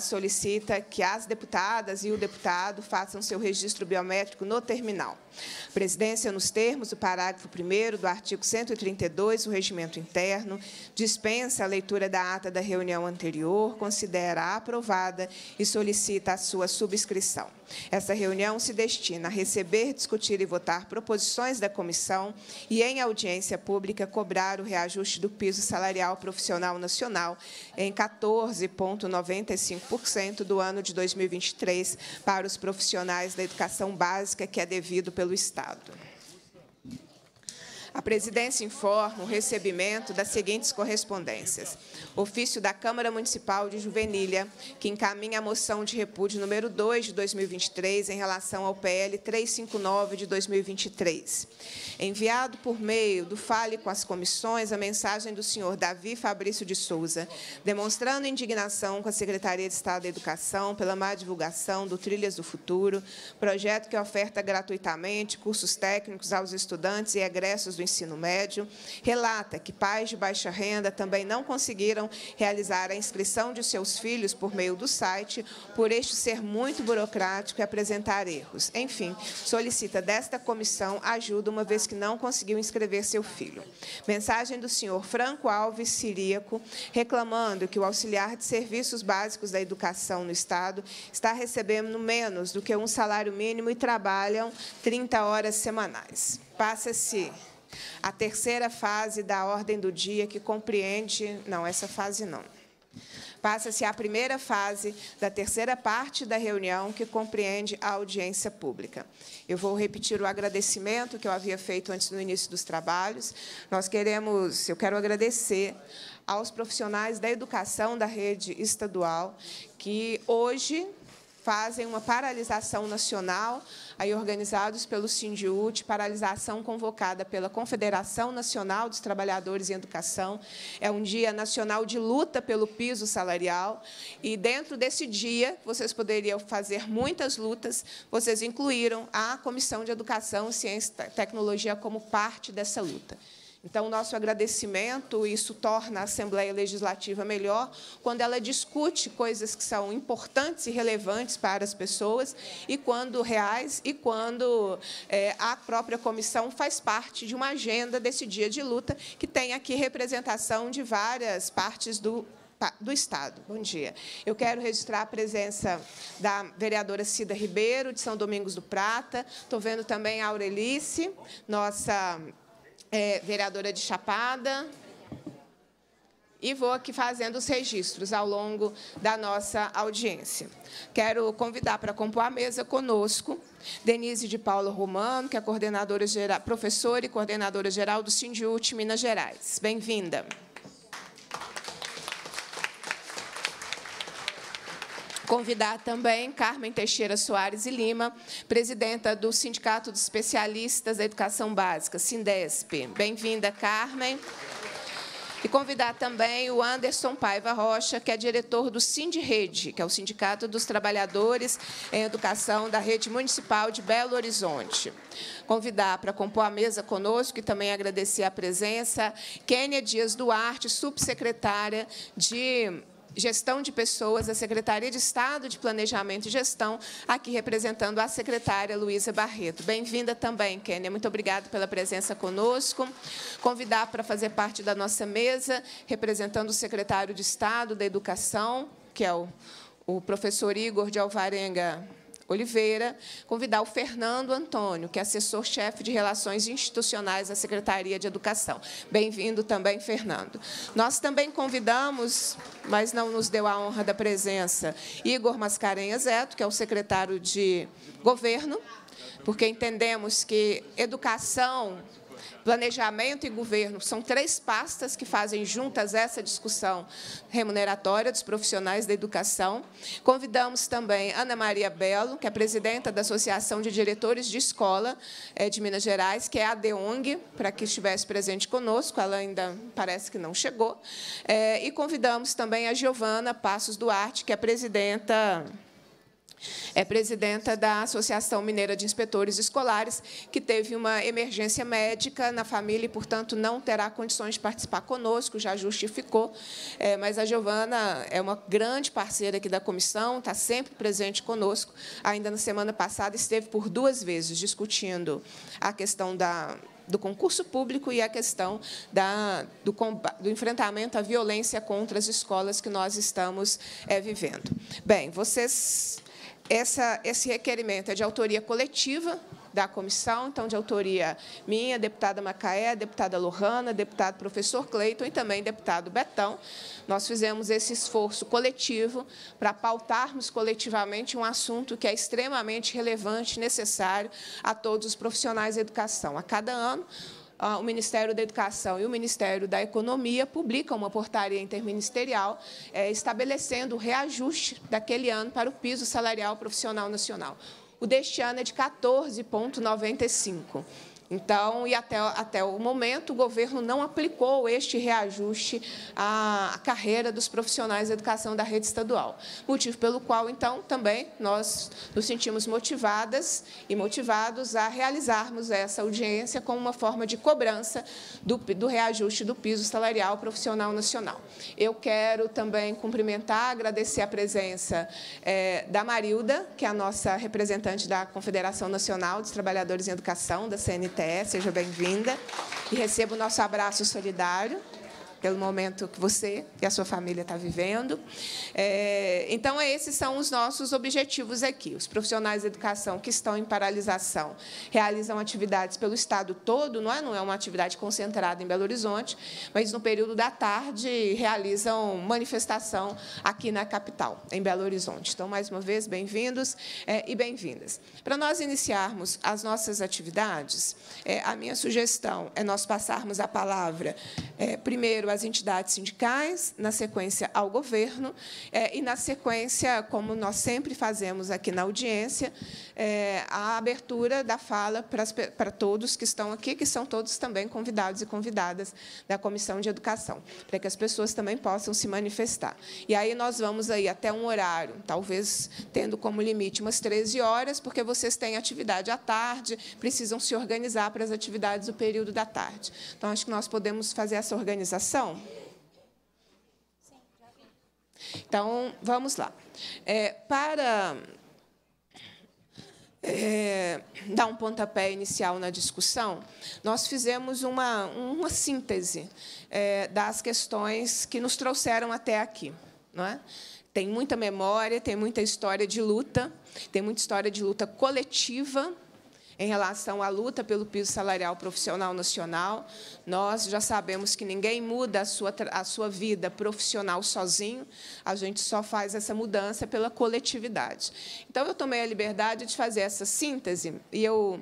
solicita que as deputadas e o deputado façam seu registro biométrico no terminal. Presidência, nos termos do parágrafo 1 do artigo 132 do Regimento Interno, dispensa a leitura da ata da reunião anterior, considera aprovada e solicita a sua subscrição. Essa reunião se destina a receber, discutir e votar proposições da comissão e, em audiência pública, cobrar o reajuste do piso salarial profissional nacional em 14,95% do ano de 2023 para os profissionais da educação básica que é devido pelo Estado. A presidência informa o recebimento das seguintes correspondências. Ofício da Câmara Municipal de Juvenilha, que encaminha a moção de repúdio número 2 de 2023 em relação ao PL 359 de 2023. Enviado por meio do Fale com as Comissões a mensagem do senhor Davi Fabrício de Souza, demonstrando indignação com a Secretaria de Estado da Educação pela má divulgação do Trilhas do Futuro, projeto que oferta gratuitamente cursos técnicos aos estudantes e egressos do ensino médio, relata que pais de baixa renda também não conseguiram realizar a inscrição de seus filhos por meio do site, por este ser muito burocrático e apresentar erros. Enfim, solicita desta comissão ajuda, uma vez que não conseguiu inscrever seu filho. Mensagem do senhor Franco Alves Siríaco, reclamando que o auxiliar de serviços básicos da educação no Estado está recebendo menos do que um salário mínimo e trabalham 30 horas semanais. Passa-se a terceira fase da ordem do dia, que compreende. Não, essa fase não. Passa-se à primeira fase da terceira parte da reunião, que compreende a audiência pública. Eu vou repetir o agradecimento que eu havia feito antes do início dos trabalhos. Nós queremos, eu quero agradecer aos profissionais da educação da rede estadual que hoje fazem uma paralisação nacional aí organizados pelo Sindiut, paralisação convocada pela Confederação Nacional dos Trabalhadores em Educação. É um dia nacional de luta pelo piso salarial. E dentro desse dia, vocês poderiam fazer muitas lutas, vocês incluíram a Comissão de Educação, Ciência e Tecnologia como parte dessa luta. Então, nosso agradecimento, isso torna a Assembleia Legislativa melhor quando ela discute coisas que são importantes e relevantes para as pessoas, e quando reais, e quando é, a própria comissão faz parte de uma agenda desse dia de luta, que tem aqui representação de várias partes do do Estado. Bom dia. Eu quero registrar a presença da vereadora Cida Ribeiro, de São Domingos do Prata. Estou vendo também a Aurelice, nossa é, vereadora de Chapada. E vou aqui fazendo os registros ao longo da nossa audiência. Quero convidar para compor a mesa conosco Denise de Paula Romano, que é coordenadora geral, professora e coordenadora geral do Sindiúte Minas Gerais. Bem-vinda. Convidar também Carmen Teixeira Soares e Lima, presidenta do Sindicato dos Especialistas da Educação Básica, Sindesp. Bem-vinda, Carmen. E convidar também o Anderson Paiva Rocha, que é diretor do Sindirede, que é o Sindicato dos Trabalhadores em Educação da Rede Municipal de Belo Horizonte. Convidar para compor a mesa conosco e também agradecer a presença, Kênia Dias Duarte, subsecretária de Gestão de Pessoas, da Secretaria de Estado de Planejamento e Gestão, aqui representando a secretária Luísa Barreto. Bem-vinda também, Kênia. Muito obrigada pela presença conosco. Convidar para fazer parte da nossa mesa, representando o secretário de Estado da Educação, que é o, o professor Igor de Alvarenga Oliveira, convidar o Fernando Antônio, que é assessor-chefe de Relações Institucionais da Secretaria de Educação. Bem-vindo também, Fernando. Nós também convidamos, mas não nos deu a honra da presença, Igor Mascarenhas Eto, que é o secretário de Governo, porque entendemos que educação Planejamento e governo são três pastas que fazem juntas essa discussão remuneratória dos profissionais da educação. Convidamos também Ana Maria Belo, que é presidenta da Associação de Diretores de Escola eh, de Minas Gerais, que é a DEONG, para que estivesse presente conosco. Ela ainda parece que não chegou. Eh, e convidamos também a Giovana Passos Duarte, que é presidenta é presidenta da Associação Mineira de Inspetores Escolares, que teve uma emergência médica na família e, portanto, não terá condições de participar conosco, já justificou. É, mas a Giovana é uma grande parceira aqui da comissão, está sempre presente conosco. Ainda na semana passada esteve por duas vezes discutindo a questão da do concurso público e a questão da, do, do, enfrentamento à violência contra as escolas que nós estamos é, vivendo. Bem, vocês essa, esse requerimento é de autoria coletiva da comissão, então de autoria minha, deputada Macaé, deputada Lohana, deputado professor Cleiton e também deputado Betão. Nós fizemos esse esforço coletivo para pautarmos coletivamente um assunto que é extremamente relevante, necessário a todos os profissionais da educação. A cada ano, ah, o Ministério da Educação e o Ministério da Economia publicam uma portaria interministerial é, estabelecendo o reajuste daquele ano para o piso salarial profissional nacional. O deste ano é de 14,95. Então, e até, até o momento, o governo não aplicou este reajuste à carreira dos profissionais da educação da rede estadual. Motivo pelo qual, então, também nós nos sentimos motivadas e motivados a realizarmos essa audiência como uma forma de cobrança do, do reajuste do piso salarial profissional nacional. Eu quero também cumprimentar, agradecer a presença é, da Marilda, que é a nossa representante da Confederação Nacional dos Trabalhadores em Educação, da CNT, seja bem-vinda. E receba o nosso abraço solidário pelo momento que você e a sua família está vivendo. É, então, esses são os nossos objetivos aqui. Os profissionais de educação que estão em paralisação realizam atividades pelo estado todo, não é? Não é uma atividade concentrada em Belo Horizonte, mas no período da tarde realizam manifestação aqui na capital, em Belo Horizonte. Então, mais uma vez, bem-vindos é, e bem-vindas. Para nós iniciarmos as nossas atividades, é, a minha sugestão é nós passarmos a palavra é, primeiro a as entidades sindicais, na sequência ao governo é, e, na sequência, como nós sempre fazemos aqui na audiência, é, a abertura da fala para, para todos que estão aqui, que são todos também convidados e convidadas da Comissão de Educação, para que as pessoas também possam se manifestar. E aí nós vamos aí até um horário, talvez tendo como limite umas 13 horas, porque vocês têm atividade à tarde, precisam se organizar para as atividades do período da tarde. Então, acho que nós podemos fazer essa organização então, vamos lá. É, para é, dar um pontapé inicial na discussão, nós fizemos uma, uma síntese é, das questões que nos trouxeram até aqui. Não é? Tem muita memória, tem muita história de luta, tem muita história de luta coletiva em relação à luta pelo piso salarial profissional nacional, nós já sabemos que ninguém muda a sua, a sua vida profissional sozinho, a gente só faz essa mudança pela coletividade. Então, eu tomei a liberdade de fazer essa síntese e eu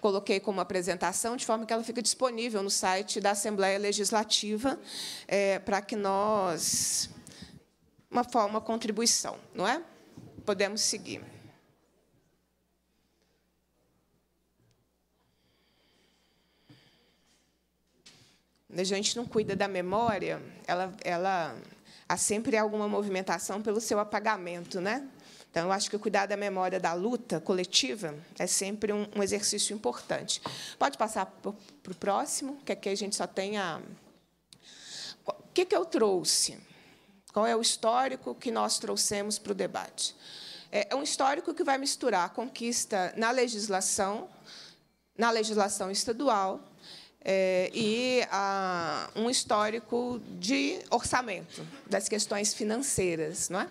coloquei como apresentação, de forma que ela fica disponível no site da Assembleia Legislativa, é, para que nós. Uma, uma contribuição, não é? Podemos seguir. a gente não cuida da memória, ela, ela há sempre alguma movimentação pelo seu apagamento, né? Então, eu acho que cuidar da memória da luta coletiva é sempre um, um exercício importante. Pode passar para o próximo, que aqui a gente só tem a. O que, que eu trouxe? Qual é o histórico que nós trouxemos para o debate? É, é um histórico que vai misturar a conquista na legislação, na legislação estadual, é, e a, ah, um histórico de orçamento, das questões financeiras. Não é?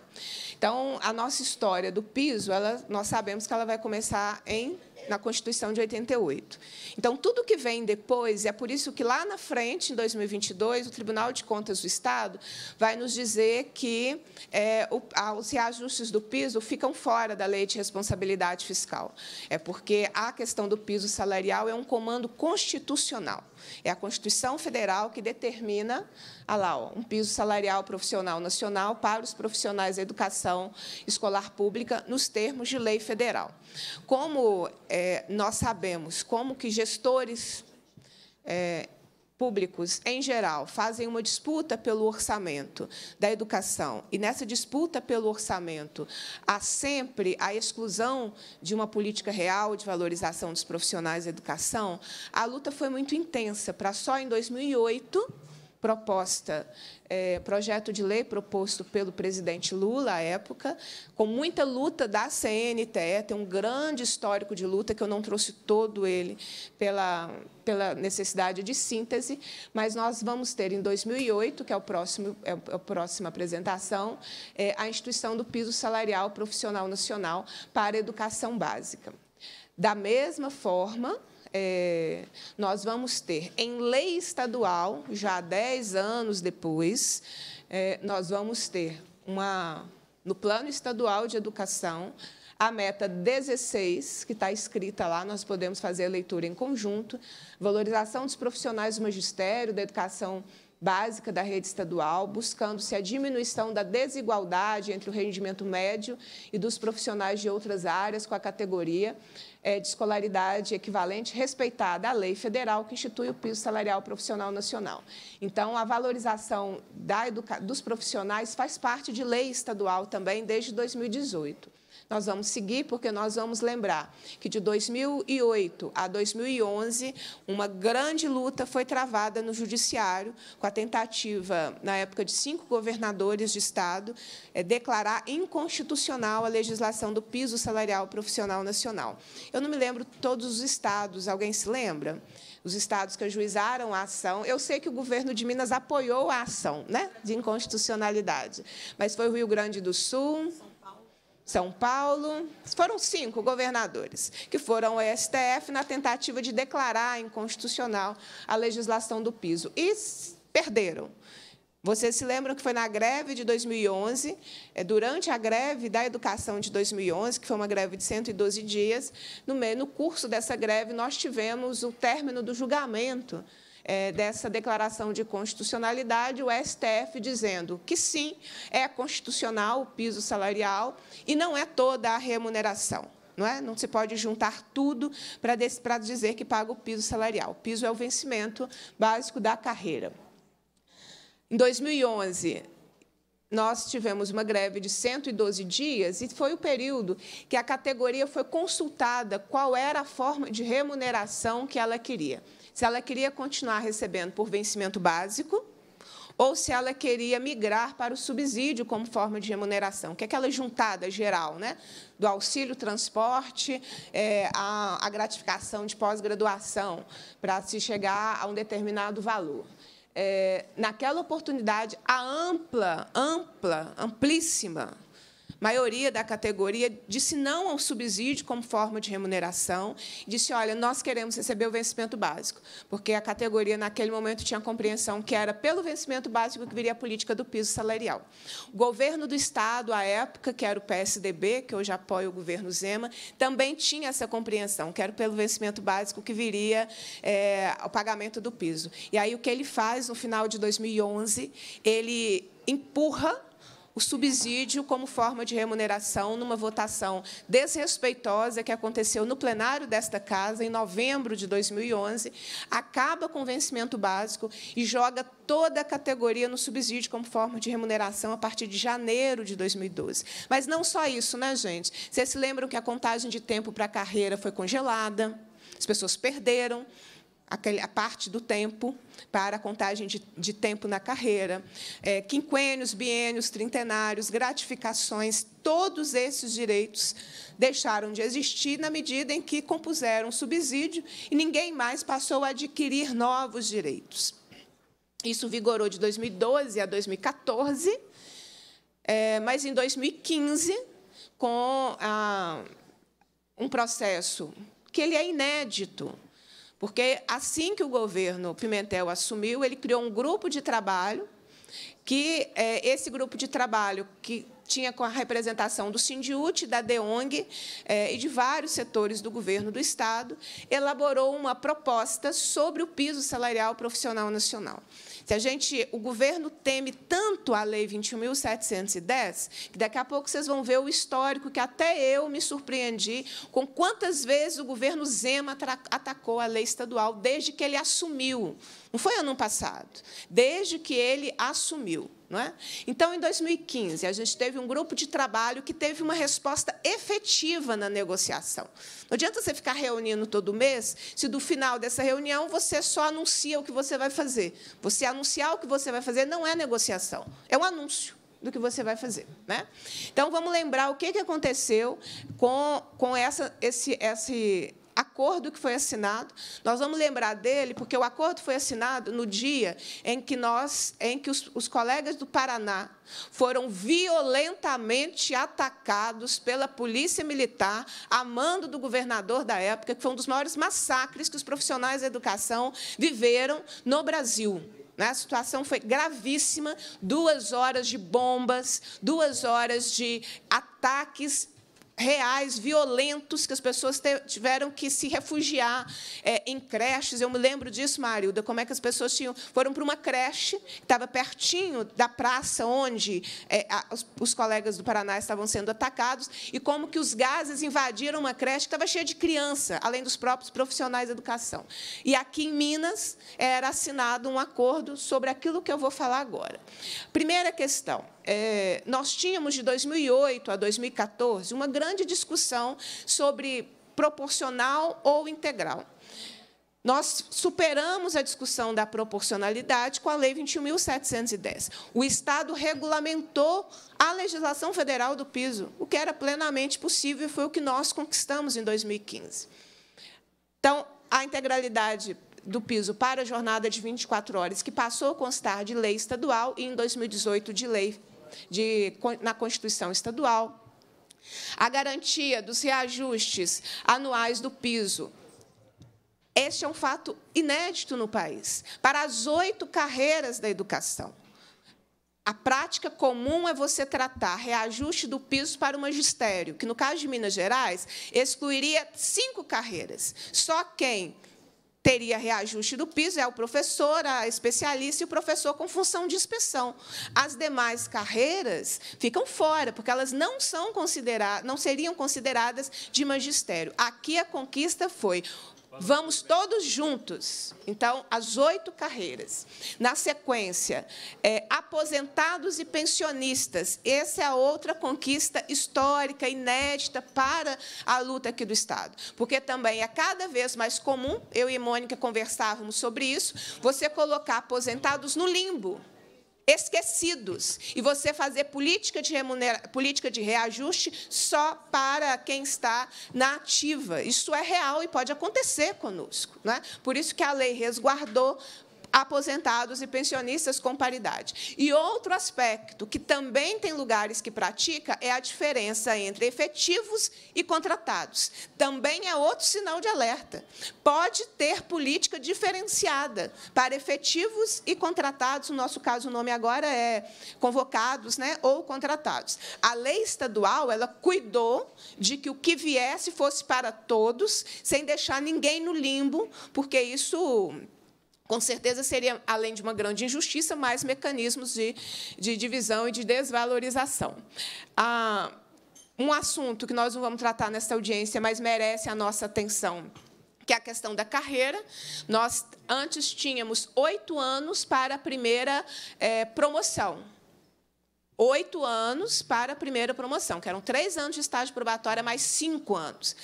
Então, a nossa história do piso, ela, nós sabemos que ela vai começar em na Constituição de 88. Então, tudo que vem depois, e é por isso que lá na frente, em 2022, o Tribunal de Contas do Estado vai nos dizer que é, o, a, os reajustes do piso ficam fora da lei de responsabilidade fiscal. É porque a questão do piso salarial é um comando constitucional. É a Constituição Federal que determina ah lá, ó, um piso salarial profissional nacional para os profissionais da educação escolar pública nos termos de lei federal. Como é, nós sabemos, como que gestores é, públicos, em geral, fazem uma disputa pelo orçamento da educação, e nessa disputa pelo orçamento há sempre a exclusão de uma política real de valorização dos profissionais da educação, a luta foi muito intensa para só em 2008 proposta, é, projeto de lei proposto pelo presidente Lula à época, com muita luta da CNTE, tem um grande histórico de luta que eu não trouxe todo ele pela, pela necessidade de síntese, mas nós vamos ter em 2008, que é, o próximo, é, é a próxima apresentação, é, a instituição do piso salarial profissional nacional para a educação básica. Da mesma forma, é, nós vamos ter em lei estadual, já 10 anos depois, é, nós vamos ter uma, no plano estadual de educação, a meta 16, que está escrita lá, nós podemos fazer a leitura em conjunto, valorização dos profissionais do magistério, da educação básica da rede estadual, buscando-se a diminuição da desigualdade entre o rendimento médio e dos profissionais de outras áreas com a categoria. É, de escolaridade equivalente, respeitada a lei federal que institui o piso salarial profissional nacional. Então, a valorização dos profissionais faz parte de lei estadual também desde 2018. Nós vamos seguir porque nós vamos lembrar que de 2008 a 2011 uma grande luta foi travada no judiciário com a tentativa na época de cinco governadores de estado é, declarar inconstitucional a legislação do piso salarial profissional nacional. Eu não me lembro todos os estados, alguém se lembra? os estados que ajuizaram a ação. Eu sei que o governo de Minas apoiou a ação né, de inconstitucionalidade, mas foi o Rio Grande do Sul, são Paulo, foram cinco governadores que foram ao STF na tentativa de declarar inconstitucional a legislação do piso e perderam. Vocês se lembram que foi na greve de 2011, é, durante a greve da educação de 2011, que foi uma greve de 112 dias, no, meio, no curso dessa greve nós tivemos o término do julgamento é, dessa declaração de constitucionalidade, o STF dizendo que sim, é constitucional o piso salarial e não é toda a remuneração. Não, é? não se pode juntar tudo para, desse, para dizer que paga o piso salarial. O piso é o vencimento básico da carreira. Em 2011, nós tivemos uma greve de 112 dias e foi o período que a categoria foi consultada qual era a forma de remuneração que ela queria se ela queria continuar recebendo por vencimento básico ou se ela queria migrar para o subsídio como forma de remuneração, que é aquela juntada geral né, do auxílio transporte, é, a, a gratificação de pós-graduação, para se chegar a um determinado valor. É, naquela oportunidade, a ampla, ampla, amplíssima maioria da categoria disse não ao subsídio como forma de remuneração, disse: olha, nós queremos receber o vencimento básico, porque a categoria, naquele momento, tinha a compreensão que era pelo vencimento básico que viria a política do piso salarial. O governo do Estado, à época, que era o PSDB, que hoje apoia o governo Zema, também tinha essa compreensão, que era pelo vencimento básico que viria é, o pagamento do piso. E aí o que ele faz no final de 2011, ele empurra o subsídio como forma de remuneração numa votação desrespeitosa que aconteceu no plenário desta Casa, em novembro de 2011, acaba com o vencimento básico e joga toda a categoria no subsídio como forma de remuneração a partir de janeiro de 2012. Mas não só isso, né, gente? Vocês se lembram que a contagem de tempo para a carreira foi congelada, as pessoas perderam a parte do tempo para a contagem de, de tempo na carreira, é, quinquênios, biênios, trintenários, gratificações, todos esses direitos deixaram de existir na medida em que compuseram subsídio e ninguém mais passou a adquirir novos direitos. Isso vigorou de 2012 a 2014, é, mas em 2015, com a, ah, um processo que ele é inédito, porque assim que o governo Pimentel assumiu, ele criou um grupo de trabalho que é, esse grupo de trabalho que tinha com a representação do Sindiut, da DEONG eh, e de vários setores do governo do Estado, elaborou uma proposta sobre o piso salarial profissional nacional. Se a gente, o governo teme tanto a Lei 21.710, que daqui a pouco vocês vão ver o histórico, que até eu me surpreendi com quantas vezes o governo Zema atacou a lei estadual desde que ele assumiu. Não foi ano passado, desde que ele assumiu. Não é? Então, em 2015, a gente teve um grupo de trabalho que teve uma resposta efetiva na negociação. Não adianta você ficar reunindo todo mês se, do final dessa reunião, você só anuncia o que você vai fazer. Você anunciar o que você vai fazer não é negociação, é um anúncio do que você vai fazer. Né? Então, vamos lembrar o que aconteceu com, com essa, esse, esse, acordo que foi assinado. Nós vamos lembrar dele, porque o acordo foi assinado no dia em que nós, em que os, os colegas do Paraná foram violentamente atacados pela polícia militar, a mando do governador da época, que foi um dos maiores massacres que os profissionais da educação viveram no Brasil. Né? A situação foi gravíssima, duas horas de bombas, duas horas de ataques reais, violentos, que as pessoas tiveram que se refugiar é, em creches. Eu me lembro disso, Marilda, como é que as pessoas tinham, foram para uma creche que estava pertinho da praça onde é, a, os, os, colegas do Paraná estavam sendo atacados, e como que os gases invadiram uma creche que estava cheia de criança, além dos próprios profissionais da educação. E aqui em Minas era assinado um acordo sobre aquilo que eu vou falar agora. Primeira questão, é, nós tínhamos de 2008 a 2014 uma grande discussão sobre proporcional ou integral. Nós superamos a discussão da proporcionalidade com a Lei 21.710. O Estado regulamentou a legislação federal do piso, o que era plenamente possível e foi o que nós conquistamos em 2015. Então, a integralidade do piso para a jornada de 24 horas, que passou a constar de lei estadual e, em 2018, de lei de, na Constituição Estadual, a garantia dos reajustes anuais do piso. Este é um fato inédito no país, para as oito carreiras da educação. A prática comum é você tratar reajuste do piso para o magistério, que, no caso de Minas Gerais, excluiria cinco carreiras. Só quem teria reajuste do piso, é o professor, a especialista e o professor com função de inspeção. As demais carreiras ficam fora, porque elas não são consideradas, não seriam consideradas de magistério. Aqui a conquista foi Vamos todos juntos. Então, as oito carreiras. Na sequência, é, aposentados e pensionistas. Essa é a outra conquista histórica, inédita para a luta aqui do Estado. Porque também é cada vez mais comum, eu e Mônica conversávamos sobre isso, você colocar aposentados no limbo esquecidos e você fazer política de, política de reajuste só para quem está na ativa. Isso é real e pode acontecer conosco. é Por isso que a lei resguardou aposentados e pensionistas com paridade. E outro aspecto que também tem lugares que pratica é a diferença entre efetivos e contratados. Também é outro sinal de alerta. Pode ter política diferenciada para efetivos e contratados, no nosso caso o nome agora é convocados, né, ou contratados. A lei estadual, ela cuidou de que o que viesse fosse para todos, sem deixar ninguém no limbo, porque isso com certeza seria, além de uma grande injustiça, mais mecanismos de, de divisão e de desvalorização. Ah, um assunto que nós não vamos tratar nesta audiência, mas merece a nossa atenção, que é a questão da carreira. Nós antes tínhamos oito anos para a primeira é, promoção oito anos para a primeira promoção, que eram três anos de estágio probatório mais cinco anos.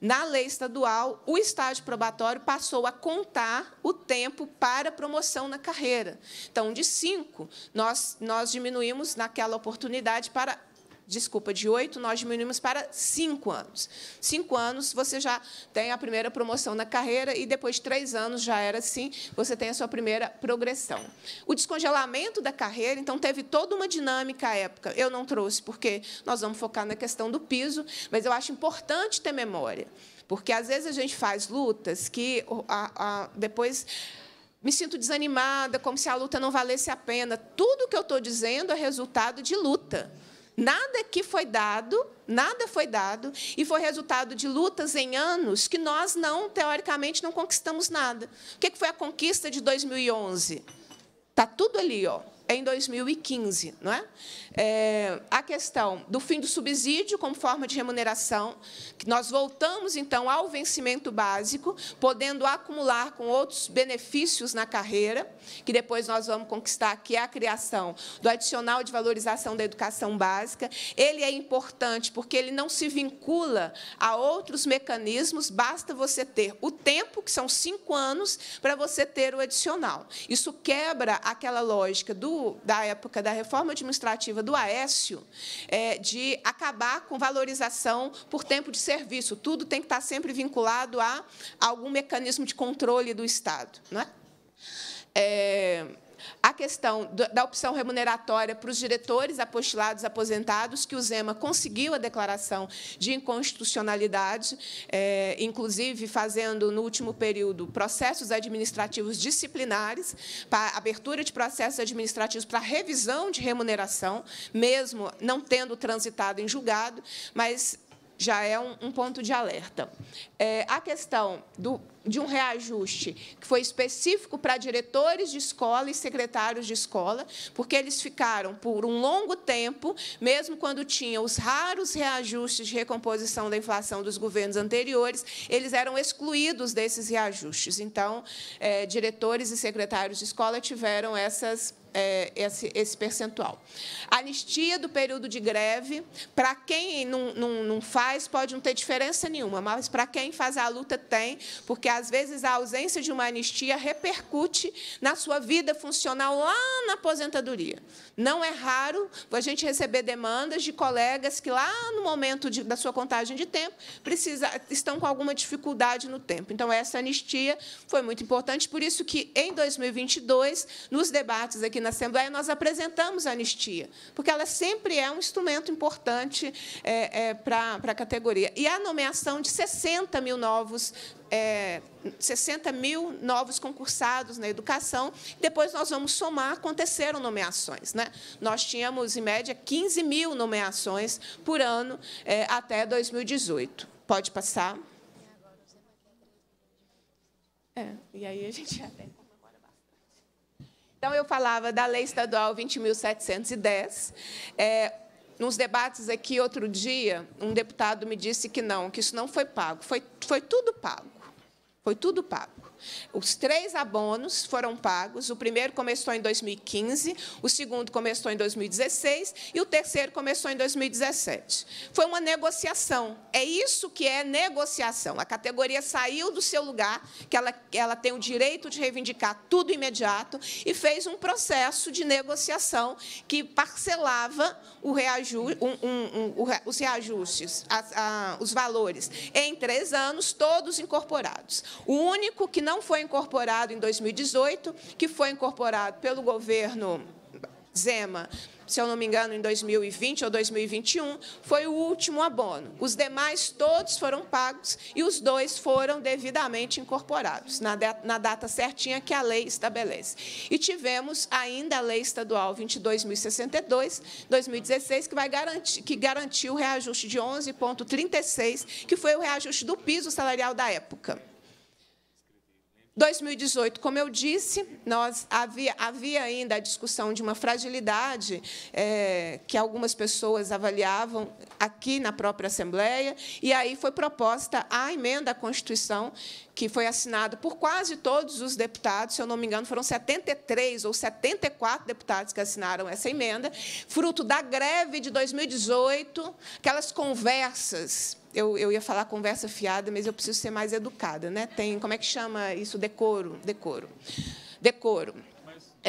Na lei estadual, o estágio probatório passou a contar o tempo para promoção na carreira. Então, de cinco, nós, nós diminuímos naquela oportunidade para desculpa, de oito, nós diminuímos para cinco anos. Cinco anos, você já tem a primeira promoção na carreira e depois de três anos já era assim, você tem a sua primeira progressão. O descongelamento da carreira, então, teve toda uma dinâmica à época. Eu não trouxe, porque nós vamos focar na questão do piso, mas eu acho importante ter memória, porque às vezes a gente faz lutas que a, a, depois me sinto desanimada, como se a luta não valesse a pena. Tudo que eu estou dizendo é resultado de luta. Nada que foi dado, nada foi dado, e foi resultado de lutas em anos que nós não, teoricamente, não conquistamos nada. O que foi a conquista de 2011? Está tudo ali, ó. É em 2015, não é? é, a questão do fim do subsídio como forma de remuneração, que nós voltamos, então, ao vencimento básico, podendo acumular com outros benefícios na carreira, que depois nós vamos conquistar, que é a criação do adicional de valorização da educação básica. Ele é importante porque ele não se vincula a outros mecanismos, basta você ter o tempo, que são cinco anos, para você ter o adicional. Isso quebra aquela lógica do, da época da reforma administrativa do Aécio é, de acabar com valorização por tempo de serviço. Tudo tem que estar sempre vinculado a algum mecanismo de controle do Estado. Não é? é a questão da opção remuneratória para os diretores apostilados aposentados, que o Zema conseguiu a declaração de inconstitucionalidade, é, inclusive fazendo, no último período, processos administrativos disciplinares, para abertura de processos administrativos para revisão de remuneração, mesmo não tendo transitado em julgado, mas já é um, ponto de alerta. É, a questão do de um reajuste que foi específico para diretores de escola e secretários de escola, porque eles ficaram por um longo tempo, mesmo quando tinham os raros reajustes de recomposição da inflação dos governos anteriores, eles eram excluídos desses reajustes. Então, é, diretores e secretários de escola tiveram essas eh, esse, esse, percentual. Anistia do período de greve, para quem não, não, não, faz, pode não ter diferença nenhuma, mas para quem faz a luta tem, porque às vezes a ausência de uma anistia repercute na sua vida funcional lá na aposentadoria. Não é raro a gente receber demandas de colegas que lá no momento de, da sua contagem de tempo precisa, estão com alguma dificuldade no tempo. Então essa anistia foi muito importante, por isso que em 2022, nos debates aqui na Assembleia, nós apresentamos a anistia, porque ela sempre é um instrumento importante é, é, para, para a categoria. E a nomeação de 60 mil novos é, 60 mil novos concursados na educação. Depois nós vamos somar, aconteceram nomeações. Né? Nós tínhamos, em média, 15 mil nomeações por ano é, até 2018. Pode passar. É, e aí a gente até comemora bastante. Então, eu falava da Lei Estadual 20.710. É, nos debates aqui outro dia, um deputado me disse que não, que isso não foi pago. Foi, foi tudo pago. Foi tudo pago. Os três abonos foram pagos. O primeiro começou em 2015, o segundo começou em 2016 e o terceiro começou em 2017. Foi uma negociação. É isso que é negociação. A categoria saiu do seu lugar, que ela, ela tem o direito de reivindicar tudo imediato, e fez um processo de negociação que parcelava o reaju, um, um, um, os reajustes, a, a, os valores, em três anos, todos incorporados. O único que não não foi incorporado em 2018, que foi incorporado pelo governo Zema se eu não me engano, em 2020 ou 2021, foi o último abono. Os demais todos foram pagos e os dois foram devidamente incorporados na, de, na data certinha que a lei estabelece. E tivemos ainda a Lei Estadual 22.062, 2016, que, vai garantir, que garantiu o reajuste de 11,36, que foi o reajuste do piso salarial da época. 2018, como eu disse, nós havia, havia ainda a discussão de uma fragilidade é, que algumas pessoas avaliavam aqui na própria Assembleia, e aí foi proposta a emenda à Constituição, que foi assinada por quase todos os deputados, se eu não me engano, foram 73 ou 74 deputados que assinaram essa emenda, fruto da greve de 2018, aquelas conversas eu, eu ia falar conversa fiada, mas eu preciso ser mais educada, né? Tem, como é que chama isso? Decoro, decoro. Decoro.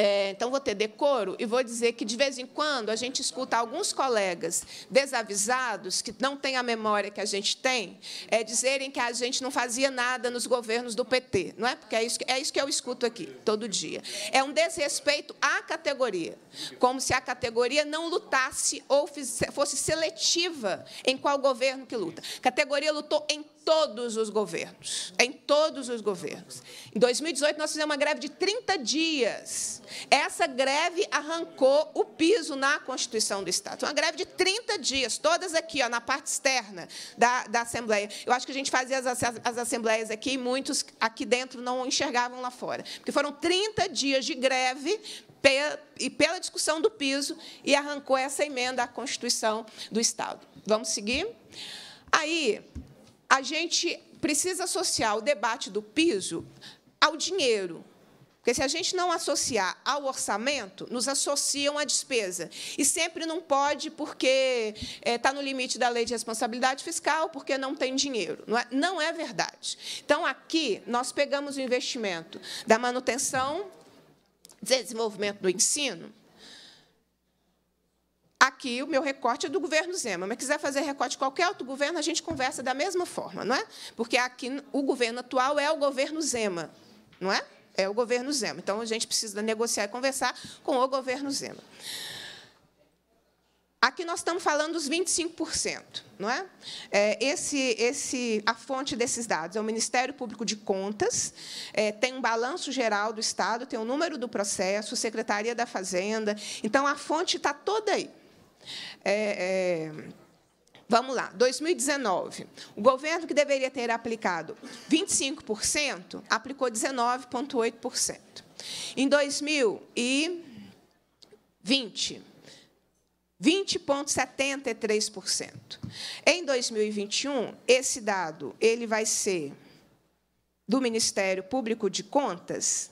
É, então, vou ter decoro e vou dizer que, de vez em quando, a gente escuta alguns colegas desavisados, que não têm a memória que a gente tem, é, dizerem que a gente não fazia nada nos governos do PT. Não é? Porque é isso, é isso que eu escuto aqui todo dia. É um desrespeito à categoria, como se a categoria não lutasse ou fosse seletiva em qual governo que luta. A categoria lutou em todos os governos. em todos os governos. Em 2018, nós fizemos uma greve de 30 dias. Essa greve arrancou o piso na Constituição do Estado. Uma greve de 30 dias, todas aqui, ó, na parte externa da, da Assembleia. Eu acho que a gente fazia as, as assembleias aqui e muitos aqui dentro não enxergavam lá fora. Porque foram 30 dias de greve e pela discussão do piso e arrancou essa emenda à Constituição do Estado. Vamos seguir? Aí, a gente precisa associar o debate do piso ao dinheiro. Porque se a gente não associar ao orçamento, nos associam à despesa. E sempre não pode porque está eh, no limite da lei de responsabilidade fiscal, porque não tem dinheiro. Não é, não é verdade. Então, aqui, nós pegamos o investimento da manutenção, desenvolvimento do ensino, aqui o meu recorte é do governo Zema, mas quiser fazer recorte de qualquer outro governo, a gente conversa da mesma forma, não é? Porque aqui o governo atual é o governo Zema, não é? É o governo Zema. Então a gente precisa negociar e conversar com o governo Zema. Aqui nós estamos falando dos 25%, não é? é? Esse, esse, a fonte desses dados é o Ministério Público de Contas, é, tem um balanço geral do Estado, tem o número do processo, Secretaria da Fazenda. Então, a fonte está toda aí. É, é... Vamos lá, 2019. O governo que deveria ter aplicado 25% aplicou 19,8%. Em 2020, 20,73%. Em 2021, esse dado ele vai ser do Ministério Público de Contas,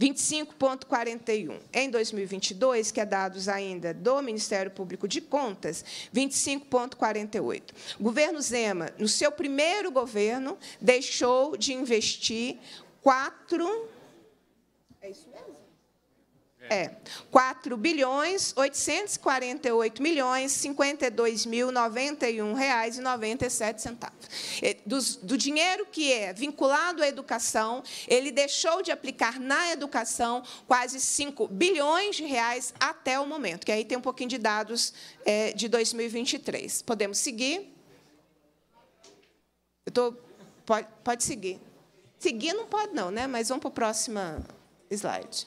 25.41. Em 2022, que é dados ainda do Ministério Público de Contas, 25.48. O governo Zema, no seu primeiro governo, deixou de investir 4 É isso mesmo? É. 4 é. bilhões 848 milhões 52 mil 91 reais e 97 centavos. É, do, dinheiro que é vinculado à educação, ele deixou de aplicar na educação quase 5 bilhões de reais até o momento, que aí tem um pouquinho de dados é, de 2023. Podemos seguir? Eu tô, pode, pode seguir. Seguir não pode não, né? mas vamos para o próximo slide.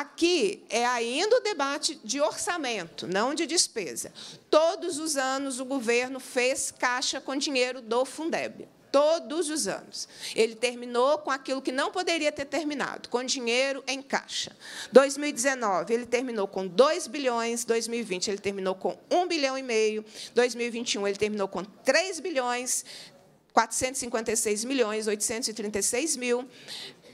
Aqui é ainda o debate de orçamento, não de despesa. Todos os anos o governo fez caixa com dinheiro do Fundeb. Todos os anos. Ele terminou com aquilo que não poderia ter terminado, com dinheiro em caixa. 2019, ele terminou com 2 bilhões, 2020 ele terminou com 1 bilhão e meio, 2021 ele terminou com 3 bilhões, 456 milhões, 836 mil.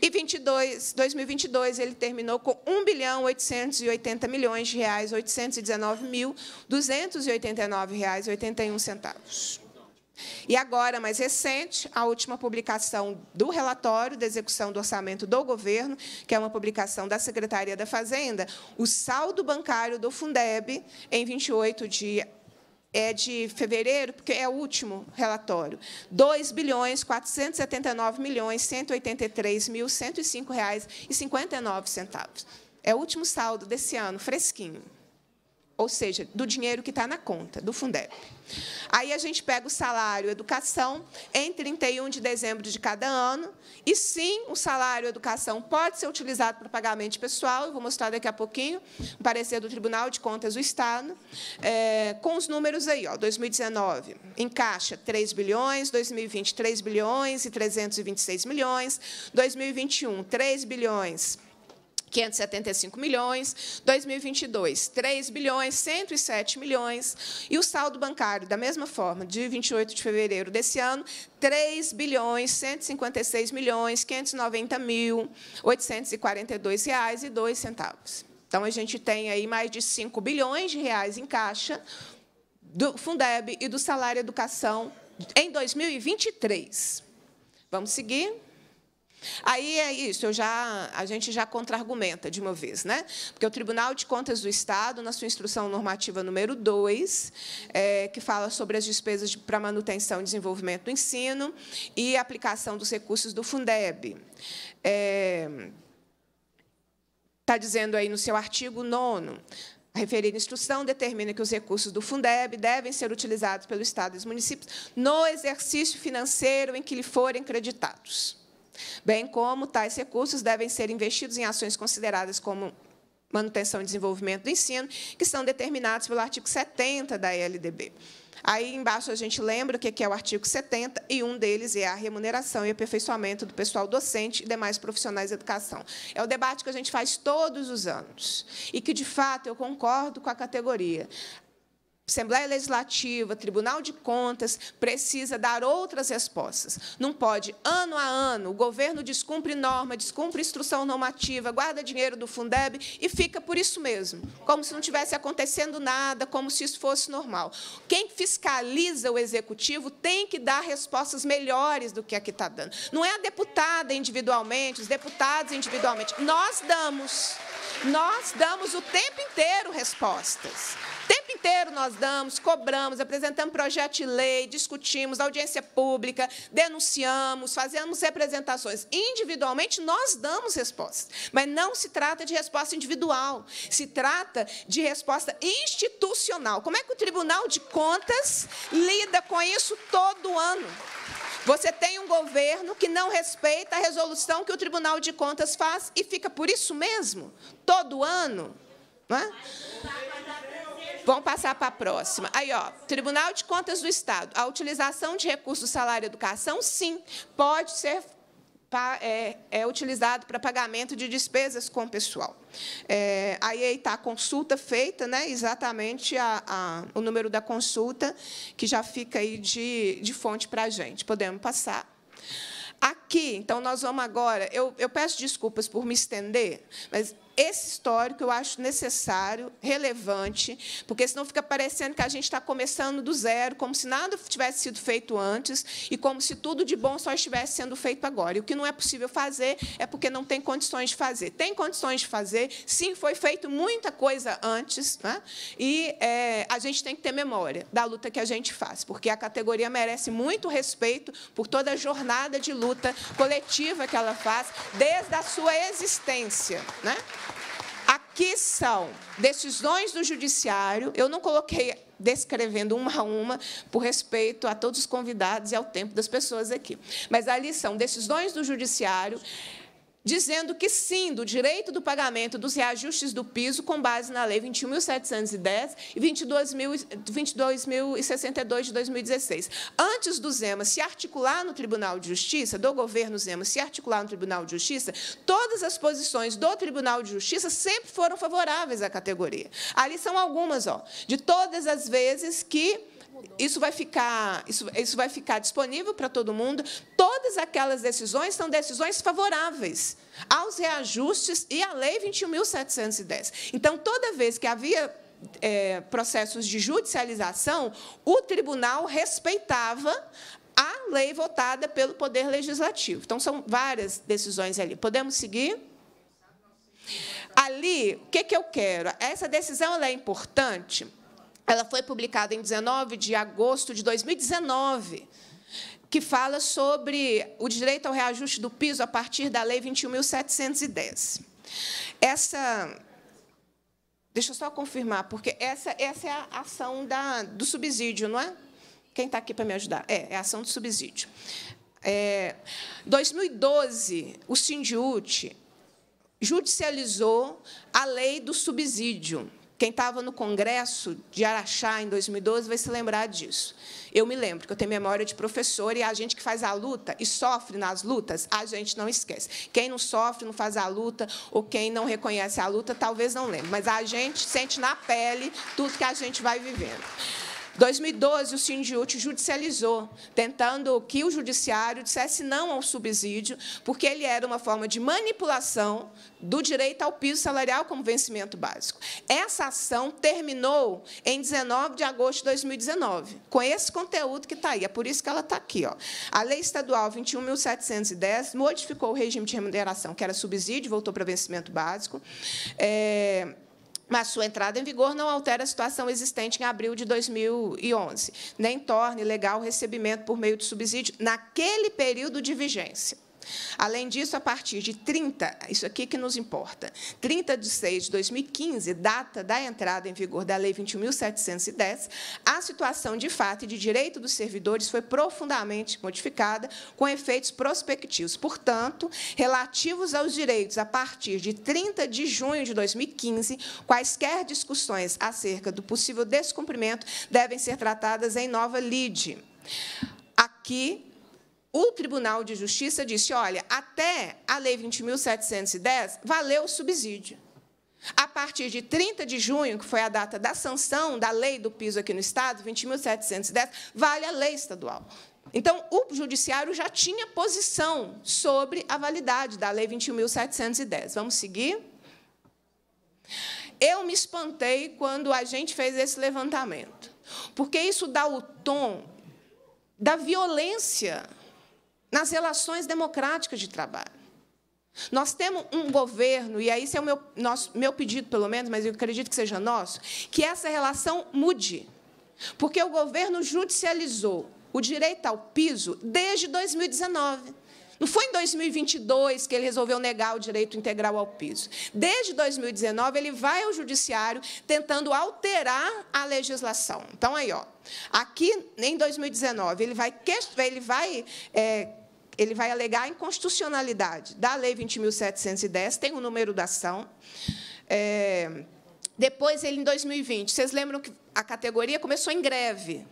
E 22, 2022 ele terminou com 1 bilhão 880 milhões de reais, 819 mil 289 reais 81 centavos. E agora, mais recente, a última publicação do relatório de execução do orçamento do governo, que é uma publicação da Secretaria da Fazenda, o saldo bancário do Fundeb em 28 de é de fevereiro, porque é o último relatório, R$ bilhões milhões mil reais e 59 centavos. É o último saldo desse ano, fresquinho ou seja, do dinheiro que está na conta do Fundeb. Aí a gente pega o salário educação em 31 de dezembro de cada ano, e sim, o salário educação pode ser utilizado para pagamento pessoal, eu vou mostrar daqui a pouquinho, um parecer do Tribunal de Contas do Estado, é, com os números aí, ó, 2019 em caixa 3 bilhões, 2020 3 bilhões e 326 milhões, 2021 3 bilhões 575 milhões, 2022, 3 bilhões, 107 milhões, e o saldo bancário, da mesma forma, de 28 de fevereiro desse ano, 3 bilhões, 156 milhões, 590 mil, 842 reais e 2 centavos. Então, a gente tem aí mais de 5 bilhões de reais em caixa do Fundeb e do Salário Educação em 2023. Vamos seguir? Aí é isso, eu já, a gente já contra-argumenta de uma vez, né? Porque o Tribunal de Contas do Estado, na sua instrução normativa número 2, é, que fala sobre as despesas de, para manutenção e desenvolvimento do ensino e aplicação dos recursos do Fundeb. É, está dizendo aí no seu artigo 9 a referida instrução determina que os recursos do Fundeb devem ser utilizados pelo Estado e os municípios no exercício financeiro em que lhe forem creditados bem como tais recursos devem ser investidos em ações consideradas como manutenção e desenvolvimento do ensino, que são determinados pelo artigo 70 da LDB. Aí embaixo a gente lembra o que é o artigo 70, e um deles é a remuneração e aperfeiçoamento do pessoal docente e demais profissionais da educação. É o debate que a gente faz todos os anos e que, de fato, eu concordo com a categoria. Assembleia Legislativa, Tribunal de Contas, precisa dar outras respostas. Não pode, ano a ano, o governo descumpre norma, descumpre instrução normativa, guarda dinheiro do Fundeb e fica por isso mesmo, como se não tivesse acontecendo nada, como se isso fosse normal. Quem fiscaliza o Executivo tem que dar respostas melhores do que a que está dando. Não é a deputada individualmente, os deputados individualmente. Nós damos. Nós damos o tempo inteiro respostas. O tempo inteiro nós damos, cobramos, apresentamos projeto de lei, discutimos, audiência pública, denunciamos, fazemos representações. Individualmente nós damos respostas, mas não se trata de resposta individual, se trata de resposta institucional. Como é que o Tribunal de Contas lida com isso todo ano? Você tem um governo que não respeita a resolução que o Tribunal de Contas faz e fica por isso mesmo, todo ano. Não é? Vamos passar para a próxima. Aí, ó, Tribunal de Contas do Estado. A utilização de recursos salário e educação, sim, pode ser é, é utilizado para pagamento de despesas com o pessoal. É, aí está a consulta feita, né, exatamente a, a, o número da consulta, que já fica aí de, de fonte para a gente. Podemos passar. Aqui, então, nós vamos agora. Eu, eu peço desculpas por me estender, mas esse histórico eu acho necessário, relevante, porque senão fica parecendo que a gente está começando do zero, como se nada tivesse sido feito antes e como se tudo de bom só estivesse sendo feito agora. E o que não é possível fazer é porque não tem condições de fazer. Tem condições de fazer, sim, foi feito muita coisa antes, né? e é, a gente tem que ter memória da luta que a gente faz, porque a categoria merece muito respeito por toda a jornada de luta coletiva que ela faz desde a sua existência. Né? que são decisões do judiciário. Eu não coloquei descrevendo uma a uma, por respeito a todos os convidados e ao tempo das pessoas aqui. Mas ali são decisões do judiciário dizendo que sim, do direito do pagamento dos reajustes do piso com base na Lei 21.710 e 22.062 de 2016. Antes do Zema se articular no Tribunal de Justiça, do governo Zema se articular no Tribunal de Justiça, todas as posições do Tribunal de Justiça sempre foram favoráveis à categoria. Ali são algumas, ó, de todas as vezes que isso vai ficar, isso, isso vai ficar disponível para todo mundo. Todas aquelas decisões são decisões favoráveis aos reajustes e à Lei 21.710. Então, toda vez que havia é, processos de judicialização, o tribunal respeitava a lei votada pelo Poder Legislativo. Então, são várias decisões ali. Podemos seguir? Ali, o que, que eu quero? Essa decisão é importante ela foi publicada em 19 de agosto de 2019, que fala sobre o direito ao reajuste do piso a partir da Lei 21.710. Essa Deixa eu só confirmar, porque essa, essa é a ação da, do subsídio, não é? Quem está aqui para me ajudar? É, é a ação do subsídio. É, 2012, o Sindiut judicializou a lei do subsídio, quem estava no congresso de Araxá em 2012 vai se lembrar disso. Eu me lembro que eu tenho memória de professor e a gente que faz a luta e sofre nas lutas, a gente não esquece. Quem não sofre, não faz a luta, ou quem não reconhece a luta, talvez não lembre. Mas a gente sente na pele tudo que a gente vai vivendo. 2012, o Sindiúte judicializou, tentando que o judiciário dissesse não ao subsídio, porque ele era uma forma de manipulação do direito ao piso salarial como vencimento básico. Essa ação terminou em 19 de agosto de 2019, com esse conteúdo que está aí. É por isso que ela está aqui. Ó. A Lei Estadual 21.710 modificou o regime de remuneração, que era subsídio, voltou para vencimento básico. É mas sua entrada em vigor não altera a situação existente em abril de 2011, nem torna ilegal o recebimento por meio de subsídio naquele período de vigência. Além disso, a partir de 30, isso aqui que nos importa, 30 de 6 de 2015, data da entrada em vigor da Lei 20.710, a situação de fato e de direito dos servidores foi profundamente modificada com efeitos prospectivos. Portanto, relativos aos direitos a partir de 30 de junho de 2015, quaisquer discussões acerca do possível descumprimento devem ser tratadas em nova LIDE. Aqui, o Tribunal de Justiça disse: olha, até a Lei 20.710 valeu o subsídio. A partir de 30 de junho, que foi a data da sanção da lei do piso aqui no Estado, 20.710, vale a lei estadual. Então, o Judiciário já tinha posição sobre a validade da Lei 21.710. Vamos seguir? Eu me espantei quando a gente fez esse levantamento, porque isso dá o tom da violência nas relações democráticas de trabalho. Nós temos um governo, e aí esse é o meu, nosso, meu pedido, pelo menos, mas eu acredito que seja nosso, que essa relação mude. Porque o governo judicializou o direito ao piso desde 2019. Não foi em 2022 que ele resolveu negar o direito integral ao piso. Desde 2019, ele vai ao judiciário tentando alterar a legislação. Então, aí, ó, aqui em 2019, ele vai, ele vai é, ele vai alegar a inconstitucionalidade da Lei 20.710, tem o número da ação. É, depois, ele, em 2020, vocês lembram que a categoria começou em greve.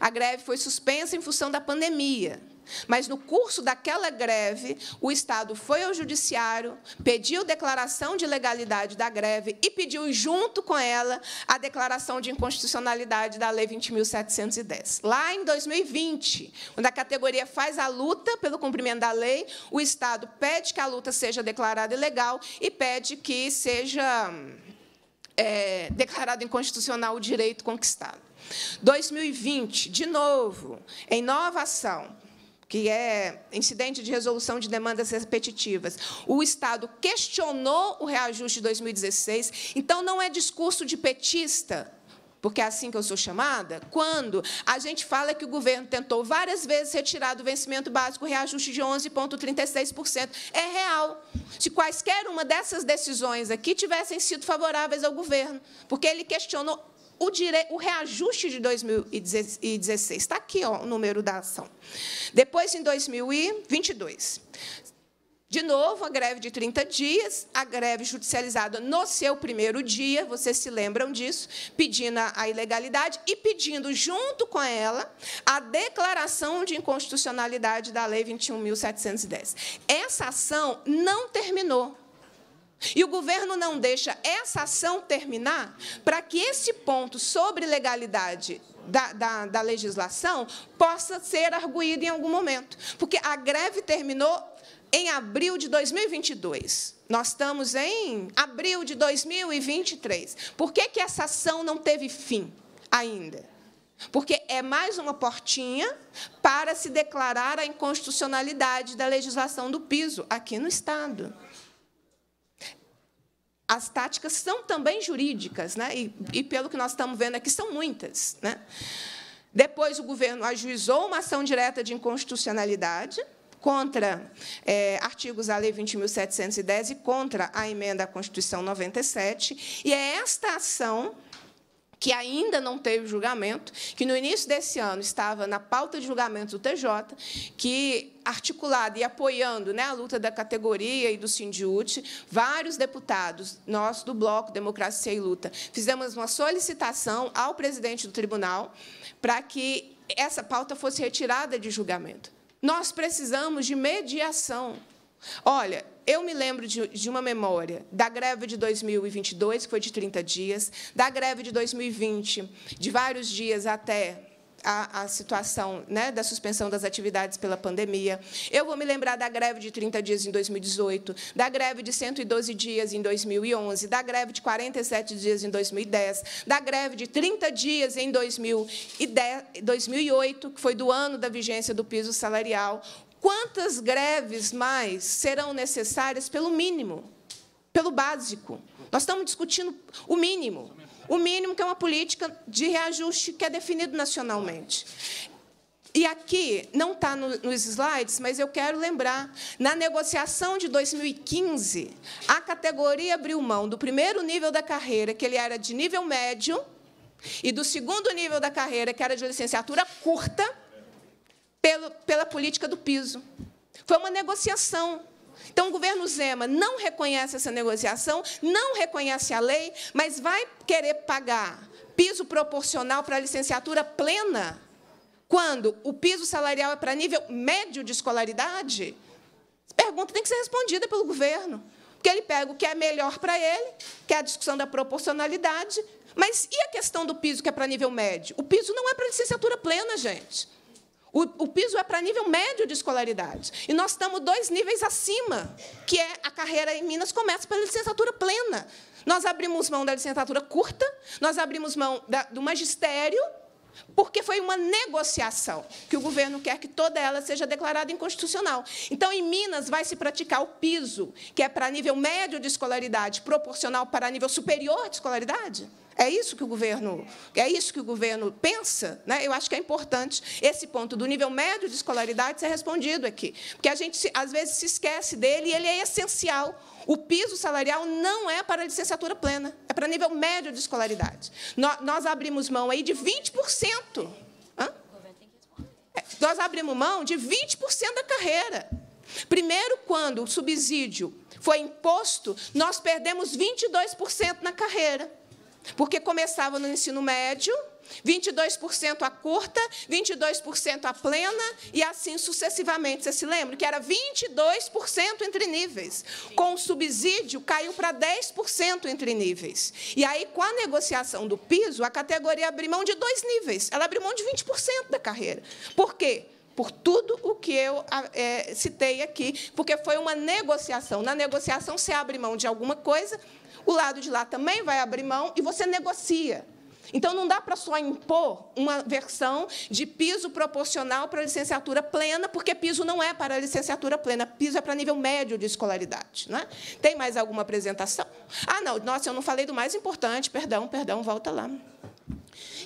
A greve foi suspensa em função da pandemia. Mas no curso daquela greve, o Estado foi ao Judiciário, pediu declaração de legalidade da greve e pediu, junto com ela, a declaração de inconstitucionalidade da Lei 20.710. Lá em 2020, quando a categoria faz a luta pelo cumprimento da lei, o Estado pede que a luta seja declarada ilegal e pede que seja é, declarado inconstitucional o direito conquistado. 2020, de novo, em nova ação, que é incidente de resolução de demandas repetitivas. O Estado questionou o reajuste de 2016, então não é discurso de petista porque é assim que eu sou chamada, quando a gente fala que o governo tentou várias vezes retirar do vencimento básico o reajuste de 11,36%. É real. Se quaisquer uma dessas decisões aqui tivessem sido favoráveis ao governo, porque ele questionou o, dire... o reajuste de 2016. Está aqui ó, o número da ação. Depois, em 2022. De novo, a greve de 30 dias, a greve judicializada no seu primeiro dia, vocês se lembram disso, pedindo a ilegalidade e pedindo, junto com ela, a declaração de inconstitucionalidade da Lei 21.710. Essa ação não terminou. E o governo não deixa essa ação terminar para que esse ponto sobre legalidade da, da, da, legislação possa ser arguído em algum momento. Porque a greve terminou em abril de 2022. Nós estamos em abril de 2023. Por que, que essa ação não teve fim ainda? Porque é mais uma portinha para se declarar a inconstitucionalidade da legislação do piso aqui no Estado as táticas são também jurídicas, né? e, e pelo que nós estamos vendo aqui, são muitas. Né? Depois, o governo ajuizou uma ação direta de inconstitucionalidade contra é, artigos da Lei 20.710 e contra a emenda à Constituição 97, e é esta ação que ainda não teve julgamento, que no início desse ano estava na pauta de julgamento do TJ, que articulada e apoiando né, a luta da categoria e do Sindiúte, vários deputados, nós do Bloco Democracia e Luta, fizemos uma solicitação ao presidente do tribunal para que essa pauta fosse retirada de julgamento. Nós precisamos de mediação. Olha, eu me lembro de, de, uma memória da greve de 2022, que foi de 30 dias, da greve de 2020, de vários dias até a, a situação né, da suspensão das atividades pela pandemia. Eu vou me lembrar da greve de 30 dias em 2018, da greve de 112 dias em 2011, da greve de 47 dias em 2010, da greve de 30 dias em 2010, 2008, que foi do ano da vigência do piso salarial, Quantas greves mais serão necessárias pelo mínimo, pelo básico? Nós estamos discutindo o mínimo. O mínimo que é uma política de reajuste que é definido nacionalmente. E aqui, não está nos slides, mas eu quero lembrar, na negociação de 2015, a categoria abriu mão do primeiro nível da carreira, que ele era de nível médio, e do segundo nível da carreira, que era de licenciatura curta, pelo, pela política do piso. Foi uma negociação. Então, o governo Zema não reconhece essa negociação, não reconhece a lei, mas vai querer pagar piso proporcional para a licenciatura plena, quando o piso salarial é para nível médio de escolaridade? Essa pergunta tem que ser respondida pelo governo. Porque ele pega o que é melhor para ele, que é a discussão da proporcionalidade, mas e a questão do piso que é para nível médio? O piso não é para licenciatura plena, gente. O, o piso é para nível médio de escolaridade. E nós estamos dois níveis acima, que é a carreira em Minas começa pela licenciatura plena. Nós abrimos mão da licenciatura curta, nós abrimos mão da, do magistério porque foi uma negociação que o governo quer que toda ela seja declarada inconstitucional. Então, em Minas, vai se praticar o piso, que é para nível médio de escolaridade, proporcional para nível superior de escolaridade? É isso que o governo, é isso que o governo pensa, né? Eu acho que é importante esse ponto do nível médio de escolaridade ser respondido aqui, porque a gente às vezes se esquece dele e ele é essencial o piso salarial não é para licenciatura plena, é para nível médio de escolaridade. Nós abrimos mão aí de 20%. Hã? É, nós abrimos mão de 20% da carreira. Primeiro, quando o subsídio foi imposto, nós perdemos 22% na carreira, porque começava no ensino médio 22% a curta, 22% a plena e assim sucessivamente. Você se lembra que era 22% entre níveis. Com o subsídio, caiu para 10% entre níveis. E aí, com a negociação do piso, a categoria abriu mão de dois níveis. Ela abriu mão de 20% da carreira. Por quê? por tudo o que eu é, citei aqui, porque foi uma negociação. Na negociação, você abre mão de alguma coisa, o lado de lá também vai abrir mão e você negocia. Então, não dá para só impor uma versão de piso proporcional para a licenciatura plena, porque piso não é para a licenciatura plena, piso é para nível médio de escolaridade. é? Tem mais alguma apresentação? Ah, não, nossa, eu não falei do mais importante, perdão, perdão, volta lá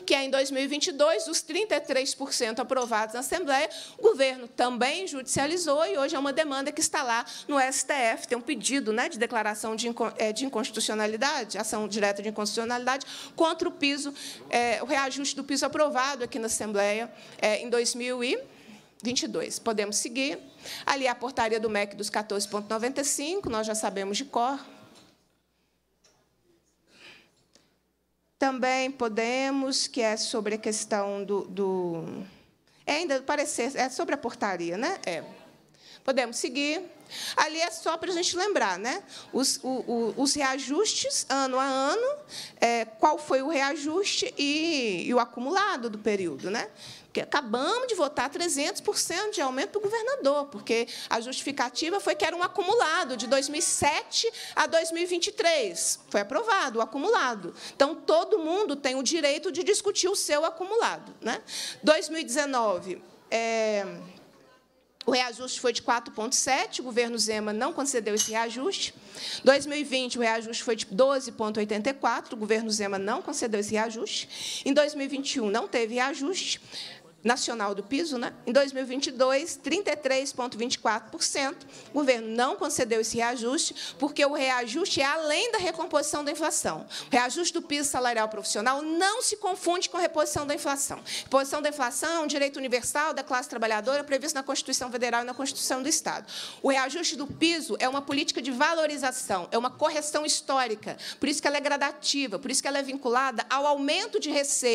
que é em 2022, os 33% aprovados na Assembleia, o governo também judicializou e hoje é uma demanda que está lá no STF, tem um pedido né, de declaração é, de inconstitucionalidade, ação direta de inconstitucionalidade, contra o piso, é, o reajuste do piso aprovado aqui na Assembleia é, em 2022. Podemos seguir. Ali é a portaria do MEC dos 14,95, nós já sabemos de cor, Também podemos, que é sobre a questão do. do é ainda parecer, é sobre a portaria, né? É. Podemos seguir. Ali é só para a gente lembrar, né? Os, o, o, os reajustes ano a ano, é, qual foi o reajuste e, e, o acumulado do período, né? que acabamos de votar 300% de aumento para o governador, porque a justificativa foi que era um acumulado de 2007 a 2023. Foi aprovado o acumulado. Então, todo mundo tem o direito de discutir o seu acumulado. Né? 2019, é... O reajuste foi de 4,7, o governo Zema não concedeu esse reajuste. 2020, o reajuste foi de 12,84, o governo Zema não concedeu esse reajuste. Em 2021, não teve reajuste nacional do piso, né? em 2022, 33,24%. O governo não concedeu esse reajuste, porque o reajuste é além da recomposição da inflação. O reajuste do piso salarial profissional não se confunde com reposição da inflação. Reposição da inflação é um direito universal da classe trabalhadora previsto na Constituição Federal e na Constituição do Estado. O reajuste do piso é uma política de valorização, é uma correção histórica, por isso que ela é gradativa, por isso que ela é vinculada ao aumento de receita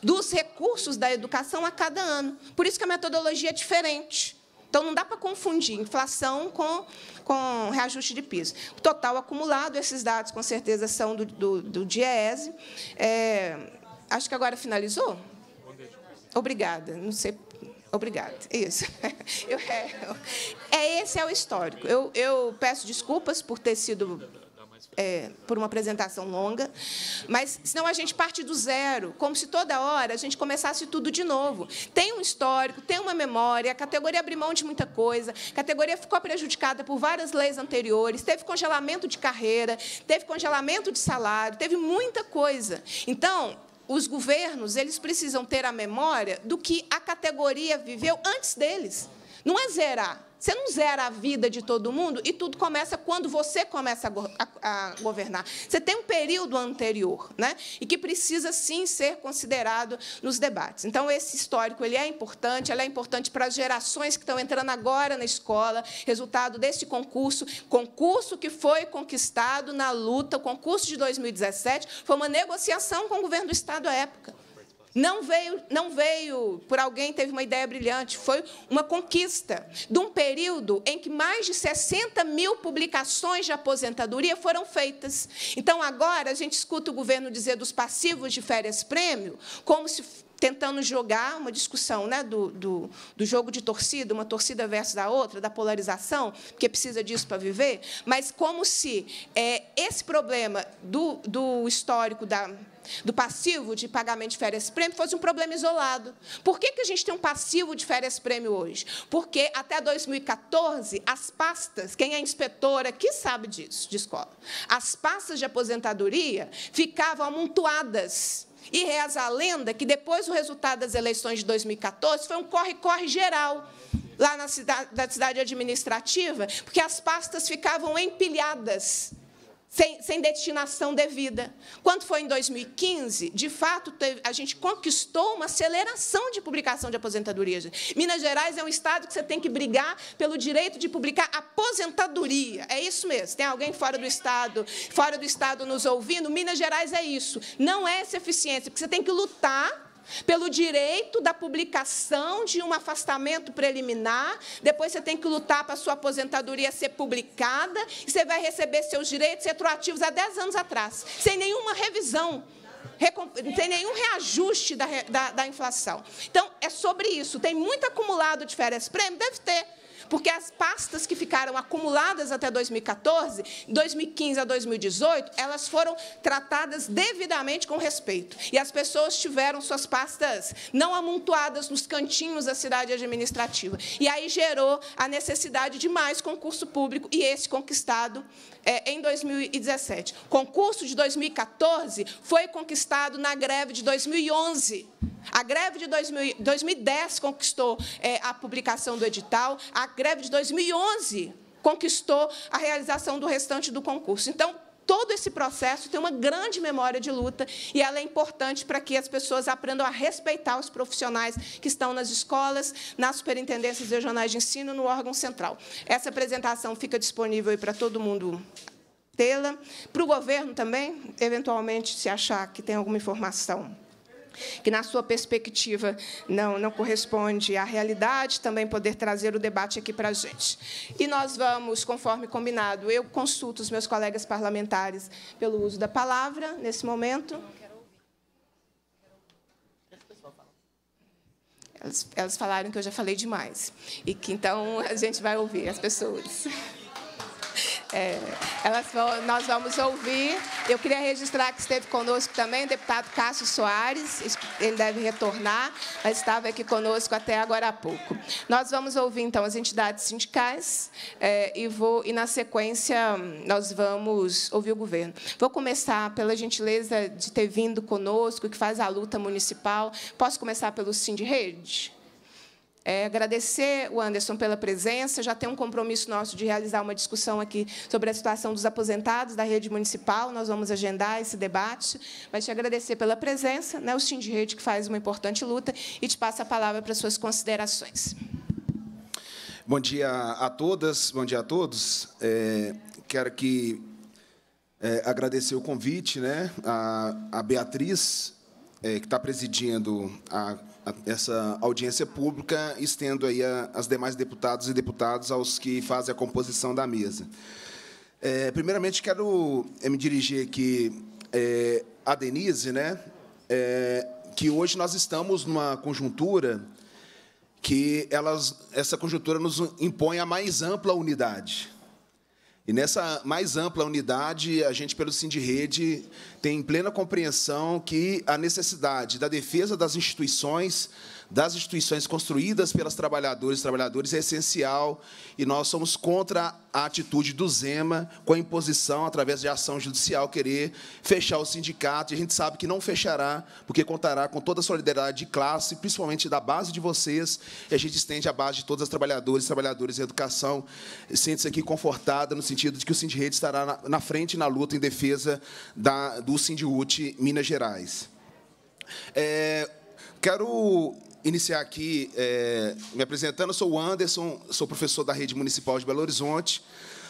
dos recursos da educação a cada ano. Por isso que a metodologia é diferente. Então, não dá para confundir inflação com, com reajuste de piso. O total acumulado, esses dados, com certeza, são do, do, do DIEESE. É, acho que agora finalizou? Obrigada. Não sei... Obrigada. Isso. Eu, é, é, esse é o histórico. Eu, eu peço desculpas por ter sido é, por uma apresentação longa, mas senão a gente parte do zero, como se toda hora a gente começasse tudo de novo. Tem um histórico, tem uma memória, a categoria abriu mão de muita coisa, a categoria ficou prejudicada por várias leis anteriores, teve congelamento de carreira, teve congelamento de salário, teve muita coisa. Então, os governos eles precisam ter a memória do que a categoria viveu antes deles. Não é zerar, você não zera a vida de todo mundo e tudo começa quando você começa a, go a, a governar. Você tem um período anterior, né? E que precisa sim ser considerado nos debates. Então esse histórico ele é importante, ele é importante para as gerações que estão entrando agora na escola, resultado desse concurso, concurso que foi conquistado na luta, o concurso de 2017 foi uma negociação com o governo do estado à época. Não veio, não veio por alguém teve uma ideia brilhante, foi uma conquista de um período em que mais de 60 mil publicações de aposentadoria foram feitas. Então, agora, a gente escuta o governo dizer dos passivos de férias-prêmio como se tentando jogar uma discussão né, do, do, do, jogo de torcida, uma torcida versus a outra, da polarização, porque precisa disso para viver, mas como se é, esse problema do, do histórico da do passivo de pagamento de férias-prêmio fosse um problema isolado. Por que, que a gente tem um passivo de férias-prêmio hoje? Porque até 2014, as pastas, quem é inspetora, que sabe disso, de escola, as pastas de aposentadoria ficavam amontoadas e reza a lenda que depois do resultado das eleições de 2014 foi um corre-corre geral lá na cidade, na cidade administrativa, porque as pastas ficavam empilhadas sem, sem, destinação devida. Quando foi em 2015, de fato, teve, a gente conquistou uma aceleração de publicação de aposentadoria. Minas Gerais é um estado que você tem que brigar pelo direito de publicar aposentadoria. É isso mesmo. Tem alguém fora do estado, fora do estado nos ouvindo? Minas Gerais é isso. Não é essa eficiência, porque você tem que lutar pelo direito da publicação de um afastamento preliminar, depois você tem que lutar para a sua aposentadoria ser publicada, e você vai receber seus direitos retroativos há 10 anos atrás, sem nenhuma revisão, sem nenhum reajuste da, da, da inflação. Então, é sobre isso. Tem muito acumulado de férias-prêmio? Deve ter porque as pastas que ficaram acumuladas até 2014, 2015 a 2018, elas foram tratadas devidamente com respeito. E as pessoas tiveram suas pastas não amontoadas nos cantinhos da cidade administrativa. E aí gerou a necessidade de mais concurso público, e esse conquistado é, em 2017. Concurso de 2014 foi conquistado na greve de 2011. A greve de 2010 conquistou é, a publicação do edital, a greve de 2011 conquistou a realização do restante do concurso. Então, todo esse processo tem uma grande memória de luta e ela é importante para que as pessoas aprendam a respeitar os profissionais que estão nas escolas, nas superintendências regionais de ensino, no órgão central. Essa apresentação fica disponível para todo mundo tê-la. Para o governo também, eventualmente, se achar que tem alguma informação que na sua perspectiva não, não corresponde à realidade, também poder trazer o debate aqui para a gente. E nós vamos, conforme combinado, eu consulto os meus colegas parlamentares pelo uso da palavra nesse momento. Elas, elas falaram que eu já falei demais e que então a gente vai ouvir as pessoas. É, elas vão, nós vamos ouvir. Eu queria registrar que esteve conosco também o deputado Cássio Soares, ele deve retornar, mas estava aqui conosco até agora há pouco. Nós vamos ouvir, então, as entidades sindicais é, e, vou, e, na sequência, nós vamos ouvir o governo. Vou começar pela gentileza de ter vindo conosco, que faz a luta municipal. Posso começar pelo Sindrede? Rede? É, agradecer o Anderson pela presença. Já tem um compromisso nosso de realizar uma discussão aqui sobre a situação dos aposentados da rede municipal. Nós vamos agendar esse debate. Mas te agradecer pela presença, né, o Sim de Rede, que faz uma importante luta, e te passa a palavra para suas considerações. Bom dia a todas, bom dia a todos. É, quero que é, agradecer o convite, né, a, a Beatriz, é, que está presidindo a essa audiência pública, estendo aí a, as demais deputados e deputados aos que fazem a composição da mesa. É, primeiramente, quero eh, me dirigir aqui é, à Denise, né? É, que hoje nós estamos numa conjuntura que elas, essa conjuntura nos impõe a mais ampla unidade. E nessa mais ampla unidade, a gente, pelo Rede, tem plena compreensão que a necessidade da defesa das instituições das instituições construídas pelas trabalhadoras e trabalhadores é essencial e nós somos contra a atitude do Zema com a imposição, através de ação judicial, querer fechar o sindicato. E a gente sabe que não fechará, porque contará com toda a solidariedade de classe, principalmente da base de vocês. E a gente estende a base de todas as trabalhadoras e trabalhadores em educação. Sente-se aqui confortada no sentido de que o Sindireito estará na, frente na luta em defesa da, do Sindiúte Minas Gerais. É, quero iniciar aqui é, me apresentando. Eu sou o Anderson, sou professor da Rede Municipal de Belo Horizonte.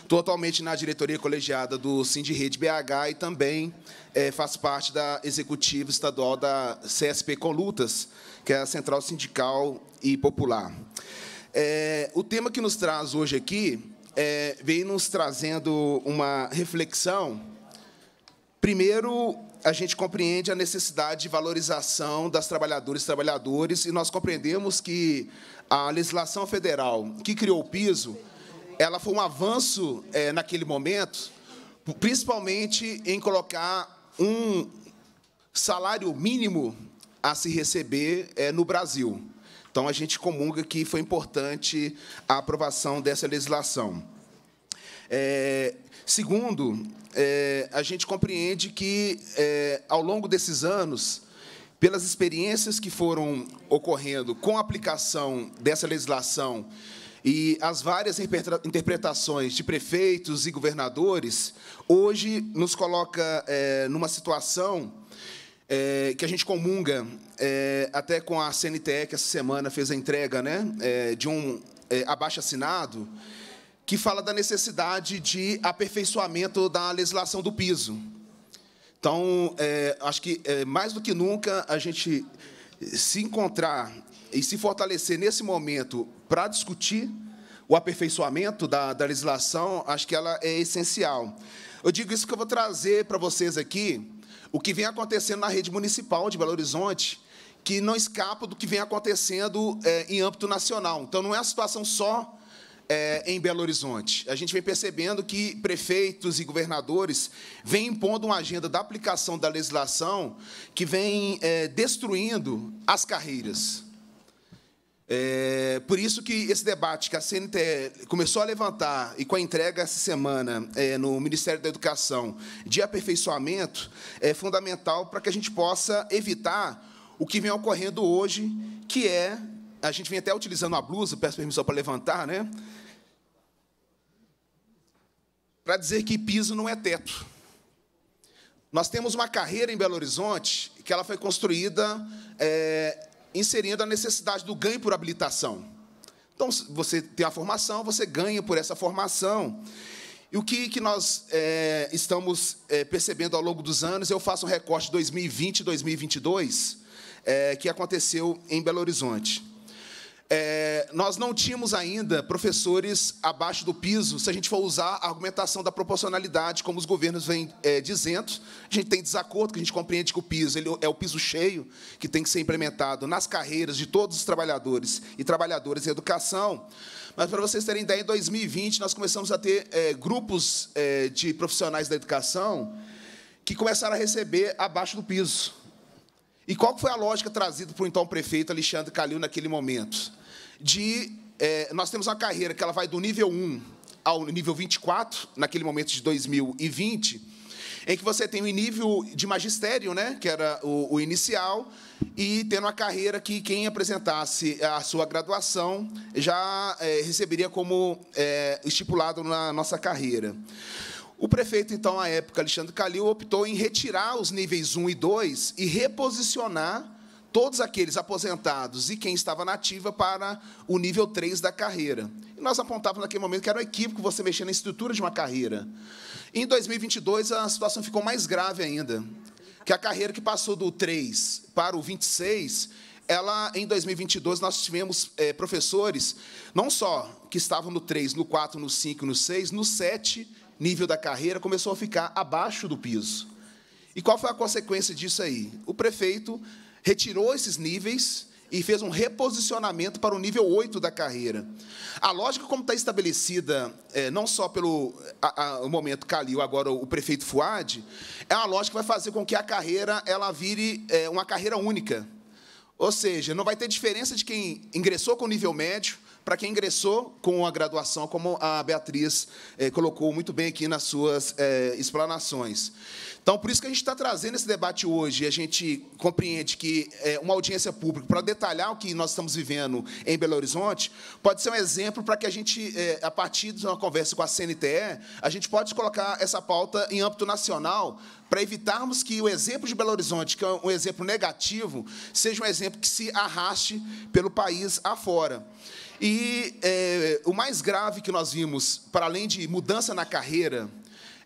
Estou atualmente na diretoria colegiada do Cindy Rede BH e também é, faço parte da executiva estadual da CSP Colutas, que é a Central Sindical e Popular. É, o tema que nos traz hoje aqui é, vem nos trazendo uma reflexão, primeiro, a gente compreende a necessidade de valorização das trabalhadoras e trabalhadores, e nós compreendemos que a legislação federal que criou o piso, ela foi um avanço é, naquele momento, principalmente em colocar um salário mínimo a se receber é, no Brasil. Então, a gente comunga que foi importante a aprovação dessa legislação. É, Segundo, é, a gente compreende que, é, ao longo desses anos, pelas experiências que foram ocorrendo com a aplicação dessa legislação e as várias interpretações de prefeitos e governadores, hoje nos coloca é, numa situação é, que a gente comunga é, até com a CNTE, que essa semana fez a entrega né, é, de um é, abaixo-assinado, que fala da necessidade de aperfeiçoamento da legislação do piso. Então, é, acho que é, mais do que nunca a gente se encontrar e se fortalecer nesse momento para discutir o aperfeiçoamento da, da legislação, acho que ela é essencial. Eu digo isso que eu vou trazer para vocês aqui o que vem acontecendo na rede municipal de Belo Horizonte, que não escapa do que vem acontecendo é, em âmbito nacional. Então, não é a situação só é, em Belo Horizonte. A gente vem percebendo que prefeitos e governadores vêm impondo uma agenda da aplicação da legislação que vem é, destruindo as carreiras. É, por isso que esse debate que a CNTE começou a levantar e com a entrega essa semana é, no Ministério da Educação de aperfeiçoamento é fundamental para que a gente possa evitar o que vem ocorrendo hoje, que é a gente vem até utilizando a blusa, peço permissão para levantar, né? para dizer que piso não é teto. Nós temos uma carreira em Belo Horizonte que ela foi construída é, inserindo a necessidade do ganho por habilitação. Então, você tem a formação, você ganha por essa formação. E o que, que nós é, estamos é, percebendo ao longo dos anos, eu faço um recorte 2020 e 2022, é, que aconteceu em Belo Horizonte. É, nós não tínhamos ainda professores abaixo do piso, se a gente for usar a argumentação da proporcionalidade, como os governos vêm é, dizendo. A gente tem desacordo, que a gente compreende que o piso ele é o piso cheio, que tem que ser implementado nas carreiras de todos os trabalhadores e trabalhadoras em educação. Mas, para vocês terem ideia, em 2020, nós começamos a ter é, grupos é, de profissionais da educação que começaram a receber abaixo do piso. E qual foi a lógica trazida para então, o então prefeito Alexandre Calil naquele momento? De é, nós temos uma carreira que ela vai do nível 1 ao nível 24, naquele momento de 2020, em que você tem o nível de magistério, né, que era o, o inicial, e tendo uma carreira que quem apresentasse a sua graduação já é, receberia como é, estipulado na nossa carreira. O prefeito, então, à época, Alexandre Calil, optou em retirar os níveis 1 e 2 e reposicionar todos aqueles aposentados e quem estava na ativa para o nível 3 da carreira. E nós apontávamos naquele momento que era um equívoco você mexer na estrutura de uma carreira. Em 2022, a situação ficou mais grave ainda, que a carreira que passou do 3 para o 26, ela, em 2022, nós tivemos é, professores, não só que estavam no 3, no 4, no 5, no 6, no 7 nível da carreira começou a ficar abaixo do piso. E qual foi a consequência disso aí? O prefeito retirou esses níveis e fez um reposicionamento para o nível 8 da carreira. A lógica, como está estabelecida, é, não só pelo a, a, o momento Calil, agora o prefeito Fuad, é uma lógica que vai fazer com que a carreira ela vire é, uma carreira única. Ou seja, não vai ter diferença de quem ingressou com nível médio, para quem ingressou com a graduação, como a Beatriz eh, colocou muito bem aqui nas suas eh, explanações. Então, por isso que a gente está trazendo esse debate hoje. A gente compreende que eh, uma audiência pública, para detalhar o que nós estamos vivendo em Belo Horizonte, pode ser um exemplo para que a gente, a partir de uma conversa com a CNTE, a gente pode colocar essa pauta em âmbito nacional para evitarmos que o exemplo de Belo Horizonte, que é um exemplo negativo, seja um exemplo que se arraste pelo país afora. E é, o mais grave que nós vimos, para além de mudança na carreira,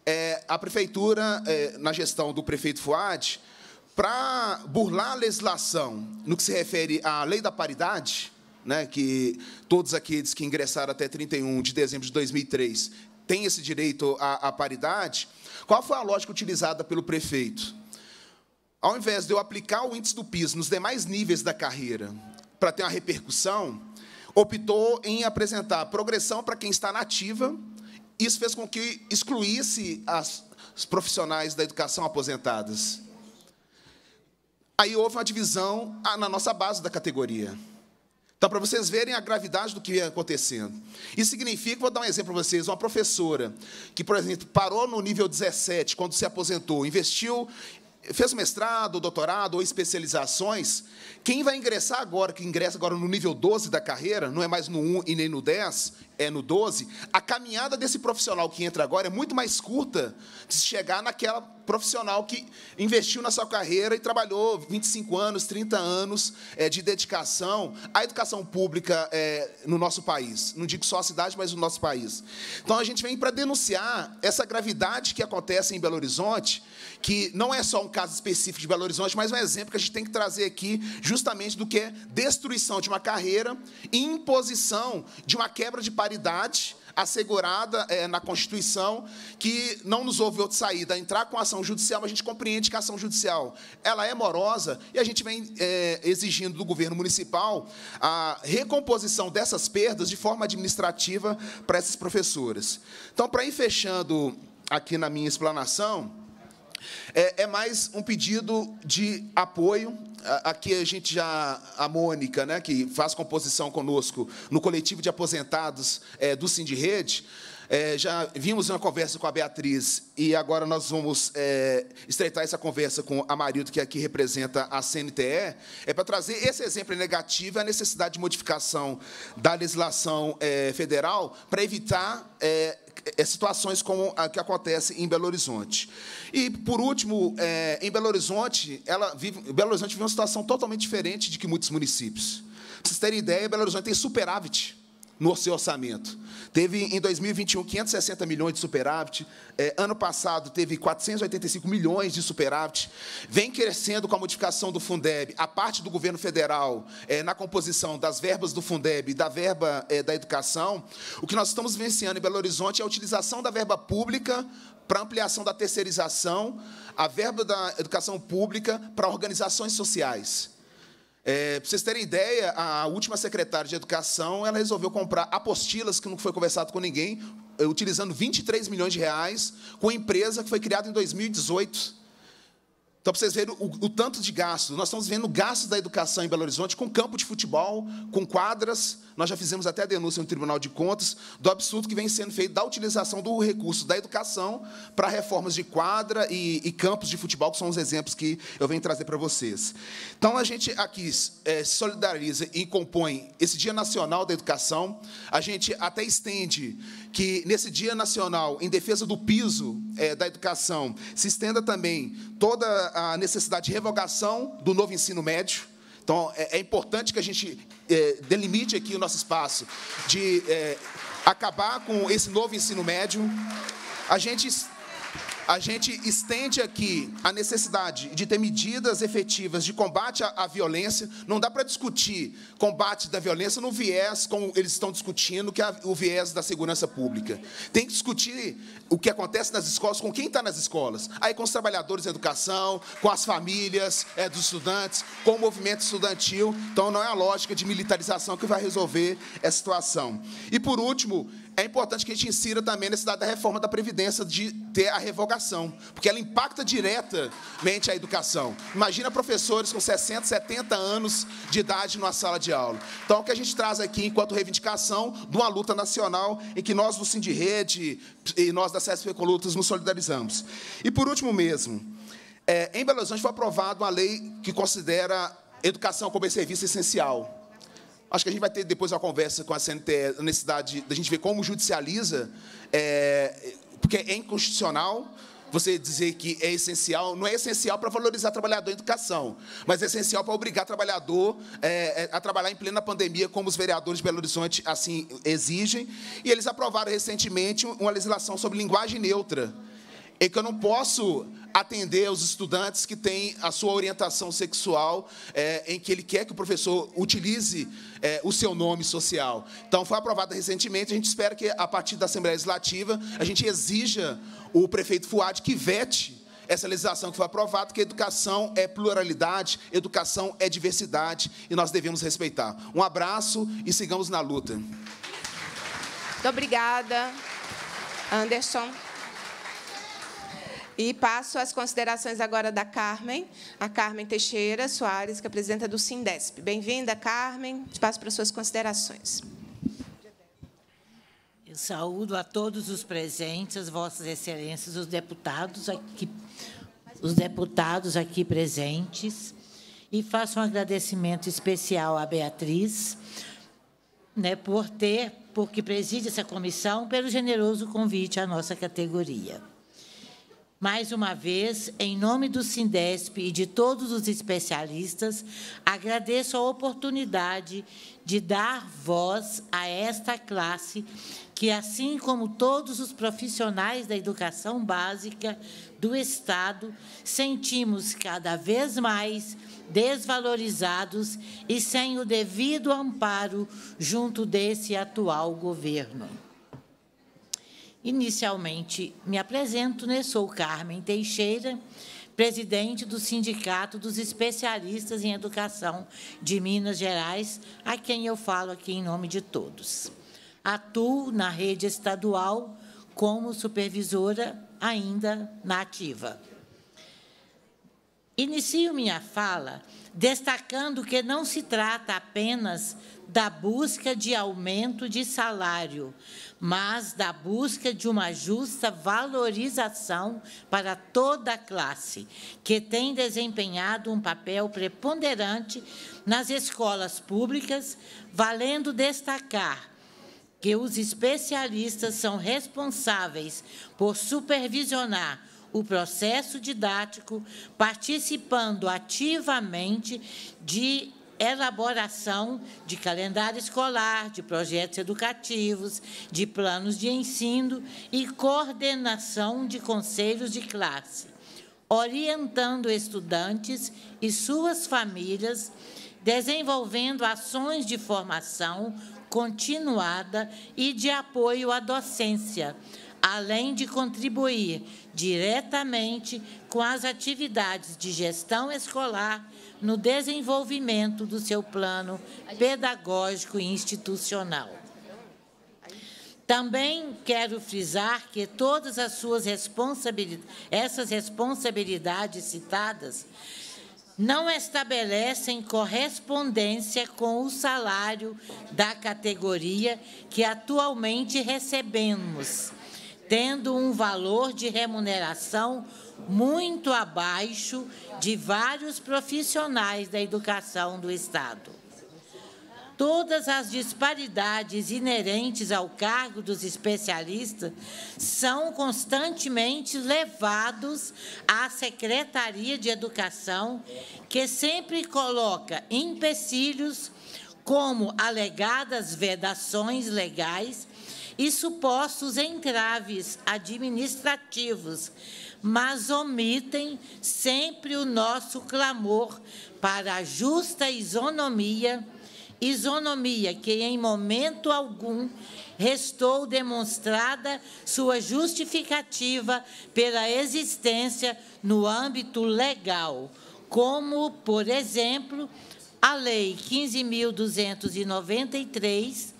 é a prefeitura, é, na gestão do prefeito Fuad, para burlar a legislação no que se refere à lei da paridade, né, que todos aqueles que ingressaram até 31 de dezembro de 2003 têm esse direito à, à paridade, qual foi a lógica utilizada pelo prefeito? Ao invés de eu aplicar o índice do PIS nos demais níveis da carreira para ter uma repercussão, optou em apresentar progressão para quem está nativa. Isso fez com que excluísse as profissionais da educação aposentadas. Aí houve uma divisão ah, na nossa base da categoria. Então, para vocês verem a gravidade do que ia acontecendo. Isso significa, vou dar um exemplo para vocês, uma professora que, por exemplo, parou no nível 17, quando se aposentou, investiu fez mestrado, doutorado ou especializações, quem vai ingressar agora, que ingressa agora no nível 12 da carreira, não é mais no 1 e nem no 10, é no 12, a caminhada desse profissional que entra agora é muito mais curta de chegar naquela profissional que investiu na sua carreira e trabalhou 25 anos, 30 anos é, de dedicação à educação pública é, no nosso país. Não digo só a cidade, mas no nosso país. Então, a gente vem para denunciar essa gravidade que acontece em Belo Horizonte, que não é só um caso específico de Belo Horizonte, mas um exemplo que a gente tem que trazer aqui justamente do que é destruição de uma carreira e imposição de uma quebra de paridade assegurada é, na Constituição que não nos houve outra saída, entrar com ação judicial, mas a gente compreende que a ação judicial ela é morosa e a gente vem é, exigindo do governo municipal a recomposição dessas perdas de forma administrativa para essas professoras. Então, para ir fechando aqui na minha explanação, é, é mais um pedido de apoio. Aqui a gente já, a Mônica, né, que faz composição conosco no coletivo de aposentados é, do Cindy Rede, é, já vimos uma conversa com a Beatriz e agora nós vamos é, estreitar essa conversa com a Marido que aqui representa a CNTE, é para trazer esse exemplo negativo e a necessidade de modificação da legislação é, federal para evitar é, é, é, situações como a que acontece em Belo Horizonte. E, por último, é, em Belo Horizonte, ela vive, Belo Horizonte vive uma situação totalmente diferente de que muitos municípios. Para vocês terem ideia, Belo Horizonte tem superávit no seu orçamento. Teve em 2021 560 milhões de superávit, é, ano passado teve 485 milhões de superávit, vem crescendo com a modificação do Fundeb, a parte do governo federal é, na composição das verbas do Fundeb e da verba é, da educação. O que nós estamos vivenciando em Belo Horizonte é a utilização da verba pública para ampliação da terceirização, a verba da educação pública para organizações sociais. É, para vocês terem ideia, a última secretária de Educação ela resolveu comprar apostilas, que não foi conversado com ninguém, eh, utilizando 23 milhões de reais, com uma empresa que foi criada em 2018. Então, para vocês verem o, o tanto de gastos. Nós estamos vendo gastos da educação em Belo Horizonte com campo de futebol, com quadras. Nós já fizemos até denúncia no Tribunal de Contas do absurdo que vem sendo feito da utilização do recurso da educação para reformas de quadra e, e campos de futebol, que são os exemplos que eu venho trazer para vocês. Então, a gente aqui é, solidariza e compõe esse Dia Nacional da Educação. A gente até estende que nesse Dia Nacional em defesa do piso é, da educação se estenda também toda a necessidade de revogação do novo ensino médio. Então, é, é importante que a gente é, delimite aqui o nosso espaço de eh, acabar com esse novo ensino médio. A gente a gente estende aqui a necessidade de ter medidas efetivas de combate à, violência. Não dá para discutir combate da violência no viés, como eles estão discutindo, que é o viés da segurança pública. Tem que discutir o que acontece nas escolas, com quem está nas escolas. Aí com os trabalhadores da educação, com as famílias é, dos estudantes, com o movimento estudantil. Então não é a lógica de militarização que vai resolver essa situação. E por último, é importante que a gente insira também a necessidade da reforma da Previdência de ter a revogação, porque ela impacta diretamente a educação. Imagina professores com 60, 70 anos de idade numa sala de aula. Então, o que a gente traz aqui enquanto reivindicação de uma luta nacional em que nós do Sindirede e nós da CSP Colutas nos solidarizamos. E, por último mesmo, é, em Belo Horizonte foi aprovada uma lei que considera educação como serviço essencial. Acho que a gente vai ter depois uma conversa com a CNTE, a necessidade da gente ver como judicializa, é, porque é inconstitucional você dizer que é essencial, não é essencial para valorizar trabalhador em educação, mas é essencial para obrigar trabalhador é, é, a trabalhar em plena pandemia, como os vereadores de Belo Horizonte assim exigem. E eles aprovaram recentemente uma legislação sobre linguagem neutra, é que eu não posso atender os estudantes que têm a sua orientação sexual, é, em que ele quer que o professor utilize é, o seu nome social. Então, foi aprovada recentemente, a gente espera que, a partir da Assembleia Legislativa, a gente exija o prefeito Fuad que vete essa legislação que foi aprovada, que educação é pluralidade, educação é diversidade, e nós devemos respeitar. Um abraço e sigamos na luta. Muito obrigada, Anderson. E passo as considerações agora da Carmen, a Carmen Teixeira Soares, que é presidenta do Sindesp. Bem-vinda, Carmen. Te passo para as suas considerações. Eu saúdo a todos os presentes, as vossas excelências, os deputados aqui, os deputados aqui presentes, e faço um agradecimento especial à Beatriz, né, por ter, porque preside essa comissão, pelo generoso convite à nossa categoria. Mais uma vez, em nome do Sindesp e de todos os especialistas, agradeço a oportunidade de dar voz a esta classe que, assim como todos os profissionais da educação básica do Estado, sentimos cada vez mais desvalorizados e sem o devido amparo junto desse atual governo. Inicialmente, me apresento, né? sou Carmen Teixeira, presidente do Sindicato dos Especialistas em Educação de Minas Gerais, a quem eu falo aqui em nome de todos. Atuo na rede estadual como supervisora ainda na ativa. Inicio minha fala destacando que não se trata apenas da busca de aumento de salário, mas da busca de uma justa valorização para toda a classe, que tem desempenhado um papel preponderante nas escolas públicas, valendo destacar que os especialistas são responsáveis por supervisionar o processo didático, participando ativamente de elaboração de calendário escolar, de projetos educativos, de planos de ensino e coordenação de conselhos de classe, orientando estudantes e suas famílias, desenvolvendo ações de formação continuada e de apoio à docência, além de contribuir diretamente com as atividades de gestão escolar no desenvolvimento do seu plano pedagógico e institucional. Também quero frisar que todas as suas responsabilidades, essas responsabilidades citadas não estabelecem correspondência com o salário da categoria que atualmente recebemos tendo um valor de remuneração muito abaixo de vários profissionais da educação do Estado. Todas as disparidades inerentes ao cargo dos especialistas são constantemente levados à Secretaria de Educação, que sempre coloca empecilhos como alegadas vedações legais e supostos entraves administrativos, mas omitem sempre o nosso clamor para a justa isonomia, isonomia que em momento algum restou demonstrada sua justificativa pela existência no âmbito legal, como, por exemplo, a Lei 15.293,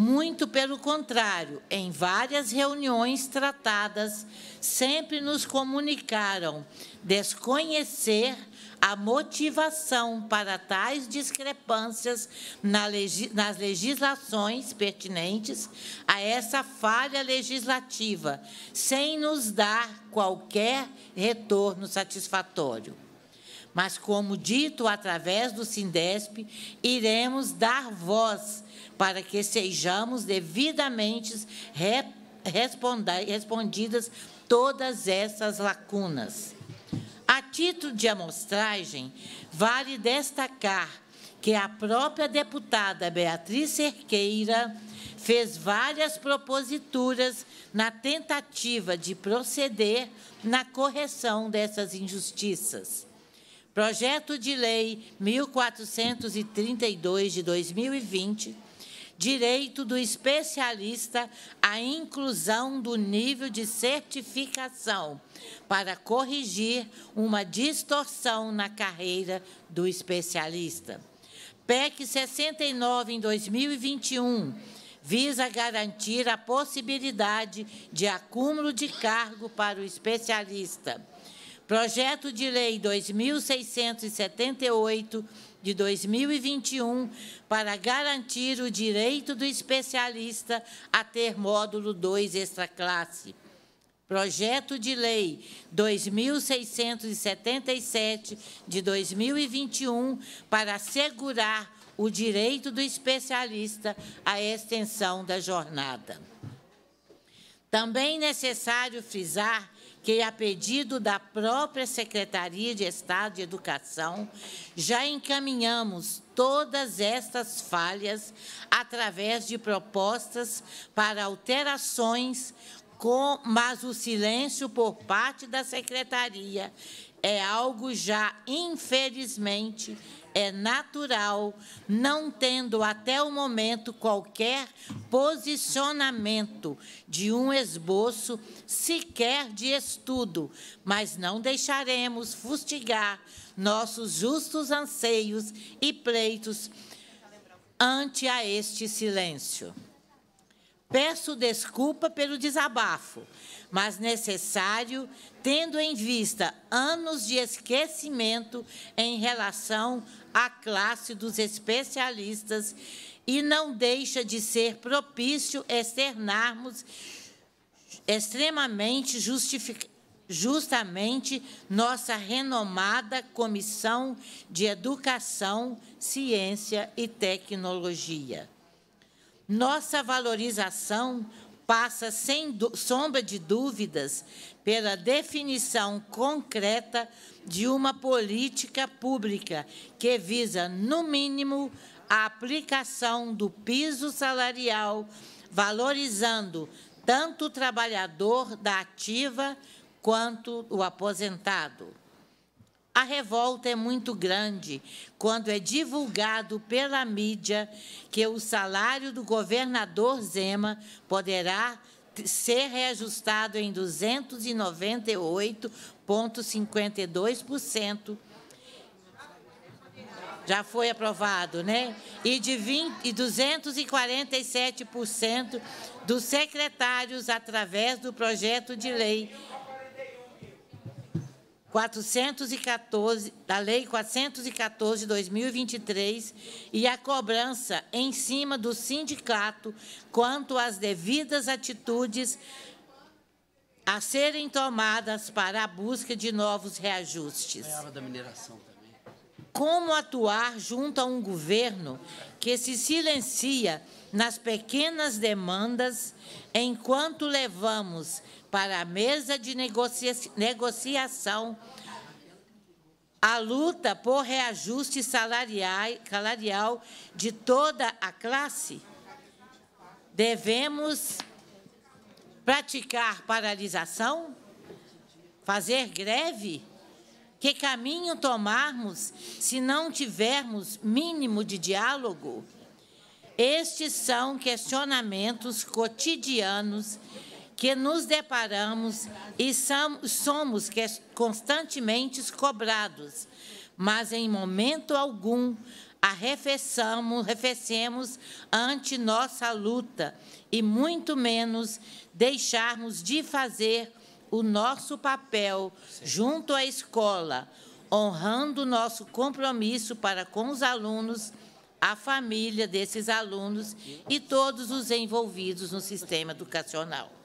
muito pelo contrário, em várias reuniões tratadas, sempre nos comunicaram desconhecer a motivação para tais discrepâncias nas legislações pertinentes a essa falha legislativa, sem nos dar qualquer retorno satisfatório. Mas, como dito através do SINDESP, iremos dar voz para que sejamos devidamente respondidas todas essas lacunas. A título de amostragem, vale destacar que a própria deputada Beatriz Cerqueira fez várias proposituras na tentativa de proceder na correção dessas injustiças. Projeto de Lei 1432 de 2020 direito do especialista à inclusão do nível de certificação para corrigir uma distorção na carreira do especialista. PEC 69 em 2021 visa garantir a possibilidade de acúmulo de cargo para o especialista. Projeto de Lei 2678 de 2021 para garantir o direito do especialista a ter módulo 2 extra classe. Projeto de Lei 2677 de 2021 para assegurar o direito do especialista à extensão da jornada. Também necessário frisar que, a pedido da própria Secretaria de Estado de Educação, já encaminhamos todas estas falhas através de propostas para alterações, com, mas o silêncio por parte da Secretaria é algo já, infelizmente, é natural, não tendo até o momento qualquer posicionamento de um esboço, sequer de estudo, mas não deixaremos fustigar nossos justos anseios e pleitos ante a este silêncio. Peço desculpa pelo desabafo, mas necessário, tendo em vista anos de esquecimento em relação à classe dos especialistas e não deixa de ser propício externarmos extremamente justamente nossa renomada Comissão de Educação, Ciência e Tecnologia. Nossa valorização passa sem sombra de dúvidas pela definição concreta de uma política pública que visa, no mínimo, a aplicação do piso salarial, valorizando tanto o trabalhador da ativa quanto o aposentado. A revolta é muito grande quando é divulgado pela mídia que o salário do governador Zema poderá ser reajustado em 298,52%. Já foi aprovado, né? E de 20, e 247% dos secretários através do projeto de lei 414, da Lei 414 de 2023 e a cobrança em cima do sindicato quanto às devidas atitudes a serem tomadas para a busca de novos reajustes. Como atuar junto a um governo que se silencia nas pequenas demandas enquanto levamos para a mesa de negocia negociação a luta por reajuste salarial de toda a classe. Devemos praticar paralisação? Fazer greve? Que caminho tomarmos se não tivermos mínimo de diálogo? Estes são questionamentos cotidianos que nos deparamos e somos constantemente cobrados, mas em momento algum arrefecemos, arrefecemos ante nossa luta e muito menos deixarmos de fazer o nosso papel junto à escola, honrando nosso compromisso para com os alunos, a família desses alunos e todos os envolvidos no sistema educacional.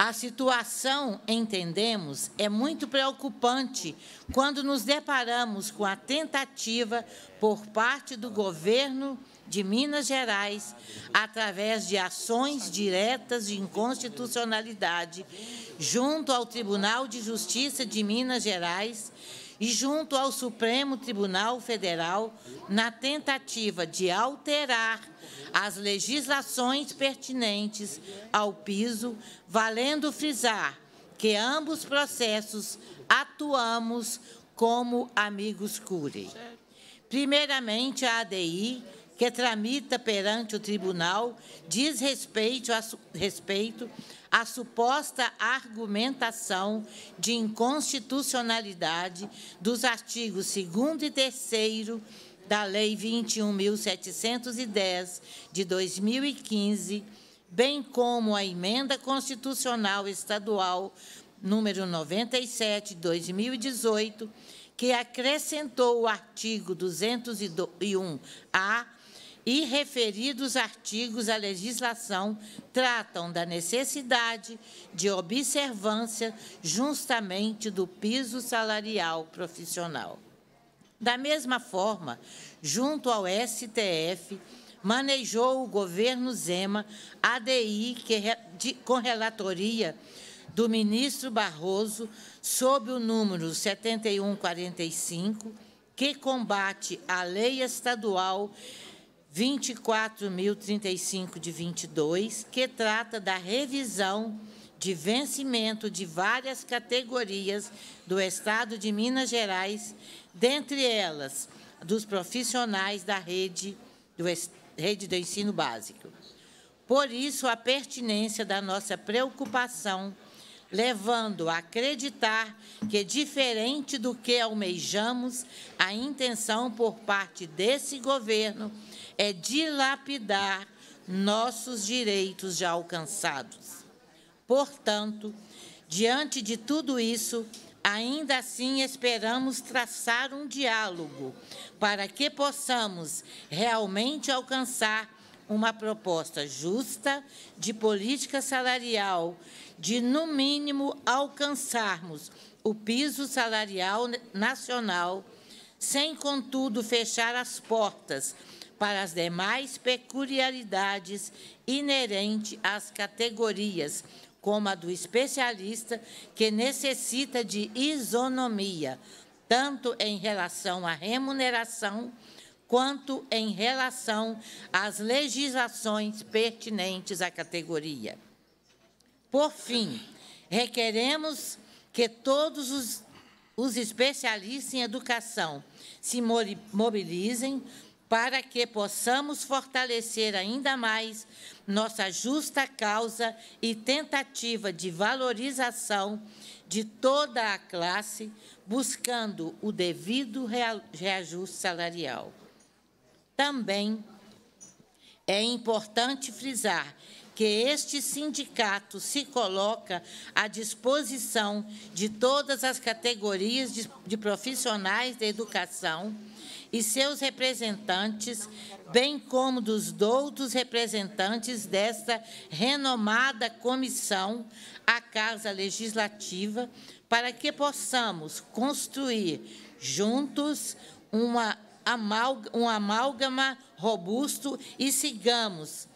A situação, entendemos, é muito preocupante quando nos deparamos com a tentativa por parte do governo de Minas Gerais, através de ações diretas de inconstitucionalidade junto ao Tribunal de Justiça de Minas Gerais, e junto ao Supremo Tribunal Federal na tentativa de alterar as legislações pertinentes ao piso, valendo frisar que ambos processos atuamos como amigos curi. Primeiramente, a ADI, que tramita perante o tribunal, diz respeito, a, respeito a suposta argumentação de inconstitucionalidade dos artigos 2 e 3 da Lei 21.710, de 2015, bem como a Emenda Constitucional Estadual número 97, 2018, que acrescentou o artigo 201-A e referidos artigos à legislação tratam da necessidade de observância justamente do piso salarial profissional. Da mesma forma, junto ao STF, manejou o governo Zema a DI que, de, com relatoria do ministro Barroso sob o número 7145, que combate a lei estadual 24.035 de 22, que trata da revisão de vencimento de várias categorias do Estado de Minas Gerais, dentre elas dos profissionais da rede do, rede do ensino básico. Por isso, a pertinência da nossa preocupação, levando a acreditar que, diferente do que almejamos, a intenção por parte desse governo é dilapidar nossos direitos já alcançados. Portanto, diante de tudo isso, ainda assim esperamos traçar um diálogo para que possamos realmente alcançar uma proposta justa de política salarial, de, no mínimo, alcançarmos o piso salarial nacional, sem, contudo, fechar as portas para as demais peculiaridades inerentes às categorias, como a do especialista, que necessita de isonomia, tanto em relação à remuneração, quanto em relação às legislações pertinentes à categoria. Por fim, requeremos que todos os, os especialistas em educação se mobilizem para que possamos fortalecer ainda mais nossa justa causa e tentativa de valorização de toda a classe, buscando o devido reajuste salarial. Também é importante frisar que este sindicato se coloca à disposição de todas as categorias de, de profissionais da educação e seus representantes, bem como dos outros representantes desta renomada comissão à Casa Legislativa, para que possamos construir juntos uma um amálgama robusto e sigamos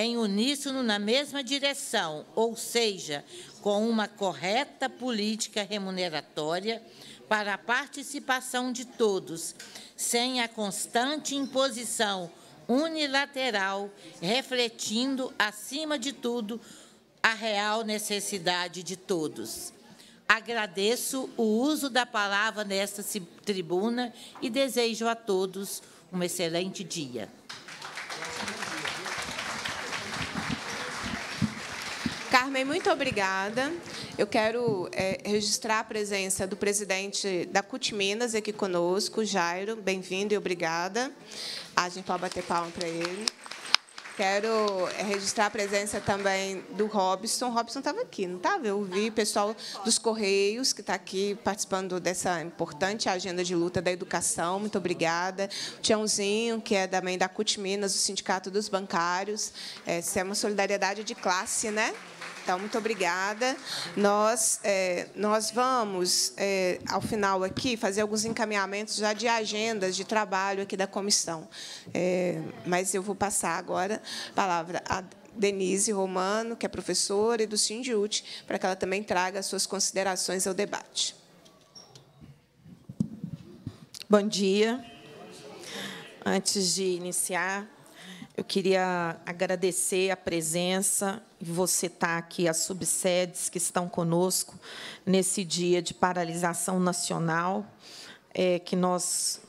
em uníssono na mesma direção, ou seja, com uma correta política remuneratória para a participação de todos, sem a constante imposição unilateral, refletindo, acima de tudo, a real necessidade de todos. Agradeço o uso da palavra nesta tribuna e desejo a todos um excelente dia. Carmen, muito obrigada. Eu quero é, registrar a presença do presidente da CUT Minas aqui conosco, Jairo. Bem-vindo e obrigada. A gente pode bater palma para ele. Quero é, registrar a presença também do Robson. O Robson estava aqui, não estava? Eu vi o pessoal dos Correios que está aqui participando dessa importante agenda de luta da educação. Muito obrigada. O Tiãozinho, que é também da CUT Minas, do Sindicato dos Bancários. Essa é, é uma solidariedade de classe, né? Natal. Muito obrigada. Nós, é, nós vamos, é, ao final aqui, fazer alguns encaminhamentos já de agendas de trabalho aqui da comissão. É, mas eu vou passar agora a palavra a Denise Romano, que é professora, e do Sindiut, para que ela também traga suas considerações ao debate. Bom dia. Antes de iniciar, eu queria agradecer a presença e você estar tá aqui, as subsedes que estão conosco nesse dia de paralisação nacional, é, que nós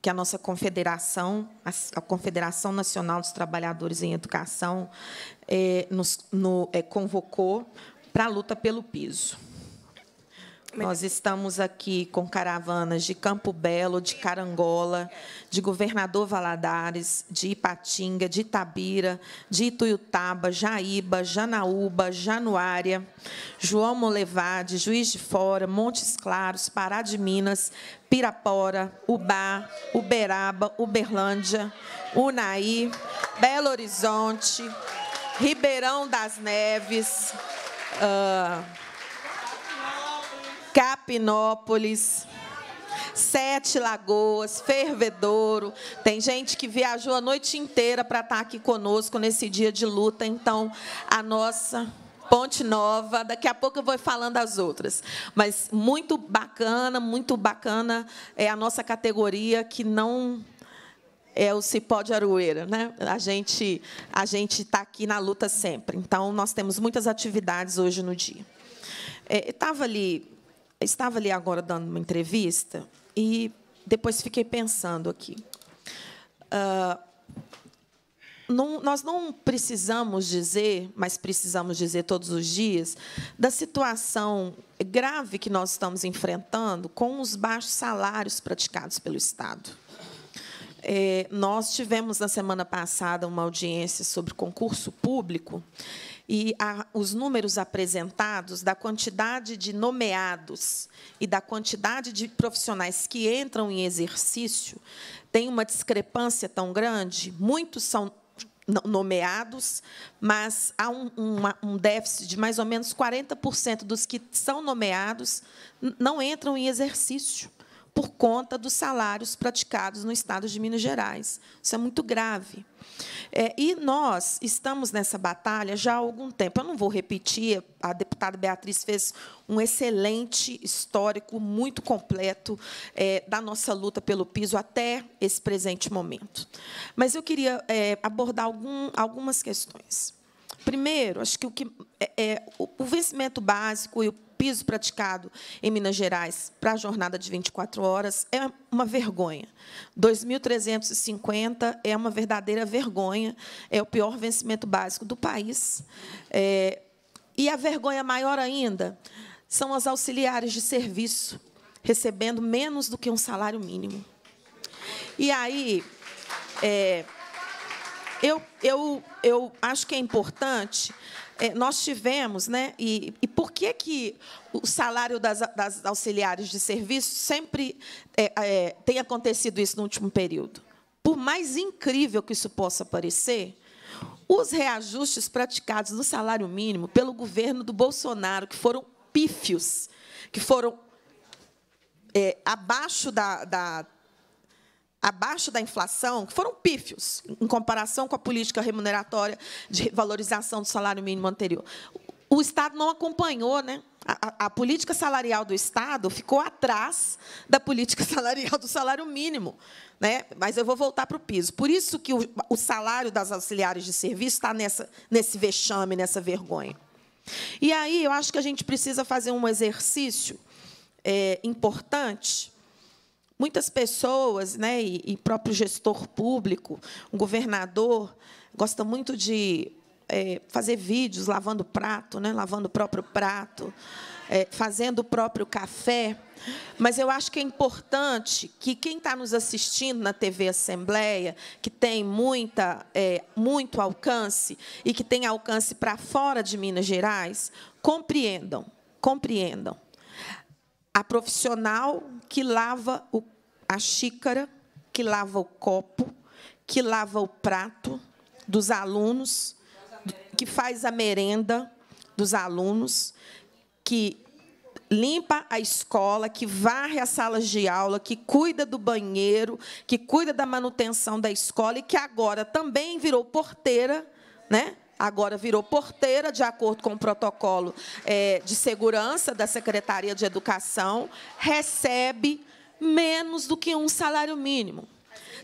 que a nossa confederação, a Confederação Nacional dos Trabalhadores em Educação, é, nos no, é, convocou para a luta pelo piso. Nós estamos aqui com caravanas de Campo Belo, de Carangola, de Governador Valadares, de Ipatinga, de Itabira, de Ituiutaba, Jaíba, Janaúba, Januária, João Molevade, Juiz de Fora, Montes Claros, Pará de Minas, Pirapora, Ubá, Uberaba, Uberlândia, Unaí, Belo Horizonte, Ribeirão das Neves. Uh, Capinópolis, Sete Lagoas, Fervedouro. Tem gente que viajou a noite inteira para estar tá aqui conosco nesse dia de luta. Então, a nossa Ponte Nova, daqui a pouco eu vou falando as outras. Mas muito bacana, muito bacana é a nossa categoria que não é o cipó de aroeira, né? A gente a gente está aqui na luta sempre. Então nós temos muitas atividades hoje no dia. É, Estava ali estava ali agora dando uma entrevista e depois fiquei pensando aqui. Uh, não, nós não precisamos dizer, mas precisamos dizer todos os dias, da situação grave que nós estamos enfrentando com os baixos salários praticados pelo Estado. É, nós tivemos na semana passada uma audiência sobre concurso público e a, os números apresentados da quantidade de nomeados e da quantidade de profissionais que entram em exercício tem uma discrepância tão grande. Muitos são nomeados, mas há um, uma, um déficit de mais ou menos 40% dos que são nomeados não entram em exercício por conta dos salários praticados no estado de Minas Gerais. Isso é muito grave. É, e nós estamos nessa batalha já há algum tempo. Eu não vou repetir, a deputada Beatriz fez um excelente histórico, muito completo, é, da nossa luta pelo piso até esse presente momento. Mas eu queria é, abordar algum, algumas questões. Primeiro, acho que o, que, é, é, o vencimento básico e o piso praticado em Minas Gerais para a jornada de 24 horas é uma vergonha. 2.350 é uma verdadeira vergonha, é o pior vencimento básico do país. É, e a vergonha maior ainda são as auxiliares de serviço, recebendo menos do que um salário mínimo. E aí, é, eu, eu, eu acho que é importante é, nós tivemos, né? E, e, por que, que o salário das, das auxiliares de serviço sempre é, é, tem acontecido isso no último período? Por mais incrível que isso possa parecer, os reajustes praticados no salário mínimo pelo governo do Bolsonaro, que foram pífios, que foram é, abaixo da, da abaixo da inflação que foram pífios em comparação com a política remuneratória de valorização do salário mínimo anterior. O Estado não acompanhou, né? A, a, a política salarial do Estado ficou atrás da política salarial do salário mínimo. Né? Mas eu vou voltar para o piso. Por isso que o, o salário das auxiliares de serviço está nessa, nesse vexame, nessa vergonha. E aí eu acho que a gente precisa fazer um exercício é, importante Muitas pessoas, né, e, e próprio gestor público, o governador, gosta muito de é, fazer vídeos lavando prato, né, lavando o próprio prato, é, fazendo o próprio café. Mas eu acho que é importante que quem está nos assistindo na TV Assembleia, que tem muita, é, muito alcance e que tem alcance para fora de Minas Gerais, compreendam, compreendam a profissional que lava o, a xícara, que lava o copo, que lava o prato dos alunos, que faz a merenda dos alunos, que limpa a escola, que varre as salas de aula, que cuida do banheiro, que cuida da manutenção da escola e que agora também virou porteira, né? agora virou porteira, de acordo com o protocolo é, de segurança da Secretaria de Educação, recebe menos do que um salário mínimo.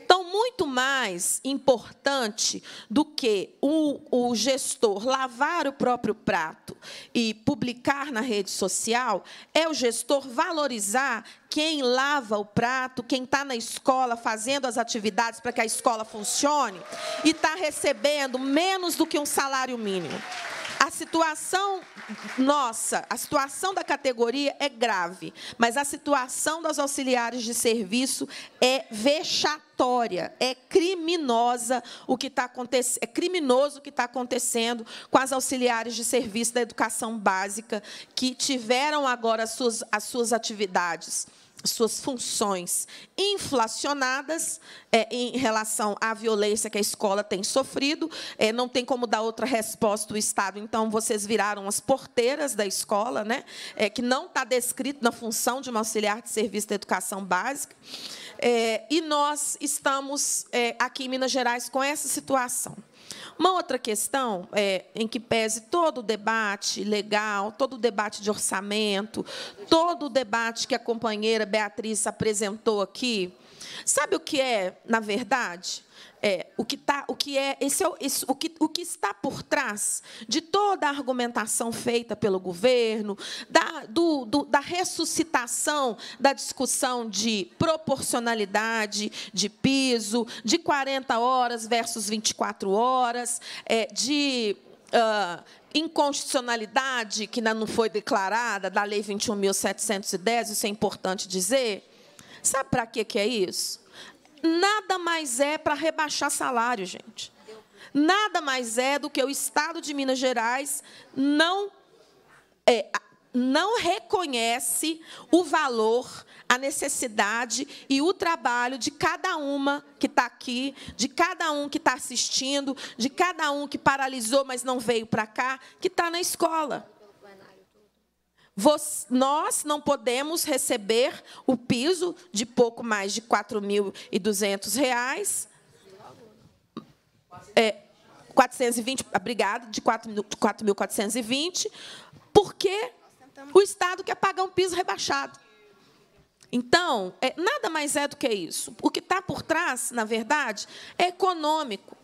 Então, muito mais importante do que o, o gestor lavar o próprio prato e publicar na rede social, é o gestor valorizar quem lava o prato, quem está na escola fazendo as atividades para que a escola funcione e está recebendo menos do que um salário mínimo a situação nossa, a situação da categoria é grave, mas a situação das auxiliares de serviço é vexatória, é criminosa o que está acontecendo, é criminoso o que está acontecendo com as auxiliares de serviço da educação básica que tiveram agora as suas, as suas atividades suas funções inflacionadas é, em relação à violência que a escola tem sofrido, é, não tem como dar outra resposta o Estado, então vocês viraram as porteiras da escola, né, é, que não está descrito na função de uma auxiliar de serviço de educação básica, é, e nós estamos é, aqui em Minas Gerais com essa situação. Uma outra questão é, em que pese todo o debate legal, todo o debate de orçamento, todo o debate que a companheira Beatriz apresentou aqui, Sabe o que é, na verdade? É, o que tá, o que é, esse é esse, o, que, o que está por trás de toda a argumentação feita pelo governo, da, do, do, da ressuscitação da discussão de proporcionalidade de piso, de 40 horas versus 24 horas, é, de. Uh, inconstitucionalidade que ainda não foi declarada da Lei 21.710, isso é importante dizer, Sabe para que que é isso? Nada mais é para rebaixar salário, gente. Nada mais é do que o Estado de Minas Gerais não é, não reconhece o valor, a necessidade e o trabalho de cada uma que está aqui, de cada um que está assistindo, de cada um que paralisou, mas não veio para cá, que está na escola nós não podemos receber o piso de pouco mais de R$ 4.200. É, 420, obrigado, de 4.420, porque o Estado quer pagar um piso rebaixado. Então, é, nada mais é do que isso. O que está por trás, na verdade, é econômico.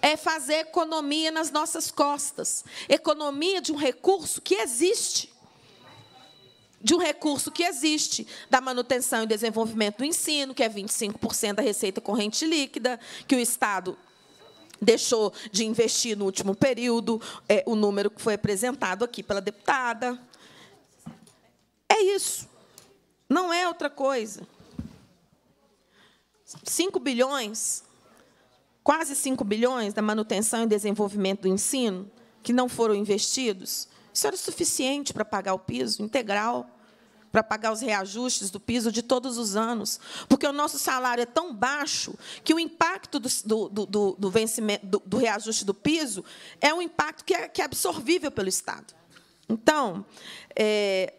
É fazer economia nas nossas costas. Economia de um recurso que existe de um recurso que existe, da manutenção e desenvolvimento do ensino, que é 25% da receita corrente líquida, que o Estado deixou de investir no último período, é, o número que foi apresentado aqui pela deputada. É isso. Não é outra coisa. 5 bilhões, quase 5 bilhões da manutenção e desenvolvimento do ensino, que não foram investidos, isso era suficiente para pagar o piso integral, para pagar os reajustes do piso de todos os anos, porque o nosso salário é tão baixo que o impacto do, do, do, do vencimento, do, do, reajuste do piso é um impacto que é, que é absorvível pelo Estado. Então, é,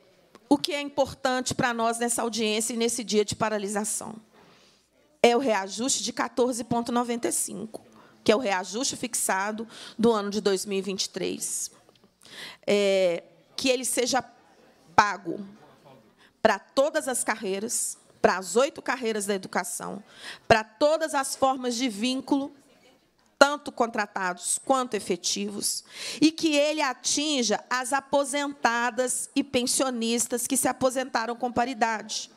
o que é importante para nós nessa audiência e nesse dia de paralisação? É o reajuste de 14,95, que é o reajuste fixado do ano de 2023 é, que ele seja pago para todas as carreiras, para as oito carreiras da educação, para todas as formas de vínculo, tanto contratados quanto efetivos, e que ele atinja as aposentadas e pensionistas que se aposentaram com paridade.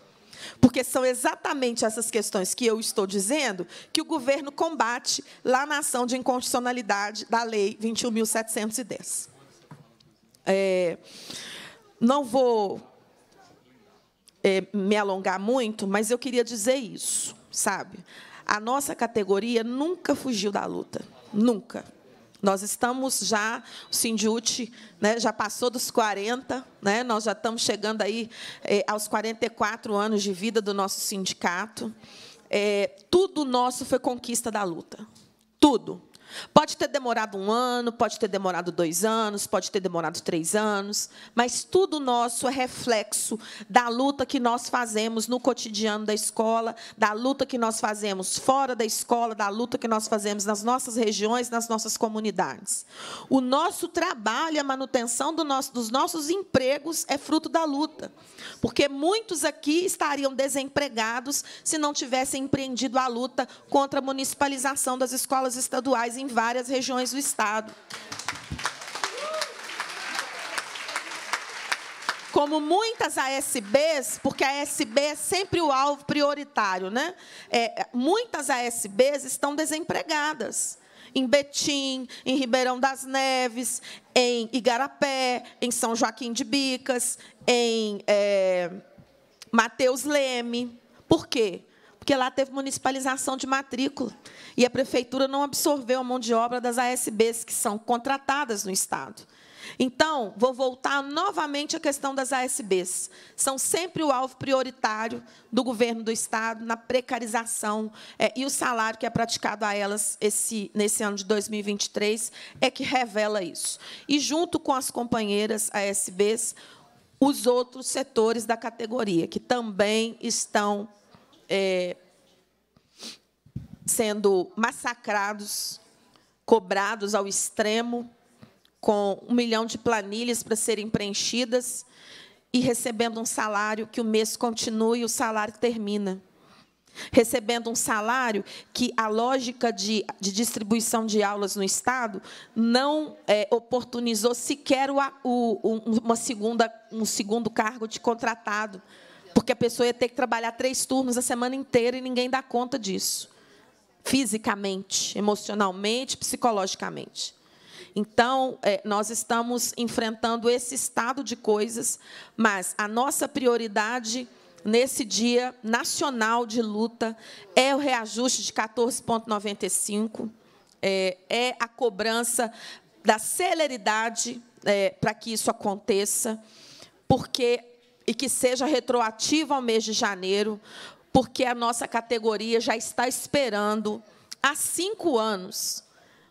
Porque são exatamente essas questões que eu estou dizendo que o governo combate lá na ação de inconstitucionalidade da Lei 21.710. É, não vou é, me alongar muito, mas eu queria dizer isso, sabe? A nossa categoria nunca fugiu da luta, nunca. Nós estamos já, o Sindiute né, já passou dos 40, né, nós já estamos chegando aí é, aos 44 anos de vida do nosso sindicato. É, tudo nosso foi conquista da luta. Tudo. Pode ter demorado um ano, pode ter demorado dois anos, pode ter demorado três anos, mas tudo nosso é reflexo da luta que nós fazemos no cotidiano da escola, da luta que nós fazemos fora da escola, da luta que nós fazemos nas nossas regiões, nas nossas comunidades. O nosso trabalho, a manutenção do nosso, dos nossos empregos é fruto da luta, porque muitos aqui estariam desempregados se não tivessem empreendido a luta contra a municipalização das escolas estaduais em em várias regiões do Estado. como muitas ASBs, porque a ASB é sempre o alvo prioritário, né? É, muitas ASBs estão desempregadas. Em Betim, em Ribeirão das Neves, em Igarapé, em São Joaquim de Bicas, em é, Mateus Leme. Por quê? porque lá teve municipalização de matrícula e a prefeitura não absorveu a mão de obra das ASBs que são contratadas no Estado. Então, vou voltar novamente à questão das ASBs. São sempre o alvo prioritário do governo do Estado na precarização é, e o salário que é praticado a elas esse, nesse ano de 2023 é que revela isso. E, junto com as companheiras ASBs, os outros setores da categoria, que também estão é, sendo massacrados, cobrados ao extremo, com um milhão de planilhas para serem preenchidas e recebendo um salário que o mês continua e o salário termina. Recebendo um salário que a lógica de, de distribuição de aulas no Estado não é, oportunizou sequer o, o, uma segunda, um segundo cargo de contratado porque a pessoa ia ter que trabalhar três turnos a semana inteira e ninguém dá conta disso. Fisicamente, emocionalmente, psicologicamente. Então, é, nós estamos enfrentando esse estado de coisas, mas a nossa prioridade nesse dia nacional de luta é o reajuste de 14,95, é, é, a cobrança da celeridade é, para que isso aconteça, porque e que seja retroativo ao mês de janeiro, porque a nossa categoria já está esperando há cinco anos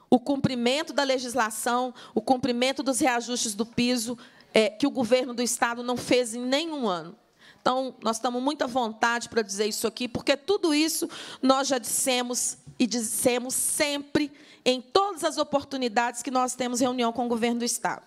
o cumprimento da legislação, o cumprimento dos reajustes do piso, é, que o governo do Estado não fez em nenhum ano. Então, nós estamos muita vontade para dizer isso aqui, porque tudo isso nós já dissemos e dissemos sempre, em todas as oportunidades que nós temos reunião com o governo do Estado.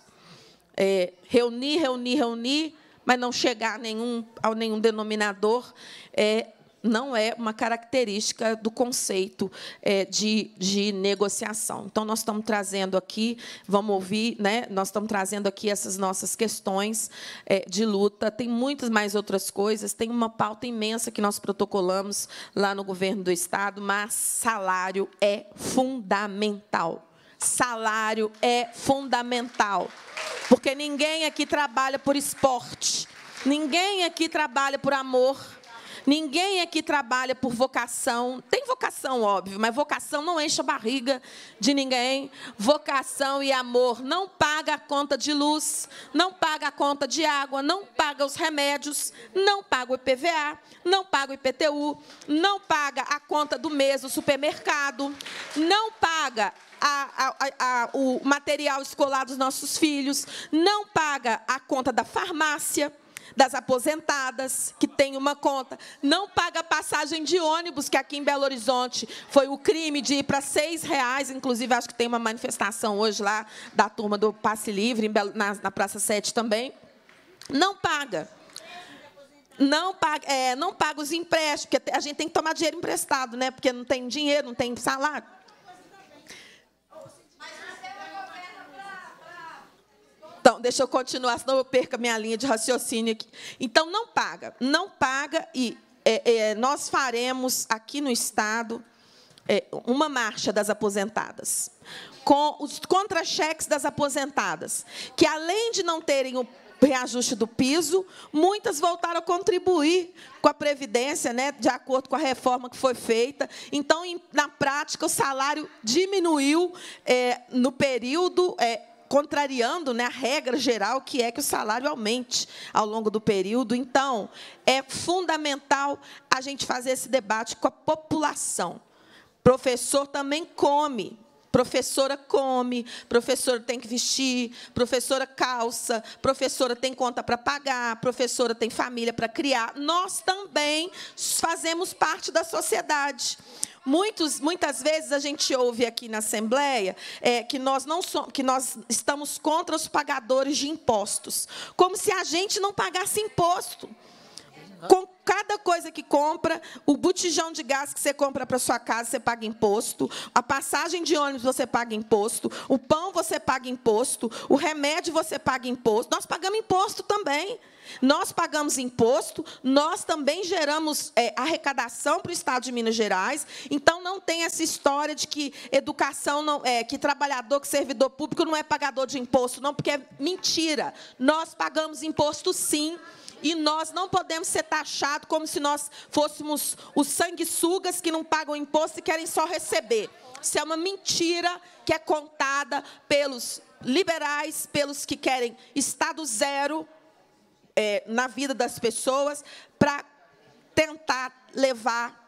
É, reunir, reunir, reunir, mas não chegar a nenhum, a nenhum denominador, é, não é uma característica do conceito é, de, de negociação. Então, nós estamos trazendo aqui, vamos ouvir, né? nós estamos trazendo aqui essas nossas questões é, de luta. Tem muitas mais outras coisas, tem uma pauta imensa que nós protocolamos lá no governo do Estado, mas salário é fundamental salário é fundamental. Porque ninguém aqui trabalha por esporte, ninguém aqui trabalha por amor, ninguém aqui trabalha por vocação. Tem vocação, óbvio, mas vocação não enche a barriga de ninguém. Vocação e amor não paga a conta de luz, não paga a conta de água, não paga os remédios, não paga o IPVA, não paga o IPTU, não paga a conta do mês do supermercado, não paga a, a, a, o material escolar dos nossos filhos, não paga a conta da farmácia, das aposentadas, que tem uma conta, não paga a passagem de ônibus, que aqui em Belo Horizonte foi o crime de ir para seis reais, inclusive acho que tem uma manifestação hoje lá da turma do Passe Livre, na, na Praça 7 também. Não paga não paga, é, não paga os empréstimos, porque a gente tem que tomar dinheiro emprestado, né? Porque não tem dinheiro, não tem salário. Então, deixa eu continuar, senão eu perco a minha linha de raciocínio aqui. Então, não paga, não paga, e é, é, nós faremos aqui no Estado é, uma marcha das aposentadas, com os contra-cheques das aposentadas, que além de não terem o reajuste do piso, muitas voltaram a contribuir com a Previdência, né, de acordo com a reforma que foi feita. Então, em, na prática, o salário diminuiu é, no período. É, contrariando né, a regra geral que é que o salário aumente ao longo do período. Então, é fundamental a gente fazer esse debate com a população. Professor também come, Professora come, professora tem que vestir, professora calça, professora tem conta para pagar, professora tem família para criar. Nós também fazemos parte da sociedade. Muitos, muitas vezes a gente ouve aqui na Assembleia é, que, nós não somos, que nós estamos contra os pagadores de impostos, como se a gente não pagasse imposto. Com cada coisa que compra, o botijão de gás que você compra para sua casa, você paga imposto, a passagem de ônibus você paga imposto, o pão você paga imposto, o remédio você paga imposto. Nós pagamos imposto também. Nós pagamos imposto, nós também geramos é, arrecadação para o Estado de Minas Gerais. Então não tem essa história de que educação não é, que trabalhador, que servidor público não é pagador de imposto, não, porque é mentira. Nós pagamos imposto sim. E nós não podemos ser taxados como se nós fôssemos os sanguessugas que não pagam imposto e querem só receber. Isso é uma mentira que é contada pelos liberais, pelos que querem Estado zero é, na vida das pessoas, para tentar levar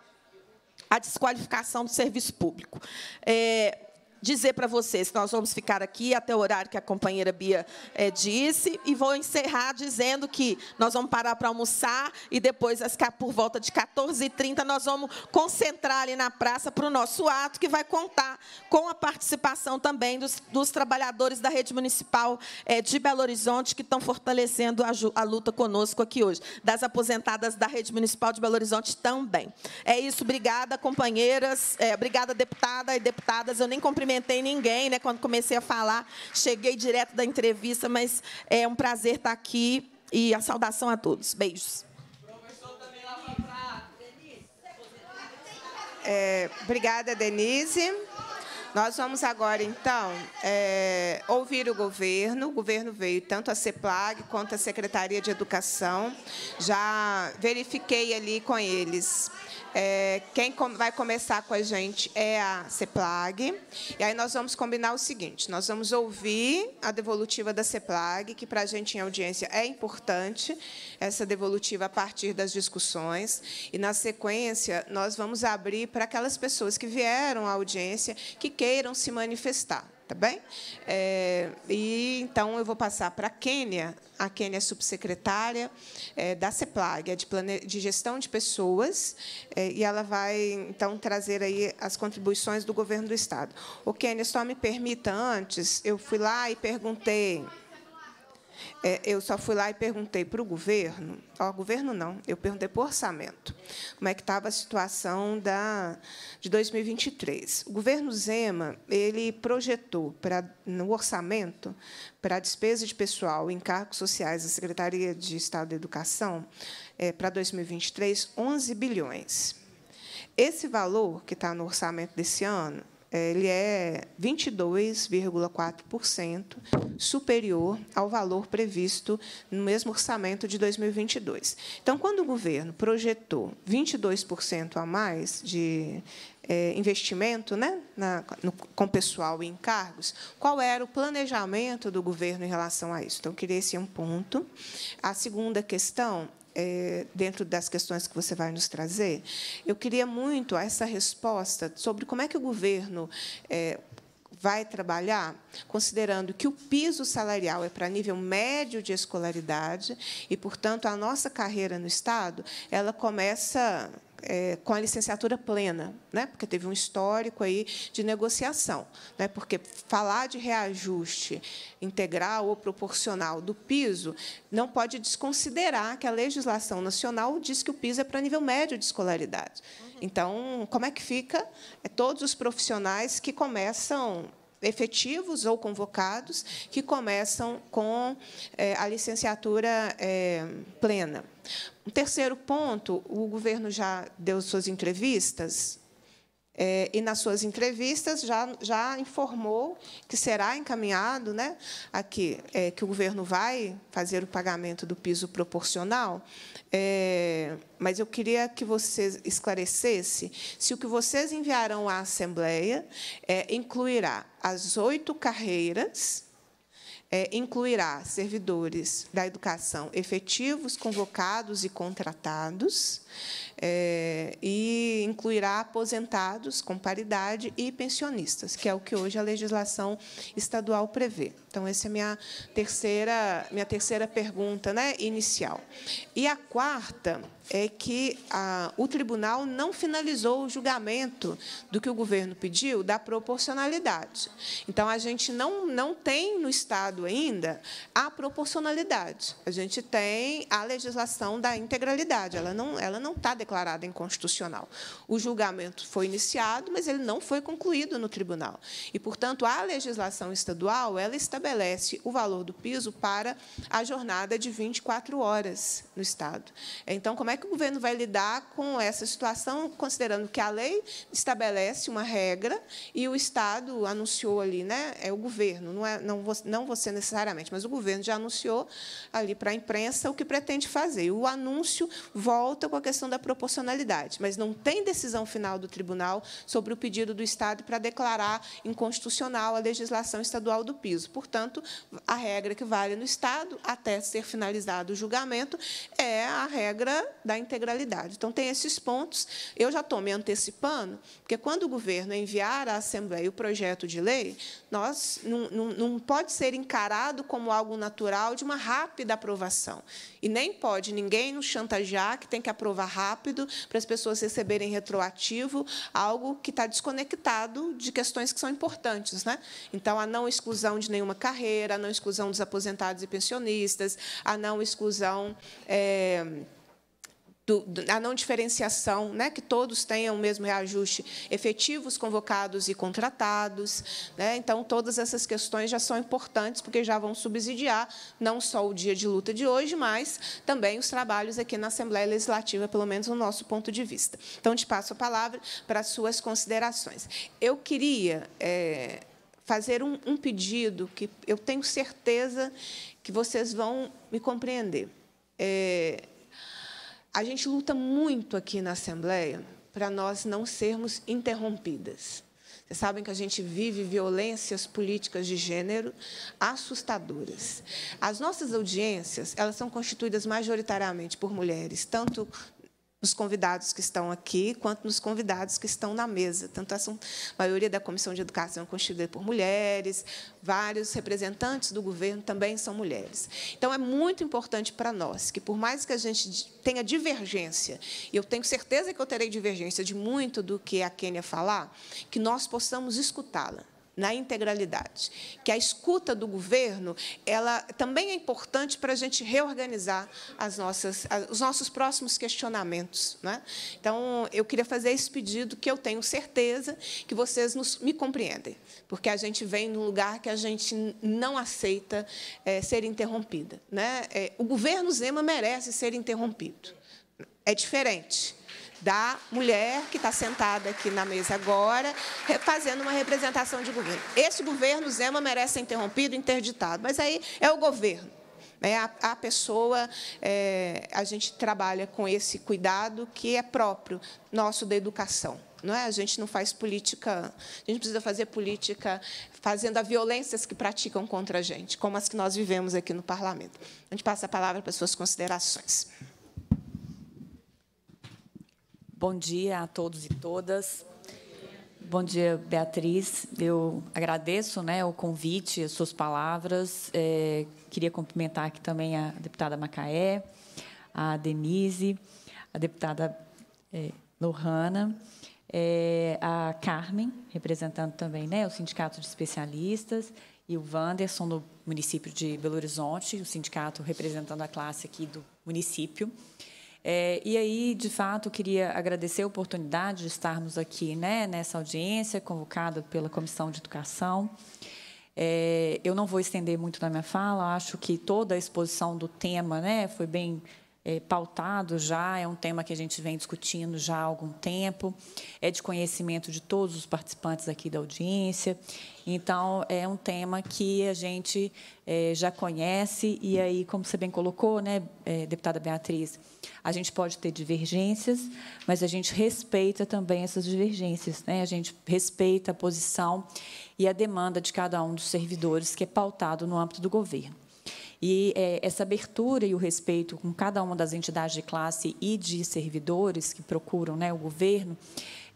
a desqualificação do serviço público. É, dizer para vocês que nós vamos ficar aqui até o horário que a companheira Bia é, disse e vou encerrar dizendo que nós vamos parar para almoçar e depois às, por volta de 14h30 nós vamos concentrar ali na praça para o nosso ato que vai contar com a participação também dos, dos trabalhadores da rede municipal é, de Belo Horizonte que estão fortalecendo a, a luta conosco aqui hoje, das aposentadas da rede municipal de Belo Horizonte também. É isso, obrigada companheiras, é, obrigada deputada e deputadas, eu nem cumprimento cumprimentei ninguém, né? Quando comecei a falar, cheguei direto da entrevista, mas é um prazer estar aqui e a saudação a todos. Beijos. É, obrigada, Denise. Nós vamos agora, então, é, ouvir o governo. O governo veio tanto a CEPLAG quanto a Secretaria de Educação. Já verifiquei ali com eles é, quem vai começar com a gente é a CEPLAG. E aí nós vamos combinar o seguinte: nós vamos ouvir a devolutiva da CEPLAG, que para a gente em audiência é importante, essa devolutiva a partir das discussões. E na sequência, nós vamos abrir para aquelas pessoas que vieram à audiência que queiram se manifestar tá bem? É, e então eu vou passar para a Quênia. A Quênia é subsecretária é, da CEPLAG, é de, plane... de gestão de pessoas, é, e ela vai então trazer aí as contribuições do governo do estado. O Quênia, só me permita antes, eu fui lá e perguntei é, eu só fui lá e perguntei para o governo, Ao governo não, eu perguntei para o orçamento, como é que estava a situação da, de 2023. O governo Zema ele projetou para, no orçamento para a despesa de pessoal em cargos sociais da Secretaria de Estado da Educação é, para 2023 11 bilhões. Esse valor que está no orçamento desse ano é, ele é 22,4% superior ao valor previsto no mesmo orçamento de 2022. Então, quando o governo projetou 22% a mais de é, investimento né, na, no, com pessoal e encargos, qual era o planejamento do governo em relação a isso? Então, eu queria esse um ponto. A segunda questão é, dentro das questões que você vai nos trazer, eu queria muito essa resposta sobre como é que o governo é, vai trabalhar, considerando que o piso salarial é para nível médio de escolaridade e, portanto, a nossa carreira no Estado ela começa é, com a licenciatura plena, né? porque teve um histórico aí de negociação. Né? Porque falar de reajuste integral ou proporcional do piso não pode desconsiderar que a legislação nacional diz que o piso é para nível médio de escolaridade. Uhum. Então, como é que fica? É todos os profissionais que começam efetivos ou convocados que começam com é, a licenciatura é, plena. Um terceiro ponto, o governo já deu suas entrevistas é, e nas suas entrevistas já, já informou que será encaminhado né, aqui, é, que o governo vai fazer o pagamento do piso proporcional. É, mas eu queria que você esclarecesse se o que vocês enviarão à Assembleia é, incluirá as oito carreiras é, incluirá servidores da educação efetivos, convocados e contratados, é, e incluirá aposentados com paridade e pensionistas, que é o que hoje a legislação estadual prevê. Então, essa é minha terceira, minha terceira pergunta né, inicial. E a quarta é que a, o tribunal não finalizou o julgamento do que o governo pediu da proporcionalidade. Então, a gente não, não tem no Estado ainda a proporcionalidade. A gente tem a legislação da integralidade. Ela não, ela não está declarada inconstitucional. O julgamento foi iniciado, mas ele não foi concluído no tribunal. E, portanto, a legislação estadual ela estabelece o valor do piso para a jornada de 24 horas no Estado. Então, como é que o governo vai lidar com essa situação, considerando que a lei estabelece uma regra e o Estado anunciou ali, né? É o governo, não, é, não, você, não você necessariamente, mas o governo já anunciou ali para a imprensa o que pretende fazer. E o anúncio volta com a questão da proporcionalidade, mas não tem decisão final do tribunal sobre o pedido do Estado para declarar inconstitucional a legislação estadual do piso. Portanto, a regra que vale no Estado, até ser finalizado o julgamento, é a regra da integralidade. Então, tem esses pontos. Eu já estou me antecipando, porque quando o governo enviar à Assembleia o projeto de lei, nós não, não, não pode ser encarado como algo natural de uma rápida aprovação. E nem pode ninguém nos chantagear que tem que aprovar rápido para as pessoas receberem retroativo algo que está desconectado de questões que são importantes. Né? Então, a não exclusão de nenhuma carreira, a não exclusão dos aposentados e pensionistas, a não exclusão. É do, da não diferenciação, né, que todos tenham o mesmo reajuste, efetivos convocados e contratados. Né? Então, todas essas questões já são importantes, porque já vão subsidiar não só o dia de luta de hoje, mas também os trabalhos aqui na Assembleia Legislativa, pelo menos no nosso ponto de vista. Então, te passo a palavra para as suas considerações. Eu queria. É, fazer um, um pedido que eu tenho certeza que vocês vão me compreender. É, a gente luta muito aqui na Assembleia para nós não sermos interrompidas. Vocês sabem que a gente vive violências políticas de gênero assustadoras. As nossas audiências, elas são constituídas majoritariamente por mulheres, tanto nos convidados que estão aqui, quanto nos convidados que estão na mesa. Tanto essa maioria da Comissão de Educação é constituída por mulheres, vários representantes do governo também são mulheres. Então, é muito importante para nós que, por mais que a gente tenha divergência, e eu tenho certeza que eu terei divergência de muito do que a Quênia falar, que nós possamos escutá-la na integralidade. Que a escuta do governo ela também é importante para a gente reorganizar as nossas, os nossos próximos questionamentos. Né? Então, eu queria fazer esse pedido que eu tenho certeza que vocês nos, me compreendem, porque a gente vem num lugar que a gente não aceita é, ser interrompida. Né? É, o governo Zema merece ser interrompido. É diferente da mulher que está sentada aqui na mesa agora, fazendo uma representação de governo. Esse governo, Zema, merece ser interrompido, interditado, mas aí é o governo. É A, a pessoa, é, a gente trabalha com esse cuidado que é próprio nosso da educação. Não é? A gente não faz política, a gente precisa fazer política fazendo as violências que praticam contra a gente, como as que nós vivemos aqui no parlamento. A gente passa a palavra para as suas considerações. Bom dia a todos e todas. Bom dia, Beatriz. Eu agradeço né, o convite, as suas palavras. É, queria cumprimentar aqui também a deputada Macaé, a Denise, a deputada é, Lohana, é, a Carmen, representando também né, o Sindicato de Especialistas, e o Wanderson, do município de Belo Horizonte, o sindicato representando a classe aqui do município. É, e aí, de fato, queria agradecer a oportunidade de estarmos aqui né, nessa audiência convocada pela Comissão de Educação. É, eu não vou estender muito na minha fala, acho que toda a exposição do tema né, foi bem é, pautado já, é um tema que a gente vem discutindo já há algum tempo, é de conhecimento de todos os participantes aqui da audiência. Então, é um tema que a gente é, já conhece, e aí, como você bem colocou, né, é, deputada Beatriz, a gente pode ter divergências, mas a gente respeita também essas divergências, né? a gente respeita a posição e a demanda de cada um dos servidores que é pautado no âmbito do governo. E é, essa abertura e o respeito com cada uma das entidades de classe e de servidores que procuram né, o governo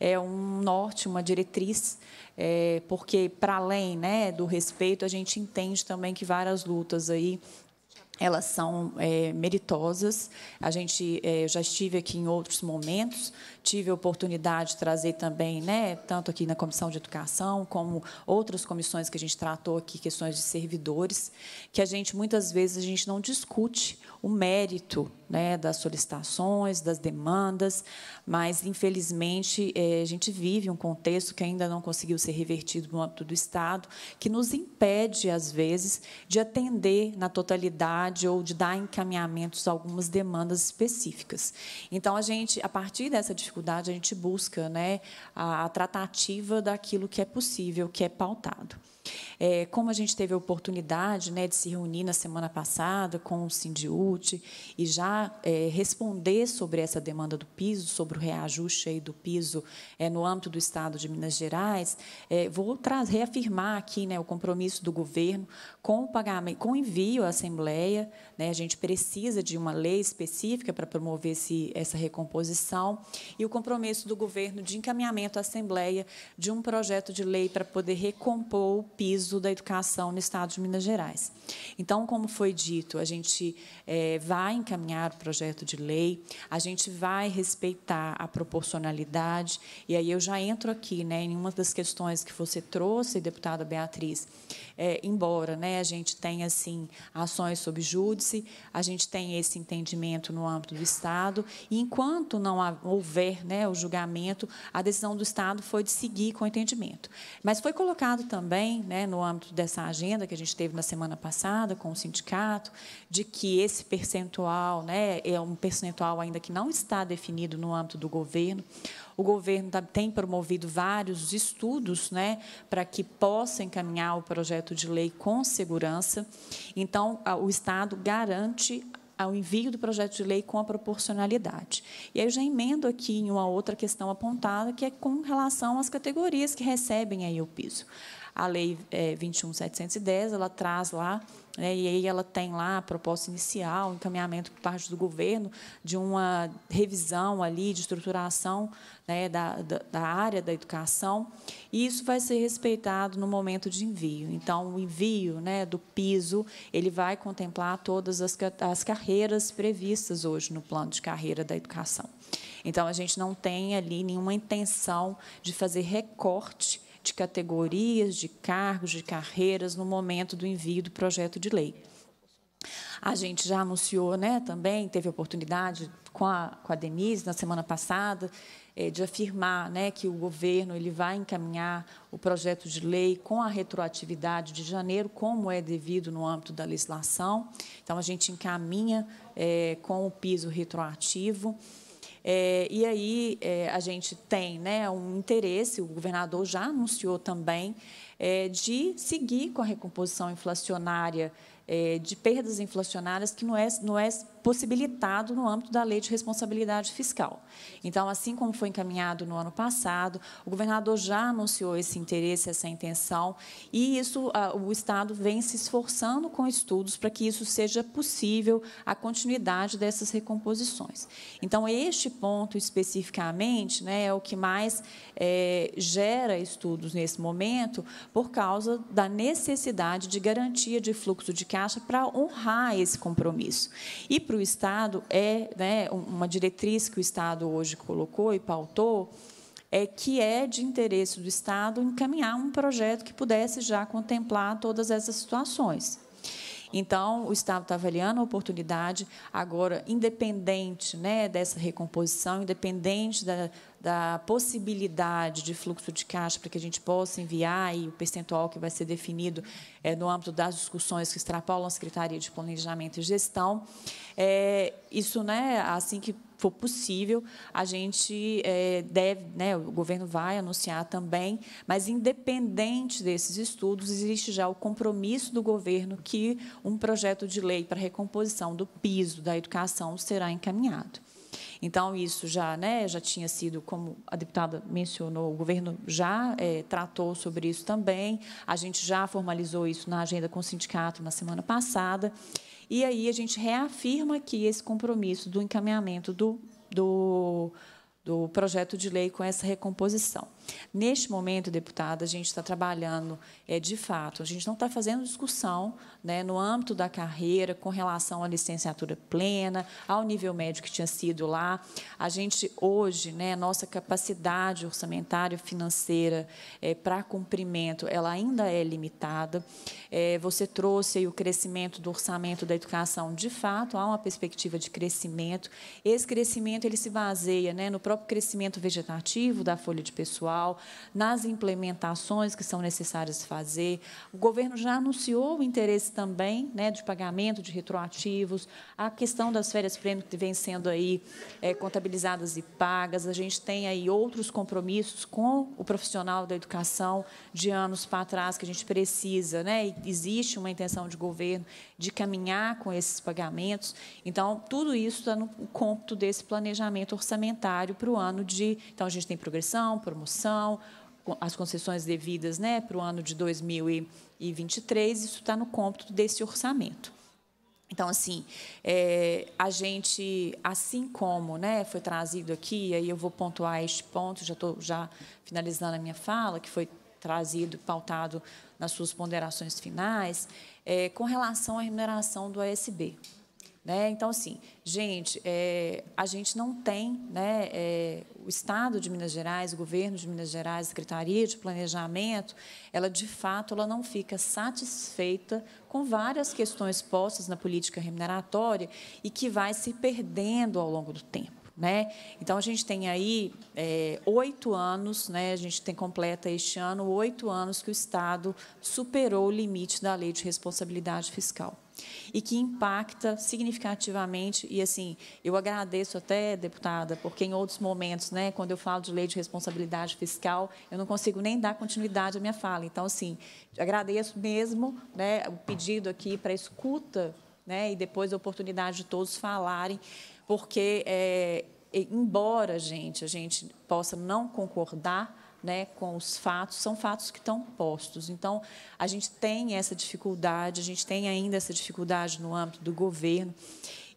é um norte, uma diretriz, é, porque, para além né, do respeito, a gente entende também que várias lutas aí elas são é, meritosas. A gente é, já estive aqui em outros momentos tive a oportunidade de trazer também, né, tanto aqui na Comissão de Educação, como outras comissões que a gente tratou aqui, questões de servidores, que a gente, muitas vezes, a gente não discute o mérito né, das solicitações, das demandas, mas, infelizmente, é, a gente vive um contexto que ainda não conseguiu ser revertido no âmbito do Estado, que nos impede, às vezes, de atender na totalidade ou de dar encaminhamentos a algumas demandas específicas. Então, a gente, a partir dessa dificuldade, dificuldade, a gente busca né, a, a tratativa daquilo que é possível, que é pautado. É, como a gente teve a oportunidade né, de se reunir na semana passada com o Sindiúte e já é, responder sobre essa demanda do piso, sobre o reajuste aí do piso é, no âmbito do Estado de Minas Gerais, é, vou reafirmar aqui né, o compromisso do governo com o pagamento, com o envio à Assembleia. Né, a gente precisa de uma lei específica para promover esse, essa recomposição e o compromisso do governo de encaminhamento à Assembleia de um projeto de lei para poder recompor o piso prejuízo da educação no estado de Minas Gerais. Então, como foi dito, a gente é, vai encaminhar o projeto de lei, a gente vai respeitar a proporcionalidade, e aí eu já entro aqui né, em uma das questões que você trouxe, deputada Beatriz, é, embora né, a gente tenha assim, ações sob júdice, a gente tem esse entendimento no âmbito do Estado, e enquanto não houver né, o julgamento, a decisão do Estado foi de seguir com o entendimento. Mas foi colocado também né, no âmbito dessa agenda que a gente teve na semana passada com o sindicato, de que esse percentual né, é um percentual ainda que não está definido no âmbito do governo. O governo tá, tem promovido vários estudos né, para que possa encaminhar o projeto de lei com segurança. Então, o Estado garante ao envio do projeto de lei com a proporcionalidade. E aí eu já emendo aqui em uma outra questão apontada, que é com relação às categorias que recebem aí o piso. A lei é, 21.710, ela traz lá, né, e aí ela tem lá a proposta inicial, encaminhamento por parte do governo de uma revisão ali de estruturação né, da, da, da área da educação, e isso vai ser respeitado no momento de envio. Então, o envio né, do piso, ele vai contemplar todas as, as carreiras previstas hoje no plano de carreira da educação. Então, a gente não tem ali nenhuma intenção de fazer recorte de categorias, de cargos, de carreiras no momento do envio do projeto de lei. A gente já anunciou né, também, teve oportunidade com a, com a Denise na semana passada, é, de afirmar né, que o governo ele vai encaminhar o projeto de lei com a retroatividade de janeiro, como é devido no âmbito da legislação. Então, a gente encaminha é, com o piso retroativo. É, e aí é, a gente tem né, um interesse, o governador já anunciou também, é, de seguir com a recomposição inflacionária, é, de perdas inflacionárias, que não é, não é possibilitado no âmbito da Lei de Responsabilidade Fiscal. Então, assim como foi encaminhado no ano passado, o governador já anunciou esse interesse, essa intenção, e isso ah, o Estado vem se esforçando com estudos para que isso seja possível a continuidade dessas recomposições. Então, este ponto especificamente né, é o que mais é, gera estudos nesse momento, por causa da necessidade de garantia de fluxo de caixa para honrar esse compromisso. E, para para o Estado é né, uma diretriz que o Estado hoje colocou e pautou, é que é de interesse do Estado encaminhar um projeto que pudesse já contemplar todas essas situações. Então, o Estado está avaliando a oportunidade, agora, independente né, dessa recomposição, independente da, da possibilidade de fluxo de caixa para que a gente possa enviar e o percentual que vai ser definido é, no âmbito das discussões que extrapolam a Secretaria de Planejamento e Gestão. É, isso, né, assim que for possível, a gente é, deve, né, o governo vai anunciar também, mas independente desses estudos, existe já o compromisso do governo que um projeto de lei para recomposição do piso da educação será encaminhado. Então, isso já, né, já tinha sido, como a deputada mencionou, o governo já é, tratou sobre isso também, a gente já formalizou isso na agenda com o sindicato na semana passada, e aí a gente reafirma aqui esse compromisso do encaminhamento do, do, do projeto de lei com essa recomposição. Neste momento, deputada, a gente está trabalhando é, de fato, a gente não está fazendo discussão né, no âmbito da carreira com relação à licenciatura plena, ao nível médio que tinha sido lá. A gente, hoje, né, nossa capacidade orçamentária financeira é, para cumprimento, ela ainda é limitada. É, você trouxe aí, o crescimento do orçamento da educação, de fato, há uma perspectiva de crescimento. Esse crescimento ele se baseia né, no próprio crescimento vegetativo da folha de pessoal, pessoal, nas implementações que são necessárias fazer. O governo já anunciou o interesse também né, de pagamento de retroativos, a questão das férias prêmio que vem sendo aí é, contabilizadas e pagas. A gente tem aí outros compromissos com o profissional da educação de anos para trás que a gente precisa, né? E existe uma intenção de governo de caminhar com esses pagamentos. Então, tudo isso está no cômputo desse planejamento orçamentário para o ano de. Então, a gente tem progressão, promoção concessão, as concessões devidas né, para o ano de 2023, isso está no cômputo desse orçamento. Então, assim, é, a gente, assim como né, foi trazido aqui, aí eu vou pontuar este ponto, já estou já finalizando a minha fala, que foi trazido, pautado nas suas ponderações finais, é, com relação à remuneração do ASB. Né? Então, assim, gente, é, a gente não tem, né, é, o Estado de Minas Gerais, o governo de Minas Gerais, a Secretaria de Planejamento, ela, de fato, ela não fica satisfeita com várias questões postas na política remuneratória e que vai se perdendo ao longo do tempo. Né? Então, a gente tem aí é, oito anos, né? a gente tem completa este ano, oito anos que o Estado superou o limite da lei de responsabilidade fiscal e que impacta significativamente e assim eu agradeço até deputada porque em outros momentos né quando eu falo de lei de responsabilidade fiscal eu não consigo nem dar continuidade à minha fala então assim agradeço mesmo né o pedido aqui para escuta né e depois a oportunidade de todos falarem porque, é, embora gente, a gente possa não concordar né, com os fatos, são fatos que estão postos. Então, a gente tem essa dificuldade, a gente tem ainda essa dificuldade no âmbito do governo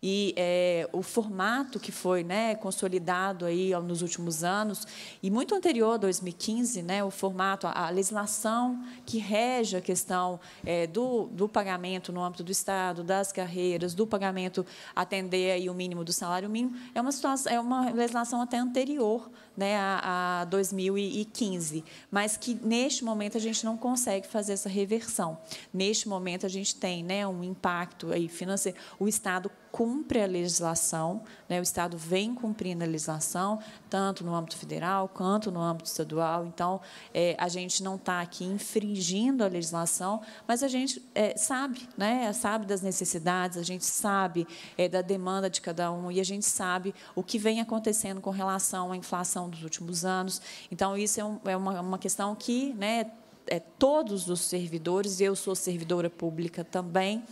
e é, o formato que foi né, consolidado aí nos últimos anos e muito anterior 2015 né, o formato a, a legislação que rege a questão é, do, do pagamento no âmbito do estado das carreiras do pagamento atender aí o mínimo do salário mínimo é uma situação é uma legislação até anterior né, a, a 2015, mas que neste momento a gente não consegue fazer essa reversão. Neste momento a gente tem né, um impacto aí financeiro. O Estado cumpre a legislação, né? O Estado vem cumprindo a legislação, tanto no âmbito federal quanto no âmbito estadual. Então, é, a gente não está aqui infringindo a legislação, mas a gente é, sabe, né? sabe das necessidades, a gente sabe é, da demanda de cada um e a gente sabe o que vem acontecendo com relação à inflação dos últimos anos. Então, isso é, um, é uma, uma questão que né, é, todos os servidores, eu sou servidora pública também,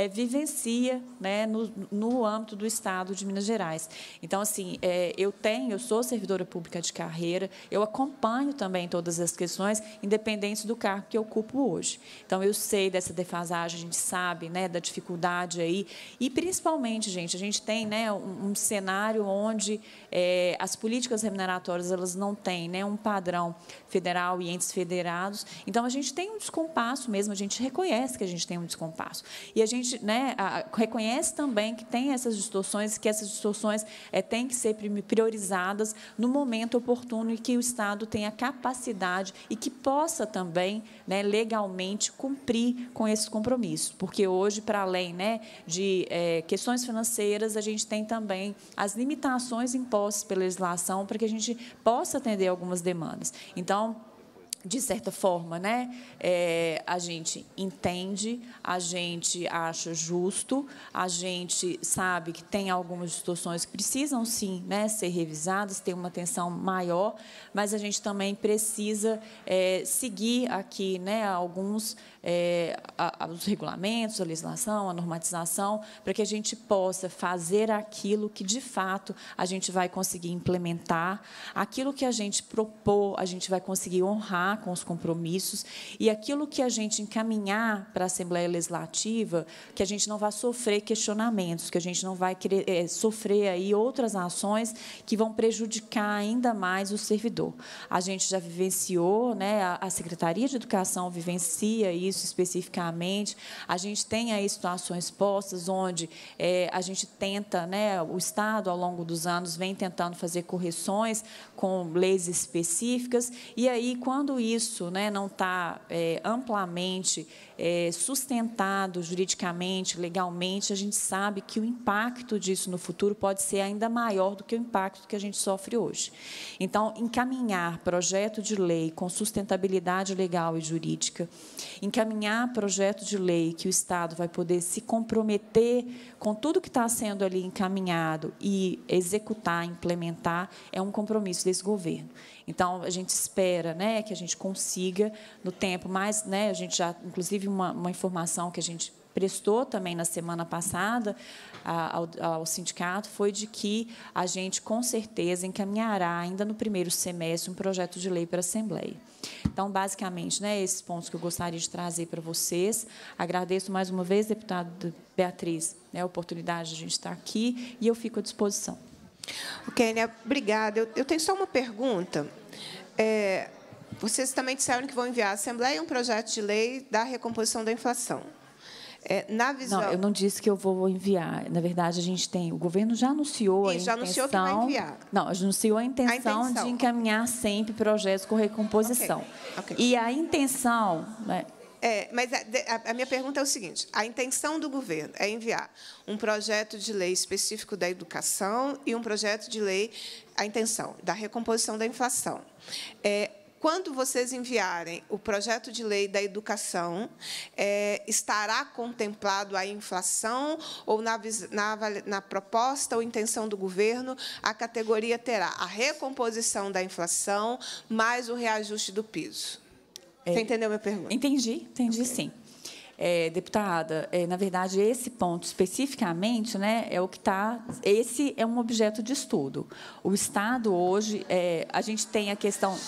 é, vivencia né, no, no âmbito do Estado de Minas Gerais. Então, assim, é, eu tenho, eu sou servidora pública de carreira, eu acompanho também todas as questões, independente do cargo que eu ocupo hoje. Então, eu sei dessa defasagem, a gente sabe né, da dificuldade aí, e principalmente, gente, a gente tem né, um, um cenário onde é, as políticas remuneratórias elas não têm né, um padrão federal e entes federados. Então, a gente tem um descompasso mesmo, a gente reconhece que a gente tem um descompasso. E a gente né, a, reconhece também que tem essas distorções, que essas distorções é, têm que ser priorizadas no momento oportuno e que o Estado tenha capacidade e que possa também né, legalmente cumprir com esse compromisso. Porque hoje, para além né, de é, questões financeiras, a gente tem também as limitações impostas pela legislação para que a gente possa atender algumas demandas. Então, de certa forma, né, é, a gente entende, a gente acha justo, a gente sabe que tem algumas distorções que precisam sim né, ser revisadas, ter uma atenção maior, mas a gente também precisa é, seguir aqui né, alguns é, a, os regulamentos, a legislação, a normatização, para que a gente possa fazer aquilo que de fato a gente vai conseguir implementar, aquilo que a gente propor, a gente vai conseguir honrar honrar com os compromissos e aquilo que a gente encaminhar para a Assembleia Legislativa, que a gente não vai sofrer questionamentos, que a gente não vai eh, sofrer aí outras ações que vão prejudicar ainda mais o servidor. A gente já vivenciou, né, a Secretaria de Educação vivencia isso especificamente. A gente tem aí situações postas onde é, a gente tenta, né, o Estado, ao longo dos anos, vem tentando fazer correções com leis específicas, e aí, quando isso né, não está é, eh, amplamente é, sustentado juridicamente, legalmente, a gente sabe que o impacto disso no futuro pode ser ainda maior do que o impacto que a gente sofre hoje. Então, encaminhar projeto de lei com sustentabilidade legal e jurídica, encaminhar projeto de lei que o Estado vai poder se comprometer com tudo que está sendo ali encaminhado e executar, implementar, é um compromisso desse governo. Então, a gente espera né, que a gente consiga, no tempo mais, né, a gente já, inclusive, uma, uma informação que a gente prestou também na semana passada ao, ao, sindicato foi de que a gente, com certeza, encaminhará ainda no primeiro semestre um projeto de lei para a Assembleia. Então, basicamente, né, esses pontos que eu gostaria de trazer para vocês. Agradeço mais uma vez, deputado Beatriz, né, a oportunidade de a gente estar aqui e eu fico à disposição. Kênia, obrigada. Eu, eu tenho só uma pergunta. É, vocês também disseram que vão enviar à Assembleia um projeto de lei da recomposição da inflação. É, na visão... Não, eu não disse que eu vou enviar. Na verdade, a gente tem. O governo já anunciou a intenção. Já anunciou que vai enviar. Não, anunciou a intenção, a intenção. de encaminhar sempre projetos com recomposição. Okay. Okay. E a intenção. Né, é, mas a, a, minha pergunta é o seguinte: a intenção do governo é enviar um projeto de lei específico da educação e um projeto de lei, a intenção, da recomposição da inflação. É, quando vocês enviarem o projeto de lei da educação, é, estará contemplado a inflação ou na, na, na proposta ou intenção do governo, a categoria terá a recomposição da inflação mais o reajuste do piso. É, Você entendeu minha pergunta? Entendi, entendi okay. sim. É, deputada, é, na verdade, esse ponto especificamente né, é o que está. Esse é um objeto de estudo. O Estado hoje, é, a gente tem a questão.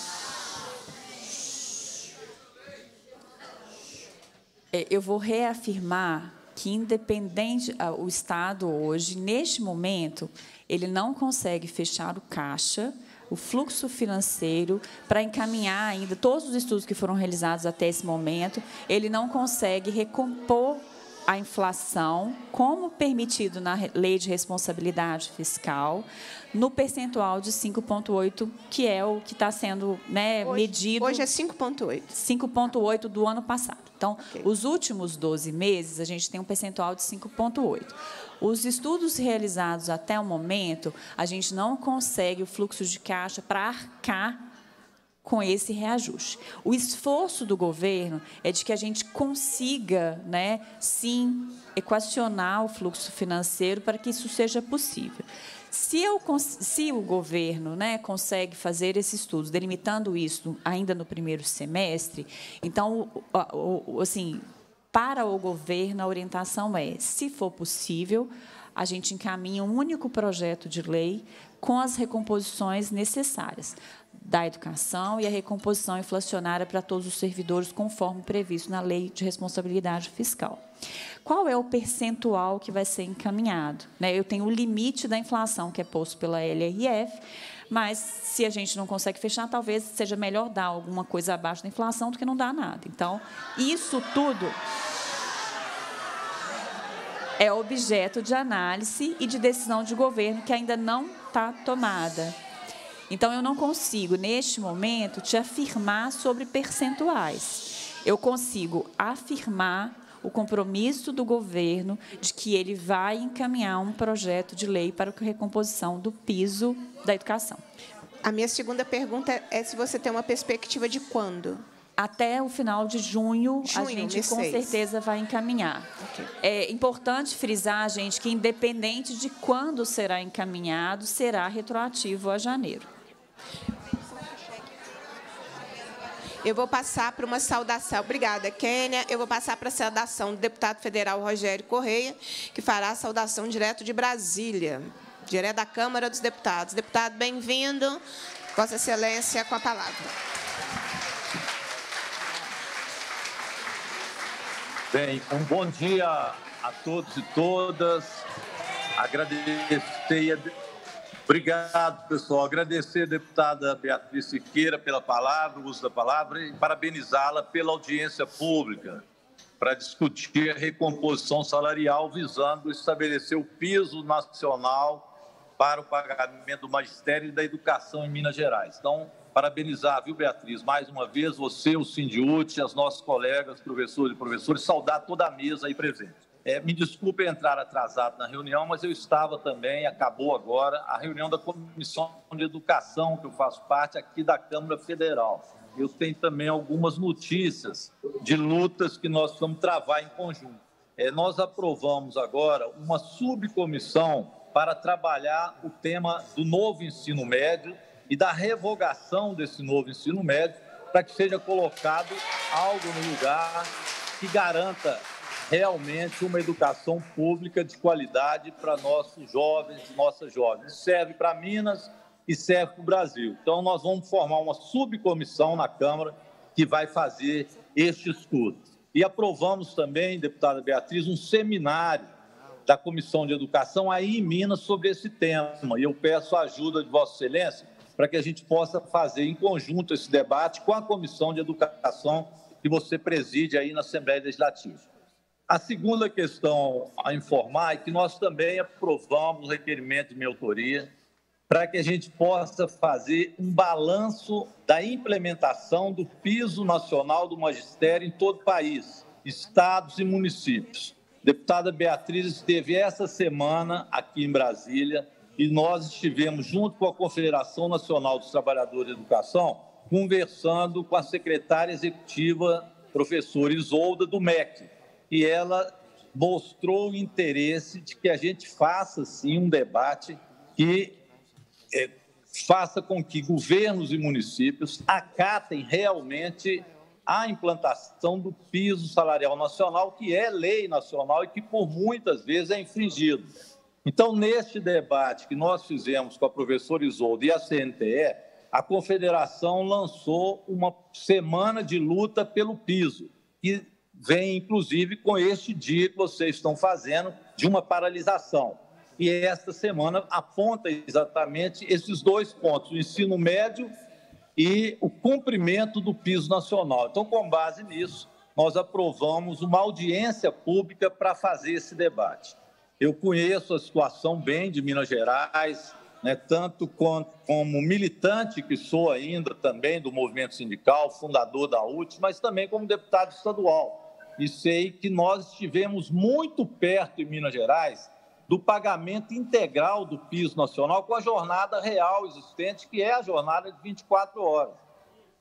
É, eu vou reafirmar que independente ah, o Estado hoje, neste momento, ele não consegue fechar o caixa, o fluxo financeiro, para encaminhar ainda todos os estudos que foram realizados até esse momento, ele não consegue recompor a inflação, como permitido na Lei de Responsabilidade Fiscal, no percentual de 5,8, que é o que está sendo né, hoje, medido. Hoje é 5,8. 5,8 do ano passado. Então, okay. os últimos 12 meses, a gente tem um percentual de 5,8. Os estudos realizados até o momento, a gente não consegue o fluxo de caixa para arcar com esse reajuste. O esforço do governo é de que a gente consiga, né, sim, equacionar o fluxo financeiro para que isso seja possível. Se, eu, se o governo né, consegue fazer esse estudo, delimitando isso ainda no primeiro semestre, então, assim, para o governo, a orientação é, se for possível, a gente encaminha um único projeto de lei com as recomposições necessárias da educação e a recomposição inflacionária para todos os servidores, conforme previsto na Lei de Responsabilidade Fiscal. Qual é o percentual que vai ser encaminhado? Né, eu tenho o limite da inflação que é posto pela LRF, mas se a gente não consegue fechar, talvez seja melhor dar alguma coisa abaixo da inflação do que não dar nada. Então, isso tudo é objeto de análise e de decisão de governo que ainda não está tomada. Então, eu não consigo, neste momento, te afirmar sobre percentuais. Eu consigo afirmar o compromisso do governo de que ele vai encaminhar um projeto de lei para a recomposição do piso da educação. A minha segunda pergunta é se você tem uma perspectiva de quando? Até o final de junho, junho a gente com certeza vai encaminhar. Okay. É importante frisar, gente, que independente de quando será encaminhado, será retroativo a janeiro. Eu vou passar para uma saudação. Obrigada, Kênia. Eu vou passar para a saudação do deputado federal Rogério Correia, que fará a saudação direto de Brasília, direto da Câmara dos Deputados. Deputado, bem-vindo. Vossa Excelência, com a palavra. Bem, um bom dia a todos e todas. Agradecer Obrigado, pessoal. Agradecer a deputada Beatriz Siqueira pela palavra, o uso da palavra, e parabenizá-la pela audiência pública para discutir a recomposição salarial visando estabelecer o piso nacional para o pagamento do magistério e da educação em Minas Gerais. Então, parabenizar, viu, Beatriz? Mais uma vez, você, o Sindiúti, as nossas colegas, professores e professores, saudar toda a mesa aí presente. É, me desculpe entrar atrasado na reunião, mas eu estava também, acabou agora, a reunião da Comissão de Educação, que eu faço parte aqui da Câmara Federal. Eu tenho também algumas notícias de lutas que nós vamos travar em conjunto. É, nós aprovamos agora uma subcomissão para trabalhar o tema do novo ensino médio e da revogação desse novo ensino médio, para que seja colocado algo no lugar que garanta realmente uma educação pública de qualidade para nossos jovens e nossas jovens. Serve para Minas e serve para o Brasil. Então, nós vamos formar uma subcomissão na Câmara que vai fazer este estudo. E aprovamos também, deputada Beatriz, um seminário da Comissão de Educação aí em Minas sobre esse tema. E eu peço a ajuda de Vossa Excelência para que a gente possa fazer em conjunto esse debate com a Comissão de Educação que você preside aí na Assembleia Legislativa. A segunda questão a informar é que nós também aprovamos o requerimento de minha autoria para que a gente possa fazer um balanço da implementação do piso nacional do magistério em todo o país, estados e municípios. deputada Beatriz esteve essa semana aqui em Brasília e nós estivemos, junto com a Confederação Nacional dos Trabalhadores de Educação, conversando com a secretária executiva, professora Isolda, do MEC, e ela mostrou o interesse de que a gente faça, sim, um debate que é, faça com que governos e municípios acatem realmente a implantação do piso salarial nacional, que é lei nacional e que por muitas vezes é infringido. Então, neste debate que nós fizemos com a professora Isolda e a CNTE, a Confederação lançou uma semana de luta pelo piso. E vem, inclusive, com este dia que vocês estão fazendo de uma paralisação. E esta semana aponta exatamente esses dois pontos: o ensino médio e o cumprimento do piso nacional. Então, com base nisso, nós aprovamos uma audiência pública para fazer esse debate. Eu conheço a situação bem de Minas Gerais, né, tanto quanto, como militante que sou ainda também do movimento sindical, fundador da UTI, mas também como deputado estadual e sei que nós estivemos muito perto em Minas Gerais do pagamento integral do piso nacional com a jornada real existente, que é a jornada de 24 horas.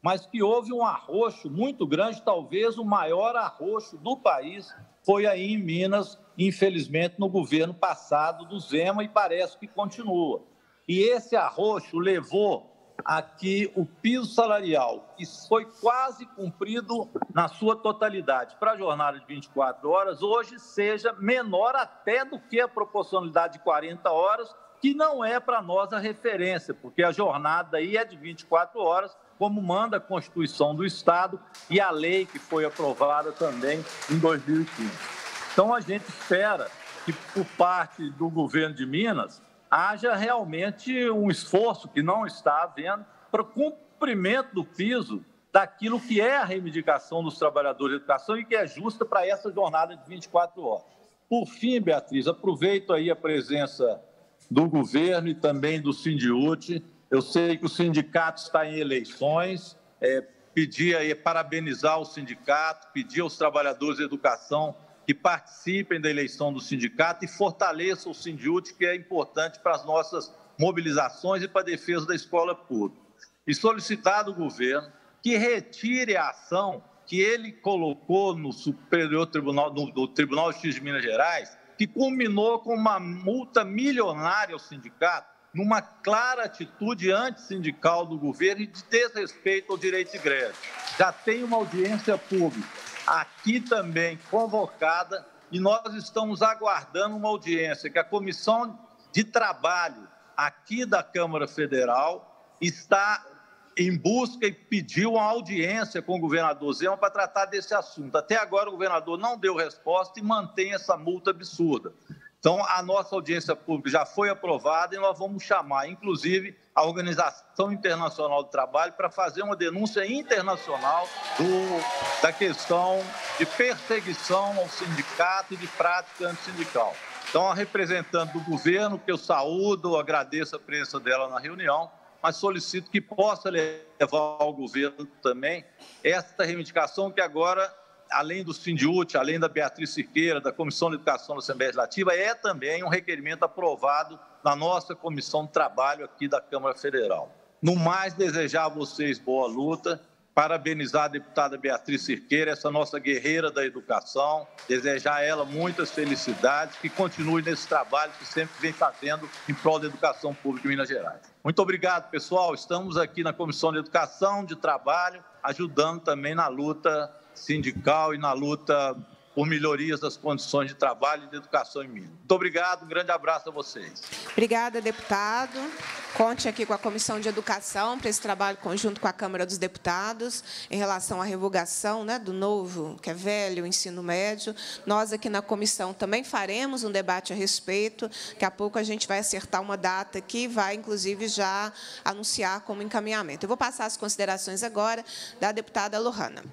Mas que houve um arroxo muito grande, talvez o maior arroxo do país foi aí em Minas, infelizmente, no governo passado do Zema, e parece que continua. E esse arroxo levou a que o piso salarial, que foi quase cumprido na sua totalidade para a jornada de 24 horas, hoje seja menor até do que a proporcionalidade de 40 horas, que não é para nós a referência, porque a jornada aí é de 24 horas, como manda a Constituição do Estado e a lei que foi aprovada também em 2015. Então, a gente espera que, por parte do governo de Minas, haja realmente um esforço que não está havendo para o cumprimento do piso daquilo que é a reivindicação dos trabalhadores de educação e que é justa para essa jornada de 24 horas. Por fim, Beatriz, aproveito aí a presença do governo e também do Sindiúte. Eu sei que o sindicato está em eleições, é, pedir aí, parabenizar o sindicato, pedir aos trabalhadores de educação que participem da eleição do sindicato e fortaleçam o sindicato, que é importante para as nossas mobilizações e para a defesa da escola pública. E solicitar do governo que retire a ação que ele colocou no Superior Tribunal, no, no Tribunal de Justiça de Minas Gerais, que culminou com uma multa milionária ao sindicato, numa clara atitude antissindical do governo e de desrespeito ao direito de greve. Já tem uma audiência pública aqui também convocada e nós estamos aguardando uma audiência que a Comissão de Trabalho aqui da Câmara Federal está em busca e pediu uma audiência com o governador Zema para tratar desse assunto. Até agora o governador não deu resposta e mantém essa multa absurda. Então, a nossa audiência pública já foi aprovada e nós vamos chamar, inclusive, a Organização Internacional do Trabalho para fazer uma denúncia internacional do, da questão de perseguição ao sindicato e de prática antissindical. Então, a representante do governo, que eu saúdo, agradeço a presença dela na reunião, mas solicito que possa levar ao governo também esta reivindicação que agora além do Sindiúte, além da Beatriz Siqueira, da Comissão de Educação da Assembleia Legislativa, é também um requerimento aprovado na nossa Comissão de Trabalho aqui da Câmara Federal. No mais, desejar a vocês boa luta, parabenizar a deputada Beatriz Siqueira, essa nossa guerreira da educação, desejar a ela muitas felicidades, que continue nesse trabalho que sempre vem fazendo em prol da educação pública em Minas Gerais. Muito obrigado, pessoal. Estamos aqui na Comissão de Educação, de Trabalho, ajudando também na luta sindical e na luta por melhorias das condições de trabalho e de educação em Minas. Muito obrigado, um grande abraço a vocês. Obrigada, deputado. Conte aqui com a Comissão de Educação para esse trabalho conjunto com a Câmara dos Deputados em relação à revogação né, do novo, que é velho, o ensino médio. Nós aqui na comissão também faremos um debate a respeito. Daqui a pouco a gente vai acertar uma data que vai, inclusive, já anunciar como encaminhamento. Eu vou passar as considerações agora da deputada Lohana.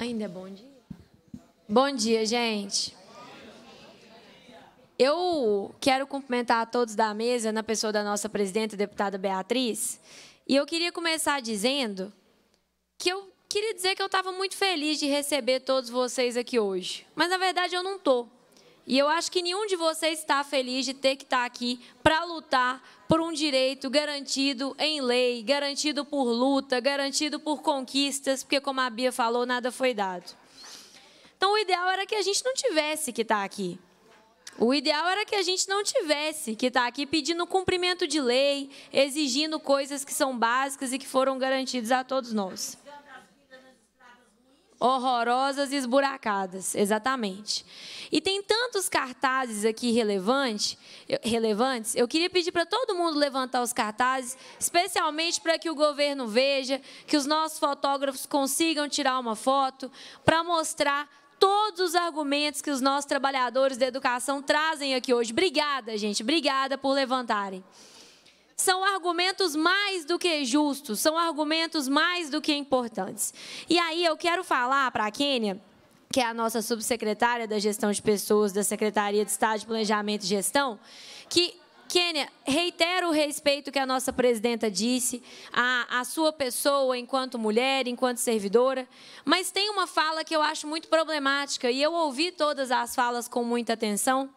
Ainda é bom dia? Bom dia, gente. Eu quero cumprimentar a todos da mesa, na pessoa da nossa presidenta, deputada Beatriz. E eu queria começar dizendo que eu queria dizer que eu estava muito feliz de receber todos vocês aqui hoje. Mas, na verdade, eu não estou. E eu acho que nenhum de vocês está feliz de ter que estar tá aqui para lutar por um direito garantido em lei, garantido por luta, garantido por conquistas, porque, como a Bia falou, nada foi dado. Então, o ideal era que a gente não tivesse que estar tá aqui. O ideal era que a gente não tivesse que estar tá aqui pedindo cumprimento de lei, exigindo coisas que são básicas e que foram garantidas a todos nós horrorosas e esburacadas, exatamente. E tem tantos cartazes aqui relevante, relevantes, eu queria pedir para todo mundo levantar os cartazes, especialmente para que o governo veja, que os nossos fotógrafos consigam tirar uma foto, para mostrar todos os argumentos que os nossos trabalhadores da educação trazem aqui hoje. Obrigada, gente, obrigada por levantarem são argumentos mais do que justos, são argumentos mais do que importantes. E aí eu quero falar para a Kênia que é a nossa subsecretária da Gestão de Pessoas da Secretaria de Estado de Planejamento e Gestão, que Kênia, reitero o respeito que a nossa presidenta disse, à sua pessoa enquanto mulher, enquanto servidora, mas tem uma fala que eu acho muito problemática, e eu ouvi todas as falas com muita atenção,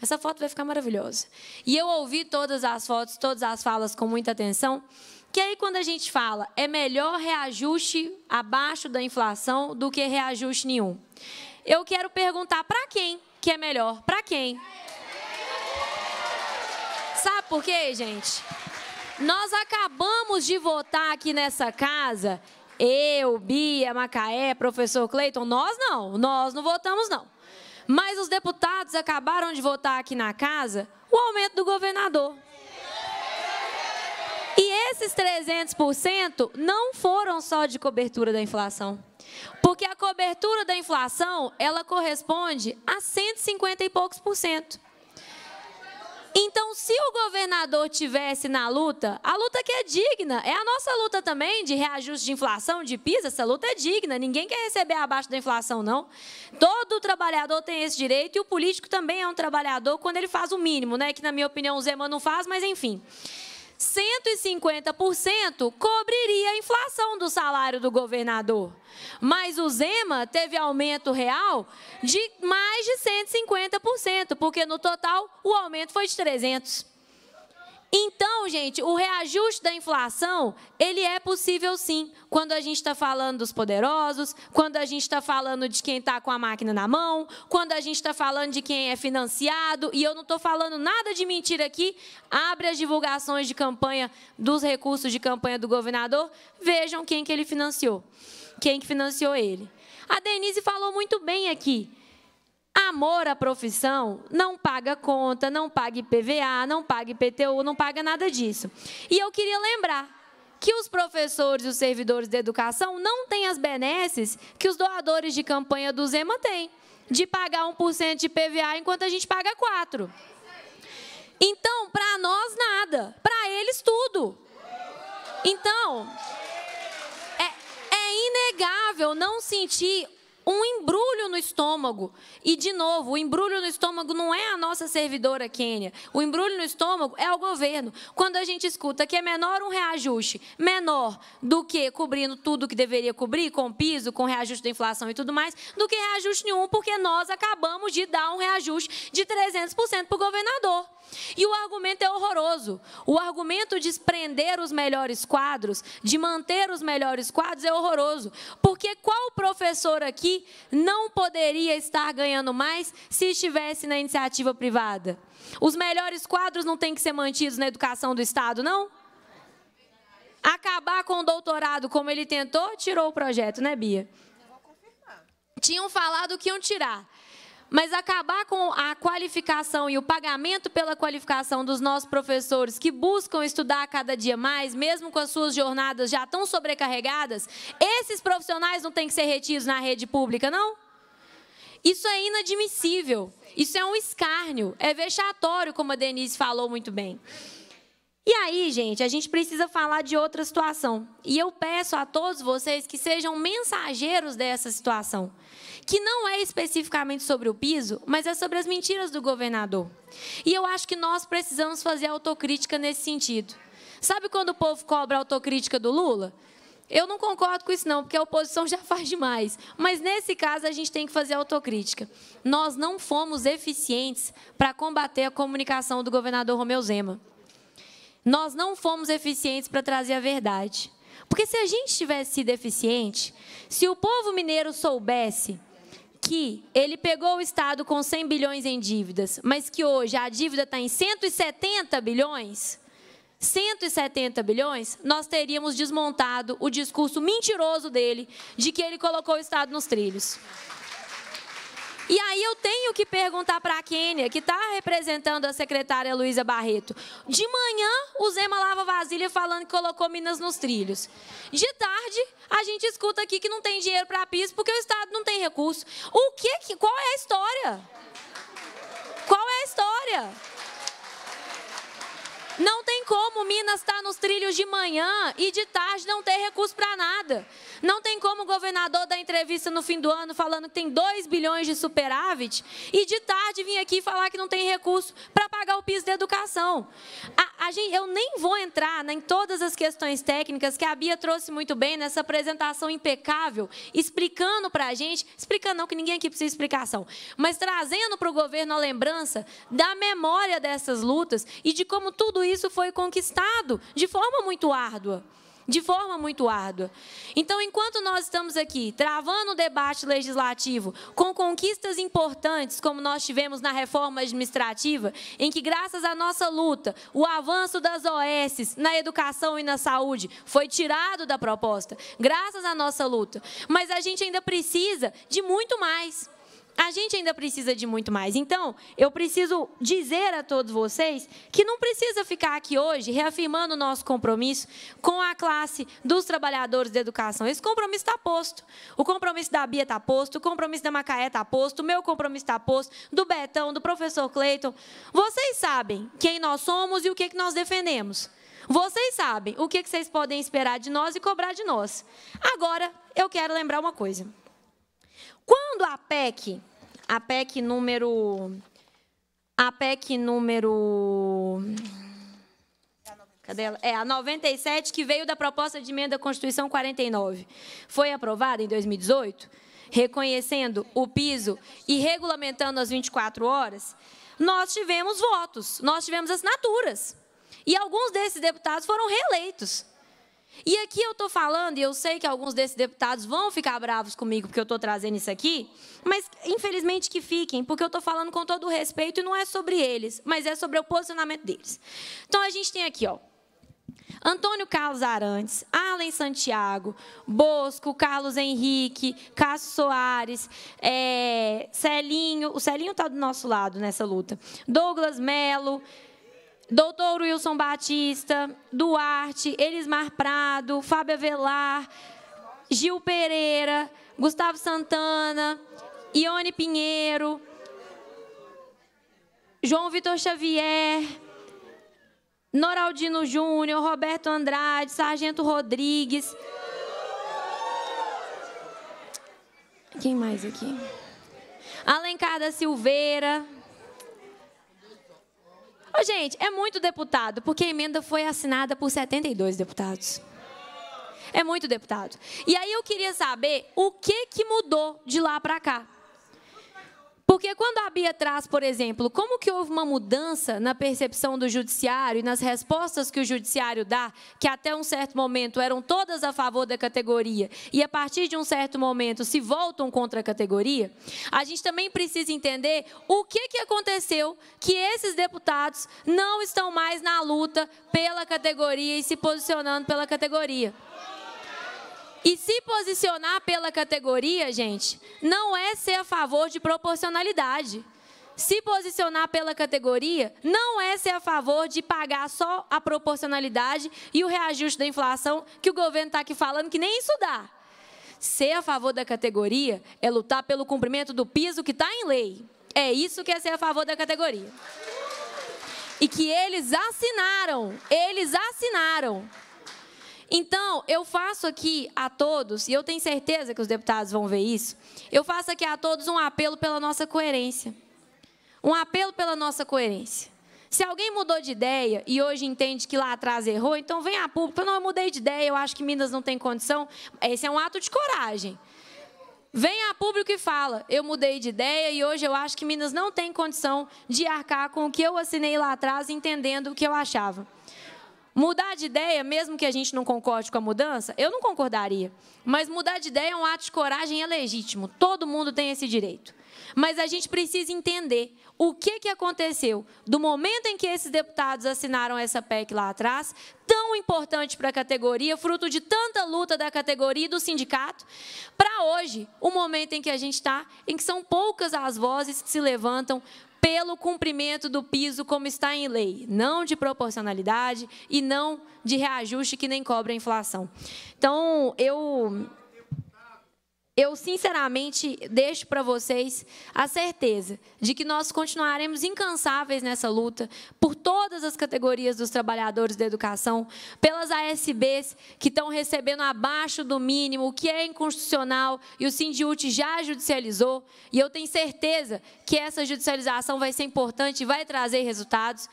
essa foto vai ficar maravilhosa. E eu ouvi todas as fotos, todas as falas com muita atenção. Que aí, quando a gente fala, é melhor reajuste abaixo da inflação do que reajuste nenhum. Eu quero perguntar para quem que é melhor? Para quem? Sabe por quê, gente? Nós acabamos de votar aqui nessa casa, eu, Bia, Macaé, professor Cleiton, nós não, nós não votamos não. Mas os deputados acabaram de votar aqui na casa o aumento do governador. E esses 300% não foram só de cobertura da inflação. Porque a cobertura da inflação, ela corresponde a 150 e poucos por cento. Então, se o governador tivesse na luta, a luta que é digna, é a nossa luta também de reajuste de inflação, de PISA, essa luta é digna, ninguém quer receber abaixo da inflação, não. Todo trabalhador tem esse direito e o político também é um trabalhador quando ele faz o mínimo, né? que na minha opinião o Zema não faz, mas enfim. 150% cobriria a inflação do salário do governador. Mas o Zema teve aumento real de mais de 150%, porque no total o aumento foi de 300%. Então, gente, o reajuste da inflação, ele é possível sim, quando a gente está falando dos poderosos, quando a gente está falando de quem está com a máquina na mão, quando a gente está falando de quem é financiado, e eu não estou falando nada de mentira aqui, abre as divulgações de campanha, dos recursos de campanha do governador, vejam quem que ele financiou, quem que financiou ele. A Denise falou muito bem aqui, Amor à profissão não paga conta, não paga IPVA, não paga IPTU, não paga nada disso. E eu queria lembrar que os professores e os servidores da educação não têm as benesses que os doadores de campanha do Zema têm, de pagar 1% de IPVA enquanto a gente paga 4%. Então, para nós, nada. Para eles, tudo. Então, é, é inegável não sentir um embrulho no estômago. E, de novo, o embrulho no estômago não é a nossa servidora Quênia. O embrulho no estômago é o governo. Quando a gente escuta que é menor um reajuste, menor do que cobrindo tudo que deveria cobrir, com piso, com reajuste da inflação e tudo mais, do que reajuste nenhum, porque nós acabamos de dar um reajuste de 300% para o governador. E o argumento é horroroso. O argumento de prender os melhores quadros, de manter os melhores quadros, é horroroso. Porque qual professor aqui não poderia estar ganhando mais se estivesse na iniciativa privada? Os melhores quadros não têm que ser mantidos na educação do Estado, não? Acabar com o doutorado como ele tentou, tirou o projeto, né, Bia? Tinham falado que iam tirar. Mas acabar com a qualificação e o pagamento pela qualificação dos nossos professores que buscam estudar cada dia mais, mesmo com as suas jornadas já tão sobrecarregadas, esses profissionais não têm que ser retidos na rede pública, não? Isso é inadmissível. Isso é um escárnio. É vexatório, como a Denise falou muito bem. E aí, gente, a gente precisa falar de outra situação. E eu peço a todos vocês que sejam mensageiros dessa situação que não é especificamente sobre o piso, mas é sobre as mentiras do governador. E eu acho que nós precisamos fazer autocrítica nesse sentido. Sabe quando o povo cobra autocrítica do Lula? Eu não concordo com isso, não, porque a oposição já faz demais. Mas nesse caso, a gente tem que fazer autocrítica. Nós não fomos eficientes para combater a comunicação do governador Romeu Zema. Nós não fomos eficientes para trazer a verdade. Porque se a gente tivesse sido eficiente, se o povo mineiro soubesse que ele pegou o Estado com 100 bilhões em dívidas, mas que hoje a dívida está em 170 bilhões, 170 bilhões, nós teríamos desmontado o discurso mentiroso dele de que ele colocou o Estado nos trilhos. E aí eu tenho que perguntar para a Kênia, que está representando a secretária Luísa Barreto. De manhã, o Zema lava vasilha falando que colocou Minas nos trilhos. De tarde, a gente escuta aqui que não tem dinheiro para a PIS porque o Estado não tem recurso. O que, qual é a história? Qual é a história? Não tem como Minas estar tá nos trilhos de manhã e de tarde não ter recurso para nada. Não tem como o governador dar entrevista no fim do ano falando que tem 2 bilhões de superávit e de tarde vir aqui falar que não tem recurso para pagar o piso da educação. A, a gente, eu nem vou entrar né, em todas as questões técnicas que a Bia trouxe muito bem nessa apresentação impecável, explicando para a gente, explicando não, que ninguém aqui precisa de explicação, mas trazendo para o governo a lembrança da memória dessas lutas e de como tudo isso isso foi conquistado de forma muito árdua. De forma muito árdua. Então, enquanto nós estamos aqui travando o debate legislativo com conquistas importantes, como nós tivemos na reforma administrativa, em que, graças à nossa luta, o avanço das OS na educação e na saúde foi tirado da proposta, graças à nossa luta. Mas a gente ainda precisa de muito mais a gente ainda precisa de muito mais. Então, eu preciso dizer a todos vocês que não precisa ficar aqui hoje reafirmando o nosso compromisso com a classe dos trabalhadores da educação. Esse compromisso está posto. O compromisso da Bia está posto, o compromisso da Macaé está posto, o meu compromisso está posto, do Betão, do professor Cleiton. Vocês sabem quem nós somos e o que, que nós defendemos. Vocês sabem o que, que vocês podem esperar de nós e cobrar de nós. Agora, eu quero lembrar uma coisa. Quando a PEC, a PEC número. A PEC número. Cadê ela? É, a 97, que veio da proposta de emenda à Constituição 49. Foi aprovada em 2018, reconhecendo o piso e regulamentando as 24 horas. Nós tivemos votos, nós tivemos assinaturas. E alguns desses deputados foram reeleitos. E aqui eu estou falando, e eu sei que alguns desses deputados vão ficar bravos comigo porque eu estou trazendo isso aqui, mas infelizmente que fiquem, porque eu estou falando com todo o respeito e não é sobre eles, mas é sobre o posicionamento deles. Então a gente tem aqui, ó. Antônio Carlos Arantes, Allen Santiago, Bosco, Carlos Henrique, Cássio Soares, é, Celinho, o Celinho está do nosso lado nessa luta, Douglas Melo, Doutor Wilson Batista, Duarte, Elismar Prado, Fábio Avelar, Gil Pereira, Gustavo Santana, Ione Pinheiro, João Vitor Xavier, Noraldino Júnior, Roberto Andrade, Sargento Rodrigues. Quem mais aqui? Alencar da Silveira. Oh, gente, é muito deputado, porque a emenda foi assinada por 72 deputados. É muito deputado. E aí eu queria saber o que, que mudou de lá para cá. Porque quando a Bia traz, por exemplo, como que houve uma mudança na percepção do judiciário e nas respostas que o judiciário dá, que até um certo momento eram todas a favor da categoria e a partir de um certo momento se voltam contra a categoria, a gente também precisa entender o que, que aconteceu que esses deputados não estão mais na luta pela categoria e se posicionando pela categoria. E se posicionar pela categoria, gente, não é ser a favor de proporcionalidade. Se posicionar pela categoria não é ser a favor de pagar só a proporcionalidade e o reajuste da inflação que o governo está aqui falando que nem isso dá. Ser a favor da categoria é lutar pelo cumprimento do piso que está em lei. É isso que é ser a favor da categoria. E que eles assinaram, eles assinaram. Então, eu faço aqui a todos, e eu tenho certeza que os deputados vão ver isso, eu faço aqui a todos um apelo pela nossa coerência. Um apelo pela nossa coerência. Se alguém mudou de ideia e hoje entende que lá atrás errou, então vem a público. Eu não eu mudei de ideia, eu acho que Minas não tem condição. Esse é um ato de coragem. Vem a público e fala: eu mudei de ideia e hoje eu acho que Minas não tem condição de arcar com o que eu assinei lá atrás, entendendo o que eu achava. Mudar de ideia, mesmo que a gente não concorde com a mudança, eu não concordaria. Mas mudar de ideia é um ato de coragem, é legítimo. Todo mundo tem esse direito. Mas a gente precisa entender o que, que aconteceu do momento em que esses deputados assinaram essa PEC lá atrás, tão importante para a categoria, fruto de tanta luta da categoria e do sindicato, para hoje, o momento em que a gente está, em que são poucas as vozes que se levantam pelo cumprimento do piso como está em lei, não de proporcionalidade e não de reajuste que nem cobra a inflação. Então, eu eu sinceramente deixo para vocês a certeza de que nós continuaremos incansáveis nessa luta por todas as categorias dos trabalhadores da educação, pelas ASBs que estão recebendo abaixo do mínimo, o que é inconstitucional e o Sindiut já judicializou, e eu tenho certeza que essa judicialização vai ser importante e vai trazer resultados.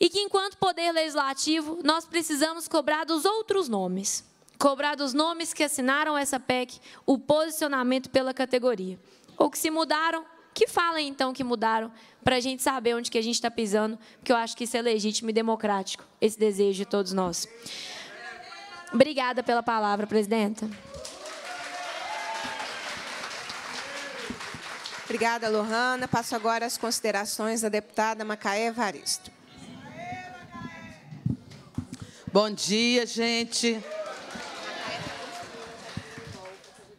E que, enquanto poder legislativo, nós precisamos cobrar dos outros nomes cobrar dos nomes que assinaram essa PEC o posicionamento pela categoria. Ou que se mudaram, que falem então que mudaram, para a gente saber onde que a gente está pisando, porque eu acho que isso é legítimo e democrático, esse desejo de todos nós. Obrigada pela palavra, presidenta. Obrigada, Lohana. Passo agora as considerações da deputada Macaé Evaristo. Bom dia, gente.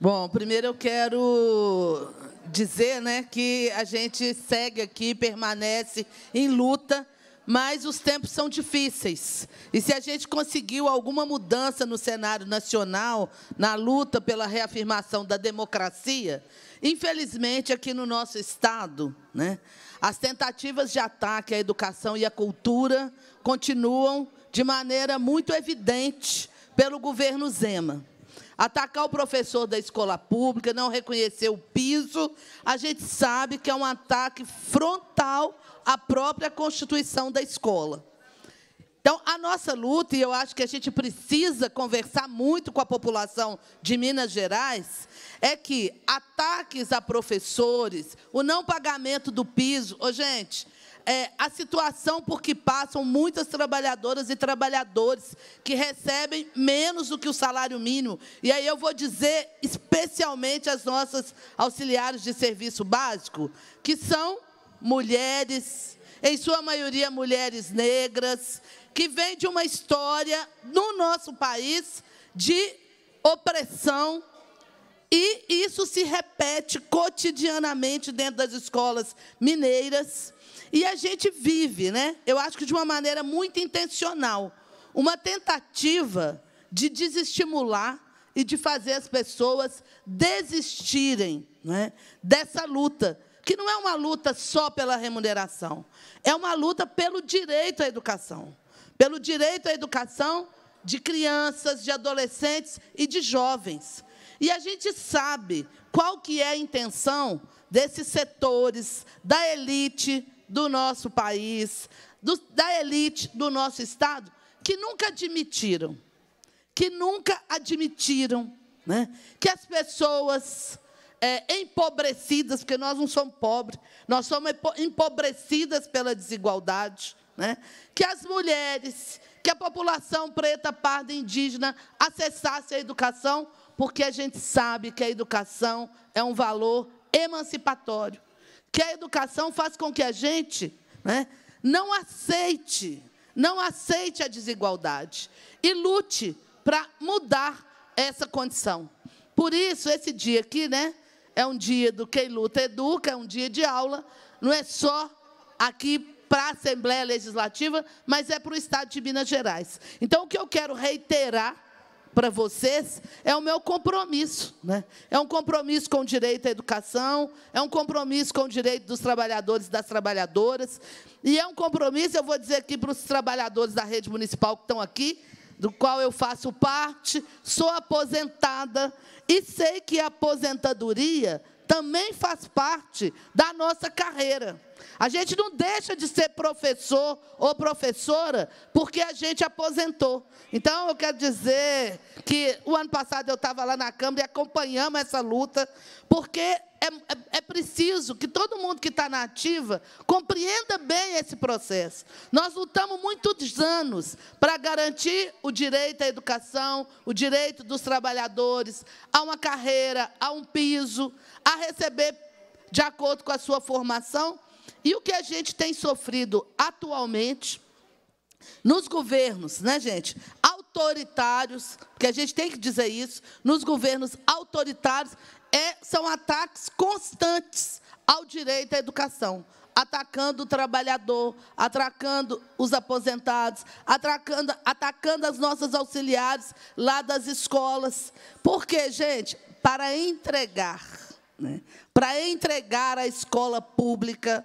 Bom, primeiro eu quero dizer né, que a gente segue aqui, permanece em luta, mas os tempos são difíceis. E se a gente conseguiu alguma mudança no cenário nacional, na luta pela reafirmação da democracia, infelizmente aqui no nosso Estado, né, as tentativas de ataque à educação e à cultura continuam de maneira muito evidente pelo governo Zema atacar o professor da escola pública, não reconhecer o piso, a gente sabe que é um ataque frontal à própria Constituição da escola. Então, a nossa luta, e eu acho que a gente precisa conversar muito com a população de Minas Gerais, é que ataques a professores, o não pagamento do piso... Ô, gente, é, a situação por que passam muitas trabalhadoras e trabalhadores que recebem menos do que o salário mínimo. E aí eu vou dizer especialmente as nossas auxiliares de serviço básico, que são mulheres, em sua maioria mulheres negras, que vêm de uma história no nosso país de opressão e isso se repete cotidianamente dentro das escolas mineiras. E a gente vive, né? Eu acho que de uma maneira muito intencional, uma tentativa de desestimular e de fazer as pessoas desistirem né, dessa luta, que não é uma luta só pela remuneração, é uma luta pelo direito à educação, pelo direito à educação de crianças, de adolescentes e de jovens. E a gente sabe qual que é a intenção desses setores, da elite, do nosso país, do, da elite do nosso Estado, que nunca admitiram, que nunca admitiram né, que as pessoas é, empobrecidas, porque nós não somos pobres, nós somos empobrecidas pela desigualdade, né, que as mulheres, que a população preta, parda e indígena acessasse a educação, porque a gente sabe que a educação é um valor emancipatório que a educação faz com que a gente né, não aceite, não aceite a desigualdade e lute para mudar essa condição. Por isso, esse dia aqui né, é um dia do Quem Luta Educa, é um dia de aula, não é só aqui para a Assembleia Legislativa, mas é para o Estado de Minas Gerais. Então, o que eu quero reiterar para vocês é o meu compromisso. Né? É um compromisso com o direito à educação, é um compromisso com o direito dos trabalhadores e das trabalhadoras, e é um compromisso, eu vou dizer aqui para os trabalhadores da rede municipal que estão aqui, do qual eu faço parte, sou aposentada e sei que a aposentadoria também faz parte da nossa carreira. A gente não deixa de ser professor ou professora porque a gente aposentou. Então, eu quero dizer que o ano passado eu estava lá na Câmara e acompanhamos essa luta, porque é, é, é, preciso que todo mundo que está na ativa compreenda bem esse processo. Nós lutamos muitos anos para garantir o direito à educação, o direito dos trabalhadores a uma carreira, a um piso, a receber de acordo com a sua formação. E o que a gente tem sofrido atualmente nos governos, né, gente? autoritários, porque a gente tem que dizer isso, nos governos autoritários é, são ataques constantes ao direito à educação, atacando o trabalhador, atacando os aposentados, atacando, atacando as nossas auxiliares lá das escolas. Por quê, gente? Para entregar, né? para entregar a escola pública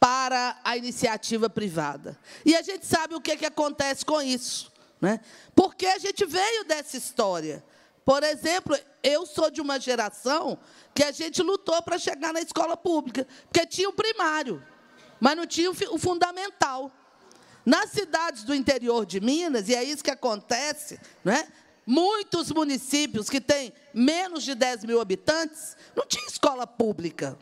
para a iniciativa privada. E a gente sabe o que, que acontece com isso. Né? Porque a gente veio dessa história por exemplo, eu sou de uma geração que a gente lutou para chegar na escola pública, porque tinha o primário, mas não tinha o fundamental. Nas cidades do interior de Minas, e é isso que acontece, né? muitos municípios que têm menos de 10 mil habitantes não tinha escola pública.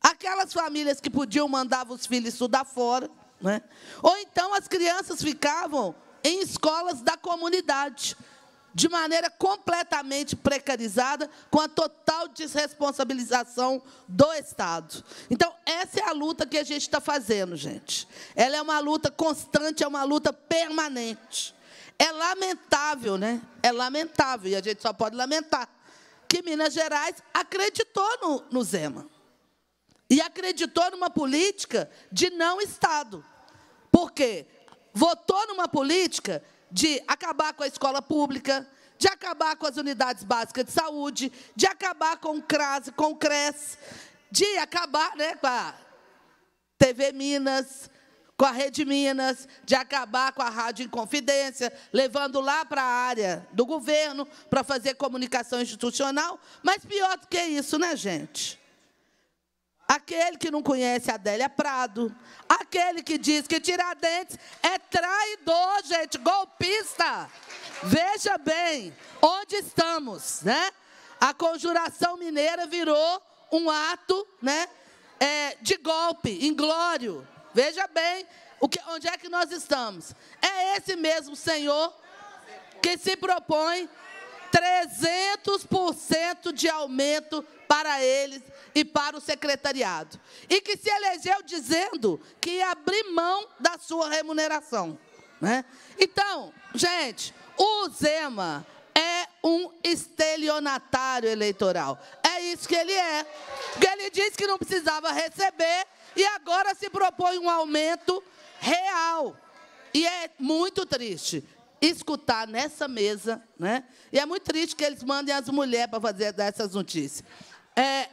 Aquelas famílias que podiam mandar os filhos estudar fora. Né? Ou então as crianças ficavam em escolas da comunidade, de maneira completamente precarizada, com a total desresponsabilização do Estado. Então, essa é a luta que a gente está fazendo, gente. Ela é uma luta constante, é uma luta permanente. É lamentável, né? É lamentável, e a gente só pode lamentar, que Minas Gerais acreditou no, no Zema. E acreditou numa política de não Estado. Por quê? Votou numa política de acabar com a escola pública, de acabar com as unidades básicas de saúde, de acabar com o CRAS, com o CRES, de acabar né, com a TV Minas, com a Rede Minas, de acabar com a Rádio Inconfidência, levando lá para a área do governo para fazer comunicação institucional. Mas pior do que isso, né, gente? Aquele que não conhece Adélia Prado, aquele que diz que Tiradentes é traidor, gente, golpista. Veja bem onde estamos, né? A conjuração mineira virou um ato, né, é, de golpe, inglório. Veja bem o que, onde é que nós estamos. É esse mesmo Senhor que se propõe 300% de aumento para eles e para o secretariado. E que se elegeu dizendo que ia abrir mão da sua remuneração. Né? Então, gente, o Zema é um estelionatário eleitoral. É isso que ele é. Porque ele disse que não precisava receber e agora se propõe um aumento real. E é muito triste escutar nessa mesa, né? E é muito triste que eles mandem as mulheres para fazer essas notícias. É,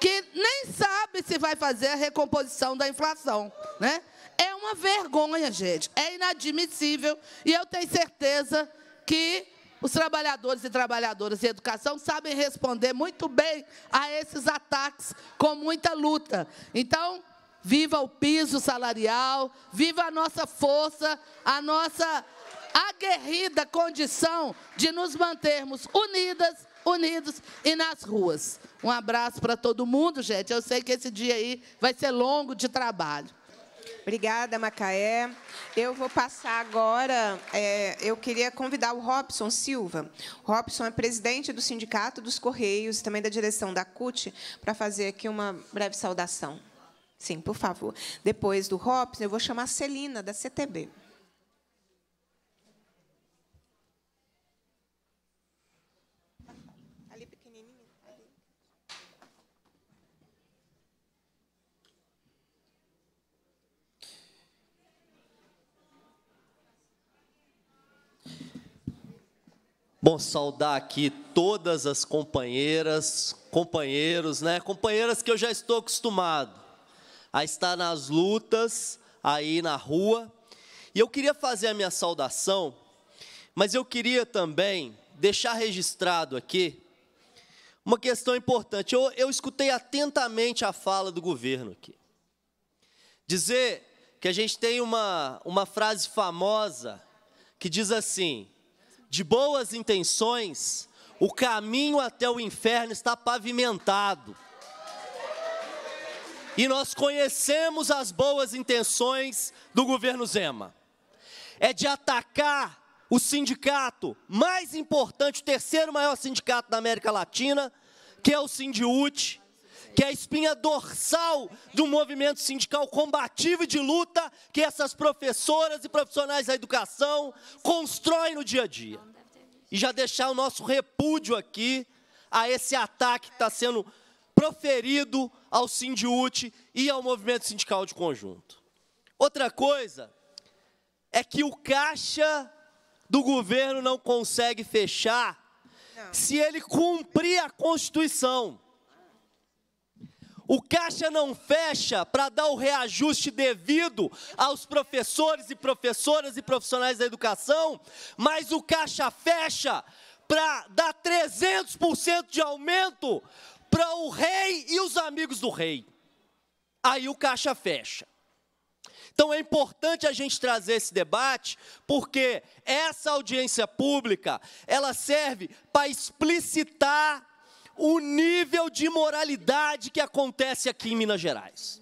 que nem sabe se vai fazer a recomposição da inflação. Né? É uma vergonha, gente. É inadmissível. E eu tenho certeza que os trabalhadores e trabalhadoras de educação sabem responder muito bem a esses ataques com muita luta. Então, viva o piso salarial, viva a nossa força, a nossa aguerrida condição de nos mantermos unidas unidos e nas ruas. Um abraço para todo mundo, gente. Eu sei que esse dia aí vai ser longo de trabalho. Obrigada, Macaé. Eu vou passar agora. É, eu queria convidar o Robson Silva. O Robson é presidente do Sindicato dos Correios também da direção da CUT, para fazer aqui uma breve saudação. Sim, por favor. Depois do Robson, eu vou chamar a Celina, da CTB. Bom, saudar aqui todas as companheiras, companheiros, né? Companheiras que eu já estou acostumado a estar nas lutas, aí na rua. E eu queria fazer a minha saudação, mas eu queria também deixar registrado aqui uma questão importante. Eu, eu escutei atentamente a fala do governo aqui. Dizer que a gente tem uma, uma frase famosa que diz assim: de boas intenções, o caminho até o inferno está pavimentado. E nós conhecemos as boas intenções do governo Zema. É de atacar o sindicato mais importante, o terceiro maior sindicato da América Latina, que é o Sindiúte, que é a espinha dorsal do movimento sindical combativo e de luta que essas professoras e profissionais da educação constroem no dia a dia. E já deixar o nosso repúdio aqui a esse ataque que está sendo proferido ao Sindiute e ao movimento sindical de conjunto. Outra coisa é que o caixa do governo não consegue fechar não. se ele cumprir a Constituição. O caixa não fecha para dar o reajuste devido aos professores e professoras e profissionais da educação, mas o caixa fecha para dar 300% de aumento para o rei e os amigos do rei. Aí o caixa fecha. Então é importante a gente trazer esse debate, porque essa audiência pública, ela serve para explicitar o nível de moralidade que acontece aqui em Minas Gerais.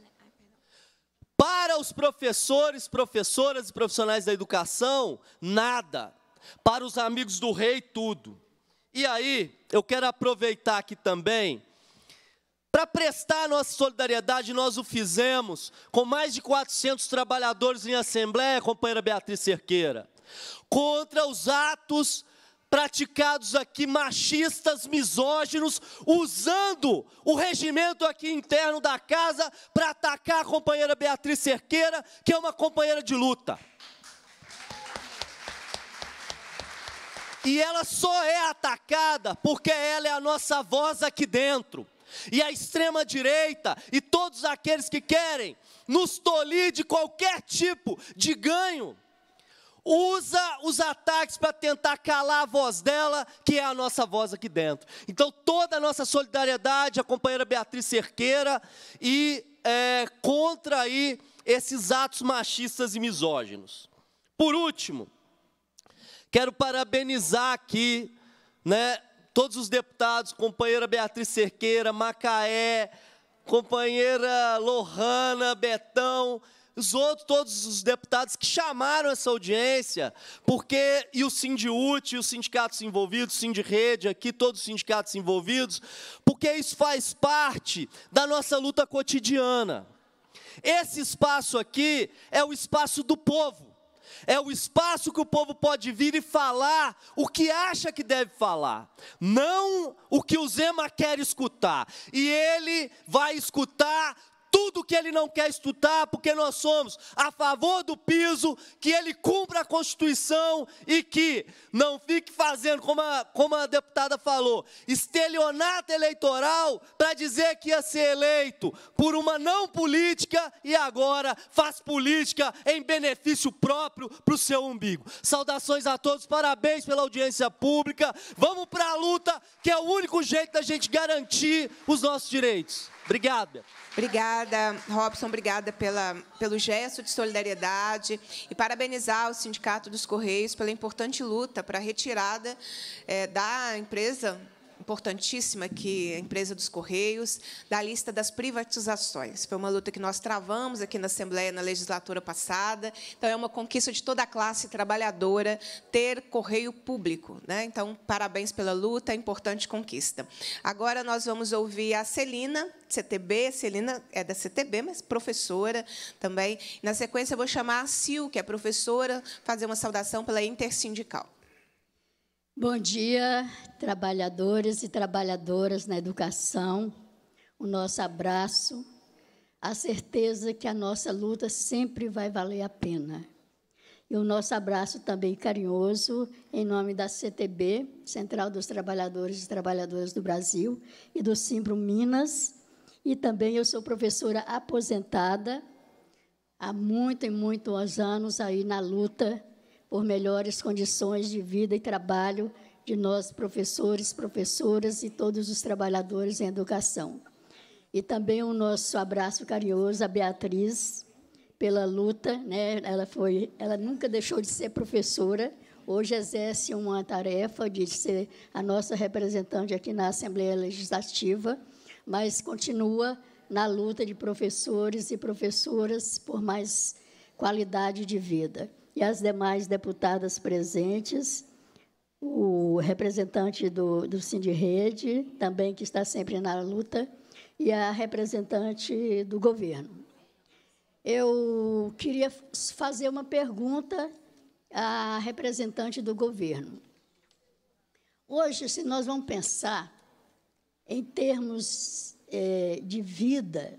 Para os professores, professoras e profissionais da educação, nada. Para os amigos do rei, tudo. E aí, eu quero aproveitar aqui também para prestar nossa solidariedade, nós o fizemos com mais de 400 trabalhadores em assembleia, companheira Beatriz Cerqueira, contra os atos praticados aqui, machistas, misóginos, usando o regimento aqui interno da casa para atacar a companheira Beatriz Cerqueira, que é uma companheira de luta. E ela só é atacada porque ela é a nossa voz aqui dentro. E a extrema-direita e todos aqueles que querem nos tolir de qualquer tipo de ganho usa os ataques para tentar calar a voz dela, que é a nossa voz aqui dentro. Então, toda a nossa solidariedade, a companheira Beatriz Cerqueira, e é, contra aí esses atos machistas e misóginos. Por último, quero parabenizar aqui, né, todos os deputados, companheira Beatriz Cerqueira, Macaé, companheira Lohana, Betão, os outros, todos os deputados que chamaram essa audiência, porque, e o Sindiúte, e os sindicatos envolvidos, rede aqui, todos os sindicatos envolvidos, porque isso faz parte da nossa luta cotidiana. Esse espaço aqui é o espaço do povo, é o espaço que o povo pode vir e falar o que acha que deve falar, não o que o Zema quer escutar. E ele vai escutar tudo que ele não quer estudar, porque nós somos a favor do piso, que ele cumpra a Constituição e que não fique fazendo, como a, como a deputada falou, estelionato eleitoral para dizer que ia ser eleito por uma não política e agora faz política em benefício próprio para o seu umbigo. Saudações a todos, parabéns pela audiência pública. Vamos para a luta, que é o único jeito da gente garantir os nossos direitos. Obrigada. Obrigada, Robson, obrigada pela, pelo gesto de solidariedade e parabenizar o Sindicato dos Correios pela importante luta para a retirada é, da empresa importantíssima que a empresa dos Correios, da lista das privatizações. Foi uma luta que nós travamos aqui na Assembleia na legislatura passada. Então, é uma conquista de toda a classe trabalhadora ter correio público. Né? Então, parabéns pela luta, é importante conquista. Agora, nós vamos ouvir a Celina, CTB. Celina é da CTB, mas professora também. Na sequência, eu vou chamar a Sil, que é professora, fazer uma saudação pela Intersindical. Bom dia, trabalhadores e trabalhadoras na educação. O nosso abraço, a certeza que a nossa luta sempre vai valer a pena. E o nosso abraço também carinhoso em nome da CTB, Central dos Trabalhadores e Trabalhadoras do Brasil, e do Simbro Minas. E também eu sou professora aposentada há muito e muitos anos aí na luta por melhores condições de vida e trabalho de nós, professores, professoras e todos os trabalhadores em educação. E também o nosso abraço carinhoso à Beatriz pela luta, né? Ela foi, ela nunca deixou de ser professora. Hoje exerce uma tarefa de ser a nossa representante aqui na Assembleia Legislativa, mas continua na luta de professores e professoras por mais qualidade de vida e as demais deputadas presentes, o representante do, do também que está sempre na luta, e a representante do governo. Eu queria fazer uma pergunta à representante do governo. Hoje, se nós vamos pensar em termos é, de vida,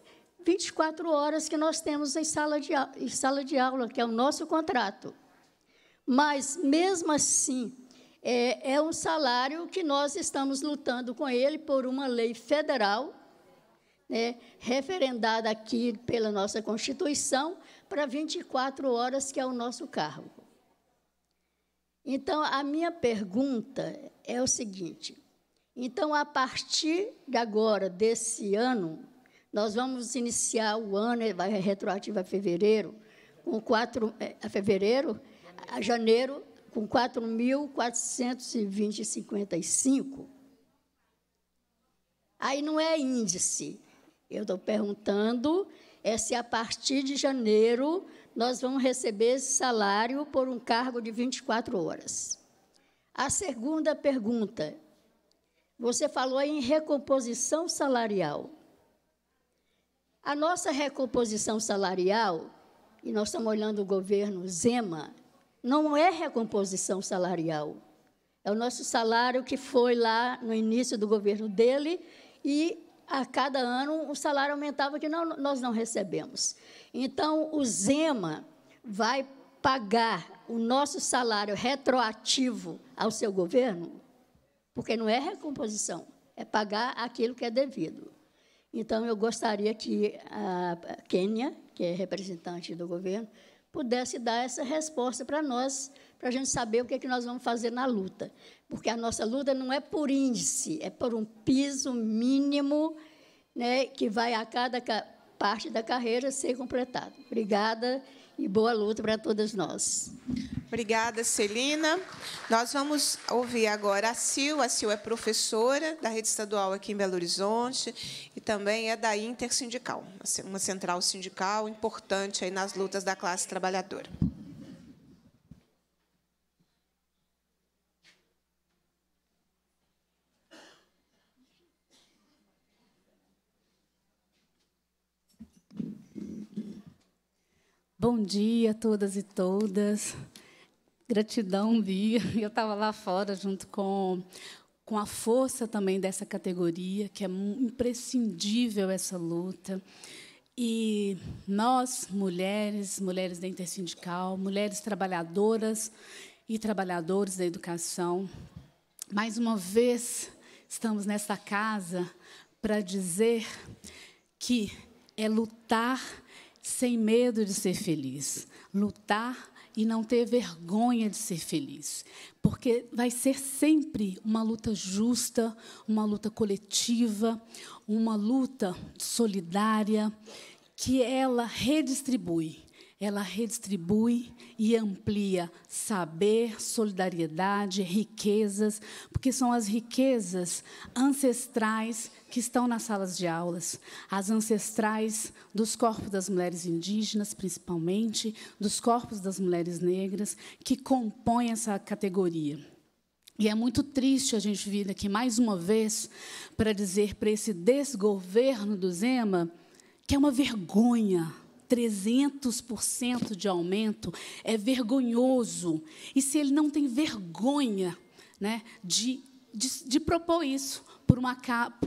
24 horas que nós temos em sala, de, em sala de aula, que é o nosso contrato. Mas, mesmo assim, é, é um salário que nós estamos lutando com ele por uma lei federal, né, referendada aqui pela nossa Constituição, para 24 horas, que é o nosso cargo. Então, a minha pergunta é o seguinte: então, a partir de agora, desse ano, nós vamos iniciar o ano, vai retroativo a fevereiro, com quatro, é, a fevereiro, a janeiro, com 4.420,55. Aí não é índice. Eu estou perguntando é se a partir de janeiro nós vamos receber esse salário por um cargo de 24 horas. A segunda pergunta, você falou em recomposição salarial. A nossa recomposição salarial, e nós estamos olhando o governo Zema, não é recomposição salarial. É o nosso salário que foi lá no início do governo dele e a cada ano o salário aumentava que não, nós não recebemos. Então, o Zema vai pagar o nosso salário retroativo ao seu governo, porque não é recomposição, é pagar aquilo que é devido. Então, eu gostaria que a Quênia, que é representante do governo, pudesse dar essa resposta para nós, para a gente saber o que, é que nós vamos fazer na luta. Porque a nossa luta não é por índice, é por um piso mínimo né, que vai a cada parte da carreira ser completado. Obrigada e boa luta para todos nós. Obrigada, Celina. Nós vamos ouvir agora a Sil. A Sil é professora da rede estadual aqui em Belo Horizonte e também é da Intersindical, uma central sindical importante aí nas lutas da classe trabalhadora. Bom dia a todas e todas. Gratidão, Bia. Eu estava lá fora junto com, com a força também dessa categoria, que é imprescindível essa luta. E nós, mulheres, mulheres da intersindical, mulheres trabalhadoras e trabalhadores da educação, mais uma vez estamos nessa casa para dizer que é lutar sem medo de ser feliz, lutar e não ter vergonha de ser feliz, porque vai ser sempre uma luta justa, uma luta coletiva, uma luta solidária que ela redistribui ela redistribui e amplia saber, solidariedade, riquezas, porque são as riquezas ancestrais que estão nas salas de aulas, as ancestrais dos corpos das mulheres indígenas, principalmente, dos corpos das mulheres negras, que compõem essa categoria. E é muito triste a gente vir aqui mais uma vez para dizer para esse desgoverno do Zema que é uma vergonha 300% de aumento é vergonhoso. E se ele não tem vergonha né, de, de, de propor isso por uma,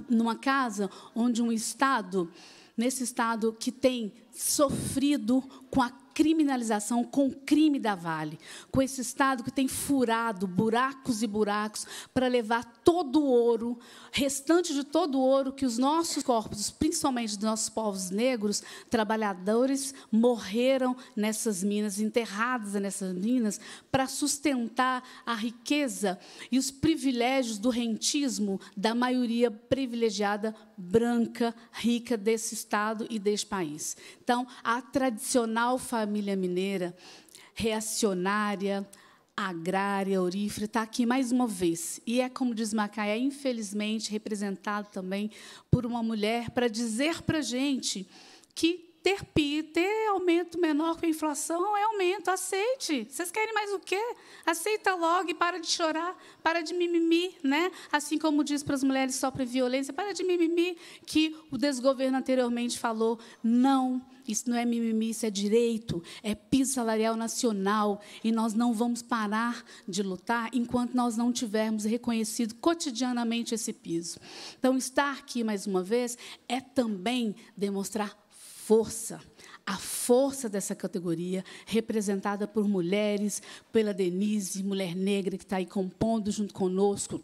numa casa onde um Estado, nesse Estado que tem sofrido com a criminalização com o crime da Vale, com esse Estado que tem furado buracos e buracos para levar todo o ouro, restante de todo o ouro que os nossos corpos, principalmente dos nossos povos negros, trabalhadores, morreram nessas minas, enterrados nessas minas, para sustentar a riqueza e os privilégios do rentismo da maioria privilegiada branca, rica desse estado e desse país. Então, a tradicional família mineira, reacionária, agrária, orífera, está aqui mais uma vez. E é, como diz Macaé, infelizmente representado também por uma mulher para dizer para a gente que ter, ter aumento menor que a inflação é aumento, aceite. Vocês querem mais o quê? Aceita logo e para de chorar, para de mimimi, né? Assim como diz para as mulheres que sofrem violência, para de mimimi, que o desgoverno anteriormente falou, não. Isso não é mimimi, isso é direito, é piso salarial nacional. E nós não vamos parar de lutar enquanto nós não tivermos reconhecido cotidianamente esse piso. Então, estar aqui mais uma vez é também demonstrar força, a força dessa categoria, representada por mulheres, pela Denise, mulher negra, que está aí compondo junto conosco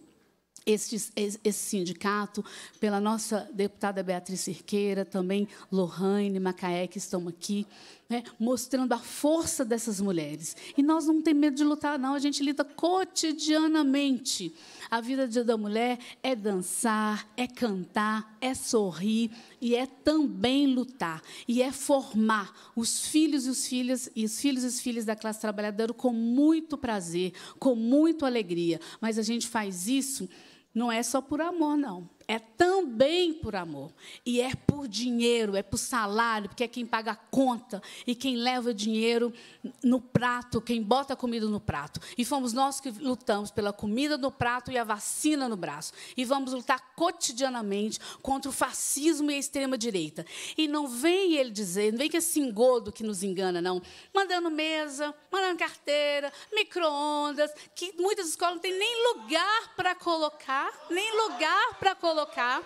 esse esse sindicato, pela nossa deputada Beatriz Cirqueira, também Lohane Macaé, que estão aqui, né, mostrando a força dessas mulheres. E nós não temos medo de lutar, não, a gente luta cotidianamente. A vida da mulher é dançar, é cantar, é sorrir e é também lutar e é formar os filhos e os filhas e os filhos e os filhas da classe trabalhadora com muito prazer, com muita alegria. Mas a gente faz isso não é só por amor, não é também por amor. E é por dinheiro, é por salário, porque é quem paga a conta e quem leva dinheiro no prato, quem bota a comida no prato. E fomos nós que lutamos pela comida no prato e a vacina no braço. E vamos lutar cotidianamente contra o fascismo e a extrema-direita. E não vem ele dizer, não vem que esse engodo que nos engana, não. Mandando mesa, mandando carteira, micro-ondas, que muitas escolas não têm nem lugar para colocar, nem lugar para colocar colocar,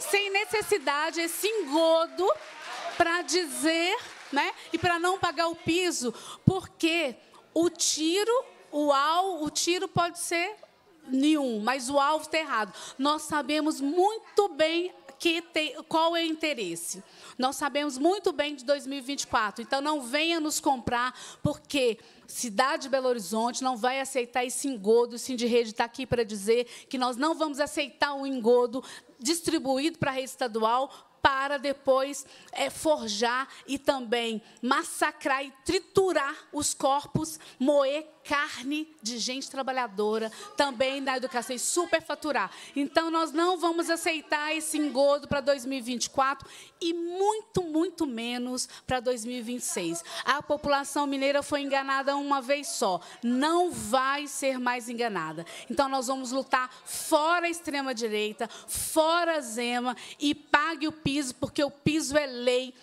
sem necessidade, esse engodo para dizer, né? E para não pagar o piso, porque o tiro, o alvo, o tiro pode ser nenhum, mas o alvo está errado. Nós sabemos muito bem que qual é o interesse. Nós sabemos muito bem de 2024. Então não venha nos comprar porque cidade de Belo Horizonte não vai aceitar esse engodo. O Sindirejo está aqui para dizer que nós não vamos aceitar o um engodo distribuído para a rede estadual para depois é, forjar e também massacrar e triturar os corpos, moer carne de gente trabalhadora também da educação e superfaturar. Então, nós não vamos aceitar esse engodo para 2024 e muito, muito menos para 2026. A população mineira foi enganada uma vez só, não vai ser mais enganada. Então, nós vamos lutar fora a extrema-direita, fora a Zema e pague o piso, porque o piso é lei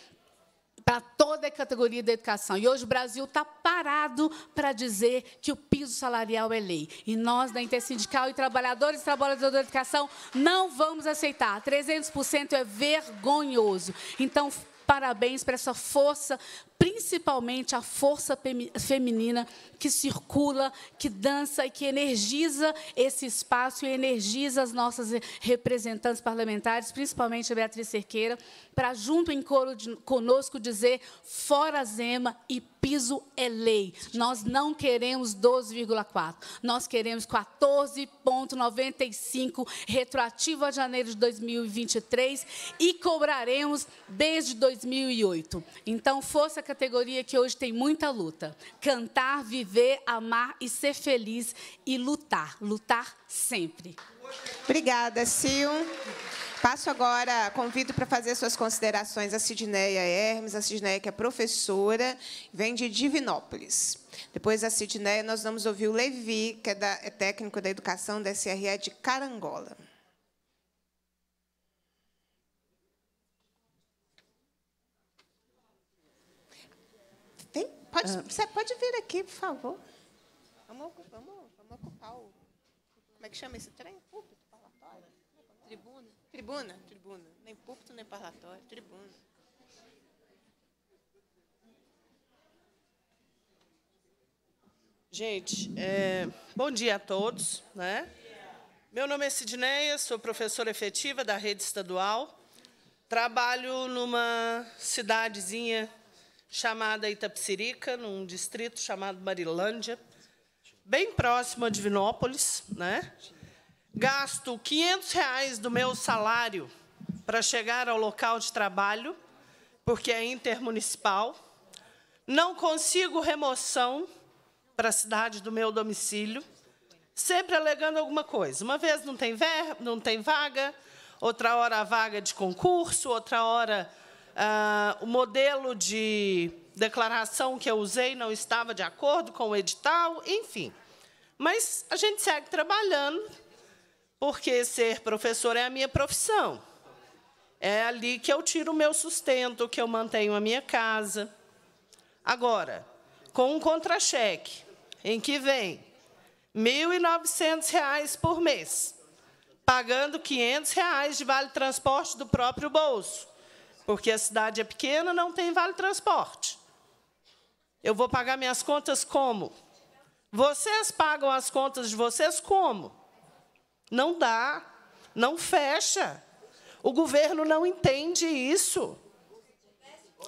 para toda a categoria da educação. E hoje o Brasil está parado para dizer que o piso salarial é lei. E nós, da Intersindical e trabalhadores e trabalhadoras da educação, não vamos aceitar. 300% é vergonhoso. Então, parabéns para essa força principalmente a força feminina que circula, que dança e que energiza esse espaço e energiza as nossas representantes parlamentares, principalmente a Beatriz Cerqueira, para, junto em coro de, conosco, dizer fora Zema e piso é lei. Nós não queremos 12,4, nós queremos 14,95, retroativo a janeiro de 2023, e cobraremos desde 2008. Então, força categoria que hoje tem muita luta: cantar, viver, amar e ser feliz e lutar, lutar sempre. Obrigada, Sil. Passo agora, convido para fazer suas considerações a Sidneia Hermes, a Sidneia que é professora, vem de Divinópolis. Depois a Sidneia, nós vamos ouvir o Levi, que é, da, é técnico da educação da SRE de Carangola. Pode, ah. você pode vir aqui, por favor. Vamos, vamos, vamos ocupar o. Como é que chama esse trem? Púlpito, parlatório? Tribuna. Tribuna, tribuna. Nem púlpito, nem parlatório, tribuna. Gente, é, bom dia a todos. Né? Meu nome é Sidneia, sou professora efetiva da rede estadual. Trabalho numa cidadezinha chamada Itapsirica, num distrito chamado Marilândia, bem próximo a Divinópolis, né? Gasto 500 reais do meu salário para chegar ao local de trabalho, porque é intermunicipal. Não consigo remoção para a cidade do meu domicílio, sempre alegando alguma coisa. Uma vez não tem, ver, não tem vaga, outra hora a vaga de concurso, outra hora Uh, o modelo de declaração que eu usei não estava de acordo com o edital, enfim. Mas a gente segue trabalhando, porque ser professor é a minha profissão. É ali que eu tiro o meu sustento, que eu mantenho a minha casa. Agora, com um contra-cheque, em que vem R$ 1.900 por mês, pagando R$ 500 de vale-transporte do próprio bolso porque a cidade é pequena, não tem vale transporte. Eu vou pagar minhas contas como? Vocês pagam as contas de vocês como? Não dá, não fecha. O governo não entende isso.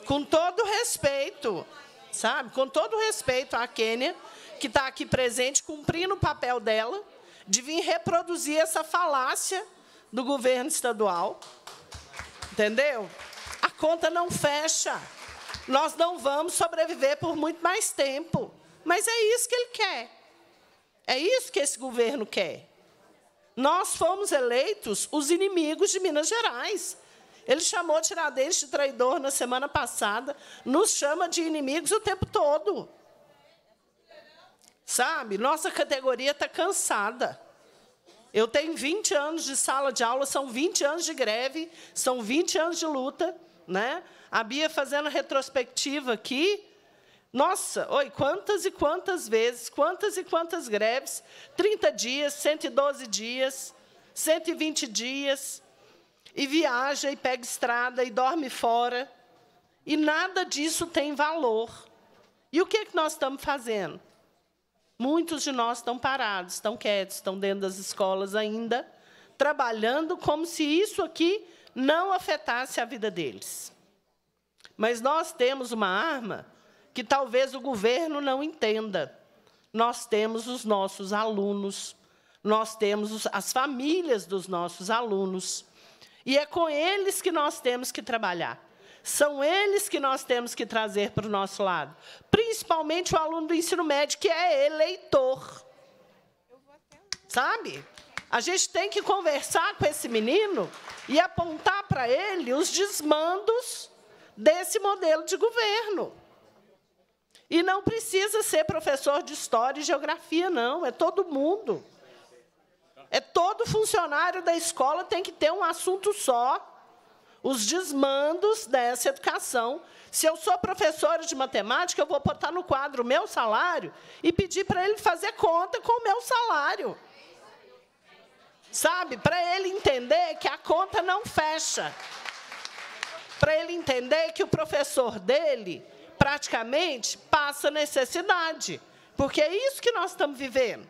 Com todo respeito, sabe? Com todo respeito à Quênia, que está aqui presente, cumprindo o papel dela, de vir reproduzir essa falácia do governo estadual. Entendeu? conta não fecha. Nós não vamos sobreviver por muito mais tempo. Mas é isso que ele quer. É isso que esse governo quer. Nós fomos eleitos os inimigos de Minas Gerais. Ele chamou Tiradentes de traidor na semana passada, nos chama de inimigos o tempo todo. Sabe? Nossa categoria está cansada. Eu tenho 20 anos de sala de aula, são 20 anos de greve, são 20 anos de luta. Né? A Bia fazendo retrospectiva aqui. Nossa, oi, quantas e quantas vezes, quantas e quantas greves, 30 dias, 112 dias, 120 dias, e viaja, e pega estrada, e dorme fora. E nada disso tem valor. E o que, é que nós estamos fazendo? Muitos de nós estão parados, estão quietos, estão dentro das escolas ainda, trabalhando como se isso aqui não afetasse a vida deles. Mas nós temos uma arma que talvez o governo não entenda. Nós temos os nossos alunos, nós temos as famílias dos nossos alunos. E é com eles que nós temos que trabalhar. São eles que nós temos que trazer para o nosso lado. Principalmente o aluno do ensino médio, que é eleitor. Sabe? A gente tem que conversar com esse menino e apontar para ele os desmandos desse modelo de governo. E não precisa ser professor de história e geografia, não, é todo mundo. É todo funcionário da escola tem que ter um assunto só, os desmandos dessa educação. Se eu sou professora de matemática, eu vou botar no quadro o meu salário e pedir para ele fazer conta com o meu salário sabe? Para ele entender que a conta não fecha. Para ele entender que o professor dele praticamente passa necessidade, porque é isso que nós estamos vivendo.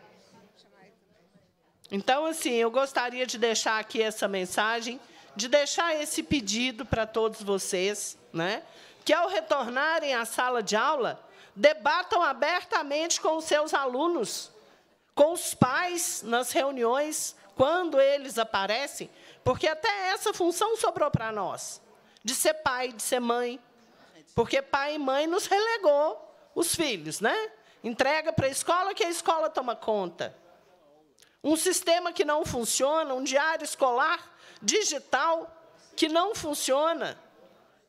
Então, assim, eu gostaria de deixar aqui essa mensagem, de deixar esse pedido para todos vocês, né? Que ao retornarem à sala de aula, debatam abertamente com os seus alunos, com os pais nas reuniões, quando eles aparecem, porque até essa função sobrou para nós, de ser pai, de ser mãe. Porque pai e mãe nos relegou os filhos, né? Entrega para a escola que a escola toma conta. Um sistema que não funciona, um diário escolar digital que não funciona,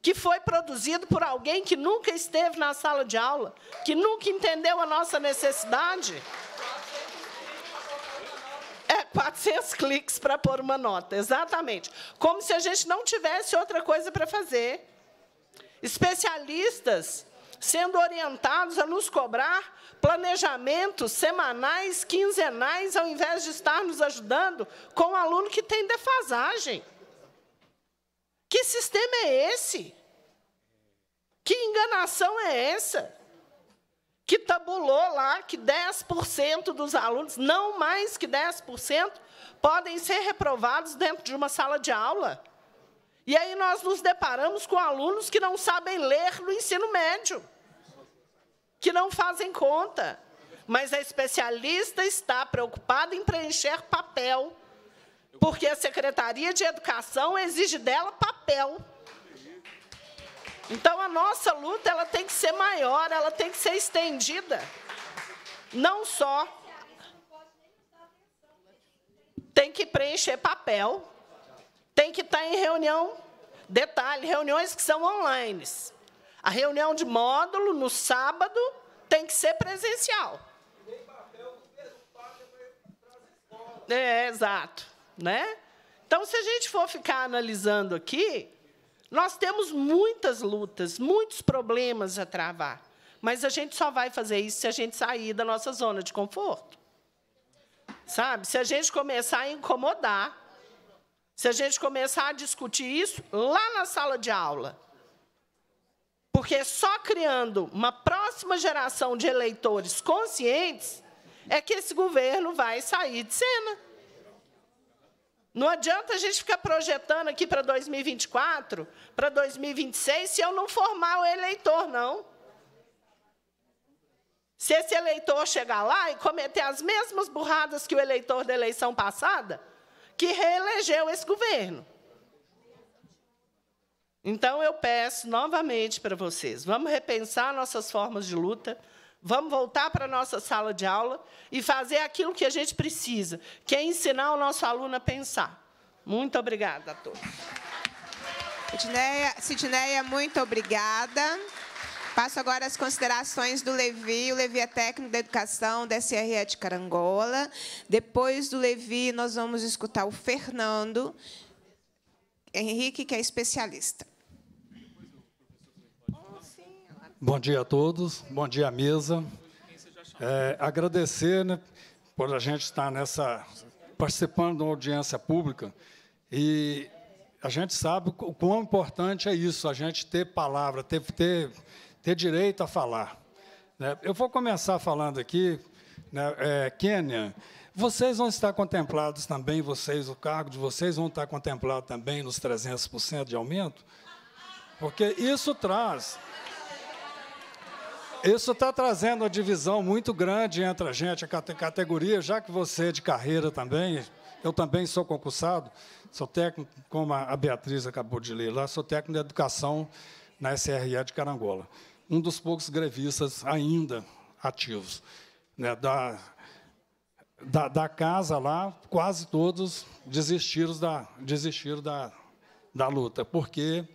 que foi produzido por alguém que nunca esteve na sala de aula, que nunca entendeu a nossa necessidade. 400 cliques para pôr uma nota, exatamente. Como se a gente não tivesse outra coisa para fazer. Especialistas sendo orientados a nos cobrar planejamentos semanais, quinzenais, ao invés de estar nos ajudando com um aluno que tem defasagem. Que sistema é esse? Que enganação é essa? que tabulou lá que 10% dos alunos, não mais que 10%, podem ser reprovados dentro de uma sala de aula. E aí nós nos deparamos com alunos que não sabem ler no ensino médio, que não fazem conta. Mas a especialista está preocupada em preencher papel, porque a Secretaria de Educação exige dela papel. Então a nossa luta ela tem que ser maior, ela tem que ser estendida. Não só tem que preencher papel, tem que estar tá em reunião. Detalhe, reuniões que são online. A reunião de módulo no sábado tem que ser presencial. É, exato, né? Então, se a gente for ficar analisando aqui, nós temos muitas lutas, muitos problemas a travar, mas a gente só vai fazer isso se a gente sair da nossa zona de conforto. Sabe? Se a gente começar a incomodar, se a gente começar a discutir isso lá na sala de aula. Porque só criando uma próxima geração de eleitores conscientes é que esse governo vai sair de cena. Não adianta a gente ficar projetando aqui para 2024, para 2026, se eu não formar o eleitor, não. Se esse eleitor chegar lá e cometer as mesmas burradas que o eleitor da eleição passada, que reelegeu esse governo. Então, eu peço novamente para vocês, vamos repensar nossas formas de luta, Vamos voltar para a nossa sala de aula e fazer aquilo que a gente precisa, que é ensinar o nosso aluno a pensar. Muito obrigada a todos. Sidneia, muito obrigada. Passo agora as considerações do Levi. O Levi é técnico da educação da SRE de Carangola. Depois do Levi, nós vamos escutar o Fernando Henrique, que é especialista. Bom dia a todos, bom dia à mesa. É, agradecer né, por a gente estar nessa participando de uma audiência pública e a gente sabe o quão importante é isso, a gente ter palavra, ter, ter, ter direito a falar. Né? Eu vou começar falando aqui, né, é, vocês vão estar contemplados também, vocês, o cargo de vocês vão estar contemplado também nos 300% de aumento, porque isso traz isso está trazendo uma divisão muito grande entre a gente, a categoria, já que você é de carreira também, eu também sou concursado, sou técnico, como a Beatriz acabou de ler lá, sou técnico de educação na SRE de Carangola. Um dos poucos grevistas ainda ativos. Né, da, da, da, casa lá, quase todos desistiram da, desistiram da, da luta, porque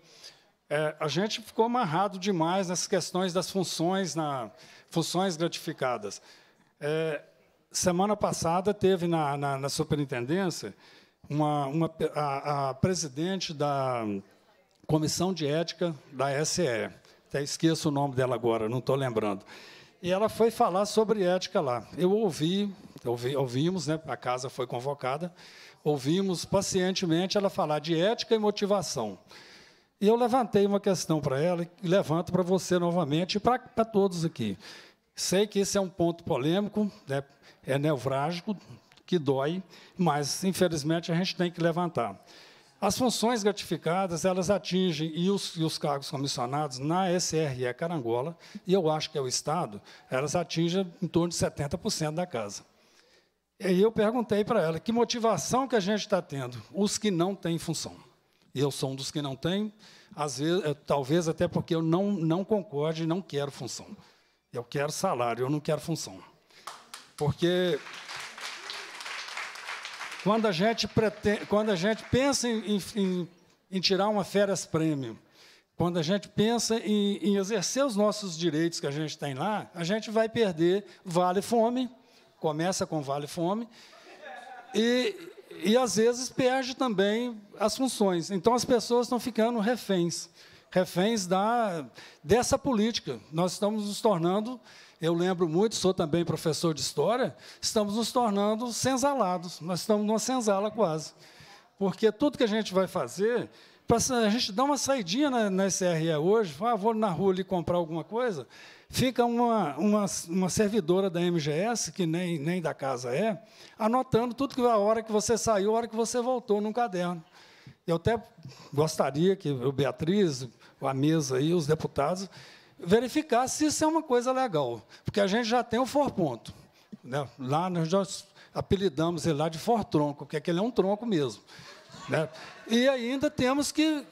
é, a gente ficou amarrado demais nas questões das funções, na, funções gratificadas. É, semana passada teve na, na, na superintendência uma, uma a, a, presidente da comissão de ética da SE. Até esqueço o nome dela agora, não estou lembrando. E ela foi falar sobre ética lá. Eu ouvi, ouvi ouvimos, né, a casa foi convocada, ouvimos pacientemente ela falar de ética e motivação. E eu levantei uma questão para ela e levanto para você novamente e para todos aqui. Sei que esse é um ponto polêmico, né, é nevrágico, que dói, mas, infelizmente, a gente tem que levantar. As funções gratificadas, elas atingem, e os, e os cargos comissionados na SRE Carangola, e eu acho que é o Estado, elas atingem em torno de 70% da casa. E eu perguntei para ela que motivação que a gente está tendo, os que não têm função. Eu sou um dos que não tem, às vezes, eh, talvez até porque eu não, não concorde e não quero função. Eu quero salário, eu não quero função. Porque quando a gente, pretende, quando a gente pensa em, em, em tirar uma férias prêmio, quando a gente pensa em, em, exercer os nossos direitos que a gente tem lá, a gente vai perder vale-fome, começa com vale-fome, e, e às vezes perde também as funções. Então, as pessoas estão ficando reféns reféns da, dessa política. Nós estamos nos tornando, eu lembro muito, sou também professor de história, estamos nos tornando senzalados, nós estamos numa senzala quase. Porque tudo que a gente vai fazer, para a gente dar uma saidinha na, na SRE hoje, ah, vou na rua ali comprar alguma coisa, fica uma, uma, uma servidora da MGS, que nem, nem da casa é, anotando tudo que a hora que você saiu, a hora que você voltou num caderno. Eu até gostaria que o Beatriz, a mesa aí, os deputados, verificassem se isso é uma coisa legal, porque a gente já tem o forponto. Né? Lá nós já apelidamos ele lá de fortronco, porque aquele é, é um tronco mesmo. Né? E ainda temos que,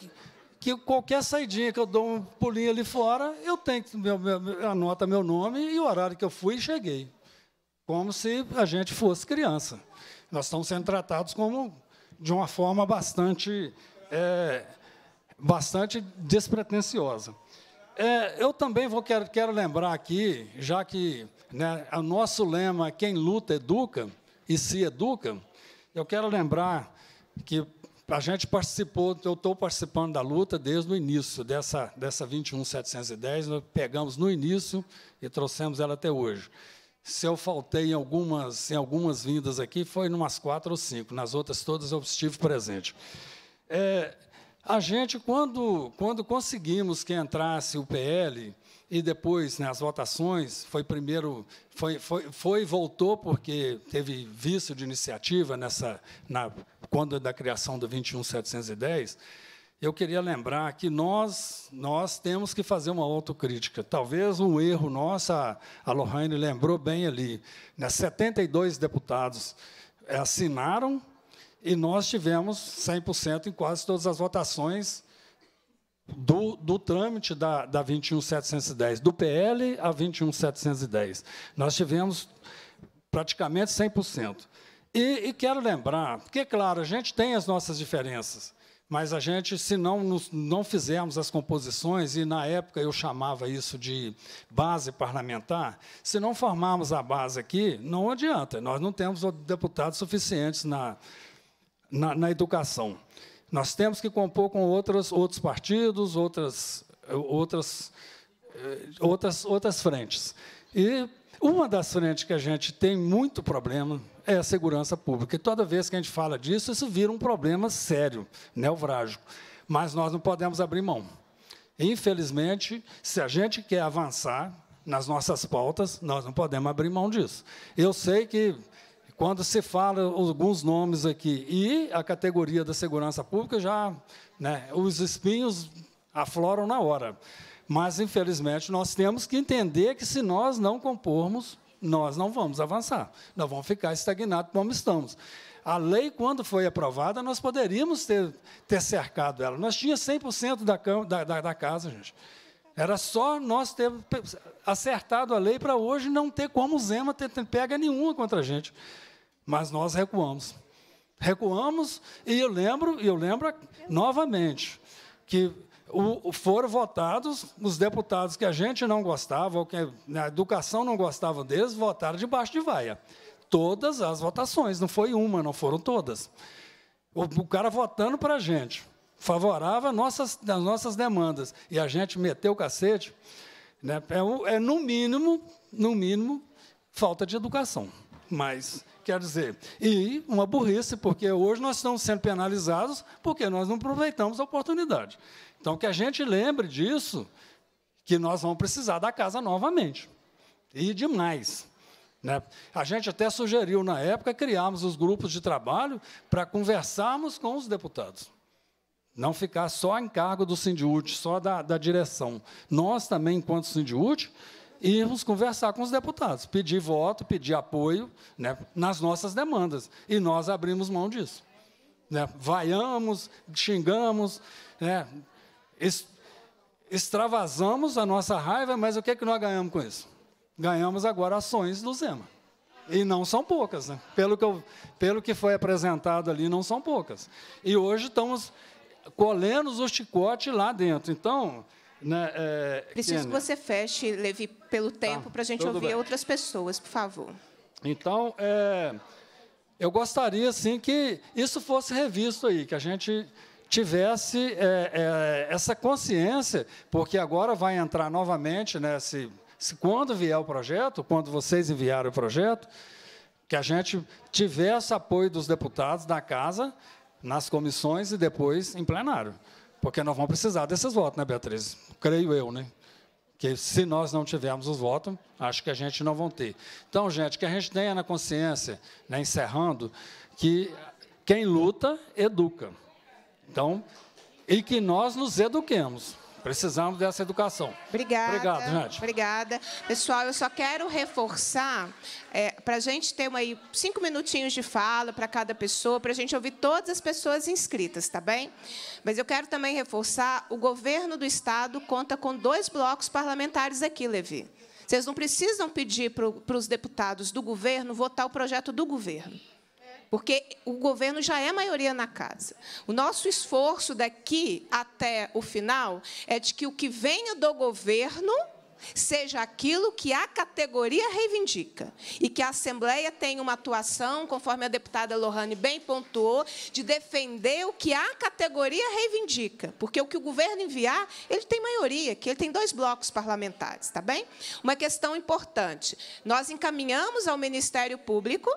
que qualquer saidinha que eu dou um pulinho ali fora, eu tenho que meu, meu, anota meu nome e o horário que eu fui e cheguei. Como se a gente fosse criança. Nós estamos sendo tratados como de uma forma bastante, é, bastante despretensiosa. É, eu também vou quero, quero lembrar aqui, já que né, é o nosso lema é quem luta educa e se educa, eu quero lembrar que a gente participou, eu estou participando da luta desde o início dessa, dessa 21710, nós pegamos no início e trouxemos ela até hoje se eu faltei em algumas, em algumas vindas aqui, foi em umas quatro ou cinco, nas outras todas eu estive presente. É, a gente, quando, quando conseguimos que entrasse o PL, e depois nas né, votações, foi primeiro, foi, foi, foi voltou, porque teve vício de iniciativa nessa, na, quando da criação do 21710, eu queria lembrar que nós, nós temos que fazer uma autocrítica. Talvez um erro nosso, a Lohane lembrou bem ali, né, 72 deputados eh, assinaram e nós tivemos 100% em quase todas as votações do, do trâmite da, da 21.710, do PL a 21.710. Nós tivemos praticamente 100%. E, e quero lembrar, porque, claro, a gente tem as nossas diferenças, mas a gente, se não, não fizermos as composições, e na época eu chamava isso de base parlamentar, se não formarmos a base aqui, não adianta. Nós não temos deputados suficientes na, na, na educação. Nós temos que compor com outras, outros partidos, outras, outras, eh, outras, outras frentes. E uma das frentes que a gente tem muito problema é a segurança pública. E toda vez que a gente fala disso, isso vira um problema sério, neovrágico. Mas nós não podemos abrir mão. Infelizmente, se a gente quer avançar nas nossas pautas, nós não podemos abrir mão disso. Eu sei que quando se fala alguns nomes aqui e a categoria da segurança pública já, né, os espinhos afloram na hora. Mas, infelizmente, nós temos que entender que, se nós não compormos nós não vamos avançar, nós vamos ficar estagnados como estamos. A lei, quando foi aprovada, nós poderíamos ter, ter cercado ela. Nós tínhamos 100% da, da, da, da casa, gente. Era só nós ter acertado a lei para hoje não ter como Zema ter, ter pega nenhuma contra a gente. Mas nós recuamos. Recuamos e eu lembro, eu lembro novamente que o, foram votados os deputados que a gente não gostava, ou que a educação não gostava deles, votaram debaixo de vaia. Todas as votações, não foi uma, não foram todas. O, o cara votando para a gente, favorável às nossas, nossas demandas, e a gente meteu o cacete, né? é, é no mínimo, no mínimo, falta de educação. Mas quer dizer, e uma burrice, porque hoje nós estamos sendo penalizados porque nós não aproveitamos a oportunidade. Então, que a gente lembre disso, que nós vamos precisar da casa novamente. E demais. Né? A gente até sugeriu, na época, criarmos os grupos de trabalho para conversarmos com os deputados. Não ficar só em cargo do Sindiúte, só da, da direção. Nós também, enquanto Sindiúte, irmos conversar com os deputados, pedir voto, pedir apoio né, nas nossas demandas. E nós abrimos mão disso. Né? Vaiamos, xingamos, né? extravasamos a nossa raiva, mas o que, é que nós ganhamos com isso? Ganhamos agora ações do Zema. E não são poucas, né? pelo, que eu, pelo que foi apresentado ali, não são poucas. E hoje estamos colhendo os chicotes lá dentro. Então, na, eh, Preciso que você feche, Levi, pelo tempo, tá, ah, para a gente ouvir bem. outras pessoas, por favor. Então, é, eu gostaria assim, que isso fosse revisto aí, que a gente tivesse é, essa consciência, porque agora vai entrar novamente, né, se, se, quando vier o projeto, quando vocês enviarem o projeto, que a gente tivesse apoio dos deputados da casa nas comissões e depois em plenário. Porque nós vamos precisar desses votos, né, Beatriz? Creio eu, né? que se nós não tivermos os votos, acho que a gente não vão ter. Então, gente, que a gente tenha na consciência, né, encerrando, que quem luta, educa. Então, e que nós nos eduquemos. Precisamos dessa educação. Obrigada. Obrigado, gente. Obrigada. Pessoal, eu só quero reforçar, é, para a gente ter aí cinco minutinhos de fala para cada pessoa, para a gente ouvir todas as pessoas inscritas, tá bem? Mas eu quero também reforçar, o governo do Estado conta com dois blocos parlamentares aqui, Levi. Vocês não precisam pedir para os deputados do governo votar o projeto do governo porque o governo já é maioria na casa. O nosso esforço daqui até o final é de que o que venha do governo seja aquilo que a categoria reivindica e que a Assembleia tem uma atuação, conforme a deputada Lohane bem pontuou, de defender o que a categoria reivindica, porque o que o governo enviar, ele tem maioria, que ele tem dois blocos parlamentares, tá bem? Uma questão importante, nós encaminhamos ao Ministério Público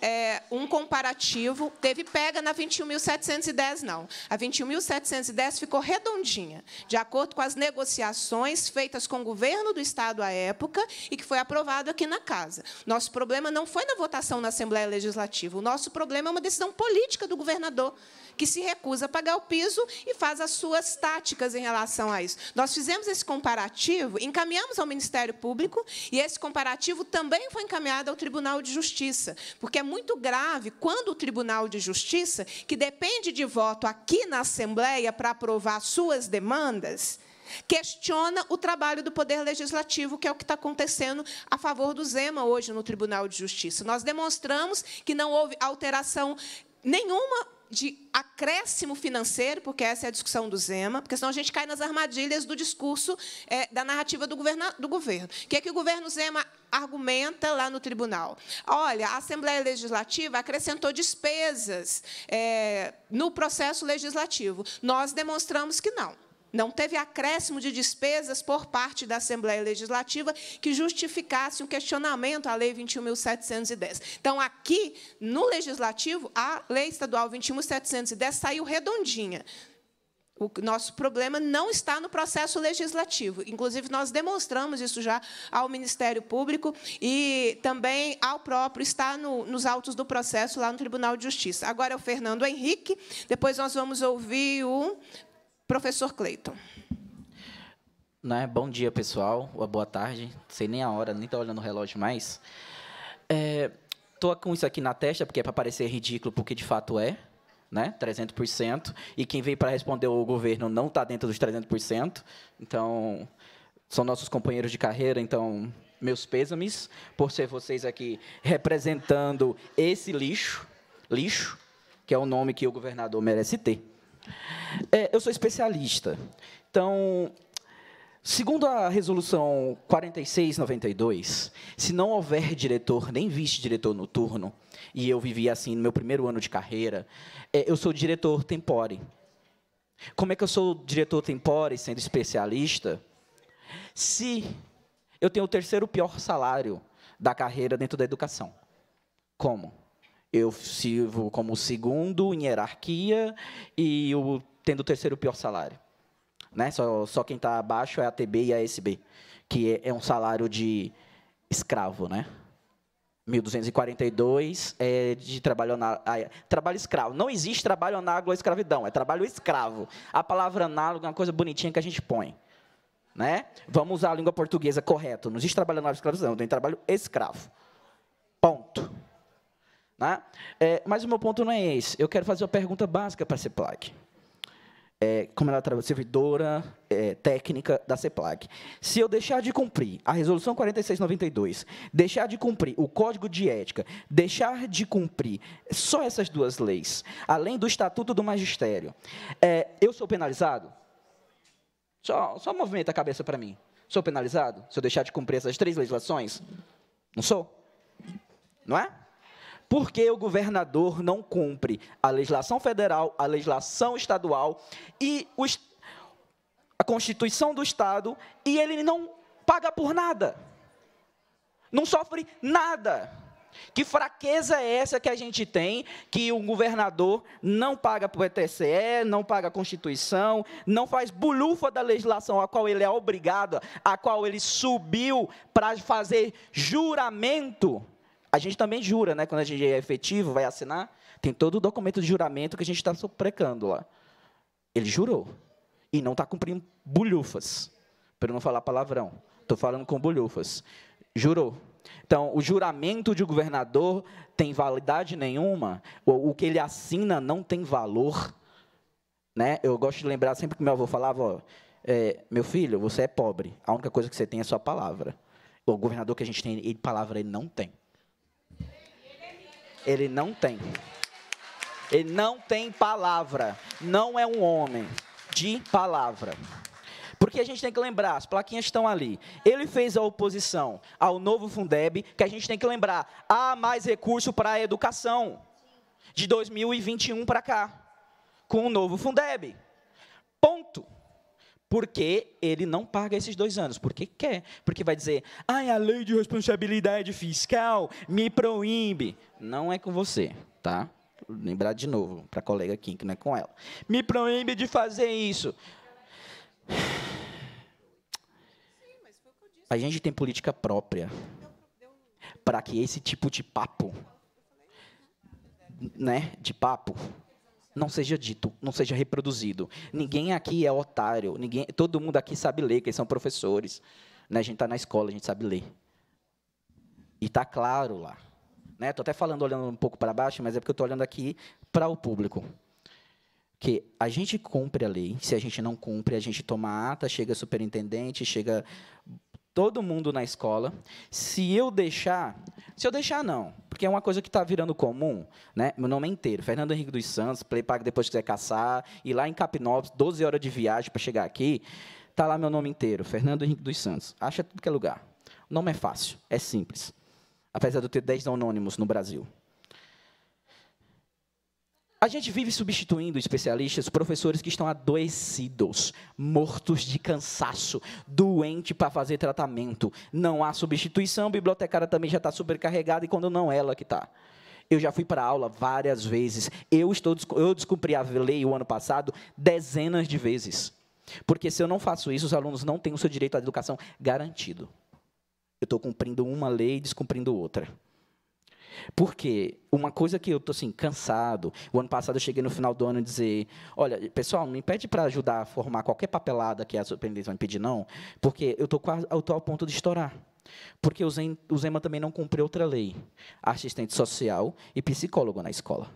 é, um comparativo, teve pega na 21.710, não, a 21.710 ficou redondinha, de acordo com as negociações feitas com o governo governo do Estado à época e que foi aprovado aqui na Casa. Nosso problema não foi na votação na Assembleia Legislativa, o nosso problema é uma decisão política do governador, que se recusa a pagar o piso e faz as suas táticas em relação a isso. Nós fizemos esse comparativo, encaminhamos ao Ministério Público, e esse comparativo também foi encaminhado ao Tribunal de Justiça, porque é muito grave quando o Tribunal de Justiça, que depende de voto aqui na Assembleia para aprovar suas demandas, Questiona o trabalho do Poder Legislativo, que é o que está acontecendo a favor do Zema hoje no Tribunal de Justiça. Nós demonstramos que não houve alteração nenhuma de acréscimo financeiro, porque essa é a discussão do Zema, porque senão a gente cai nas armadilhas do discurso é, da narrativa do, governo. O que é que o governo Zema argumenta lá no tribunal? Olha, a Assembleia Legislativa acrescentou despesas é, no processo legislativo. Nós demonstramos que não. Não teve acréscimo de despesas por parte da Assembleia Legislativa que justificasse um questionamento à Lei 21.710. Então, aqui, no Legislativo, a Lei Estadual 21.710 saiu redondinha. O nosso problema não está no processo legislativo. Inclusive, nós demonstramos isso já ao Ministério Público e também ao próprio, está no, nos autos do processo lá no Tribunal de Justiça. Agora é o Fernando Henrique, depois nós vamos ouvir o Professor Cleiton. Né? Bom dia, pessoal. Ou boa tarde. Não sei nem a hora, nem estou olhando o relógio mais. É, com isso aqui na testa, porque é para parecer ridículo, porque de fato é. Né? 300%. E quem veio para responder o governo não está dentro dos 300%. Então, são nossos companheiros de carreira, então meus pêsames por ser vocês aqui representando esse lixo, lixo, que é o nome que o governador merece ter. É, eu sou especialista. Então, Segundo a resolução 4692, se não houver diretor nem vice-diretor noturno, e eu vivi assim no meu primeiro ano de carreira, é, eu sou diretor tempore. Como é que eu sou diretor tempore sendo especialista? Se eu tenho o terceiro pior salário da carreira dentro da educação. Como? eu sirvo como o segundo em hierarquia e o, tendo o terceiro pior salário. Né? Só, só quem está abaixo é a TB e a SB, que é, é um salário de escravo, né? 1242 é de trabalho na, trabalho escravo. Não existe trabalho análogo à escravidão, é trabalho escravo. A palavra análogo é uma coisa bonitinha que a gente põe. Né? Vamos usar a língua portuguesa correta. Não existe trabalho análogo à escravidão, tem trabalho escravo. Ponto. Né? É, mas o meu ponto não é esse. Eu quero fazer uma pergunta básica para a CEPLAC. É, como ela é servidora é, técnica da CEPLAC. Se eu deixar de cumprir a Resolução 4692, deixar de cumprir o Código de Ética, deixar de cumprir só essas duas leis, além do Estatuto do Magistério, é, eu sou penalizado? Só, só movimenta a cabeça para mim. Sou penalizado se eu deixar de cumprir essas três legislações? Não sou? Não é? porque o governador não cumpre a legislação federal, a legislação estadual e a Constituição do Estado e ele não paga por nada. Não sofre nada. Que fraqueza é essa que a gente tem, que o governador não paga para o ETCE, não paga a Constituição, não faz bulufa da legislação a qual ele é obrigado, a qual ele subiu para fazer juramento a gente também jura, né? Quando a gente é efetivo, vai assinar, tem todo o documento de juramento que a gente está suprecando lá. Ele jurou. E não está cumprindo bolhufas. Para não falar palavrão. Estou falando com bolhufas. Jurou. Então, o juramento de um governador tem validade nenhuma, o, o que ele assina não tem valor. Né? Eu gosto de lembrar sempre que meu avô falava: ó, é, meu filho, você é pobre, a única coisa que você tem é sua palavra. O governador que a gente tem, ele, palavra ele não tem. Ele não tem. Ele não tem palavra. Não é um homem de palavra. Porque a gente tem que lembrar, as plaquinhas estão ali. Ele fez a oposição ao novo Fundeb, que a gente tem que lembrar, há mais recurso para a educação de 2021 para cá, com o novo Fundeb. Ponto. Porque ele não paga esses dois anos. Porque quer. Porque vai dizer, ai, a lei de responsabilidade fiscal me proíbe. Não é com você, tá? Lembrar de novo para a colega aqui, que não é com ela. Me proíbe de fazer isso. A gente tem política própria para que esse tipo de papo, né, de papo, não seja dito, não seja reproduzido. Ninguém aqui é otário, ninguém, todo mundo aqui sabe ler, que são professores. Né? A gente está na escola, a gente sabe ler. E está claro lá. Estou né? até falando olhando um pouco para baixo, mas é porque eu estou olhando aqui para o público. Que a gente cumpre a lei, se a gente não cumpre, a gente toma ata, chega superintendente, chega todo mundo na escola. Se eu deixar, se eu deixar não, porque é uma coisa que está virando comum, né? Meu nome é inteiro, Fernando Henrique dos Santos, Play depois depois quiser caçar, e lá em Capinópolis, 12 horas de viagem para chegar aqui, tá lá meu nome inteiro, Fernando Henrique dos Santos. Acha tudo que é lugar. O nome é fácil, é simples. Apesar de eu ter 10 anônimos no Brasil. A gente vive substituindo especialistas, professores que estão adoecidos, mortos de cansaço, doente para fazer tratamento. Não há substituição, a bibliotecária também já está supercarregada e quando não ela que está. Eu já fui para aula várias vezes. Eu estou eu descobri a lei o ano passado dezenas de vezes. Porque se eu não faço isso, os alunos não têm o seu direito à educação garantido. Eu estou cumprindo uma lei e descumprindo outra. Porque uma coisa que eu estou assim, cansado, o ano passado eu cheguei no final do ano e dizer, olha, pessoal, me pede para ajudar a formar qualquer papelada que a superintendência vai pedir, não, porque eu estou ao ponto de estourar. Porque o Zema, o Zema também não cumpriu outra lei, assistente social e psicólogo na escola.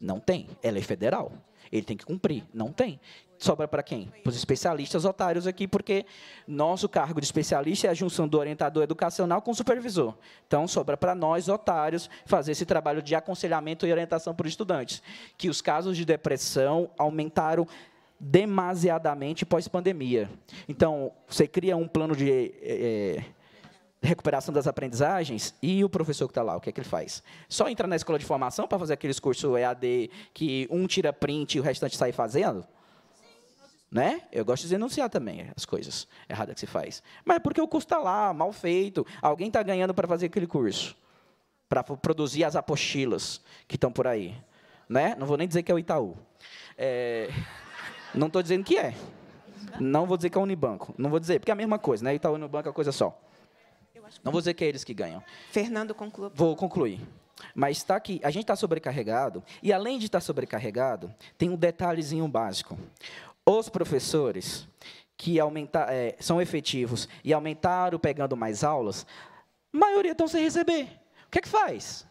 Não tem, ela é federal. Ele tem que cumprir. Não tem. Sobra para quem? Para os especialistas otários aqui, porque nosso cargo de especialista é a junção do orientador educacional com o supervisor. Então, sobra para nós, otários, fazer esse trabalho de aconselhamento e orientação para os estudantes. Que os casos de depressão aumentaram demasiadamente pós-pandemia. Então, você cria um plano de. É, recuperação das aprendizagens e o professor que está lá, o que é que ele faz? Só entrar na escola de formação para fazer aqueles cursos EAD que um tira print e o restante sai fazendo? Né? Eu gosto de denunciar também as coisas erradas que se faz. Mas é porque o curso está lá, mal feito, alguém está ganhando para fazer aquele curso, para produzir as apostilas que estão por aí. Né? Não vou nem dizer que é o Itaú. É... Não estou dizendo que é. Não vou dizer que é o Unibanco. Não vou dizer, porque é a mesma coisa, né? Itaú e Unibanco é coisa só. Não vou dizer que é eles que ganham. Fernando, conclui. Vou concluir. Mas está aqui, a gente está sobrecarregado, e além de estar tá sobrecarregado, tem um detalhezinho básico. Os professores que aumenta, é, são efetivos e aumentaram pegando mais aulas, a maioria estão sem receber. O que é que faz?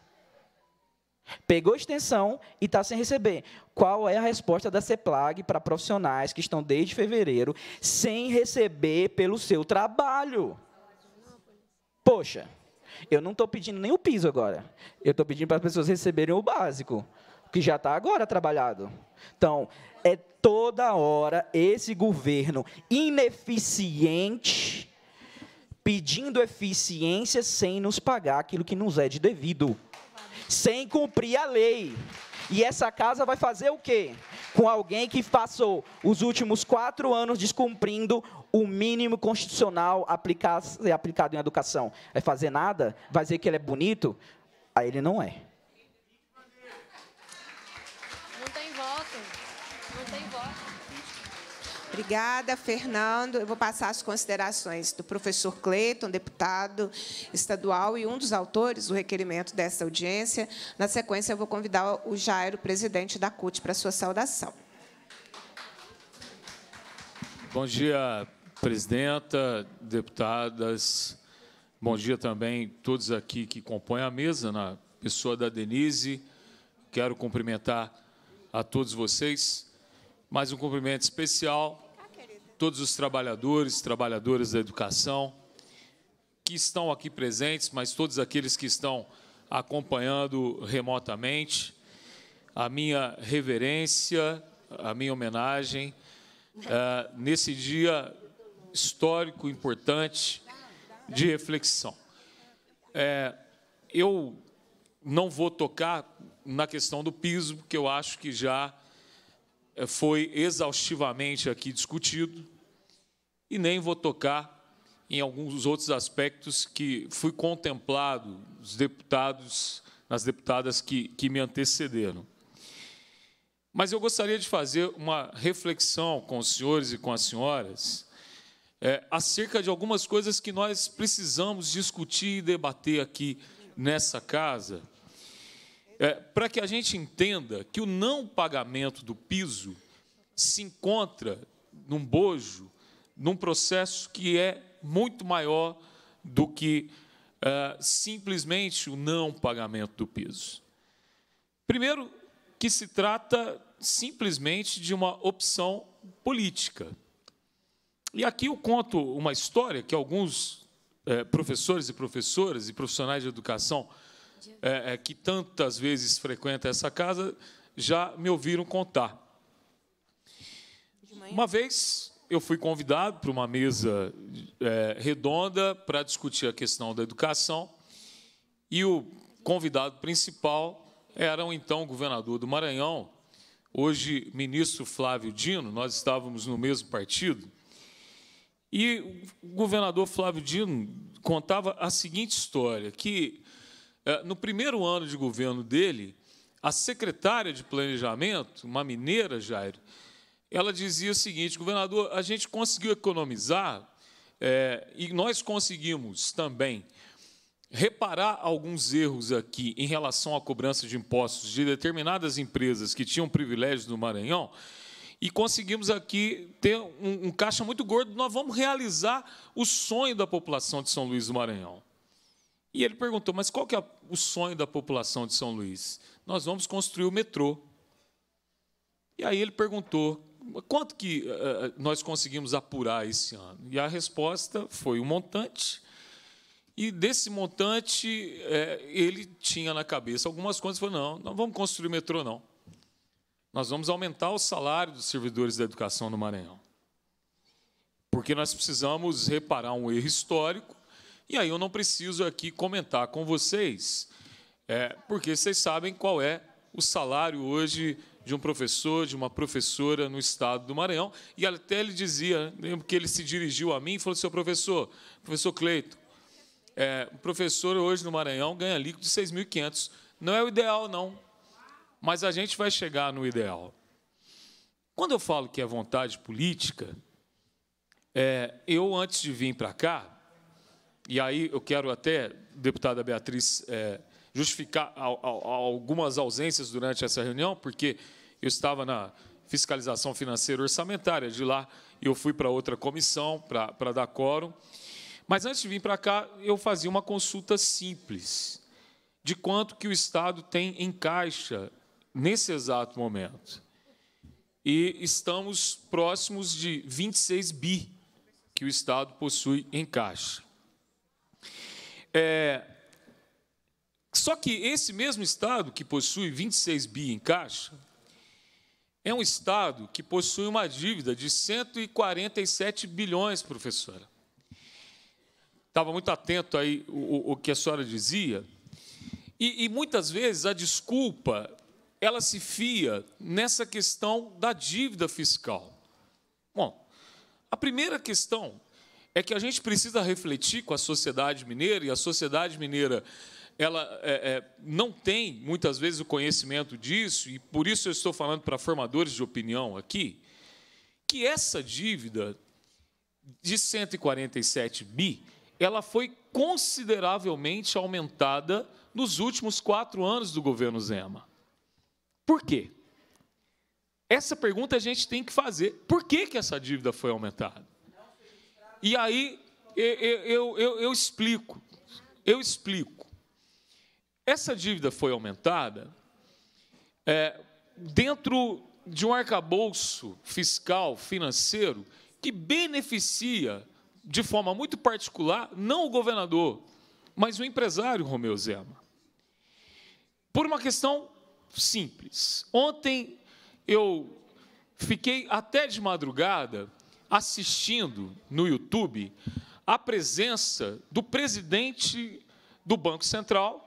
Pegou extensão e está sem receber. Qual é a resposta da CEPLAG para profissionais que estão desde fevereiro sem receber pelo seu trabalho? Poxa, eu não estou pedindo nem o piso agora. Eu estou pedindo para as pessoas receberem o básico, que já está agora trabalhado. Então, é toda hora esse governo ineficiente pedindo eficiência sem nos pagar aquilo que nos é de devido, sem cumprir a lei. E essa casa vai fazer o quê? Com alguém que passou os últimos quatro anos descumprindo o mínimo constitucional aplicado em educação. Vai fazer nada? Vai dizer que ele é bonito? Aí ele não é. Obrigada, Fernando. Eu vou passar as considerações do professor Cleiton, deputado estadual e um dos autores do requerimento desta audiência. Na sequência, eu vou convidar o Jairo, presidente da CUT, para a sua saudação. Bom dia, presidenta, deputadas. Bom dia também a todos aqui que compõem a mesa, na pessoa da Denise. Quero cumprimentar a todos vocês. Mais um cumprimento especial todos os trabalhadores, trabalhadoras da educação que estão aqui presentes, mas todos aqueles que estão acompanhando remotamente. A minha reverência, a minha homenagem uh, nesse dia histórico importante de reflexão. É, eu não vou tocar na questão do piso, porque eu acho que já eh, foi exaustivamente aqui discutido e nem vou tocar em alguns outros aspectos que fui contemplado os deputados, nas deputadas que, que me antecederam. Mas eu gostaria de fazer uma reflexão com os senhores e com as senhoras é, acerca de algumas coisas que nós precisamos discutir e debater aqui nessa casa, é, para que a gente entenda que o não pagamento do piso se encontra num bojo, num processo que é muito maior do que é, simplesmente o não pagamento do piso. Primeiro, que se trata simplesmente de uma opção política. E aqui eu conto uma história que alguns é, professores e professoras e profissionais de educação é, é, que tantas vezes frequenta essa casa, já me ouviram contar. Uma vez eu fui convidado para uma mesa é, redonda para discutir a questão da educação e o convidado principal era o então governador do Maranhão, hoje ministro Flávio Dino, nós estávamos no mesmo partido, e o governador Flávio Dino contava a seguinte história, que é, no primeiro ano de governo dele, a secretária de planejamento, uma mineira, Jair, ela dizia o seguinte: governador, a gente conseguiu economizar é, e nós conseguimos também reparar alguns erros aqui em relação à cobrança de impostos de determinadas empresas que tinham privilégios no Maranhão e conseguimos aqui ter um, um caixa muito gordo. Nós vamos realizar o sonho da população de São Luís do Maranhão. E ele perguntou: mas qual que é a o sonho da população de São Luís. Nós vamos construir o metrô. E aí ele perguntou: quanto que eh, eh, nós conseguimos apurar esse ano? E a resposta foi um montante. E desse montante, eh, ele tinha na cabeça algumas coisas. Falou: não, não vamos construir o metrô, não. Nós vamos aumentar o salário dos servidores da educação no Maranhão. Porque nós precisamos reparar um erro histórico e aí eu não preciso aqui comentar com vocês, é, porque vocês sabem qual é o salário hoje de um professor, de uma professora no estado do Maranhão. E até ele dizia, lembro que ele se dirigiu a mim e falou: seu assim, professor, professor Cleito, é, o professor hoje no Maranhão ganha líquido de 6.500. Não é o ideal, não, mas a gente vai chegar no ideal. Quando eu falo que é vontade política, é, eu, antes de vir para cá, e aí eu quero até, deputada Beatriz, é, justificar algumas ausências durante essa reunião, porque eu estava na fiscalização financeira orçamentária, de lá eu fui para outra comissão para, para dar quórum. Mas antes de vir para cá, eu fazia uma consulta simples de quanto que o Estado tem em caixa nesse exato momento. E estamos próximos de 26 bi que o Estado possui em caixa. É, só que esse mesmo Estado, que possui 26 bi em caixa, é um Estado que possui uma dívida de 147 bilhões, professora. Estava muito atento aí o, o que a senhora dizia. E, e muitas vezes a desculpa ela se fia nessa questão da dívida fiscal. Bom, a primeira questão é que a gente precisa refletir com a sociedade mineira, e a sociedade mineira ela é, é, não tem muitas vezes o conhecimento disso, e por isso eu estou falando para formadores de opinião aqui, que essa dívida de 147 bi, ela foi consideravelmente aumentada nos últimos quatro anos do governo Zema. Por quê? Essa pergunta a gente tem que fazer. Por que, que essa dívida foi aumentada? E aí eu, eu, eu, eu explico, eu explico. Essa dívida foi aumentada é, dentro de um arcabouço fiscal, financeiro, que beneficia de forma muito particular não o governador, mas o empresário Romeu Zema. Por uma questão simples. Ontem eu fiquei até de madrugada assistindo no YouTube a presença do presidente do Banco Central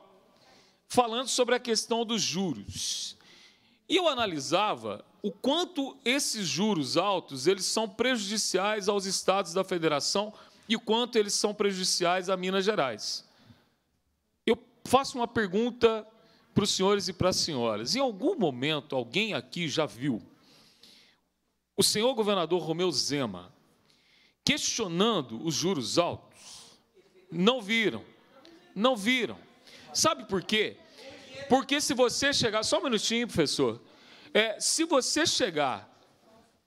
falando sobre a questão dos juros. E eu analisava o quanto esses juros altos eles são prejudiciais aos estados da federação e o quanto eles são prejudiciais a Minas Gerais. Eu faço uma pergunta para os senhores e para as senhoras. Em algum momento alguém aqui já viu o senhor governador Romeu Zema questionando os juros altos. Não viram. Não viram. Sabe por quê? Porque se você chegar, só um minutinho, professor. É, se você chegar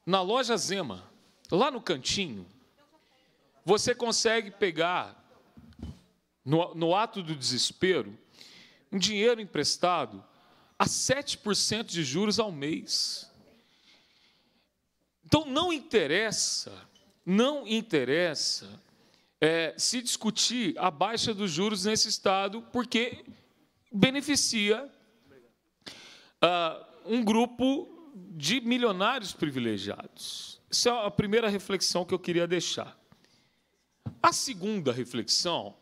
na loja Zema, lá no cantinho, você consegue pegar, no, no ato do desespero, um dinheiro emprestado a 7% de juros ao mês. Então não interessa, não interessa é, se discutir a baixa dos juros nesse estado, porque beneficia ah, um grupo de milionários privilegiados. Essa é a primeira reflexão que eu queria deixar. A segunda reflexão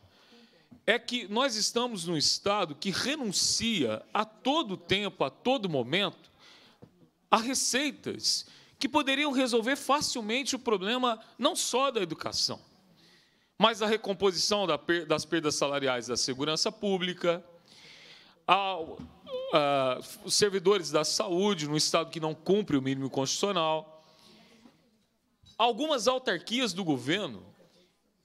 é que nós estamos num Estado que renuncia a todo tempo, a todo momento, a receitas que poderiam resolver facilmente o problema não só da educação, mas da recomposição das perdas salariais da segurança pública, os servidores da saúde no estado que não cumpre o mínimo constitucional, algumas autarquias do governo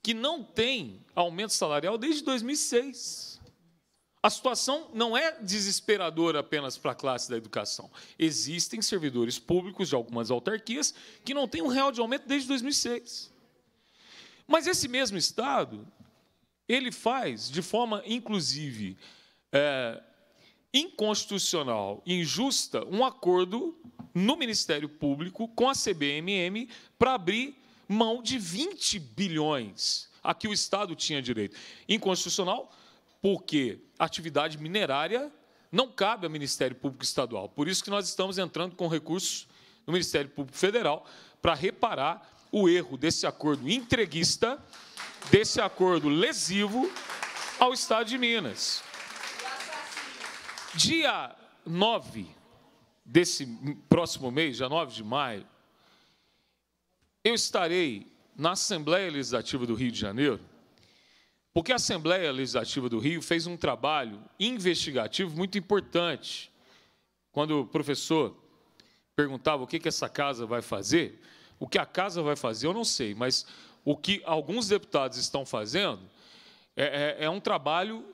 que não têm aumento salarial desde 2006. A situação não é desesperadora apenas para a classe da educação. Existem servidores públicos de algumas autarquias que não têm um real de aumento desde 2006. Mas esse mesmo Estado, ele faz de forma, inclusive, é, inconstitucional, injusta, um acordo no Ministério Público com a CBMM para abrir mão de 20 bilhões a que o Estado tinha direito. Inconstitucional, porque atividade minerária não cabe ao Ministério Público Estadual. Por isso que nós estamos entrando com recursos no Ministério Público Federal para reparar o erro desse acordo entreguista, desse acordo lesivo ao Estado de Minas. Dia 9 desse próximo mês, dia 9 de maio, eu estarei na Assembleia Legislativa do Rio de Janeiro porque a Assembleia Legislativa do Rio fez um trabalho investigativo muito importante. Quando o professor perguntava o que, essa casa vai fazer, o que a casa vai fazer eu não sei, mas o que alguns deputados estão fazendo é, é, é um trabalho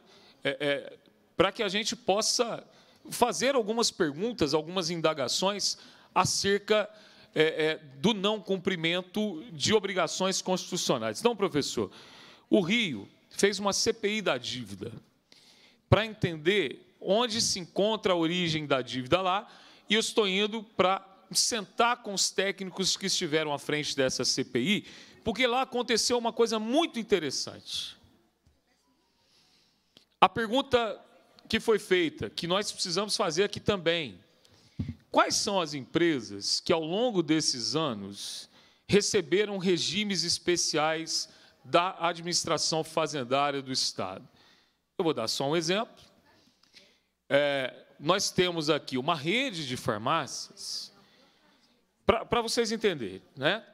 é, é para que a gente possa fazer algumas perguntas, algumas indagações acerca é, é, do não cumprimento de obrigações constitucionais. Então, professor, o Rio fez uma CPI da dívida para entender onde se encontra a origem da dívida lá, e eu estou indo para sentar com os técnicos que estiveram à frente dessa CPI, porque lá aconteceu uma coisa muito interessante. A pergunta que foi feita, que nós precisamos fazer aqui também: quais são as empresas que, ao longo desses anos, receberam regimes especiais? da administração fazendária do Estado. Eu vou dar só um exemplo. É, nós temos aqui uma rede de farmácias, para vocês entenderem, né?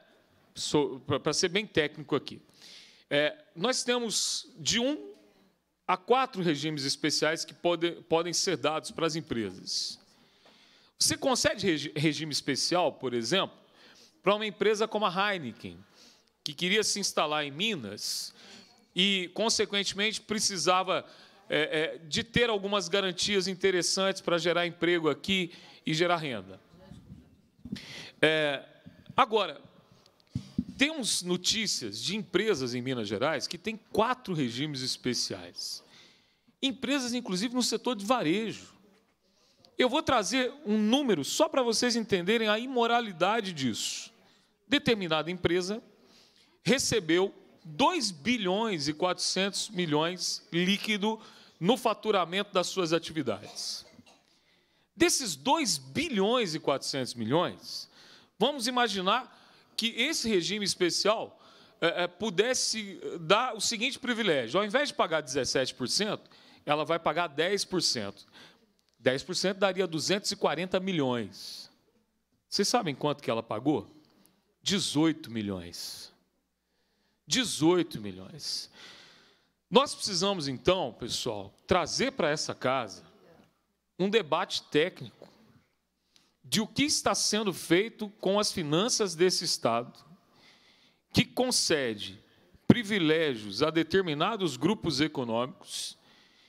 para ser bem técnico aqui, é, nós temos de um a quatro regimes especiais que pode, podem ser dados para as empresas. Você concede regime especial, por exemplo, para uma empresa como a Heineken, que queria se instalar em Minas e, consequentemente, precisava é, é, de ter algumas garantias interessantes para gerar emprego aqui e gerar renda. É, agora, temos notícias de empresas em Minas Gerais que têm quatro regimes especiais. Empresas, inclusive, no setor de varejo. Eu vou trazer um número só para vocês entenderem a imoralidade disso. Determinada empresa recebeu 2 bilhões e 400 milhões líquido no faturamento das suas atividades. Desses 2 bilhões e 400 milhões, vamos imaginar que esse regime especial eh, eh, pudesse eh, dar o seguinte privilégio: ao invés de pagar 17%, ela vai pagar 10%. 10% daria 240 milhões. Vocês sabem quanto que ela pagou? 18 milhões. 18 milhões. Nós precisamos, então, pessoal, trazer para essa casa um debate técnico de o que está sendo feito com as finanças desse Estado, que concede privilégios a determinados grupos econômicos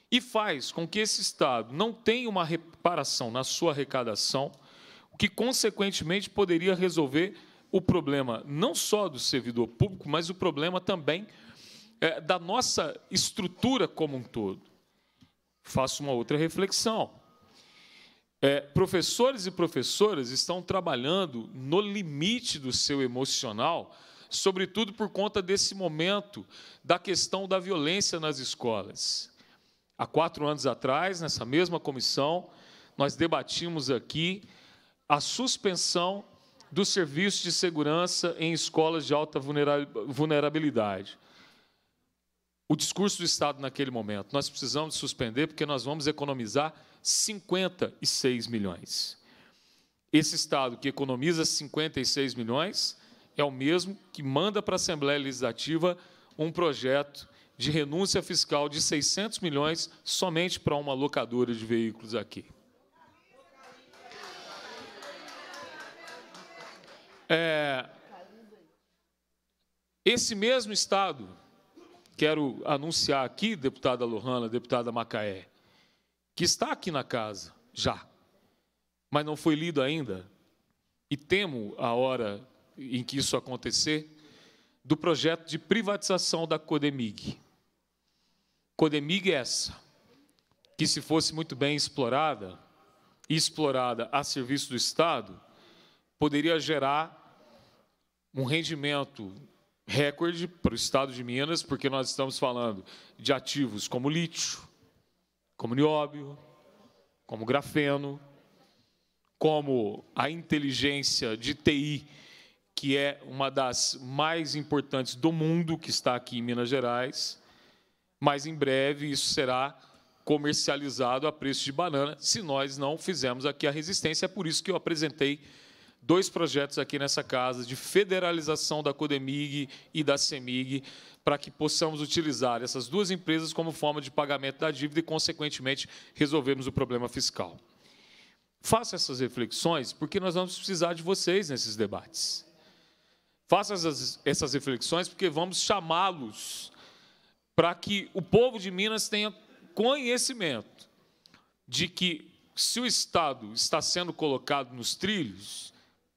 e faz com que esse Estado não tenha uma reparação na sua arrecadação, o que, consequentemente, poderia resolver o problema não só do servidor público, mas o problema também é, da nossa estrutura como um todo. Faço uma outra reflexão. É, professores e professoras estão trabalhando no limite do seu emocional, sobretudo por conta desse momento da questão da violência nas escolas. Há quatro anos atrás, nessa mesma comissão, nós debatimos aqui a suspensão do serviço de segurança em escolas de alta vulnerabilidade. O discurso do Estado naquele momento, nós precisamos suspender porque nós vamos economizar 56 milhões. Esse Estado que economiza 56 milhões é o mesmo que manda para a Assembleia Legislativa um projeto de renúncia fiscal de 600 milhões somente para uma locadora de veículos aqui. É, esse mesmo Estado, quero anunciar aqui, deputada Lohana, deputada Macaé, que está aqui na casa já, mas não foi lido ainda, e temo a hora em que isso acontecer, do projeto de privatização da Codemig. Codemig é essa, que se fosse muito bem explorada, e explorada a serviço do Estado, poderia gerar um rendimento recorde para o estado de Minas, porque nós estamos falando de ativos como lítio, como nióbio, como grafeno, como a inteligência de TI, que é uma das mais importantes do mundo, que está aqui em Minas Gerais. Mas em breve isso será comercializado a preço de banana, se nós não fizermos aqui a resistência. É por isso que eu apresentei dois projetos aqui nessa casa de federalização da Codemig e da Semig, para que possamos utilizar essas duas empresas como forma de pagamento da dívida e, consequentemente, resolvermos o problema fiscal. Faça essas reflexões, porque nós vamos precisar de vocês nesses debates. Faça essas, essas reflexões, porque vamos chamá-los para que o povo de Minas tenha conhecimento de que, se o Estado está sendo colocado nos trilhos,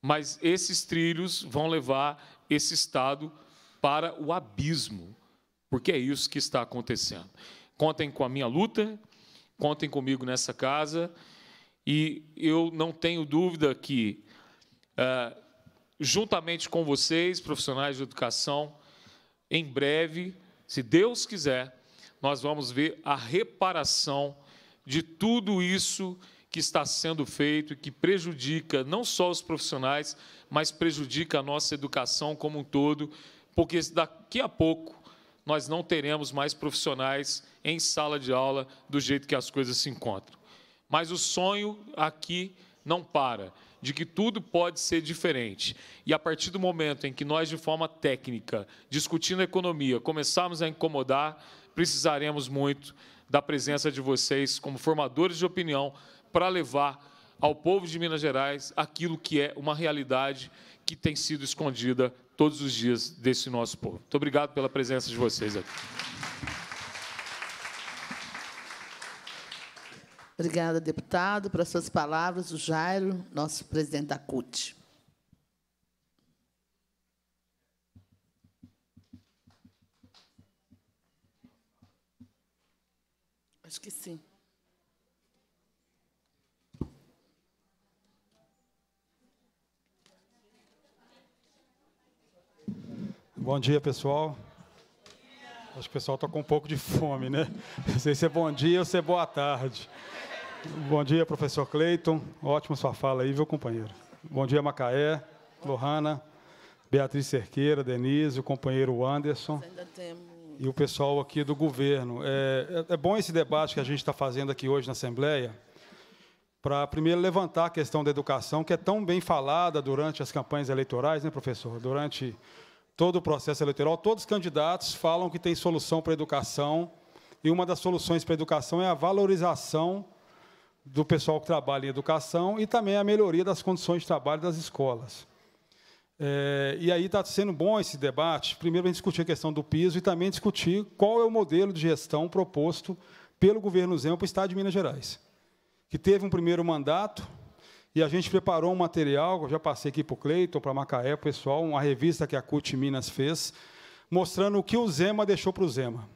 mas esses trilhos vão levar esse Estado para o abismo, porque é isso que está acontecendo. Contem com a minha luta, contem comigo nessa casa, e eu não tenho dúvida que, ah, juntamente com vocês, profissionais de educação, em breve, se Deus quiser, nós vamos ver a reparação de tudo isso que que está sendo feito e que prejudica não só os profissionais, mas prejudica a nossa educação como um todo, porque daqui a pouco nós não teremos mais profissionais em sala de aula do jeito que as coisas se encontram. Mas o sonho aqui não para, de que tudo pode ser diferente. E a partir do momento em que nós, de forma técnica, discutindo a economia, começarmos a incomodar, precisaremos muito da presença de vocês como formadores de opinião para levar ao povo de Minas Gerais aquilo que é uma realidade que tem sido escondida todos os dias desse nosso povo. Muito obrigado pela presença de vocês aqui. Obrigada, deputado. Para suas palavras, o Jairo, nosso presidente da CUT. Acho que sim. Bom dia, pessoal. Acho que o pessoal está com um pouco de fome, né? Não sei se é bom dia ou se é boa tarde. Bom dia, professor Cleiton. Ótima sua fala aí, viu, companheiro? Bom dia, Macaé, Lohana, Beatriz Cerqueira, Denise, o companheiro Anderson. E o pessoal aqui do governo. É, é, é bom esse debate que a gente está fazendo aqui hoje na Assembleia, para primeiro levantar a questão da educação, que é tão bem falada durante as campanhas eleitorais, né, professor? Durante todo o processo eleitoral, todos os candidatos falam que tem solução para a educação, e uma das soluções para a educação é a valorização do pessoal que trabalha em educação e também a melhoria das condições de trabalho das escolas. É, e aí está sendo bom esse debate, primeiro, a gente discutir a questão do piso e também discutir qual é o modelo de gestão proposto pelo governo Zema para o Estado de Minas Gerais, que teve um primeiro mandato e a gente preparou um material, eu já passei aqui para o Cleiton, para Macaé, pessoal, uma revista que a CUT Minas fez, mostrando o que o Zema deixou para o Zema.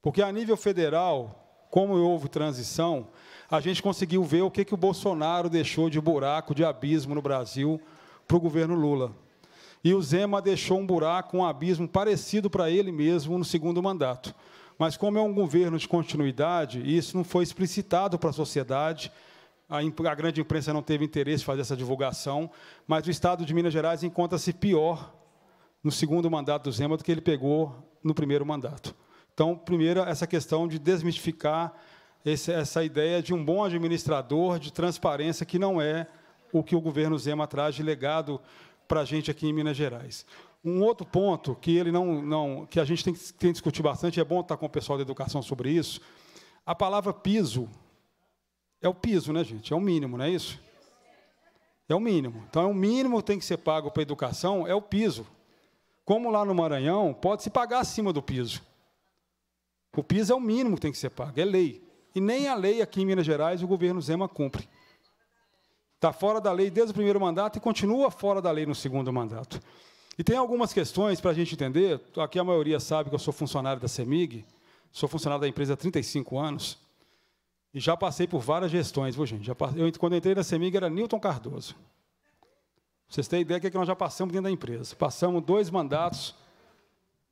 Porque a nível federal, como houve transição, a gente conseguiu ver o que, que o Bolsonaro deixou de buraco, de abismo no Brasil para o governo Lula. E o Zema deixou um buraco, um abismo parecido para ele mesmo no segundo mandato. Mas, como é um governo de continuidade, isso não foi explicitado para a sociedade a grande imprensa não teve interesse em fazer essa divulgação, mas o Estado de Minas Gerais encontra-se pior no segundo mandato do Zema do que ele pegou no primeiro mandato. Então, primeiro, essa questão de desmistificar esse, essa ideia de um bom administrador, de transparência, que não é o que o governo Zema traz de legado para a gente aqui em Minas Gerais. Um outro ponto que ele não, não que a gente tem que discutir bastante, é bom estar com o pessoal da educação sobre isso. A palavra piso é o piso, né, gente? É o mínimo, não é isso? É o mínimo. Então, é o mínimo que tem que ser pago para a educação, é o piso. Como lá no Maranhão, pode se pagar acima do piso. O piso é o mínimo que tem que ser pago, é lei. E nem a lei aqui em Minas Gerais o governo Zema cumpre. Está fora da lei desde o primeiro mandato e continua fora da lei no segundo mandato. E tem algumas questões para a gente entender. Aqui a maioria sabe que eu sou funcionário da CEMIG, sou funcionário da empresa há 35 anos. E já passei por várias gestões, viu, gente? Já passei, eu, quando eu entrei na Semig era Newton Cardoso. Vocês têm ideia do que, é que nós já passamos dentro da empresa? Passamos dois mandatos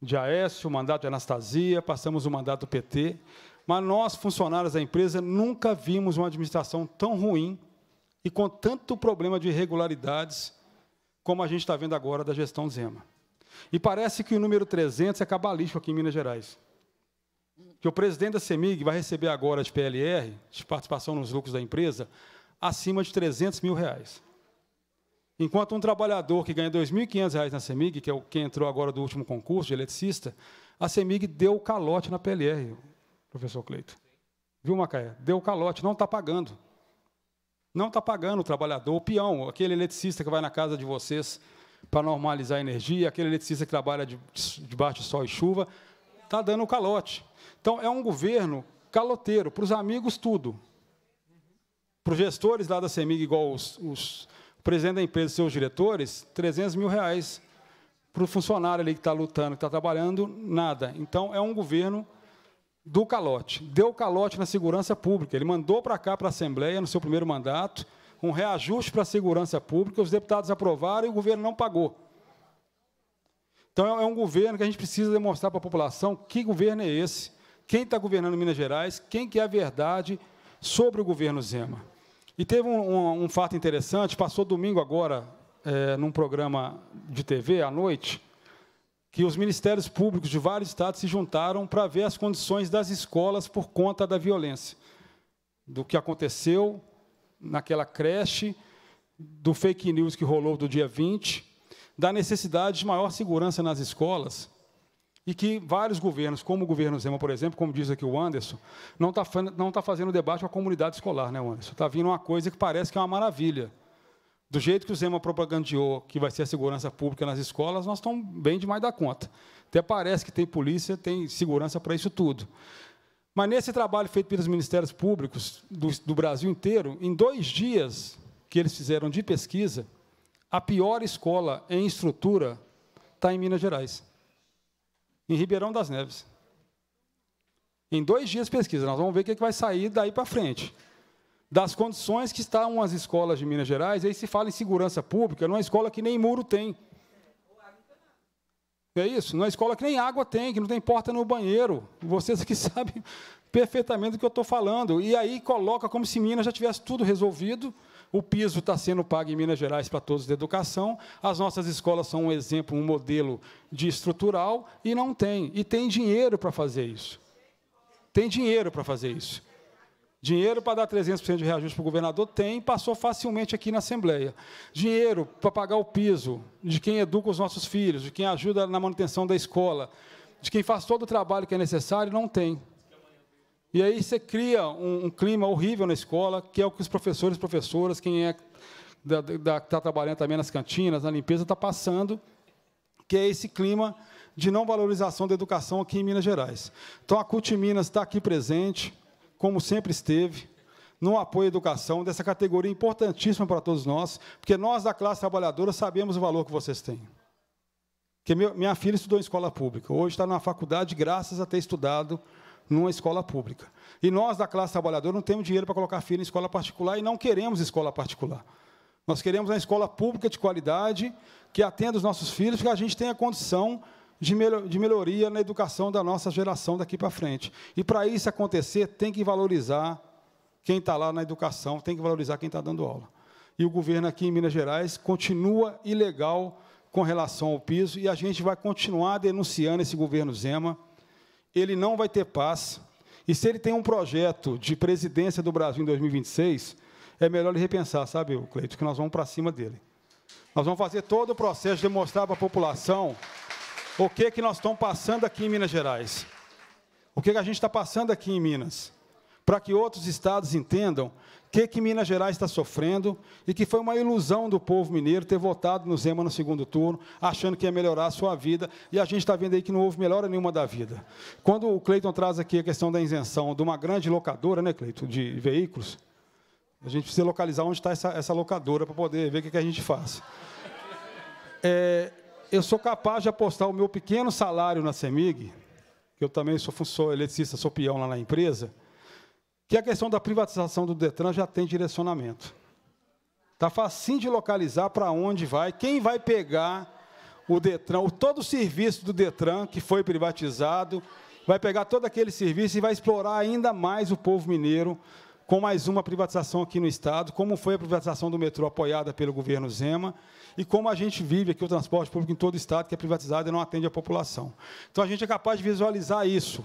de Aécio, o mandato de Anastasia, passamos o mandato do PT, mas nós, funcionários da empresa, nunca vimos uma administração tão ruim e com tanto problema de irregularidades como a gente está vendo agora da gestão Zema. E parece que o número 300 é cabalístico aqui em Minas Gerais que o presidente da CEMIG vai receber agora de PLR, de participação nos lucros da empresa, acima de 300 mil reais. Enquanto um trabalhador que ganha R$ 2.500 na CEMIG, que é o que entrou agora do último concurso de eletricista, a CEMIG deu calote na PLR, professor Cleito. Viu, Macaé? Deu calote, não está pagando. Não está pagando o trabalhador, o peão, aquele eletricista que vai na casa de vocês para normalizar a energia, aquele eletricista que trabalha debaixo de, de sol e chuva, está dando o calote. Então, é um governo caloteiro, para os amigos, tudo. Para os gestores lá da CEMIG, igual os, os o presidente da empresa e seus diretores, 300 mil reais. Para o funcionário ali que está lutando, que está trabalhando, nada. Então, é um governo do calote. Deu calote na segurança pública. Ele mandou para cá, para a Assembleia, no seu primeiro mandato, um reajuste para a segurança pública, os deputados aprovaram e o governo não pagou. Então, é, é um governo que a gente precisa demonstrar para a população que governo é esse, quem está governando Minas Gerais, quem que é a verdade sobre o governo Zema. E teve um, um, um fato interessante, passou domingo agora, é, num programa de TV, à noite, que os ministérios públicos de vários estados se juntaram para ver as condições das escolas por conta da violência, do que aconteceu naquela creche, do fake news que rolou do dia 20, da necessidade de maior segurança nas escolas, e que vários governos, como o governo Zema, por exemplo, como diz aqui o Anderson, não está não tá fazendo debate com a comunidade escolar, né, Anderson? Está vindo uma coisa que parece que é uma maravilha. Do jeito que o Zema propagandeou que vai ser a segurança pública nas escolas, nós estamos bem demais da conta. Até parece que tem polícia, tem segurança para isso tudo. Mas nesse trabalho feito pelos Ministérios Públicos do, do, Brasil inteiro, em dois dias que eles fizeram de pesquisa, a pior escola em estrutura está em Minas Gerais em Ribeirão das Neves. Em dois dias de pesquisa, nós vamos ver o que, é que vai sair daí para frente. Das condições que estão as escolas de Minas Gerais, aí se fala em segurança pública, numa escola que nem muro tem. É isso? Numa escola que nem água tem, que não tem porta no banheiro. Vocês aqui sabem perfeitamente do que eu estou falando. E aí coloca como se Minas já tivesse tudo resolvido o piso está sendo pago em Minas Gerais para todos da educação, as nossas escolas são um exemplo, um modelo de estrutural, e não tem. E tem dinheiro para fazer isso. Tem dinheiro para fazer isso. Dinheiro para dar 300% de reajuste para o governador tem, passou facilmente aqui na Assembleia. Dinheiro para pagar o piso de quem educa os nossos filhos, de quem ajuda na manutenção da escola, de quem faz todo o trabalho que é necessário, não tem. E aí você cria um, um, clima horrível na escola, que é o que os professores e professoras, quem é da, da, que está trabalhando também nas cantinas, na limpeza, está passando, que é esse clima de não valorização da educação aqui em Minas Gerais. Então, a CUT Minas está aqui presente, como sempre esteve, no apoio à educação, dessa categoria importantíssima para todos nós, porque nós, da classe trabalhadora, sabemos o valor que vocês têm. Porque minha filha estudou em escola pública, hoje está na faculdade, graças a ter estudado numa escola pública. E nós, da classe trabalhadora, não temos dinheiro para colocar filho em escola particular e não queremos escola particular. Nós queremos uma escola pública de qualidade que atenda os nossos filhos, que a gente tenha condição de, melhor, de melhoria na educação da nossa geração daqui para frente. E para isso acontecer, tem que valorizar quem está lá na educação, tem que valorizar quem está dando aula. E o governo aqui em Minas Gerais continua ilegal com relação ao piso, e a gente vai continuar denunciando esse governo Zema ele não vai ter paz. E se ele tem um projeto de presidência do Brasil em 2026, é melhor ele repensar, sabe, Cleito, que nós vamos para cima dele. Nós vamos fazer todo o processo de mostrar para a população o que, que nós estamos passando aqui em Minas Gerais. O que, que a gente está passando aqui em Minas para que outros estados entendam que, que Minas Gerais está sofrendo e que foi uma ilusão do povo mineiro ter votado no Zema no segundo turno, achando que ia melhorar a sua vida, e a gente está vendo aí que não houve melhora nenhuma da vida. Quando o Cleiton traz aqui a questão da isenção de uma grande locadora, né, Cleiton, de veículos, a gente precisa localizar onde está essa, essa locadora para poder ver o que, que a gente faz. É, eu sou capaz de apostar o meu pequeno salário na CEMIG, que eu também sou, sou eletricista, sou peão lá na empresa, que a questão da privatização do Detran já tem direcionamento. Está facinho de localizar para onde vai, quem vai pegar o Detran, o, todo o serviço do Detran que foi privatizado, vai pegar todo aquele serviço e vai explorar ainda mais o povo mineiro com mais uma privatização aqui no Estado, como foi a privatização do metrô apoiada pelo governo Zema, e como a gente vive aqui o transporte público em todo o Estado, que é privatizado e não atende a população. Então, a gente é capaz de visualizar isso.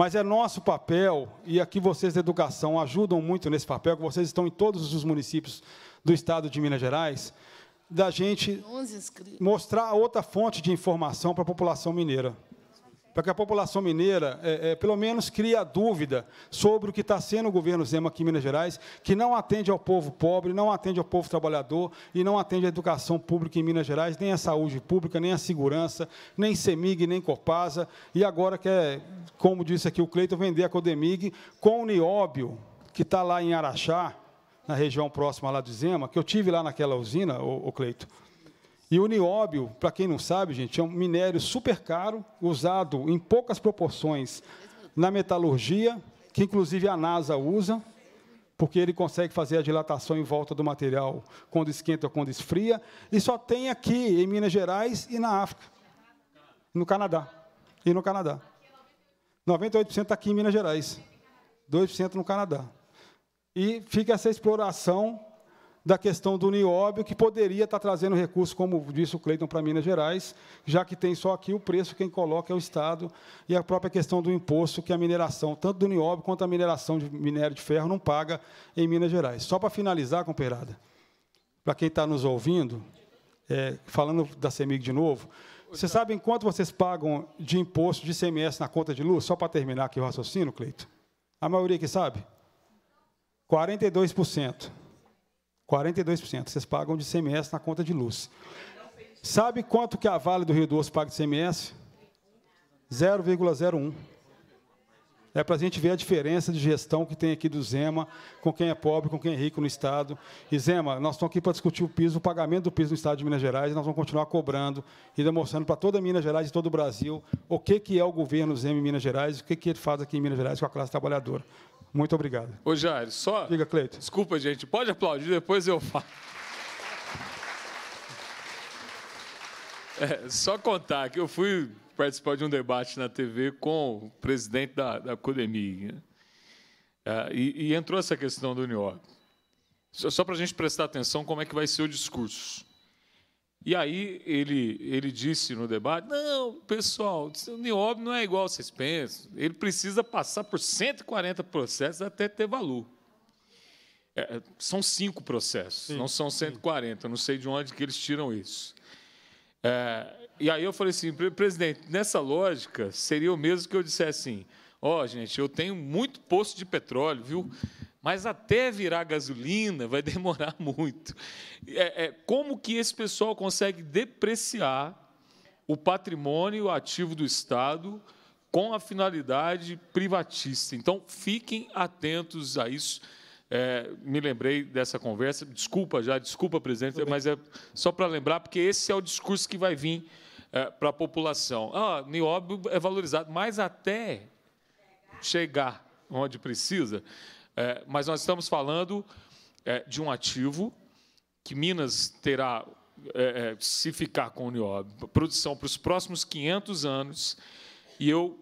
Mas é nosso papel, e aqui vocês da educação ajudam muito nesse papel, que vocês estão em todos os municípios do estado de Minas Gerais, da gente mostrar outra fonte de informação para a população mineira para que a população mineira, é, é, pelo menos, crie a dúvida sobre o que está sendo o governo Zema aqui em Minas Gerais, que não atende ao povo pobre, não atende ao povo trabalhador e não atende à educação pública em Minas Gerais, nem à saúde pública, nem à segurança, nem CEMIG, nem Copasa. E agora quer, como disse aqui o Cleiton, vender a Codemig com o Nióbio, que está lá em Araxá, na região próxima lá de Zema, que eu tive lá naquela usina, o, o Cleito, e o nióbio, para quem não sabe, gente, é um minério super caro, usado em poucas proporções na metalurgia, que inclusive a NASA usa, porque ele consegue fazer a dilatação em volta do material quando esquenta ou quando esfria, e só tem aqui em Minas Gerais e na África, no Canadá. E no Canadá. 98% está aqui em Minas Gerais, 2% no Canadá. E fica essa exploração da questão do nióbio, que poderia estar trazendo recursos, como disse o Cleiton, para Minas Gerais, já que tem só aqui o preço, quem coloca é o Estado, e a própria questão do imposto que a mineração, tanto do nióbio quanto a mineração de minério de ferro, não paga em Minas Gerais. Só para finalizar, comperada, para quem está nos ouvindo, é, falando da CEMIG de novo, vocês sabem quanto vocês pagam de imposto de CMS na conta de luz? Só para terminar aqui o raciocínio, Cleiton. A maioria que sabe? 42%. 42%. Vocês pagam de CMS na conta de luz. Sabe quanto que a Vale do Rio Doce paga de CMS? 0,01. É para a gente ver a diferença de gestão que tem aqui do Zema, com quem é pobre, com quem é rico no Estado. E, Zema, nós estamos aqui para discutir o piso, o pagamento do piso no Estado de Minas Gerais, e nós vamos continuar cobrando e demonstrando para toda Minas Gerais e todo o Brasil o que, que é o governo Zema em Minas Gerais, e o que, que ele faz aqui em Minas Gerais com a classe trabalhadora. Muito obrigado. Ô, Jair, só. Diga, Cleito. Desculpa, gente. Pode aplaudir, depois eu falo. É, só contar que eu fui participar de um debate na TV com o presidente da, da Codemig. Né? É, e, e, entrou essa questão do Uniop. Só, só para a gente prestar atenção como é que vai ser o discurso. E aí ele, ele disse no debate: não, pessoal, o Niobe não é igual vocês pensam. Ele precisa passar por 140 processos até ter valor. É, é, são cinco processos, sim, não são 140. Sim. Não sei de onde que eles tiram isso. É, e aí eu falei assim, presidente, nessa lógica seria o mesmo que eu dissesse assim: ó, oh, gente, eu tenho muito poço de petróleo, viu? Mas até virar gasolina vai demorar muito. É, é, como que esse pessoal consegue depreciar o patrimônio ativo do Estado com a finalidade privatista? Então, fiquem atentos a isso. É, me lembrei dessa conversa. Desculpa já, desculpa, presidente, mas é só para lembrar, porque esse é o discurso que vai vir é, para a população. Ah, nióbio é valorizado, mas até chegar onde precisa. É, mas nós estamos falando é, de um ativo que Minas terá, é, é se ficar com o Nióbio, produção para os próximos 500 anos. E eu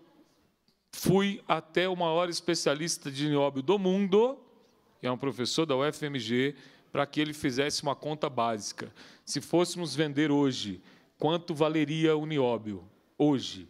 fui até o maior especialista de nióbio do mundo, que é um professor da UFMG, para que ele fizesse uma conta básica. Se fôssemos vender hoje, quanto valeria o nióbio? Hoje,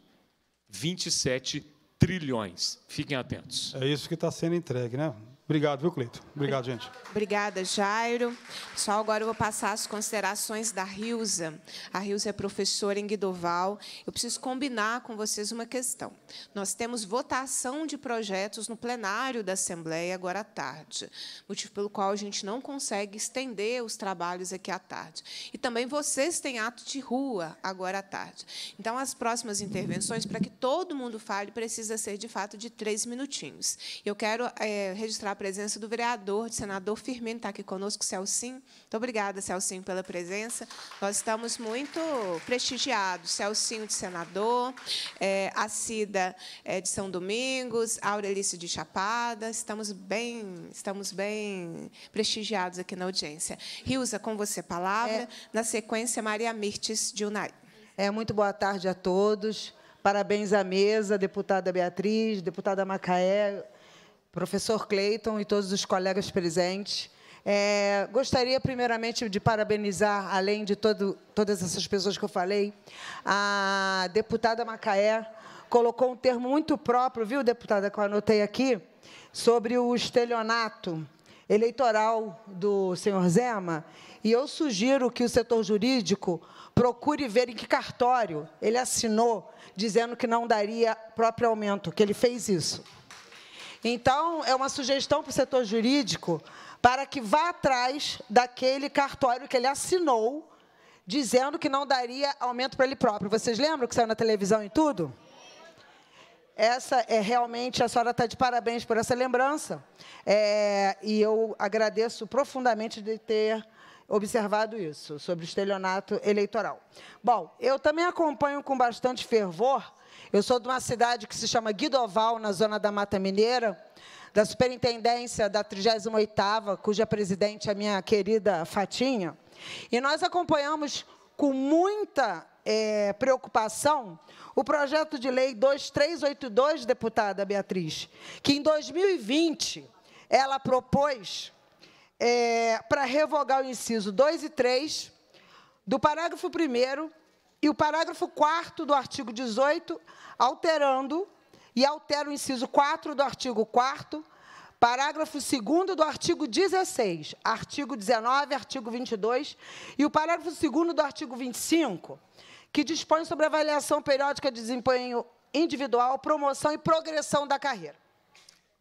27 trilhões. Fiquem atentos. É isso que está sendo entregue, né? Obrigado, viu, Cleito? Obrigado, gente. Obrigada, Jairo. Só agora eu vou passar as considerações da Rilza. A Rilza é professora em Guidoval. Eu preciso combinar com vocês uma questão. Nós temos votação de projetos no plenário da Assembleia agora à tarde, motivo pelo qual a gente não consegue estender os trabalhos aqui à tarde. E também vocês têm ato de rua agora à tarde. Então, as próximas intervenções, para que todo mundo fale, precisa ser, de fato, de três minutinhos. Eu quero é, registrar presença do vereador, do senador Firmino, está aqui conosco, Celcim. Muito obrigada, Celcim, pela presença. Nós estamos muito prestigiados. Celcinho de senador, é, a Cida é, de São Domingos, a Aurelice de Chapada. Estamos bem, estamos bem prestigiados aqui na audiência. Rilza, com você a palavra. É. Na sequência, Maria Mirtes de Unai. É, muito boa tarde a todos. Parabéns à mesa, deputada Beatriz, deputada Macaé, professor Cleiton e todos os colegas presentes. É, gostaria, primeiramente, de parabenizar, além de todo, todas essas pessoas que eu falei, a deputada Macaé colocou um termo muito próprio, viu, deputada, que eu anotei aqui, sobre o estelionato eleitoral do senhor Zema. E eu sugiro que o setor jurídico procure ver em que cartório ele assinou, dizendo que não daria próprio aumento, que ele fez isso. Então, é uma sugestão para o setor jurídico para que vá atrás daquele cartório que ele assinou, dizendo que não daria aumento para ele próprio. Vocês lembram que saiu na televisão e tudo? Essa é realmente, a senhora está de parabéns por essa lembrança. É, e eu agradeço profundamente de ter observado isso, sobre o estelionato eleitoral. Bom, eu também acompanho com bastante fervor eu sou de uma cidade que se chama Guidoval, na zona da Mata Mineira, da superintendência da 38ª, cuja presidente é minha querida Fatinha. E nós acompanhamos com muita é, preocupação o projeto de lei 2382, deputada Beatriz, que em 2020 ela propôs é, para revogar o inciso 2 e 3 do parágrafo 1 e o parágrafo 4 do artigo 18, alterando, e altera o inciso 4 do artigo 4 parágrafo 2 do artigo 16, artigo 19, artigo 22, e o parágrafo 2 do artigo 25, que dispõe sobre a avaliação periódica de desempenho individual, promoção e progressão da carreira.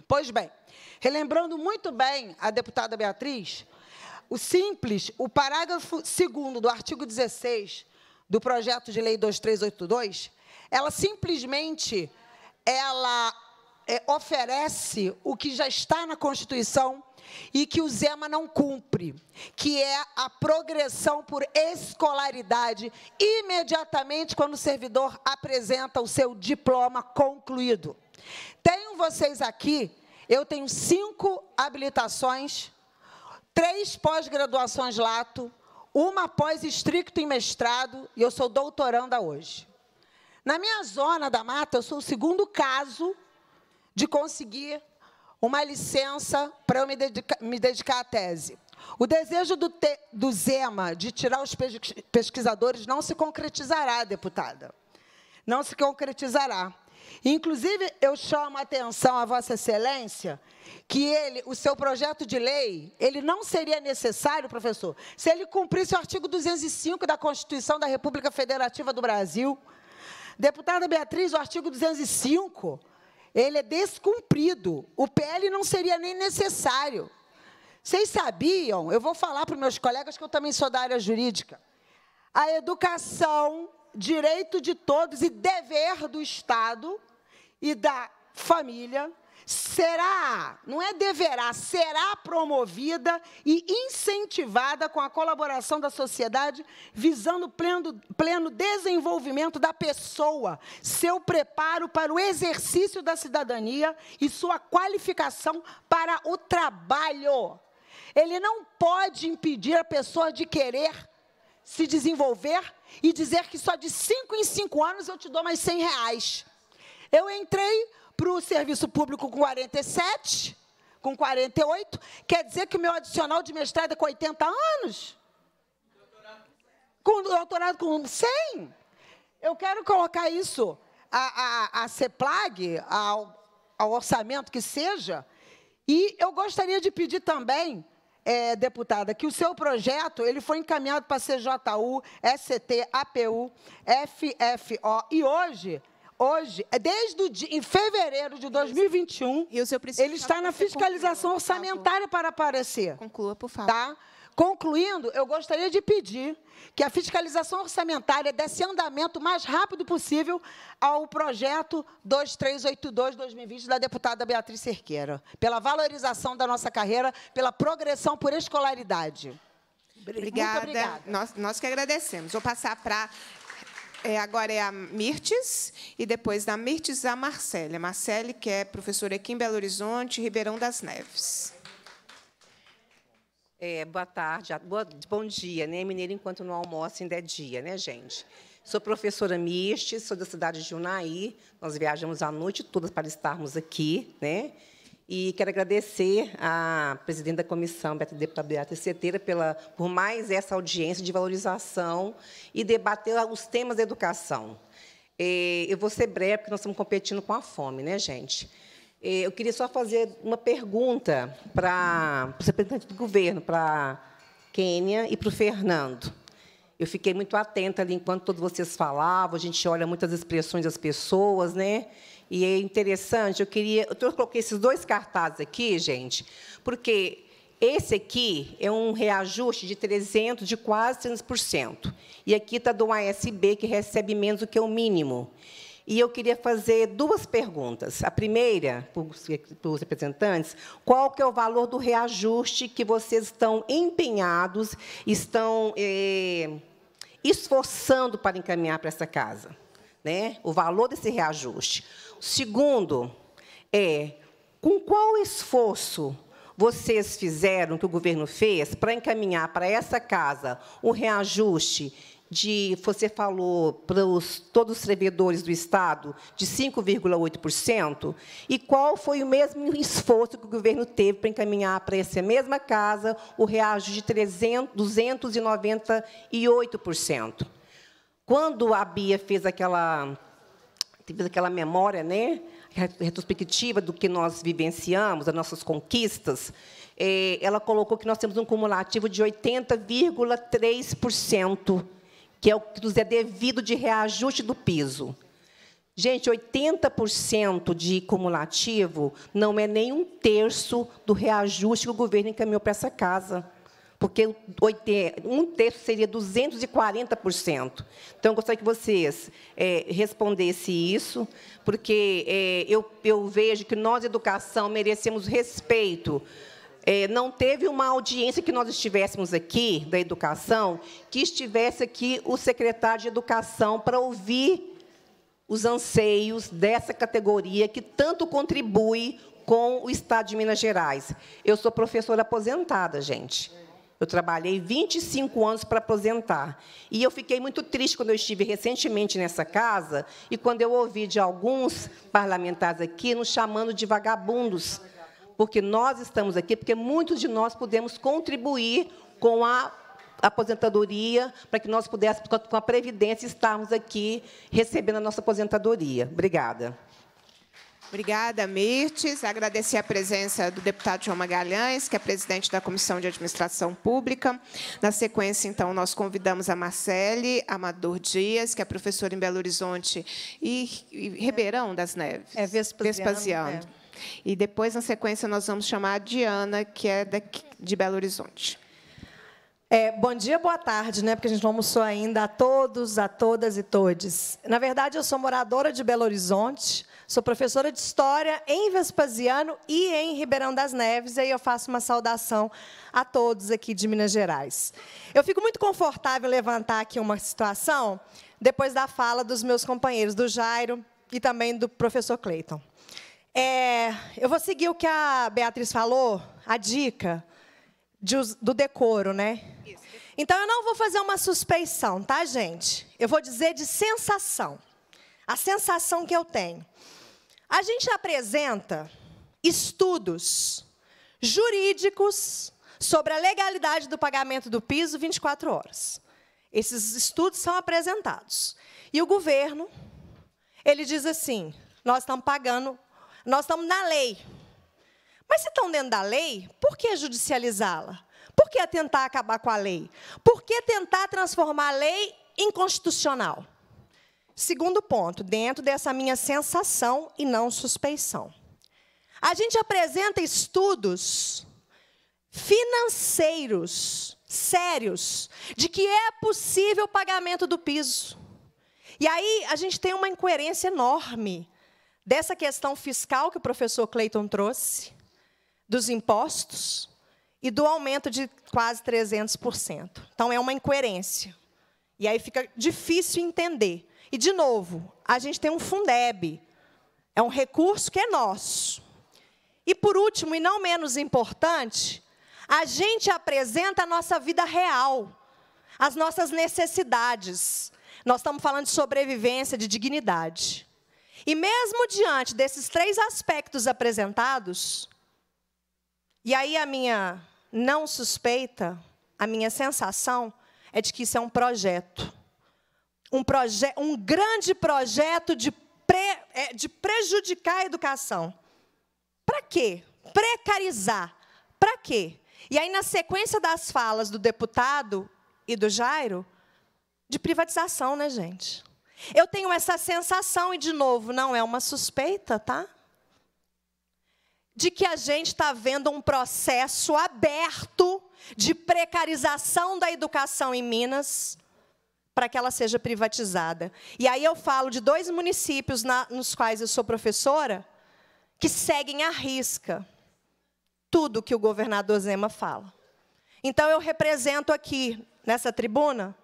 Pois bem, relembrando muito bem a deputada Beatriz, o simples, o parágrafo 2 do artigo 16 do projeto de lei 2382, ela simplesmente ela é, oferece o que já está na Constituição e que o Zema não cumpre, que é a progressão por escolaridade imediatamente quando o servidor apresenta o seu diploma concluído. Tenho vocês aqui, eu tenho cinco habilitações, três pós-graduações lato, uma pós estricto em mestrado e eu sou doutoranda hoje. Na minha zona da mata, eu sou o segundo caso de conseguir uma licença para eu me dedicar, me dedicar à tese. O desejo do, te, do, Zema de tirar os pesquisadores não se concretizará, deputada. Não se concretizará. Inclusive, eu chamo a atenção a Vossa Excelência que ele, o seu projeto de lei, ele não seria necessário, professor, se ele cumprisse o artigo 205 da Constituição da República Federativa do Brasil. Deputada Beatriz, o artigo 205, ele é descumprido. O PL não seria nem necessário. Vocês sabiam? Eu vou falar para os meus colegas que eu também sou da área jurídica. A educação direito de todos e dever do Estado e da família será, não é deverá, será promovida e incentivada com a colaboração da sociedade, visando pleno, pleno desenvolvimento da pessoa, seu preparo para o exercício da cidadania e sua qualificação para o trabalho. Ele não pode impedir a pessoa de querer se desenvolver e dizer que só de cinco em cinco anos eu te dou mais 100 reais. Eu entrei para o serviço público com 47, com 48, quer dizer que o meu adicional de mestrado é com 80 anos? Com doutorado com 100? Eu quero colocar isso a, a, a CEPLAG, ao, ao orçamento que seja, e eu gostaria de pedir também é, deputada, que o seu projeto ele foi encaminhado para CJU, ST, APU, FFO e hoje hoje, é desde o dia, em fevereiro de 2021, ele está na fiscalização orçamentária para aparecer. Conclua, por favor. Tá? Concluindo, eu gostaria de pedir que a fiscalização orçamentária desse andamento o mais rápido possível ao projeto 2382-2020 da deputada Beatriz Cerqueira, pela valorização da nossa carreira, pela progressão por escolaridade. Obrigada. obrigada. Nós, nós que agradecemos. Vou passar para é, agora é a Mirtes, e depois da Mirtes, a Marcele. A Marcele, que é professora aqui em Belo Horizonte, Ribeirão das Neves. É, boa tarde, boa, bom dia, né? Mineiro enquanto não almoça ainda é dia, né, gente? Sou professora Miste, sou da cidade de Unai. Nós viajamos a noite toda para estarmos aqui, né? E quero agradecer à presidente da comissão, Beata Seteira, pela, por mais essa audiência de valorização e debater os temas da educação. É, eu vou ser breve, porque nós estamos competindo com a fome, né, gente? Eu queria só fazer uma pergunta para o representante do governo, para Quênia e para o Fernando. Eu fiquei muito atenta ali enquanto todos vocês falavam, a gente olha muitas expressões das pessoas, né? E é interessante, eu queria. Eu coloquei esses dois cartazes aqui, gente, porque esse aqui é um reajuste de 300, de quase 300%. E aqui está do ASB, que recebe menos do que o mínimo. E eu queria fazer duas perguntas. A primeira, para os representantes, qual que é o valor do reajuste que vocês estão empenhados, estão eh, esforçando para encaminhar para essa casa? Né? O valor desse reajuste. O segundo é, com qual esforço vocês fizeram, que o governo fez, para encaminhar para essa casa o reajuste de, você falou, para os, todos os servidores do Estado, de 5,8%, e qual foi o mesmo esforço que o governo teve para encaminhar para essa mesma casa o reajuste de 300, 298%. Quando a Bia fez aquela, fez aquela memória, né, retrospectiva do que nós vivenciamos, as nossas conquistas, eh, ela colocou que nós temos um cumulativo de 80,3% que é o que nos é devido de reajuste do piso. Gente, 80% de cumulativo não é nem um terço do reajuste que o governo encaminhou para essa casa, porque um terço seria 240%. Então, eu gostaria que vocês é, eh, respondessem isso, porque é, eu, eu vejo que nós, educação, merecemos respeito é, não teve uma audiência que nós estivéssemos aqui, da educação, que estivesse aqui o secretário de Educação para ouvir os anseios dessa categoria que tanto contribui com o Estado de Minas Gerais. Eu sou professora aposentada, gente. Eu trabalhei 25 anos para aposentar. E eu fiquei muito triste quando eu estive recentemente nessa casa e quando eu ouvi de alguns parlamentares aqui nos chamando de vagabundos porque nós estamos aqui, porque muitos de nós podemos contribuir com a aposentadoria, para que nós pudéssemos, com a Previdência, estarmos aqui recebendo a nossa aposentadoria. Obrigada. Obrigada, Mirtes. Agradecer a presença do deputado João Magalhães, que é presidente da Comissão de Administração Pública. Na sequência, então, nós convidamos a Marcele Amador Dias, que é professora em Belo Horizonte e, Ribeirão das Neves. É Vespasiano. Vespasiano. É. E depois, na sequência, nós vamos chamar a Diana, que é daqui, de Belo Horizonte. É, bom dia, boa tarde, né? Porque a gente não almoçou ainda a todos, a todas e todes. Na verdade, eu sou moradora de Belo Horizonte, sou professora de História em Vespasiano e em Ribeirão das Neves, e aí eu faço uma saudação a todos aqui de Minas Gerais. Eu fico muito confortável em levantar aqui uma situação depois da fala dos meus companheiros, do Jairo e também do professor Cleiton. É, eu vou seguir o que a Beatriz falou, a dica de, do decoro, né? Então eu não vou fazer uma suspeição, tá, gente? Eu vou dizer de sensação. A sensação que eu tenho. A gente apresenta estudos jurídicos sobre a legalidade do pagamento do piso 24 horas. Esses estudos são apresentados. E o governo, ele diz assim: nós estamos pagando nós estamos na lei. Mas se estão dentro da lei, por que judicializá-la? Por que tentar acabar com a lei? Por que tentar transformar a lei em constitucional? Segundo ponto, dentro dessa minha sensação e não suspeição. A gente apresenta estudos financeiros sérios de que é possível o pagamento do piso. E aí a gente tem uma incoerência enorme dessa questão fiscal que o professor Clayton trouxe, dos impostos e do aumento de quase 300%. Então, é uma incoerência. E aí fica difícil entender. E, de novo, a gente tem um Fundeb, é um recurso que é nosso. E, por último, e não menos importante, a gente apresenta a nossa vida real, as nossas necessidades. Nós estamos falando de sobrevivência, de dignidade. E mesmo diante desses três aspectos apresentados, e aí a minha não suspeita, a minha sensação é de que isso é um projeto. Um, proje um grande projeto de, pre é, de prejudicar a educação. Para quê? Precarizar. Para quê? E aí, na sequência das falas do deputado e do Jairo, de privatização, né, gente? Eu tenho essa sensação, e de novo, não é uma suspeita, tá? De que a gente está vendo um processo aberto de precarização da educação em Minas para que ela seja privatizada. E aí eu falo de dois municípios na, nos quais eu sou professora que seguem à risca tudo que o governador Zema fala. Então eu represento aqui, nessa tribuna,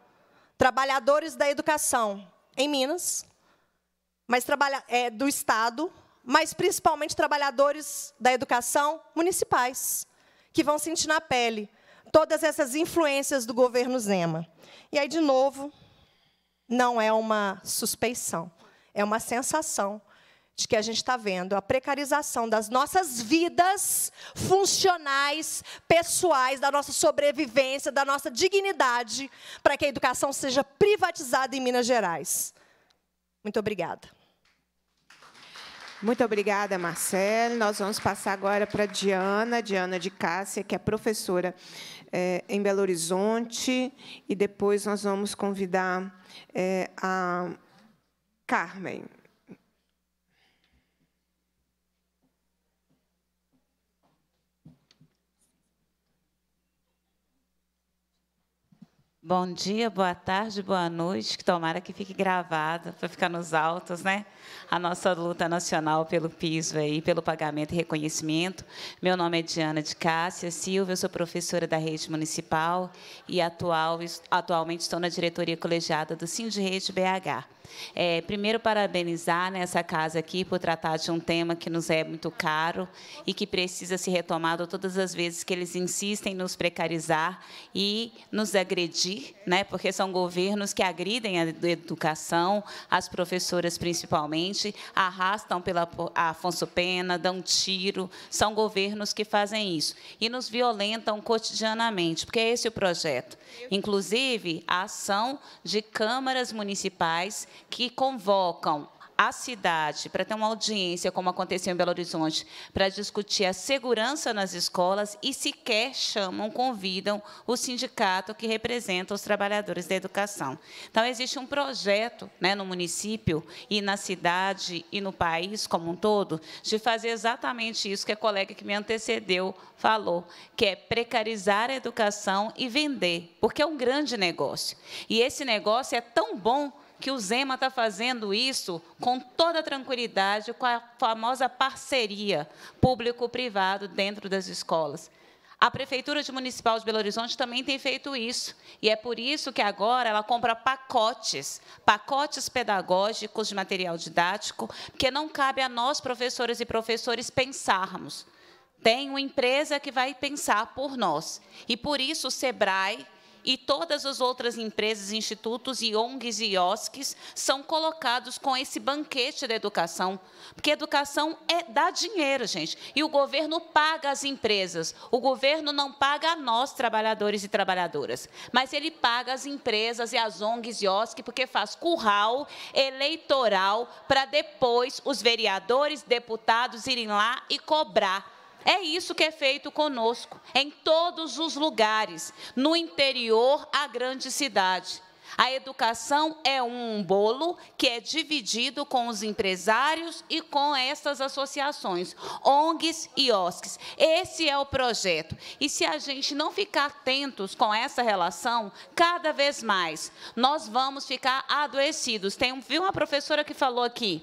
trabalhadores da educação, em Minas, mas trabalha, é, do Estado, mas principalmente trabalhadores da educação municipais, que vão sentir na pele todas essas influências do governo Zema. E aí, de novo, não é uma suspeição, é uma sensação de que a gente está vendo a precarização das nossas vidas funcionais, pessoais, da nossa sobrevivência, da nossa dignidade, para que a educação seja privatizada em Minas Gerais. Muito obrigada. Muito obrigada, Marcelo. Nós vamos passar agora para Diana, Diana de Cássia, que é professora é, em Belo Horizonte, e depois nós vamos convidar é, a Carmen. Bom dia, boa tarde, boa noite, que tomara que fique gravado para ficar nos altos, né? A nossa luta nacional pelo piso aí, pelo pagamento e reconhecimento. Meu nome é Diana de Cássia Silva, eu sou professora da rede municipal e atual, atualmente estou na diretoria colegiada do Rede BH. É, primeiro, parabenizar nessa né, casa aqui por tratar de um tema que nos é muito caro e que precisa ser retomado todas as vezes que eles insistem em nos precarizar e nos agredir, né, porque são governos que agridem a educação, as professoras principalmente, arrastam pela Afonso Pena, dão tiro, são governos que fazem isso e nos violentam cotidianamente, porque é esse o projeto. Inclusive, a ação de câmaras municipais que convocam a cidade para ter uma audiência, como aconteceu em Belo Horizonte, para discutir a segurança nas escolas e sequer chamam, convidam o sindicato que representa os trabalhadores da educação. Então, existe um projeto né, no município e na cidade e no país como um todo de fazer exatamente isso que a colega que me antecedeu falou, que é precarizar a educação e vender, porque é um grande negócio. E esse negócio é tão bom que o Zema está fazendo isso com toda tranquilidade, com a famosa parceria público-privado dentro das escolas. A Prefeitura de Municipal de Belo Horizonte também tem feito isso. E é por isso que agora ela compra pacotes, pacotes pedagógicos de material didático, porque não cabe a nós, professores e professores, pensarmos. Tem uma empresa que vai pensar por nós. E por isso o SEBRAE e todas as outras empresas, institutos e ONGs e IOSCs são colocados com esse banquete da educação, porque educação é dá dinheiro, gente, e o governo paga as empresas. O governo não paga a nós, trabalhadores e trabalhadoras, mas ele paga as empresas e as ONGs e IOSC, porque faz curral eleitoral para depois os vereadores, deputados irem lá e cobrar é isso que é feito conosco, em todos os lugares, no interior, a grande cidade. A educação é um bolo que é dividido com os empresários e com essas associações, ONGs e OSCs. Esse é o projeto. E se a gente não ficar atentos com essa relação, cada vez mais nós vamos ficar adoecidos. Tem um, viu uma professora que falou aqui,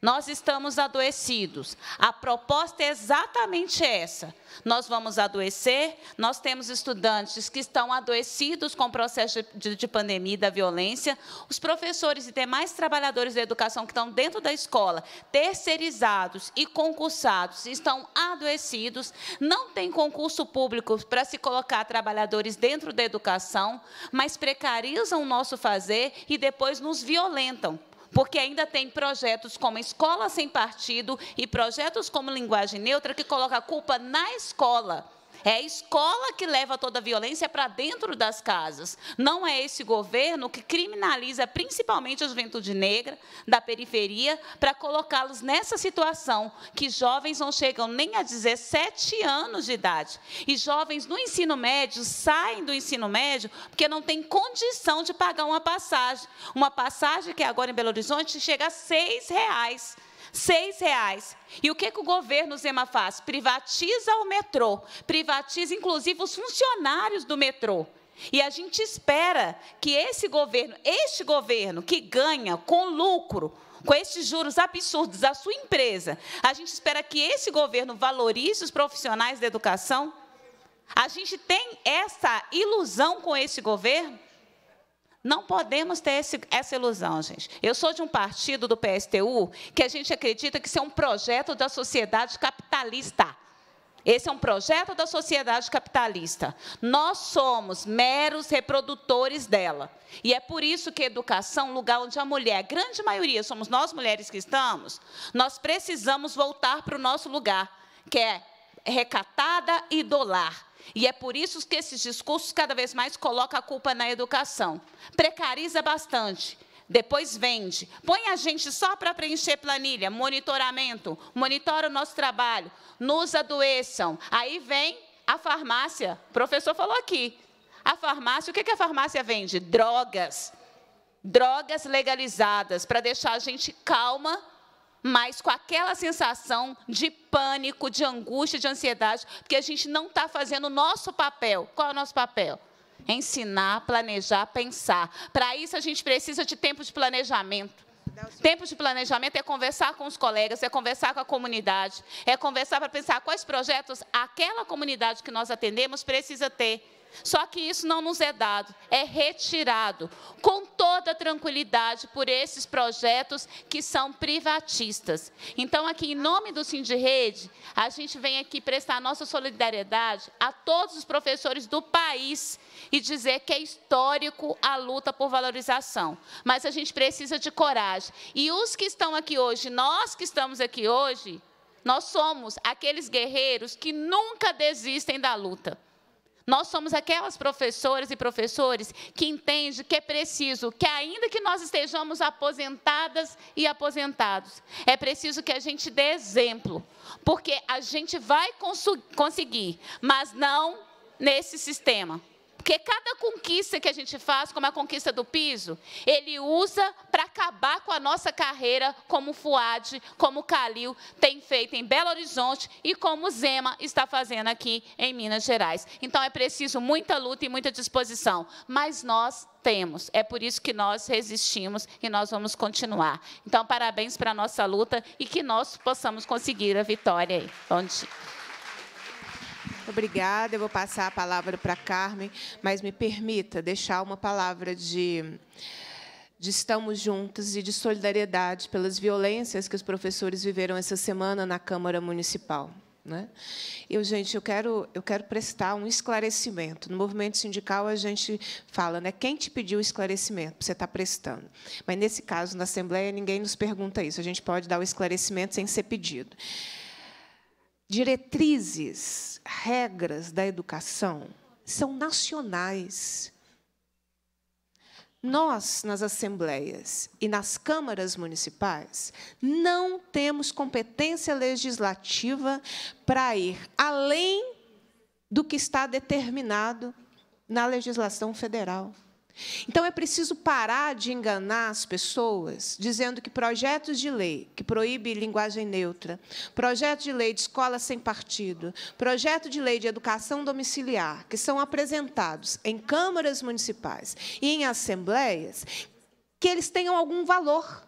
nós estamos adoecidos. A proposta é exatamente essa. Nós vamos adoecer. Nós temos estudantes que estão adoecidos com o processo de, de pandemia da violência. Os professores e demais trabalhadores da educação que estão dentro da escola, terceirizados e concursados, estão adoecidos. Não tem concurso público para se colocar trabalhadores dentro da educação, mas precarizam o nosso fazer e depois nos violentam porque ainda tem projetos como Escola Sem Partido e projetos como Linguagem Neutra que colocam a culpa na escola é a escola que leva toda a violência para dentro das casas. Não é esse governo que criminaliza principalmente a juventude negra da periferia para colocá-los nessa situação que jovens não chegam nem a 17 anos de idade. E jovens no ensino médio saem do ensino médio porque não têm condição de pagar uma passagem. Uma passagem que agora em Belo Horizonte chega a R$ reais seis reais. E o que, que o governo Zema faz? Privatiza o metrô, privatiza inclusive os funcionários do metrô. E a gente espera que esse governo, este governo que ganha com lucro, com esses juros absurdos da sua empresa, a gente espera que esse governo valorize os profissionais da educação. A gente tem essa ilusão com esse governo? Não podemos ter esse, essa ilusão, gente. Eu sou de um partido do PSTU que a gente acredita que isso é um projeto da sociedade capitalista. Esse é um projeto da sociedade capitalista. Nós somos meros reprodutores dela. E é por isso que educação, é lugar onde a mulher, a grande maioria, somos nós mulheres que estamos, nós precisamos voltar para o nosso lugar, que é recatada e dolar e é por isso que esses discursos cada vez mais colocam a culpa na educação. Precariza bastante. Depois vende. Põe a gente só para preencher planilha, monitoramento, monitora o nosso trabalho, nos adoeçam. Aí vem a farmácia. O professor falou aqui. A farmácia, o que a farmácia vende? Drogas. Drogas legalizadas, para deixar a gente calma mas com aquela sensação de pânico, de angústia, de ansiedade, porque a gente não está fazendo o nosso papel. Qual é o nosso papel? Ensinar, planejar, pensar. Para isso, a gente precisa de tempo de planejamento. Tempo de planejamento é conversar com os colegas, é conversar com a comunidade, é conversar para pensar quais projetos aquela comunidade que nós atendemos precisa ter. Só que isso não nos é dado, é retirado com toda tranquilidade por esses projetos que são privatistas. Então, aqui, em nome do Sindirrede, a gente vem aqui prestar nossa solidariedade a todos os professores do país e dizer que é histórico a luta por valorização. Mas a gente precisa de coragem. E os que estão aqui hoje, nós que estamos aqui hoje, nós somos aqueles guerreiros que nunca desistem da luta. Nós somos aquelas professoras e professores que entendem que é preciso que, ainda que nós estejamos aposentadas e aposentados, é preciso que a gente dê exemplo, porque a gente vai conseguir, mas não nesse sistema. Porque cada conquista que a gente faz, como a conquista do piso, ele usa para acabar com a nossa carreira, como o Fuad, como o Calil tem feito em Belo Horizonte e como o Zema está fazendo aqui em Minas Gerais. Então é preciso muita luta e muita disposição, mas nós temos. É por isso que nós resistimos e nós vamos continuar. Então parabéns para a nossa luta e que nós possamos conseguir a vitória aí. Bom dia. Obrigada. Eu vou passar a palavra para a Carmen, mas me permita deixar uma palavra de, de estamos juntos e de solidariedade pelas violências que os professores viveram essa semana na Câmara Municipal. Né? Eu, gente, eu quero, eu quero prestar um esclarecimento. No movimento sindical, a gente fala, né? quem te pediu esclarecimento? Você está prestando. Mas, nesse caso, na Assembleia, ninguém nos pergunta isso. A gente pode dar o esclarecimento sem ser pedido diretrizes, regras da educação são nacionais. Nós, nas assembleias e nas câmaras municipais, não temos competência legislativa para ir além do que está determinado na legislação federal. Então é preciso parar de enganar as pessoas dizendo que projetos de lei que proíbe linguagem neutra, projeto de lei de escola sem partido, projeto de lei de educação domiciliar, que são apresentados em câmaras municipais e em assembleias, que eles tenham algum valor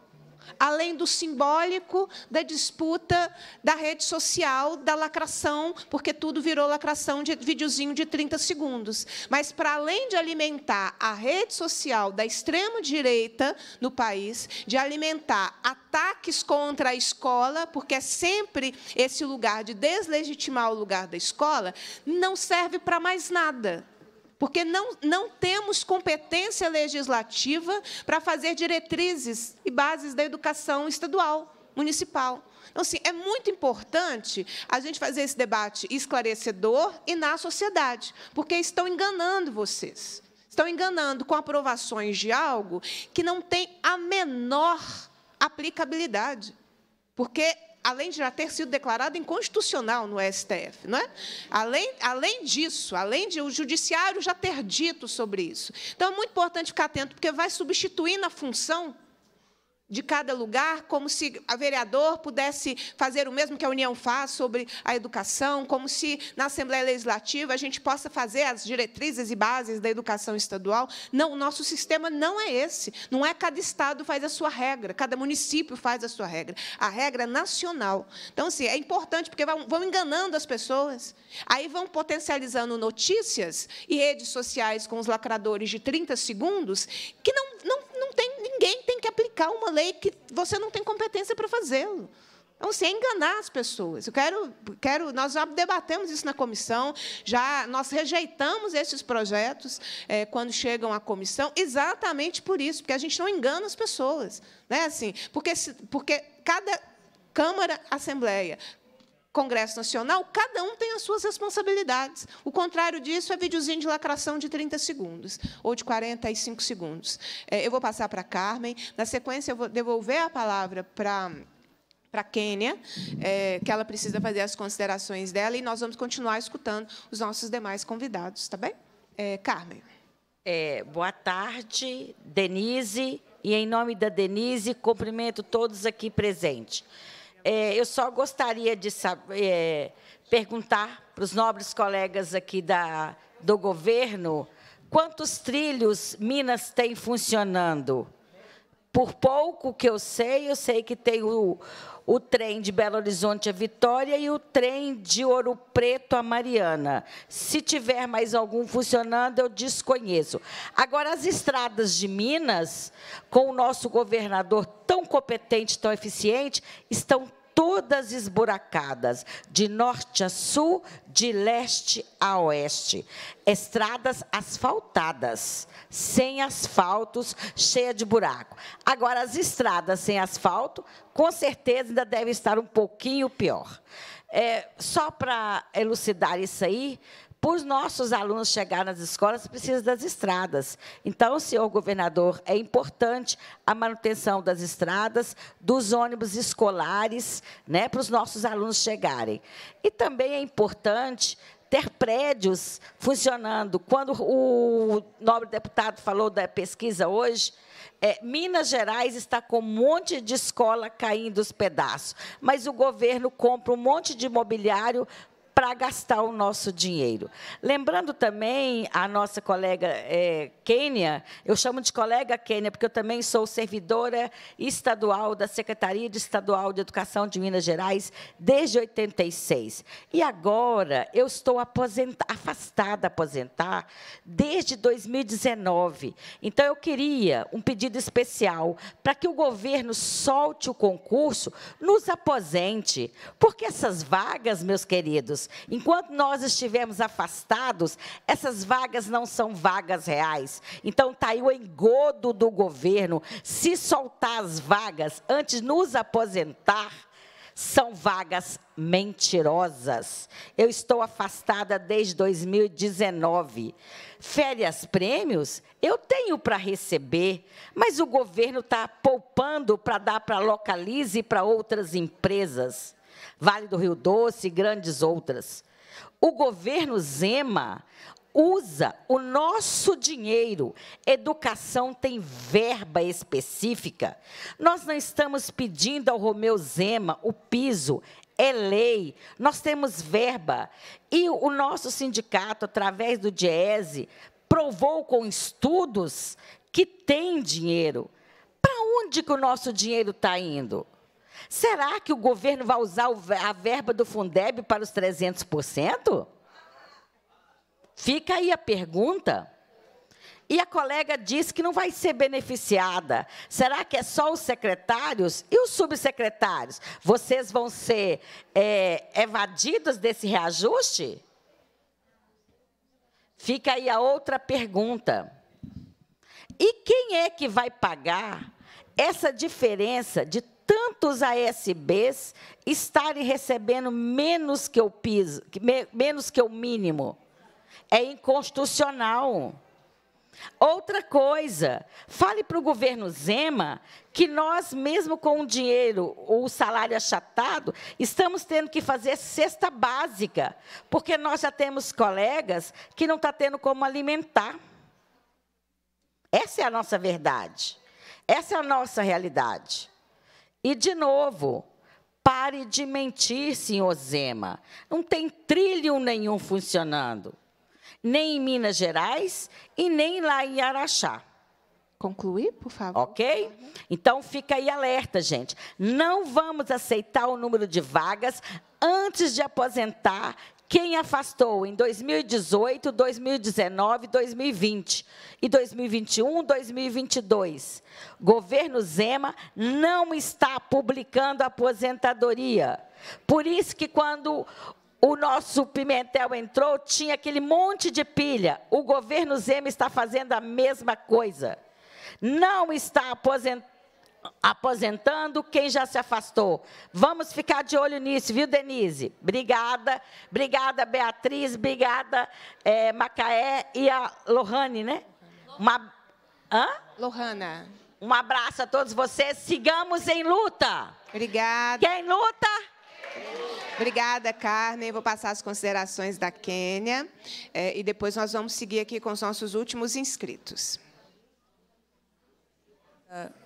além do simbólico da disputa da rede social, da lacração, porque tudo virou lacração de videozinho de 30 segundos. Mas, para além de alimentar a rede social da extrema-direita no país, de alimentar ataques contra a escola, porque é sempre esse lugar de deslegitimar o lugar da escola, não serve para mais nada porque não, não temos competência legislativa para fazer diretrizes e bases da educação estadual, municipal. Então, assim, é muito importante a gente fazer esse debate esclarecedor e na sociedade, porque estão enganando vocês. Estão enganando com aprovações de algo que não tem a menor aplicabilidade. Porque além de já ter sido declarado inconstitucional no STF, não é? Além, além disso, além de o judiciário já ter dito sobre isso. Então é muito importante ficar atento, porque vai substituindo a função de cada lugar, como se a vereador pudesse fazer o mesmo que a União faz sobre a educação, como se na Assembleia Legislativa a gente possa fazer as diretrizes e bases da educação estadual. Não, o nosso sistema não é esse. Não é cada estado faz a sua regra, cada município faz a sua regra. A regra é nacional. Então, assim, é importante, porque vão, enganando as pessoas, aí vão potencializando notícias e redes sociais com os lacradores de 30 segundos que não, não, não tem ninguém tem que aplicar uma lei que você não tem competência para fazê-lo. Então, você é enganar as pessoas. Eu quero, quero, nós já debatemos isso na comissão, já nós rejeitamos esses projetos é, quando chegam à comissão, exatamente por isso, porque a gente não engana as pessoas, né? Assim, porque, porque cada Câmara, Assembleia, Congresso Nacional, cada um tem as suas responsabilidades. O contrário disso é videozinho de lacração de 30 segundos ou de 45 segundos. É, eu vou passar para a Carmen. Na sequência, eu vou devolver a palavra para para a Quênia, é, que ela precisa fazer as considerações dela, e nós vamos continuar escutando os nossos demais convidados, tá bem? É, Carmen. É, boa tarde, Denise, e em nome da Denise, cumprimento todos aqui presentes. É, eu só gostaria de saber, é, perguntar para os nobres colegas aqui da, do governo quantos trilhos Minas tem funcionando. Por pouco que eu sei, eu sei que tem o, o trem de Belo Horizonte a é Vitória e o trem de Ouro Preto a Mariana. Se tiver mais algum funcionando, eu desconheço. Agora, as estradas de Minas, com o nosso governador tão competente, tão eficiente, estão todas esburacadas, de norte a sul, de leste a oeste. Estradas asfaltadas, sem asfaltos, cheia de buraco. Agora, as estradas sem asfalto, com certeza ainda devem estar um pouquinho pior. É, só para elucidar isso aí, para os nossos alunos chegar nas escolas, precisa das estradas. Então, senhor governador, é importante a manutenção das estradas, dos ônibus escolares, né, para os nossos alunos chegarem. E também é importante ter prédios funcionando. Quando o nobre deputado falou da pesquisa hoje, é, Minas Gerais está com um monte de escola caindo os pedaços, mas o governo compra um monte de mobiliário para gastar o nosso dinheiro. Lembrando também a nossa colega é, Kênia, eu chamo de colega Kênia, porque eu também sou servidora estadual da Secretaria de Estadual de Educação de Minas Gerais desde 86. E agora eu estou aposenta, afastada, aposentar, desde 2019. Então, eu queria um pedido especial para que o governo solte o concurso, nos aposente, porque essas vagas, meus queridos, Enquanto nós estivermos afastados, essas vagas não são vagas reais. Então está aí o engodo do governo. Se soltar as vagas antes de nos aposentar, são vagas mentirosas. Eu estou afastada desde 2019. Férias prêmios eu tenho para receber, mas o governo está poupando para dar para Localize e para outras empresas. Vale do Rio Doce e grandes outras. O governo Zema usa o nosso dinheiro. Educação tem verba específica. Nós não estamos pedindo ao Romeu Zema o piso, é lei. Nós temos verba. E o nosso sindicato, através do DIESE, provou com estudos que tem dinheiro. Para onde que o nosso dinheiro está indo? Será que o governo vai usar a verba do Fundeb para os 300%? Fica aí a pergunta. E a colega disse que não vai ser beneficiada. Será que é só os secretários e os subsecretários? Vocês vão ser é, evadidos desse reajuste? Fica aí a outra pergunta. E quem é que vai pagar essa diferença de tantos ASBs estarem recebendo menos que o piso, menos que o mínimo. É inconstitucional. Outra coisa, fale para o governo Zema que nós, mesmo com o dinheiro, o salário achatado, estamos tendo que fazer cesta básica, porque nós já temos colegas que não estão tá tendo como alimentar. Essa é a nossa verdade. Essa é a nossa realidade. E de novo, pare de mentir, senhor Zema. Não tem trilho nenhum funcionando, nem em Minas Gerais e nem lá em Araxá. Concluir, por favor. Ok? Então fica aí alerta, gente. Não vamos aceitar o número de vagas antes de aposentar quem afastou em 2018, 2019, 2020 e 2021, 2022? Governo Zema não está publicando aposentadoria. Por isso que quando o nosso Pimentel entrou, tinha aquele monte de pilha. O governo Zema está fazendo a mesma coisa. Não está aposentando aposentando, quem já se afastou. Vamos ficar de olho nisso, viu, Denise? Obrigada. Obrigada, Beatriz. Obrigada, é, Macaé e a Lohane, né? Uma... Hã? Lohana. Um abraço a todos vocês. Sigamos em luta. Obrigada. Quem luta? Obrigada, Carmen. Vou passar as considerações da Quênia é, e depois nós vamos seguir aqui com os nossos últimos inscritos. Uh.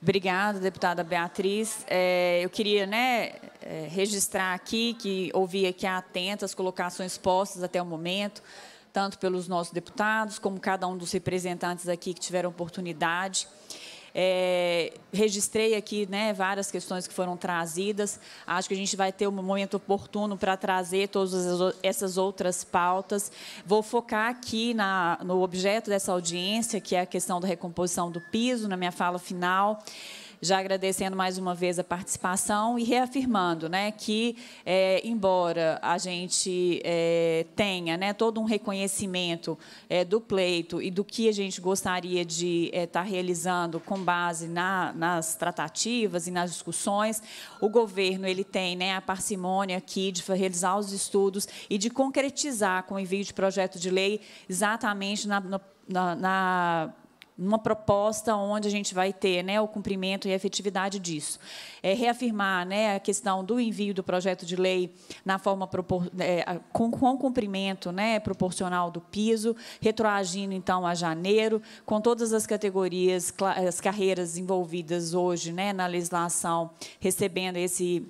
Obrigada, deputada Beatriz. É, eu queria né, é, registrar aqui que ouvi aqui atentas as colocações postas até o momento, tanto pelos nossos deputados, como cada um dos representantes aqui que tiveram oportunidade é, registrei aqui né, várias questões que foram trazidas. Acho que a gente vai ter um momento oportuno para trazer todas essas outras pautas. Vou focar aqui na, no objeto dessa audiência, que é a questão da recomposição do piso, na minha fala final já agradecendo mais uma vez a participação e reafirmando né, que, é, embora a gente é, tenha né, todo um reconhecimento é, do pleito e do que a gente gostaria de estar é, tá realizando com base na, nas tratativas e nas discussões, o governo ele tem né, a parcimônia aqui de realizar os estudos e de concretizar com o envio de projeto de lei exatamente na, na, na uma proposta onde a gente vai ter né, o cumprimento e a efetividade disso. É reafirmar né, a questão do envio do projeto de lei na forma propor, é, com, com cumprimento né, proporcional do piso, retroagindo então a janeiro, com todas as categorias, as carreiras envolvidas hoje né, na legislação, recebendo esse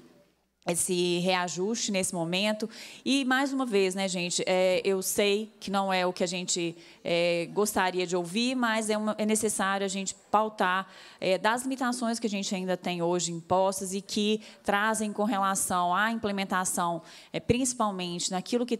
esse reajuste nesse momento. E, mais uma vez, né, gente, é, eu sei que não é o que a gente é, gostaria de ouvir, mas é, uma, é necessário a gente pautar é, das limitações que a gente ainda tem hoje impostas e que trazem com relação à implementação, é, principalmente naquilo que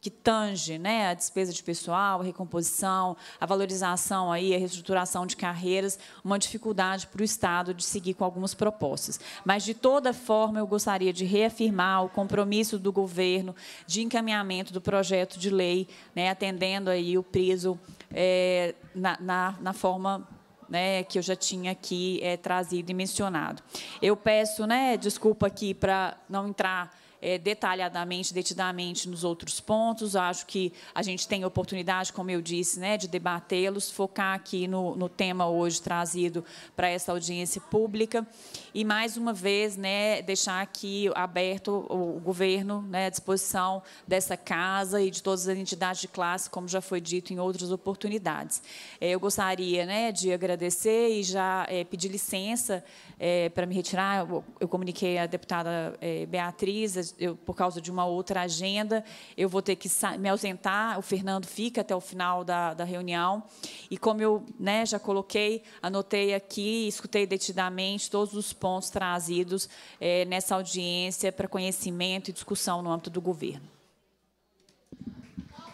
que tange né, a despesa de pessoal, a recomposição, a valorização, aí, a reestruturação de carreiras, uma dificuldade para o Estado de seguir com algumas propostas. Mas, de toda forma, eu gostaria de reafirmar o compromisso do governo de encaminhamento do projeto de lei, né, atendendo aí o preso é, na, na, na forma né, que eu já tinha aqui é, trazido e mencionado. Eu peço né, desculpa aqui para não entrar é, detalhadamente, detidamente nos outros pontos. Acho que a gente tem oportunidade, como eu disse, né, de debatê-los, focar aqui no, no tema hoje trazido para essa audiência pública. E, mais uma vez, né, deixar aqui aberto o governo né, à disposição dessa casa e de todas as entidades de classe, como já foi dito em outras oportunidades. É, eu gostaria né, de agradecer e já é, pedir licença é, para me retirar. Eu, eu, comuniquei à deputada é, Beatriz, eu, por causa de uma outra agenda, eu vou ter que me ausentar. O Fernando fica até o final da, da reunião. E como eu né, já coloquei, anotei aqui, escutei detidamente todos os pontos trazidos é, nessa audiência para conhecimento e discussão no âmbito do governo.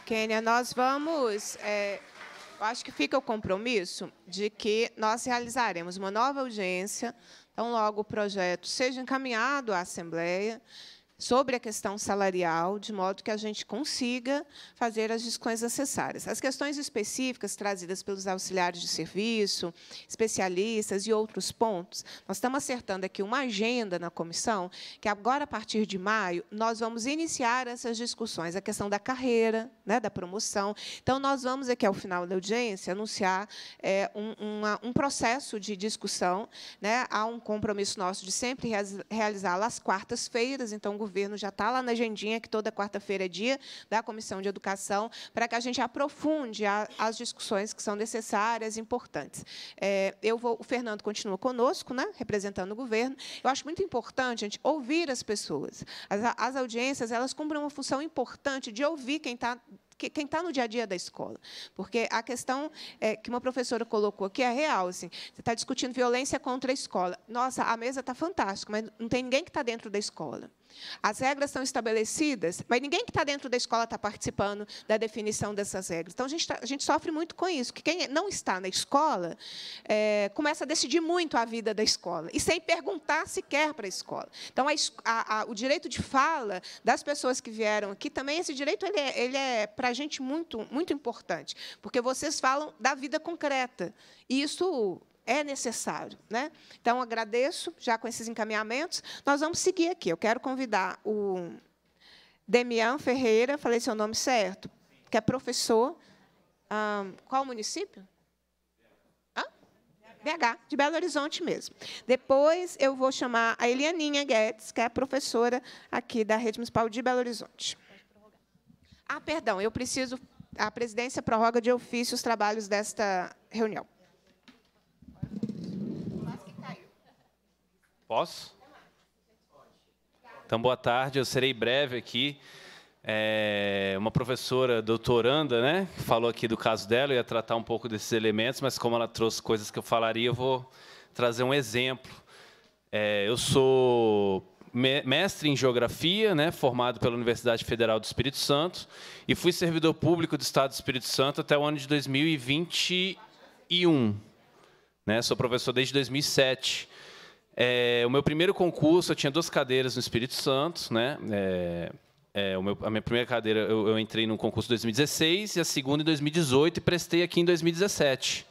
Kênia, nós vamos. É, acho que fica o compromisso de que nós realizaremos uma nova audiência, então logo o projeto seja encaminhado à Assembleia sobre a questão salarial, de modo que a gente consiga fazer as discussões necessárias. As questões específicas trazidas pelos auxiliares de serviço, especialistas e outros pontos, nós estamos acertando aqui uma agenda na comissão, que agora, a partir de maio, nós vamos iniciar essas discussões, a questão da carreira, né, da promoção. Então, nós vamos, aqui ao final da audiência, anunciar é, um, uma, um, processo de discussão. Né, há um compromisso nosso de sempre realizá-la às quartas-feiras, então, governo já está lá na agendinha, que toda quarta-feira é dia da Comissão de Educação, para que a gente aprofunde a, as discussões que são necessárias e importantes. É, eu vou, o Fernando continua conosco, né, representando o governo. Eu acho muito importante a gente ouvir as pessoas. As, as audiências elas cumprem uma função importante de ouvir quem está quem está no dia a dia da escola. Porque a questão é, que uma professora colocou aqui é real. Assim, você está discutindo violência contra a escola. Nossa, a mesa está fantástica, mas não tem ninguém que está dentro da escola. As regras são estabelecidas, mas ninguém que está dentro da escola está participando da definição dessas regras. Então, a gente, tá, a gente sofre muito com isso, que quem não está na escola é, começa a decidir muito a vida da escola, e sem perguntar sequer para a escola. Então, a, a, o direito de fala das pessoas que vieram aqui, também esse direito ele é, ele é para a gente muito, muito importante, porque vocês falam da vida concreta. E isso é necessário. Né? Então, agradeço já com esses encaminhamentos. Nós vamos seguir aqui. Eu quero convidar o Demian Ferreira, falei seu nome certo, que é professor. Um, qual município? BH, de Belo Horizonte mesmo. Depois eu vou chamar a Elianinha Guedes, que é professora aqui da Rede Municipal de Belo Horizonte. Ah, perdão, eu preciso. A presidência prorroga de ofício os trabalhos desta reunião. Posso? Então, boa tarde, eu serei breve aqui. É uma professora doutoranda, né, falou aqui do caso dela, eu ia tratar um pouco desses elementos, mas como ela trouxe coisas que eu falaria, eu vou trazer um exemplo. É, eu sou mestre em geografia, né, formado pela Universidade Federal do Espírito Santo, e fui servidor público do Estado do Espírito Santo até o ano de 2021. Né, sou professor desde 2007. É, o meu primeiro concurso, eu tinha duas cadeiras no Espírito Santo, né? É, é, meu, a minha primeira cadeira, eu, eu entrei no concurso em 2016 e a segunda em 2018 e prestei aqui em 2017.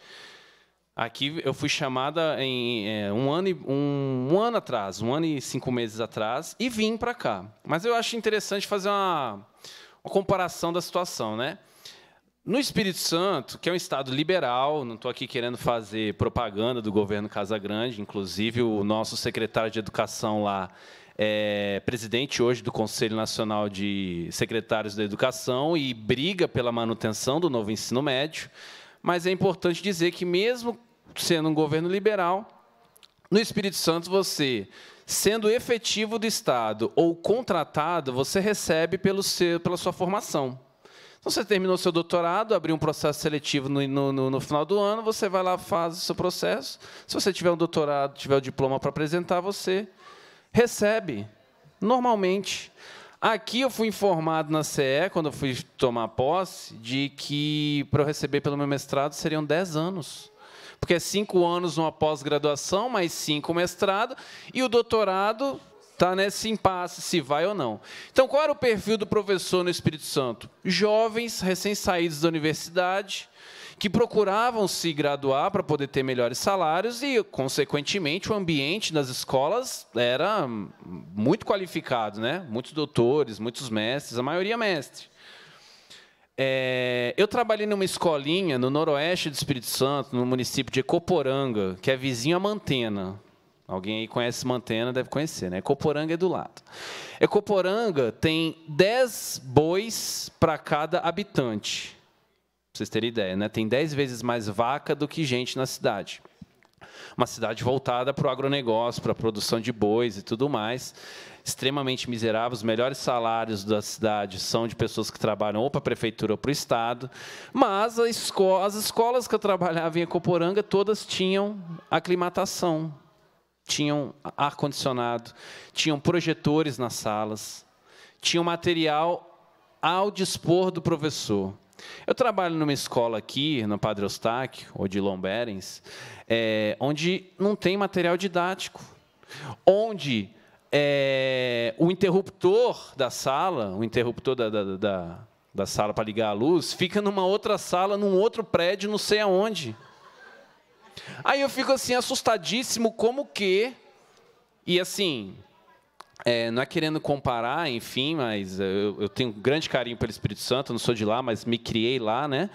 Aqui eu fui chamada em é, um, ano e, um, um, ano atrás, um ano e cinco meses atrás, e vim para cá. Mas eu acho interessante fazer uma, uma comparação da situação, né? No Espírito Santo, que é um estado liberal, não estou aqui querendo fazer propaganda do governo Casagrande, inclusive o nosso secretário de Educação lá é presidente hoje do Conselho Nacional de Secretários da Educação e briga pela manutenção do novo ensino médio, mas é importante dizer que, mesmo sendo um governo liberal, no Espírito Santo você sendo efetivo do Estado ou contratado, você recebe pelo seu, pela sua formação. Então, você terminou seu doutorado, abriu um processo seletivo no, no, no, final do ano, você vai lá, faz o seu processo. Se você tiver um doutorado, tiver o um diploma para apresentar, você recebe, normalmente. Aqui eu fui informado na CE, quando eu fui tomar posse, de que para eu receber pelo meu mestrado seriam 10 anos. Porque é cinco anos uma pós-graduação, mais cinco mestrado, e o doutorado está nesse impasse se vai ou não. Então, qual era o perfil do professor no Espírito Santo? Jovens recém-saídos da universidade que procuravam se graduar para poder ter melhores salários e, consequentemente, o ambiente nas escolas era muito qualificado, né? Muitos doutores, muitos mestres, a maioria mestre. É, eu trabalhei numa escolinha no noroeste do Espírito Santo, no município de Ecoporanga, que é vizinho a Mantena. Alguém aí conhece Mantena, deve conhecer, né? Ecoporanga é do lado. Ecoporanga é, tem 10 bois para cada habitante. Pra vocês terem ideia, né? Tem 10 vezes mais vaca do que gente na cidade. Uma cidade voltada para o agronegócio, para a produção de bois e tudo mais. Extremamente miserável. Os melhores salários da cidade são de pessoas que trabalham ou para a prefeitura ou para o Estado. Mas as escolas que eu trabalhava em Ecoporanga, todas tinham aclimatação tinham ar-condicionado, tinham projetores nas salas, tinham material ao dispor do professor. Eu trabalho numa escola aqui, no Padre Eustáquio, ou de Lomberens, é, onde não tem material didático, onde é, o interruptor da sala, o interruptor da, da, da, da sala para ligar a luz, fica numa outra sala, num outro prédio, não sei aonde. Aí eu fico assim, assustadíssimo, como que. E assim, é, não é querendo comparar, enfim, mas eu, eu tenho um grande carinho pelo Espírito Santo, não sou de lá, mas me criei lá, né?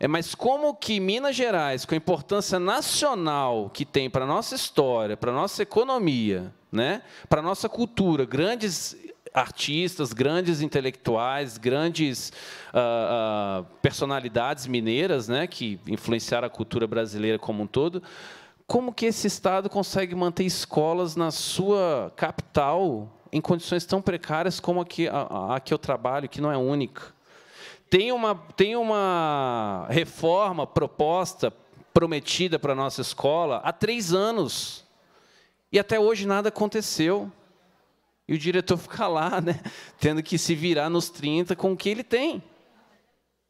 É, mas como que Minas Gerais, com a importância nacional que tem para a nossa história, para a nossa economia, né? para a nossa cultura, grandes artistas, grandes intelectuais, grandes uh, uh, personalidades mineiras, né, que influenciaram a cultura brasileira como um todo. Como que esse estado consegue manter escolas na sua capital em condições tão precárias como a que, a, a que eu trabalho, que não é única? Tem uma, tem uma reforma proposta, prometida para a nossa escola há três anos. E até hoje nada aconteceu. E o diretor fica lá, né, tendo que se virar nos 30 com o que ele tem.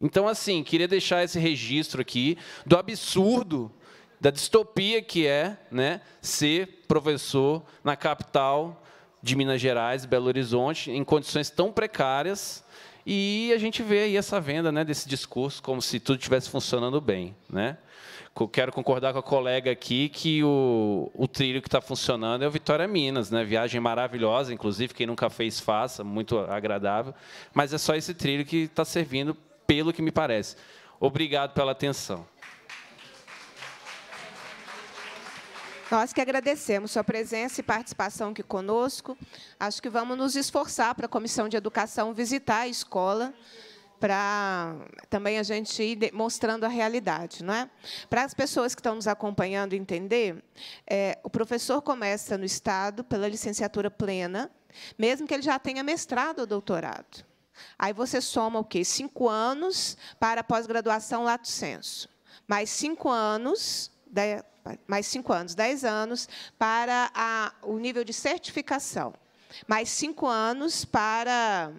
Então, assim, queria deixar esse registro aqui do absurdo, da distopia que é né, ser professor na capital de Minas Gerais, Belo Horizonte, em condições tão precárias. E a gente vê aí essa venda né, desse discurso como se tudo estivesse funcionando bem. Né? quero concordar com a colega aqui que o, o trilho que está funcionando é o Vitória Minas, né? Viagem maravilhosa, inclusive, quem nunca fez, faça, muito agradável. Mas é só esse trilho que está servindo, pelo que me parece. Obrigado pela atenção. Nós que agradecemos sua presença e participação aqui conosco. Acho que vamos nos esforçar para a Comissão de Educação visitar a escola para também a gente ir mostrando a realidade. Não é? Para as pessoas que estão nos acompanhando entender, é, o professor começa no Estado pela licenciatura plena, mesmo que ele já tenha mestrado ou doutorado. Aí você soma o quê? Cinco anos para pós-graduação lato senso, mais cinco anos, dez, mais cinco anos, dez anos para a, o nível de certificação, mais cinco anos para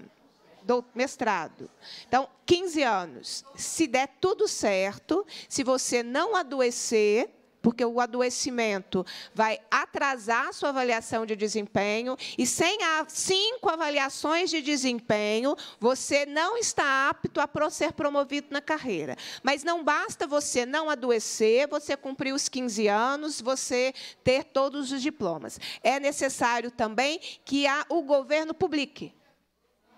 mestrado. Então, 15 anos. Se der tudo certo, se você não adoecer, porque o adoecimento vai atrasar a sua avaliação de desempenho e sem cinco avaliações de desempenho, você não está apto a ser promovido na carreira. Mas não basta você não adoecer, você cumprir os 15 anos, você ter todos os diplomas. É necessário também que o governo publique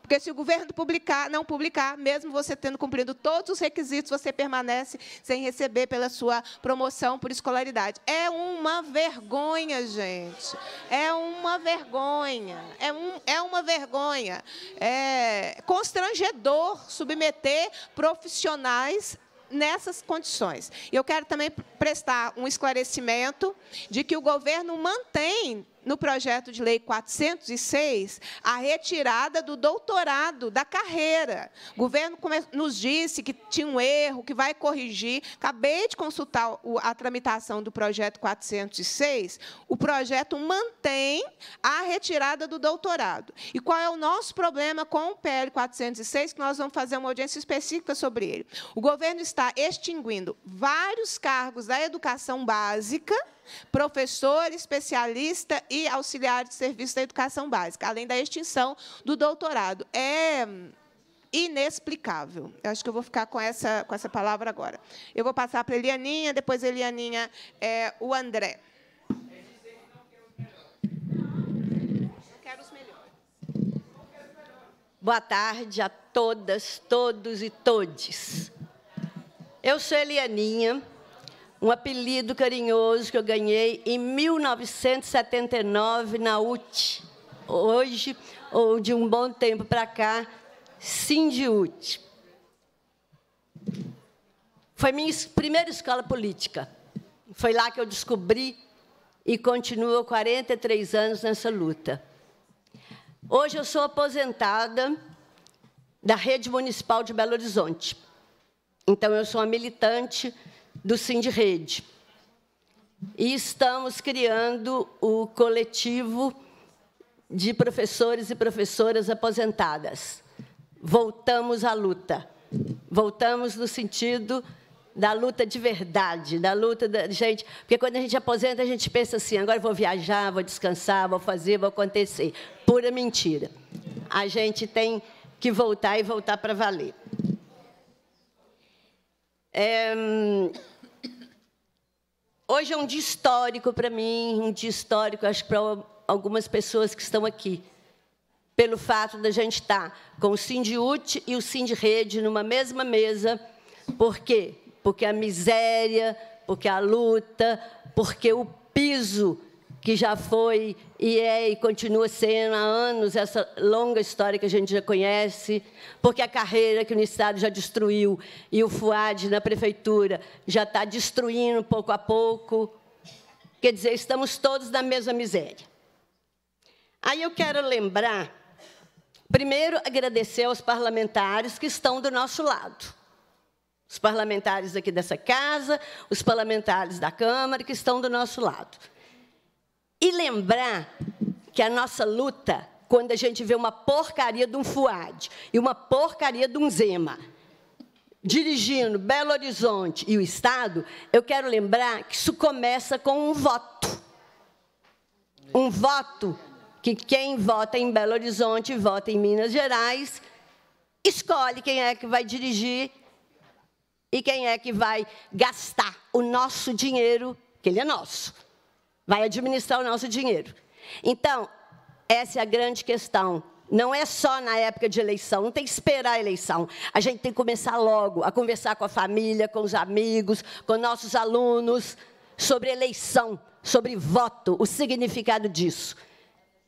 porque se o governo publicar, não publicar, mesmo você tendo cumprido todos os requisitos, você permanece sem receber pela sua promoção por escolaridade. É uma vergonha, gente. É uma vergonha. É, um, é uma vergonha. É constrangedor submeter profissionais nessas condições. E eu quero também prestar um esclarecimento de que o governo mantém no projeto de lei 406 a retirada do doutorado da carreira. O governo nos disse que tinha um erro, que vai corrigir. Acabei de consultar a tramitação do projeto 406. O projeto mantém a retirada do doutorado. E qual é o nosso problema com o PL 406? Que nós vamos fazer uma audiência específica sobre ele. O governo está extinguindo vários cargos da educação básica professor especialista e auxiliar de serviço da educação básica, além da extinção do doutorado. É inexplicável. Eu acho que eu vou ficar com essa, com essa palavra agora. Eu vou passar para a Elianinha, depois Elianinha, é, o André. Boa tarde a todas, todos e todes. Eu sou Elianinha, um apelido carinhoso que eu ganhei em 1979 na UT. Hoje, ou de um bom tempo para cá, Cindy UT. Foi minha primeira escola política. Foi lá que eu descobri e continuo 43 anos nessa luta. Hoje eu sou aposentada da Rede Municipal de Belo Horizonte. Então eu sou uma militante do Sindrede. E estamos criando o coletivo de professores e professoras aposentadas. Voltamos à luta. Voltamos no sentido da luta de verdade, da luta da gente. Porque quando a gente aposenta, a gente pensa assim: agora vou viajar, vou descansar, vou fazer, vou acontecer. Pura mentira. A gente tem que voltar e voltar para valer. É, Hoje é um dia histórico para mim, um dia histórico, acho que para algumas pessoas que estão aqui, pelo fato da gente estar tá com o Sindhut e o Sind Rede numa mesma mesa. Por quê? Porque a miséria, porque a luta, porque o piso que já foi e é e continua sendo há anos essa longa história que a gente já conhece, porque a carreira que o Estado já destruiu e o FUAD na prefeitura já está destruindo pouco a pouco. Quer dizer, estamos todos na mesma miséria. Aí eu quero lembrar, primeiro, agradecer aos parlamentares que estão do nosso lado. Os parlamentares aqui dessa casa, os parlamentares da Câmara que estão do nosso lado. E lembrar que a nossa luta, quando a gente vê uma porcaria de um Fuad e uma porcaria de um Zema, dirigindo Belo Horizonte e o Estado, eu quero lembrar que isso começa com um voto. Um voto que quem vota em Belo Horizonte, vota em Minas Gerais, escolhe quem é que vai dirigir e quem é que vai gastar o nosso dinheiro, que ele é nosso vai administrar o nosso dinheiro. Então, essa é a grande questão. Não é só na época de eleição, não tem que esperar a eleição. A gente tem que começar logo a conversar com a família, com os amigos, com nossos alunos sobre eleição, sobre voto, o significado disso.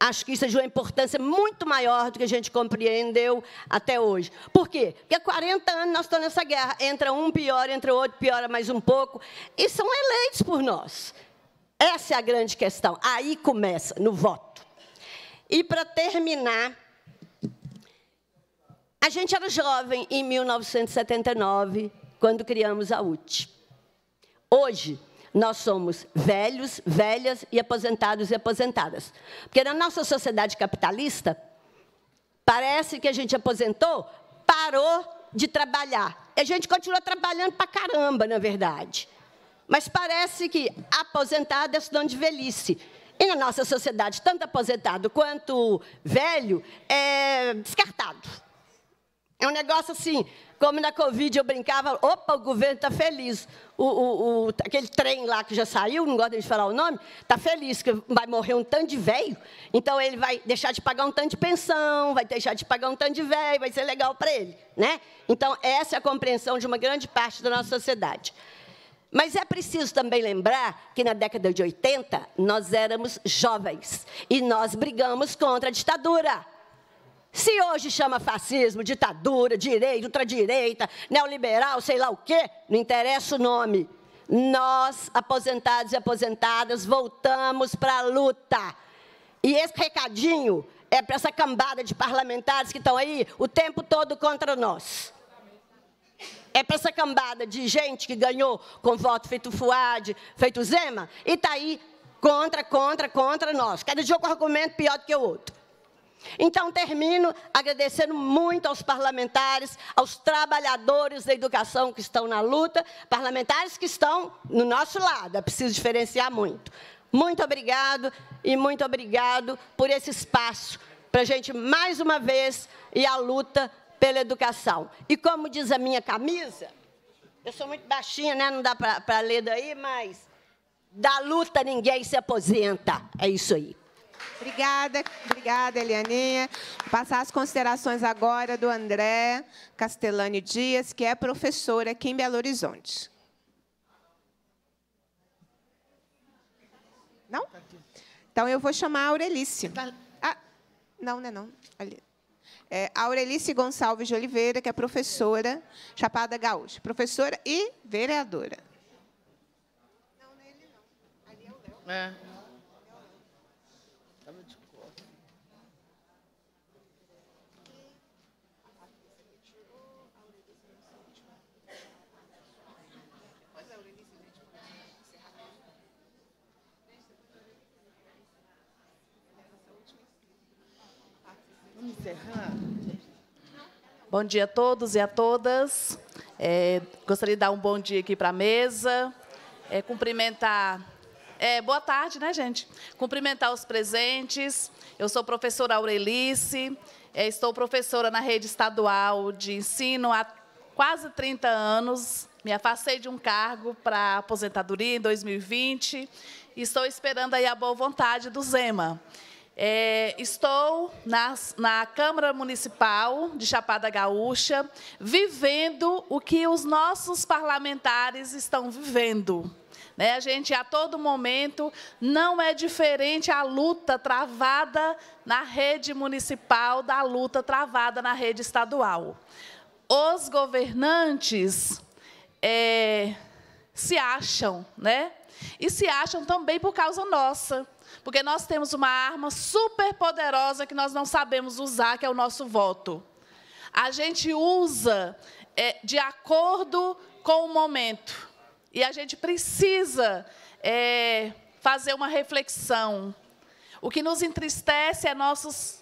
Acho que isso é de uma importância muito maior do que a gente compreendeu até hoje. Por quê? Porque há 40 anos nós estamos nessa guerra. Entra um, piora, entra outro, piora mais um pouco. E são eleitos por nós. Essa é a grande questão. Aí começa, no voto. E para terminar, a gente era jovem em 1979, quando criamos a UT. Hoje, nós somos velhos, velhas e aposentados e aposentadas. Porque na nossa sociedade capitalista, parece que a gente aposentou, parou de trabalhar. A gente continua trabalhando para caramba, na verdade. Mas parece que aposentado é estudante de velhice. E na nossa sociedade, tanto aposentado quanto velho é descartado. É um negócio assim, como na Covid eu brincava, opa, o governo está feliz. O, o, o, aquele trem lá que já saiu, não gosto de falar o nome, está feliz, que vai morrer um tanto de velho, então ele vai deixar de pagar um tanto de pensão, vai deixar de pagar um tanto de velho, vai ser legal para ele. Né? Então, essa é a compreensão de uma grande parte da nossa sociedade. Mas é preciso também lembrar que na década de 80 nós éramos jovens e nós brigamos contra a ditadura. Se hoje chama fascismo, ditadura, direita, ultradireita, neoliberal, sei lá o quê, não interessa o nome. Nós, aposentados e aposentadas, voltamos para a luta. E esse recadinho é para essa cambada de parlamentares que estão aí o tempo todo contra nós. É para essa cambada de gente que ganhou com voto feito Fuad, feito Zema, e está aí contra, contra, contra nós. Cada dia com um argumento pior do que o outro. Então, termino agradecendo muito aos parlamentares, aos trabalhadores da educação que estão na luta, parlamentares que estão no nosso lado, é preciso diferenciar muito. Muito obrigado e muito obrigado por esse espaço para a gente, mais uma vez, e a luta pela educação. E como diz a minha camisa, eu sou muito baixinha, né? Não dá para ler daí, mas da luta ninguém se aposenta. É isso aí. Obrigada, obrigada, Elianinha. Vou passar as considerações agora do André Castellani Dias, que é professora aqui em Belo Horizonte. Não? Então eu vou chamar a Aurelice. Tá. Ah, não, não é não. Ali é, Aurelice Gonçalves de Oliveira, que é professora Chapada Gaúcha, professora e vereadora. Não, nele não. Ali é o Léo. É. Bom dia a todos e a todas. É, gostaria de dar um bom dia aqui para a mesa. É, cumprimentar. É, boa tarde, né, gente? Cumprimentar os presentes. Eu sou professora Aurelice, é, estou professora na rede estadual de ensino há quase 30 anos. Me afastei de um cargo para aposentadoria em 2020 e estou esperando aí a boa vontade do Zema. É, estou na, na Câmara Municipal de Chapada Gaúcha, vivendo o que os nossos parlamentares estão vivendo. Né? A gente, a todo momento, não é diferente a luta travada na rede municipal da luta travada na rede estadual. Os governantes é, se acham, né? E se acham também por causa nossa. Porque nós temos uma arma super poderosa que nós não sabemos usar, que é o nosso voto. A gente usa é, de acordo com o momento. E a gente precisa é, fazer uma reflexão. O que nos entristece é nossos,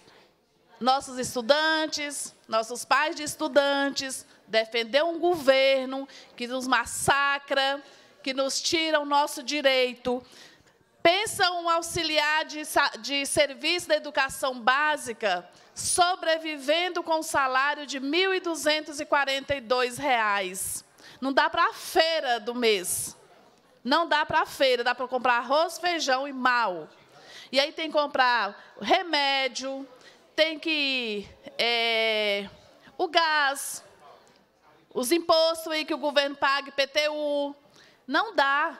nossos estudantes, nossos pais de estudantes, defender um governo que nos massacra, que nos tira o nosso direito, Pensa um auxiliar de, de serviço da educação básica sobrevivendo com um salário de R$ 1.242. Não dá para a feira do mês. Não dá para a feira, dá para comprar arroz, feijão e mal. E aí tem que comprar remédio, tem que é, o gás, os impostos aí que o governo paga, IPTU. Não dá.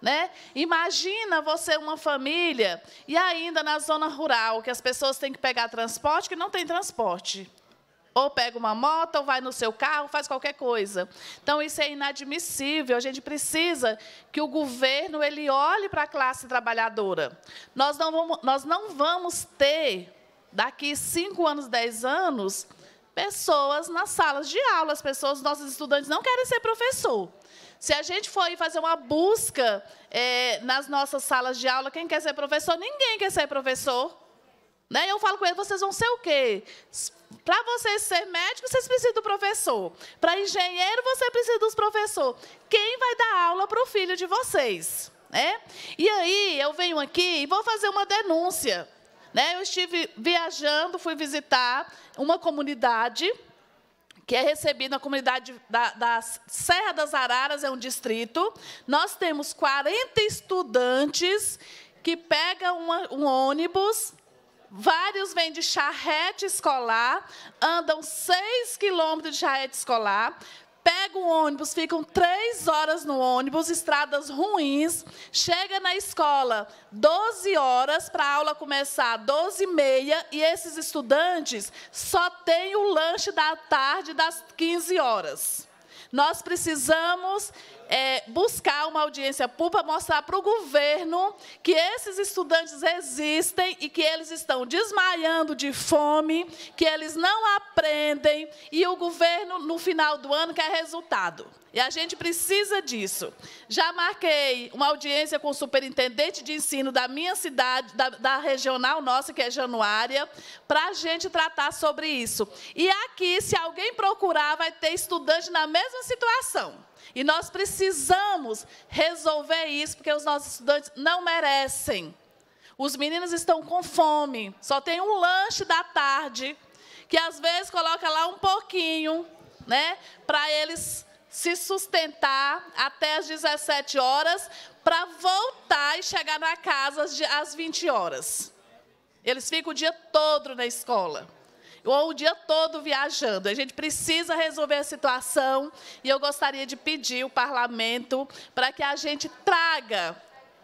Né? Imagina você uma família e ainda na zona rural, que as pessoas têm que pegar transporte, que não tem transporte. Ou pega uma moto, ou vai no seu carro, faz qualquer coisa. Então, isso é inadmissível. A gente precisa que o governo ele olhe para a classe trabalhadora. Nós não vamos, nós não vamos ter, daqui 5 anos, 10 anos, pessoas nas salas de aula. As pessoas, nossos estudantes, não querem ser professor. Se a gente for fazer uma busca é, nas nossas salas de aula, quem quer ser professor? Ninguém quer ser professor. Né? Eu falo com ele, vocês vão ser o quê? Para você ser médico, vocês precisam do professor. Para engenheiro, você precisa dos professores. Quem vai dar aula para o filho de vocês? Né? E aí, eu venho aqui e vou fazer uma denúncia. Né? Eu estive viajando, fui visitar uma comunidade que é recebido na comunidade da, da Serra das Araras, é um distrito. Nós temos 40 estudantes que pegam uma, um ônibus Vários vêm de charrete escolar, andam 6 quilômetros de charrete escolar, pega o ônibus, ficam três horas no ônibus, estradas ruins, chega na escola 12 horas para a aula começar 12 e meia, e esses estudantes só têm o lanche da tarde das 15 horas. Nós precisamos é, buscar uma audiência pública, mostrar para o governo que esses estudantes existem e que eles estão desmaiando de fome, que eles não aprendem e o governo, no final do ano, quer resultado. E a gente precisa disso. Já marquei uma audiência com o superintendente de ensino da minha cidade, da, da regional nossa, que é Januária, para a gente tratar sobre isso. E aqui, se alguém procurar, vai ter estudante na mesma situação. E nós precisamos resolver isso, porque os nossos estudantes não merecem. Os meninos estão com fome, só tem um lanche da tarde, que às vezes coloca lá um pouquinho, né, para eles se sustentar até as 17 horas para voltar e chegar na casa às 20 horas. Eles ficam o dia todo na escola ou o dia todo viajando. A gente precisa resolver a situação e eu gostaria de pedir o parlamento para que a gente traga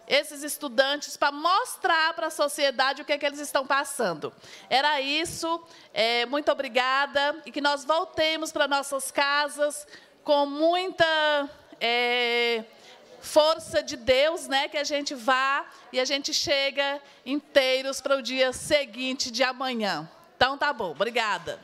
esses estudantes para mostrar para a sociedade o que, é que eles estão passando. Era isso. É, muito obrigada. E que nós voltemos para nossas casas com muita é, força de Deus, né, que a gente vá e a gente chega inteiros para o dia seguinte de amanhã. Então tá bom, obrigada.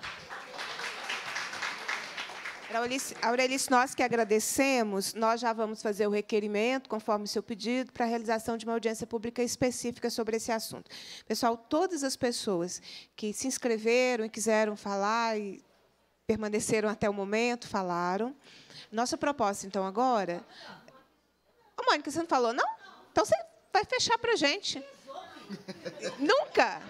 Aurelice, nós que agradecemos, nós já vamos fazer o requerimento, conforme o seu pedido, para a realização de uma audiência pública específica sobre esse assunto. Pessoal, todas as pessoas que se inscreveram e quiseram falar e permaneceram até o momento, falaram. Nossa proposta, então, agora. Ô, Mônica, você não falou, não? Então você vai fechar para a gente. Nunca!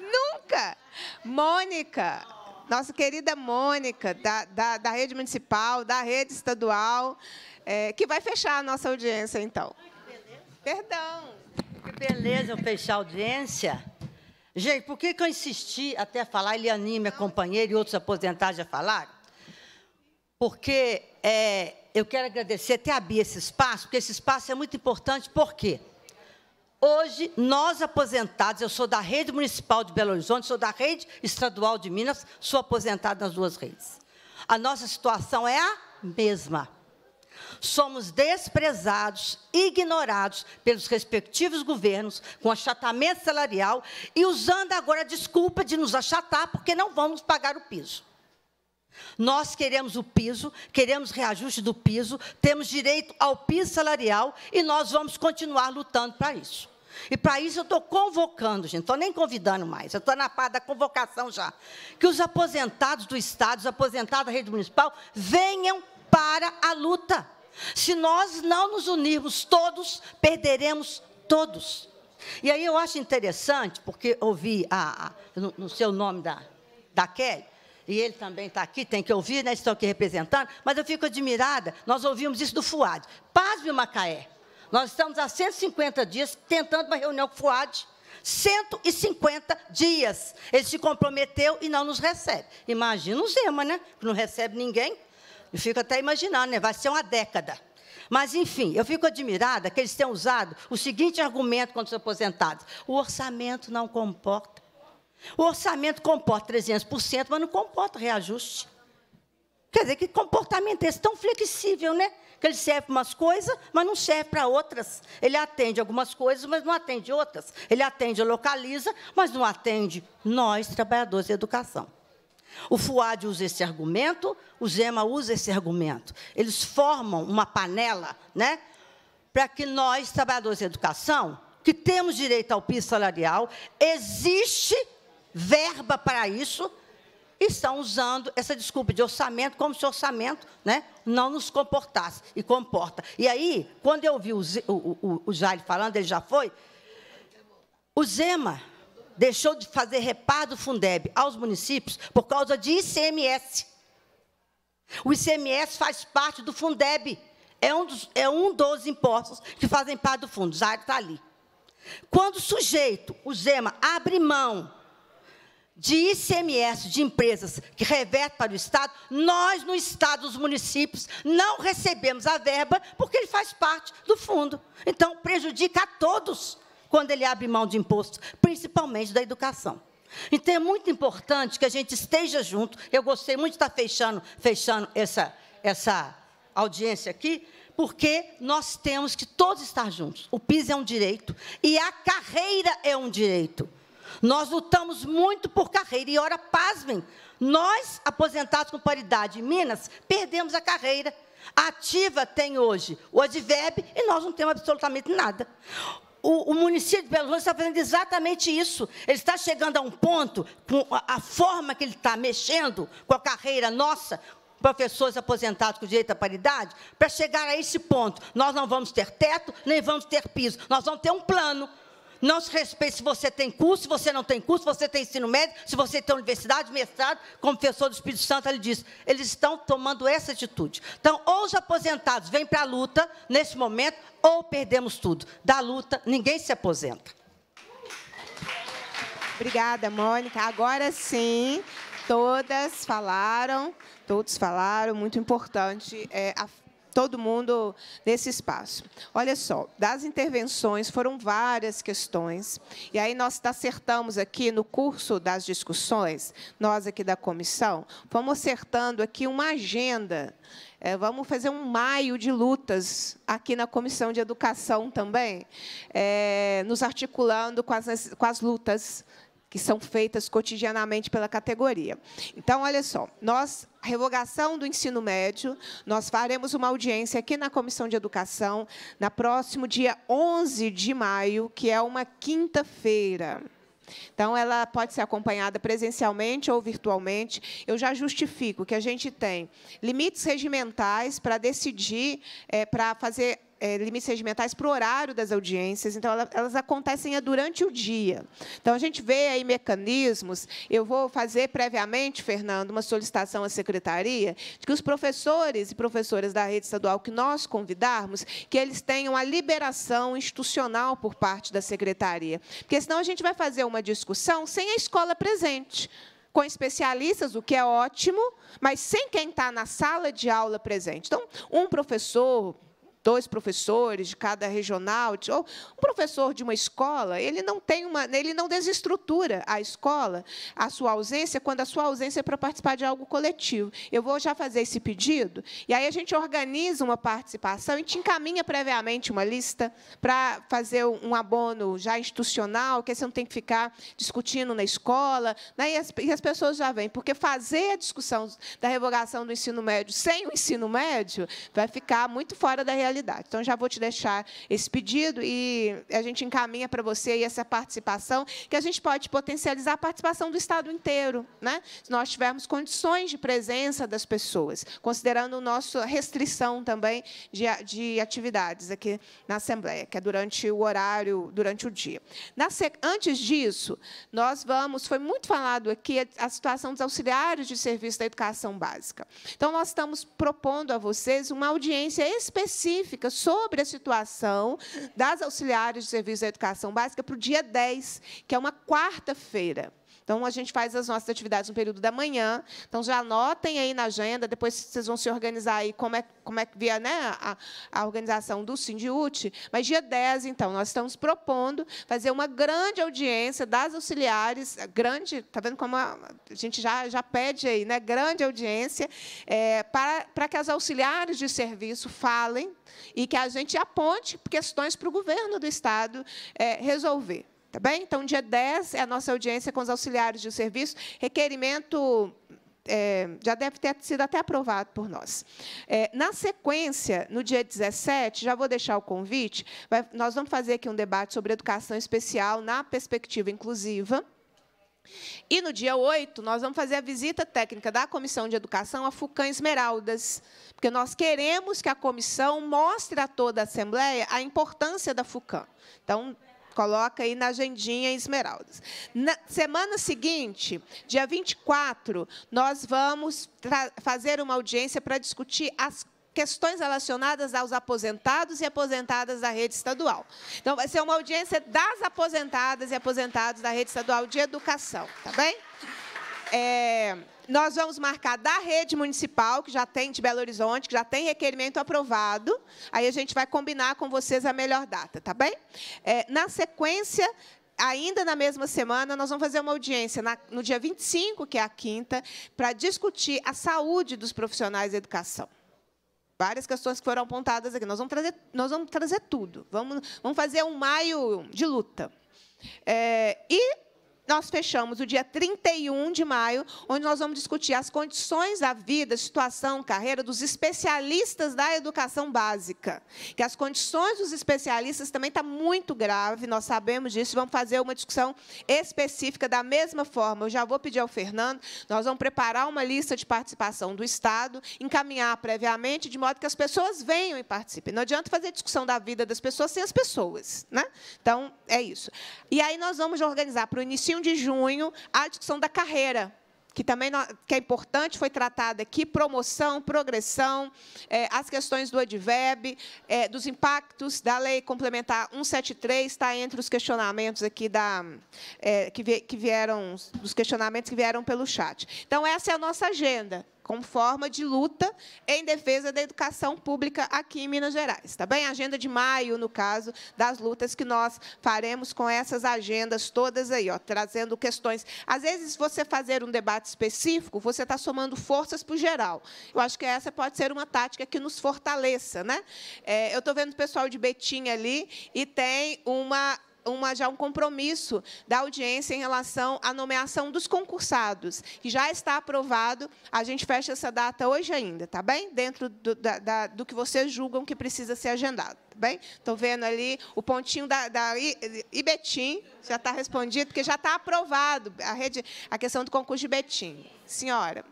Nunca! Mônica, nossa querida Mônica, da, da, da rede municipal, da rede estadual, é, que vai fechar a nossa audiência, então. Perdão. Que beleza eu fechar a audiência. Gente, por que, que eu insisti até falar, Eliane, minha é companheira e outros aposentados já falaram? Porque é, eu quero agradecer até a esse espaço, porque esse espaço é muito importante, por quê? Hoje, nós aposentados, eu sou da rede municipal de Belo Horizonte, sou da rede estadual de Minas, sou aposentada nas duas redes. A nossa situação é a mesma somos desprezados, ignorados pelos respectivos governos, com achatamento salarial e usando agora a desculpa de nos achatar porque não vamos pagar o piso. Nós queremos o piso, queremos reajuste do piso, temos direito ao piso salarial e nós vamos continuar lutando para isso. E para isso eu estou convocando, gente, estou nem convidando mais, eu estou na parte da convocação já, que os aposentados do Estado, os aposentados da rede municipal, venham para a luta. Se nós não nos unirmos todos, perderemos todos. E aí eu acho interessante, porque ouvi a, a no, no seu nome da, da Kelly, e ele também está aqui, tem que ouvir, né? Estou aqui representando, mas eu fico admirada. Nós ouvimos isso do FUAD. Pasme Macaé. Nós estamos há 150 dias tentando uma reunião com o FUAD. 150 dias. Ele se comprometeu e não nos recebe. Imagina o Zema, né? Que não recebe ninguém. Eu fico até imaginando, né? vai ser uma década. Mas, enfim, eu fico admirada que eles tenham usado o seguinte argumento contra os aposentados: o orçamento não comporta. O orçamento comporta 300%, mas não comporta reajuste. Quer dizer, que comportamento é esse tão flexível, né? Que ele serve para umas coisas, mas não serve para outras. Ele atende algumas coisas, mas não atende outras. Ele atende, localiza, mas não atende nós, trabalhadores de educação. O Fuad usa esse argumento, o Zema usa esse argumento. Eles formam uma panela né, para que nós, trabalhadores da educação, que temos direito ao piso salarial, existe verba para isso, e estão usando essa desculpa de orçamento como se orçamento né, não nos comportasse e comporta. E aí, quando eu vi o, o, o, o Jair falando, ele já foi, o Zema deixou de fazer reparo do Fundeb aos municípios por causa de ICMS. O ICMS faz parte do Fundeb. É um dos, é um dos impostos que fazem parte do fundo. Já está ali. Quando o sujeito, o Zema, abre mão de ICMS de empresas que revertem para o Estado, nós, no Estado, os municípios, não recebemos a verba porque ele faz parte do fundo. Então, prejudica a todos quando ele abre mão de impostos, principalmente da educação. Então é muito importante que a gente esteja junto. Eu gostei muito de estar fechando, fechando essa, essa audiência aqui, porque nós temos que todos estar juntos. O PIS é um direito e a carreira é um direito. Nós lutamos muito por carreira e, ora, pasmem, nós, aposentados com paridade em Minas, perdemos a carreira. A ativa tem hoje o Adveb e nós não temos absolutamente nada o, o, município de Belo Horizonte está fazendo exatamente isso. Ele está chegando a um ponto, com a, a forma que ele está mexendo com a carreira nossa, professores aposentados com direito à paridade, para chegar a esse ponto. Nós não vamos ter teto, nem vamos ter piso. Nós vamos ter um plano não se respeita se você tem curso, se você não tem curso, se você tem ensino médio, se você tem universidade, mestrado, como professor do Espírito Santo, ele diz. Eles estão tomando essa atitude. Então, ou os aposentados vêm para a luta nesse momento, ou perdemos tudo. Da luta, ninguém se aposenta. Obrigada, Mônica. Agora sim, todas falaram, todos falaram, muito importante é, a todo mundo nesse espaço. Olha só, das intervenções foram várias questões, e aí nós acertamos aqui no curso das discussões, nós aqui da comissão, fomos acertando aqui uma agenda. É, vamos fazer um maio de lutas aqui na Comissão de Educação também, é, nos articulando com as, com as lutas que são feitas cotidianamente pela categoria. Então, olha só, nós revogação do ensino médio, nós faremos uma audiência aqui na Comissão de Educação na próximo dia 11 de maio, que é uma quinta-feira. Então, ela pode ser acompanhada presencialmente ou virtualmente. Eu já justifico que a gente tem limites regimentais para decidir, é, para fazer é, limites regimentais para o horário das audiências, então ela, elas acontecem é durante o dia. Então, a gente vê aí mecanismos. Eu vou fazer previamente, Fernando, uma solicitação à secretaria de que os professores e professoras da rede estadual que nós convidarmos, que eles tenham a liberação institucional por parte da secretaria. Porque senão a gente vai fazer uma discussão sem a escola presente com especialistas, o que é ótimo, mas sem quem está na sala de aula presente. Então, um professor, dois professores de cada regional, ou um professor de uma escola, ele não tem uma, ele não desestrutura a escola, a sua ausência, quando a sua ausência é para participar de algo coletivo. Eu vou já fazer esse pedido, e aí a gente organiza uma participação e te encaminha previamente uma lista para fazer um abono já institucional, que você não tem que ficar discutindo na escola, né? e, as, e as pessoas já vêm, porque fazer a discussão da revogação do ensino médio sem o ensino médio vai ficar muito fora da realidade realidade. Então, já vou te deixar esse pedido e a gente encaminha para você aí essa participação, que a gente pode potencializar a participação do Estado inteiro, né? se nós tivermos condições de presença das pessoas, considerando a nossa restrição também de, de atividades aqui na Assembleia, que é durante o horário, durante o dia. Na, antes disso, nós vamos, foi muito falado aqui a situação dos auxiliares de serviço da educação básica. Então, nós estamos propondo a vocês uma audiência específica específica sobre a situação das auxiliares de serviço da educação básica para o dia 10, que é uma quarta-feira. Então, a gente faz as nossas atividades no período da manhã. Então, já anotem aí na agenda, depois vocês vão se organizar aí como é, como é que via né, a, a organização do Sindiúte. Mas dia 10, então, nós estamos propondo fazer uma grande audiência das auxiliares, eh, grande, está vendo como a, a, gente já, já pede aí, né, grande audiência, é, para, para que as auxiliares de serviço falem e que a gente aponte questões para o governo do Estado é, resolver. Tá bem? Então, dia 10 é a nossa audiência com os auxiliares de serviço. Requerimento é, já deve ter sido até aprovado por nós. É, na sequência, no dia 17, já vou deixar o convite, vai, nós vamos fazer aqui um debate sobre educação especial na perspectiva inclusiva. E no dia 8, nós vamos fazer a visita técnica da Comissão de Educação à FUCAM Esmeraldas, porque nós queremos que a comissão mostre a toda a Assembleia a importância da FUCAM. Então, Coloca aí na agendinha Esmeraldas. Na semana seguinte, dia 24, nós vamos fazer uma audiência para discutir as questões relacionadas aos aposentados e aposentadas da rede estadual. Então, vai ser uma audiência das aposentadas e aposentados da rede estadual de educação, tá bem? É... Nós vamos marcar da rede municipal, que já tem de Belo Horizonte, que já tem requerimento aprovado. Aí a gente vai combinar com vocês a melhor data, tá bem? É, na sequência, ainda na mesma semana, nós vamos fazer uma audiência no dia 25, que é a quinta, para discutir a saúde dos profissionais da educação. Várias questões que foram apontadas aqui. Nós vamos trazer, nós vamos trazer tudo. Vamos, vamos fazer um maio de luta. É, e nós fechamos o dia 31 de maio, onde nós vamos discutir as condições da vida, situação, carreira dos especialistas da educação básica. Que as condições dos especialistas também está muito grave, nós sabemos disso, vamos fazer uma discussão específica da mesma forma. Eu já vou pedir ao Fernando, nós vamos preparar uma lista de participação do Estado, encaminhar previamente, de modo que as pessoas venham e participem. Não adianta fazer discussão da vida das pessoas sem as pessoas. Né? Então, é isso. E aí nós vamos organizar para o início 25 de junho, a discussão da carreira, que também que é importante, foi tratada aqui, promoção, progressão, é, as questões do ADVEB, é, dos impactos da Lei Complementar 173, está entre os questionamentos aqui da, é, que, vieram, dos questionamentos que vieram pelo chat. Então, essa é a nossa agenda como forma de luta em defesa da educação pública aqui em Minas Gerais. Tá bem? Agenda de maio, no caso, das lutas que nós faremos com essas agendas todas aí, ó, trazendo questões. Às vezes, você fazer um debate específico, você está somando forças para o geral. Eu acho que essa pode ser uma tática que nos fortaleça. Né? É, eu estou vendo o pessoal de Betim ali e tem uma uma, já um compromisso da audiência em relação à nomeação dos concursados, que já está aprovado. A gente fecha essa data hoje ainda, tá bem? Dentro do, da, da, do que vocês julgam que precisa ser agendado. Tá bem? Estou vendo ali o pontinho da, da Ibetim, já está respondido, porque já está aprovado a, rede, a questão do concurso de Ibetim. Senhora.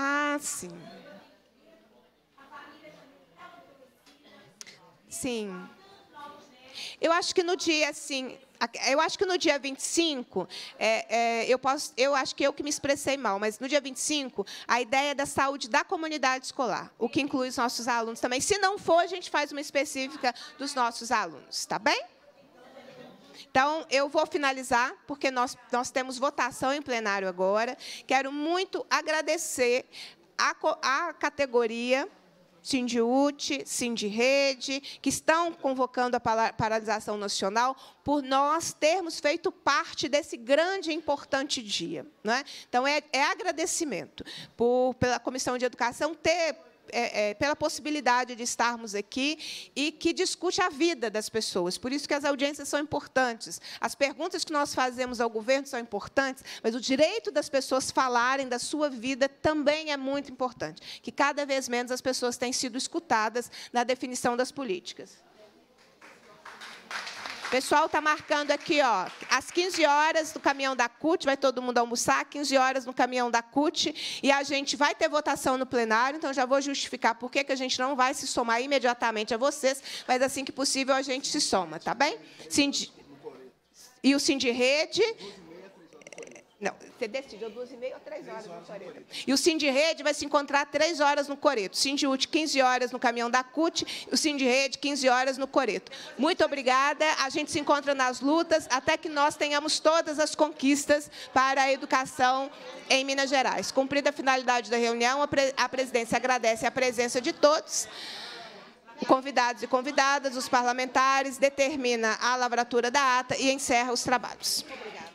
Ah, sim. Sim. Eu acho que no dia, assim, eu acho que no dia 25, é, é, eu, posso, eu acho que eu que me expressei mal, mas no dia 25, a ideia é da saúde da comunidade escolar, o que inclui os nossos alunos também. Se não for, a gente faz uma específica dos nossos alunos, tá bem? Então, eu vou finalizar, porque nós, nós temos votação em plenário agora. Quero muito agradecer à categoria Cindy Rede, que estão convocando a paralisação nacional, por nós termos feito parte desse grande e importante dia. Não é? Então, é, é agradecimento por, pela Comissão de Educação ter é, é, pela possibilidade de estarmos aqui e que discute a vida das pessoas. Por isso que as audiências são importantes. As perguntas que nós fazemos ao governo são importantes, mas o direito das pessoas falarem da sua vida também é muito importante. Que cada vez menos as pessoas têm sido escutadas na definição das políticas. O pessoal tá marcando aqui, ó, às 15 horas no caminhão da CUT, vai todo mundo almoçar, 15 horas no caminhão da CUT, e a gente vai ter votação no plenário, então já vou justificar por que a gente não vai se somar imediatamente a vocês, mas assim que possível a gente se soma, tá bem? Cindy... E o Cindy Rede, não, você decidiu duas e meia ou três horas, horas no Coreto. E o Cindy Rede vai se encontrar três horas no Coreto. Cindy UT, 15 horas no caminhão da CUT. O Cindy Rede, 15 horas no Coreto. Muito obrigada. A gente se encontra nas lutas até que nós tenhamos todas as conquistas para a educação em Minas Gerais. Cumprida a finalidade da reunião, a presidência agradece a presença de todos convidados e convidadas, os parlamentares, determina a lavratura da ata e encerra os trabalhos. Muito obrigada.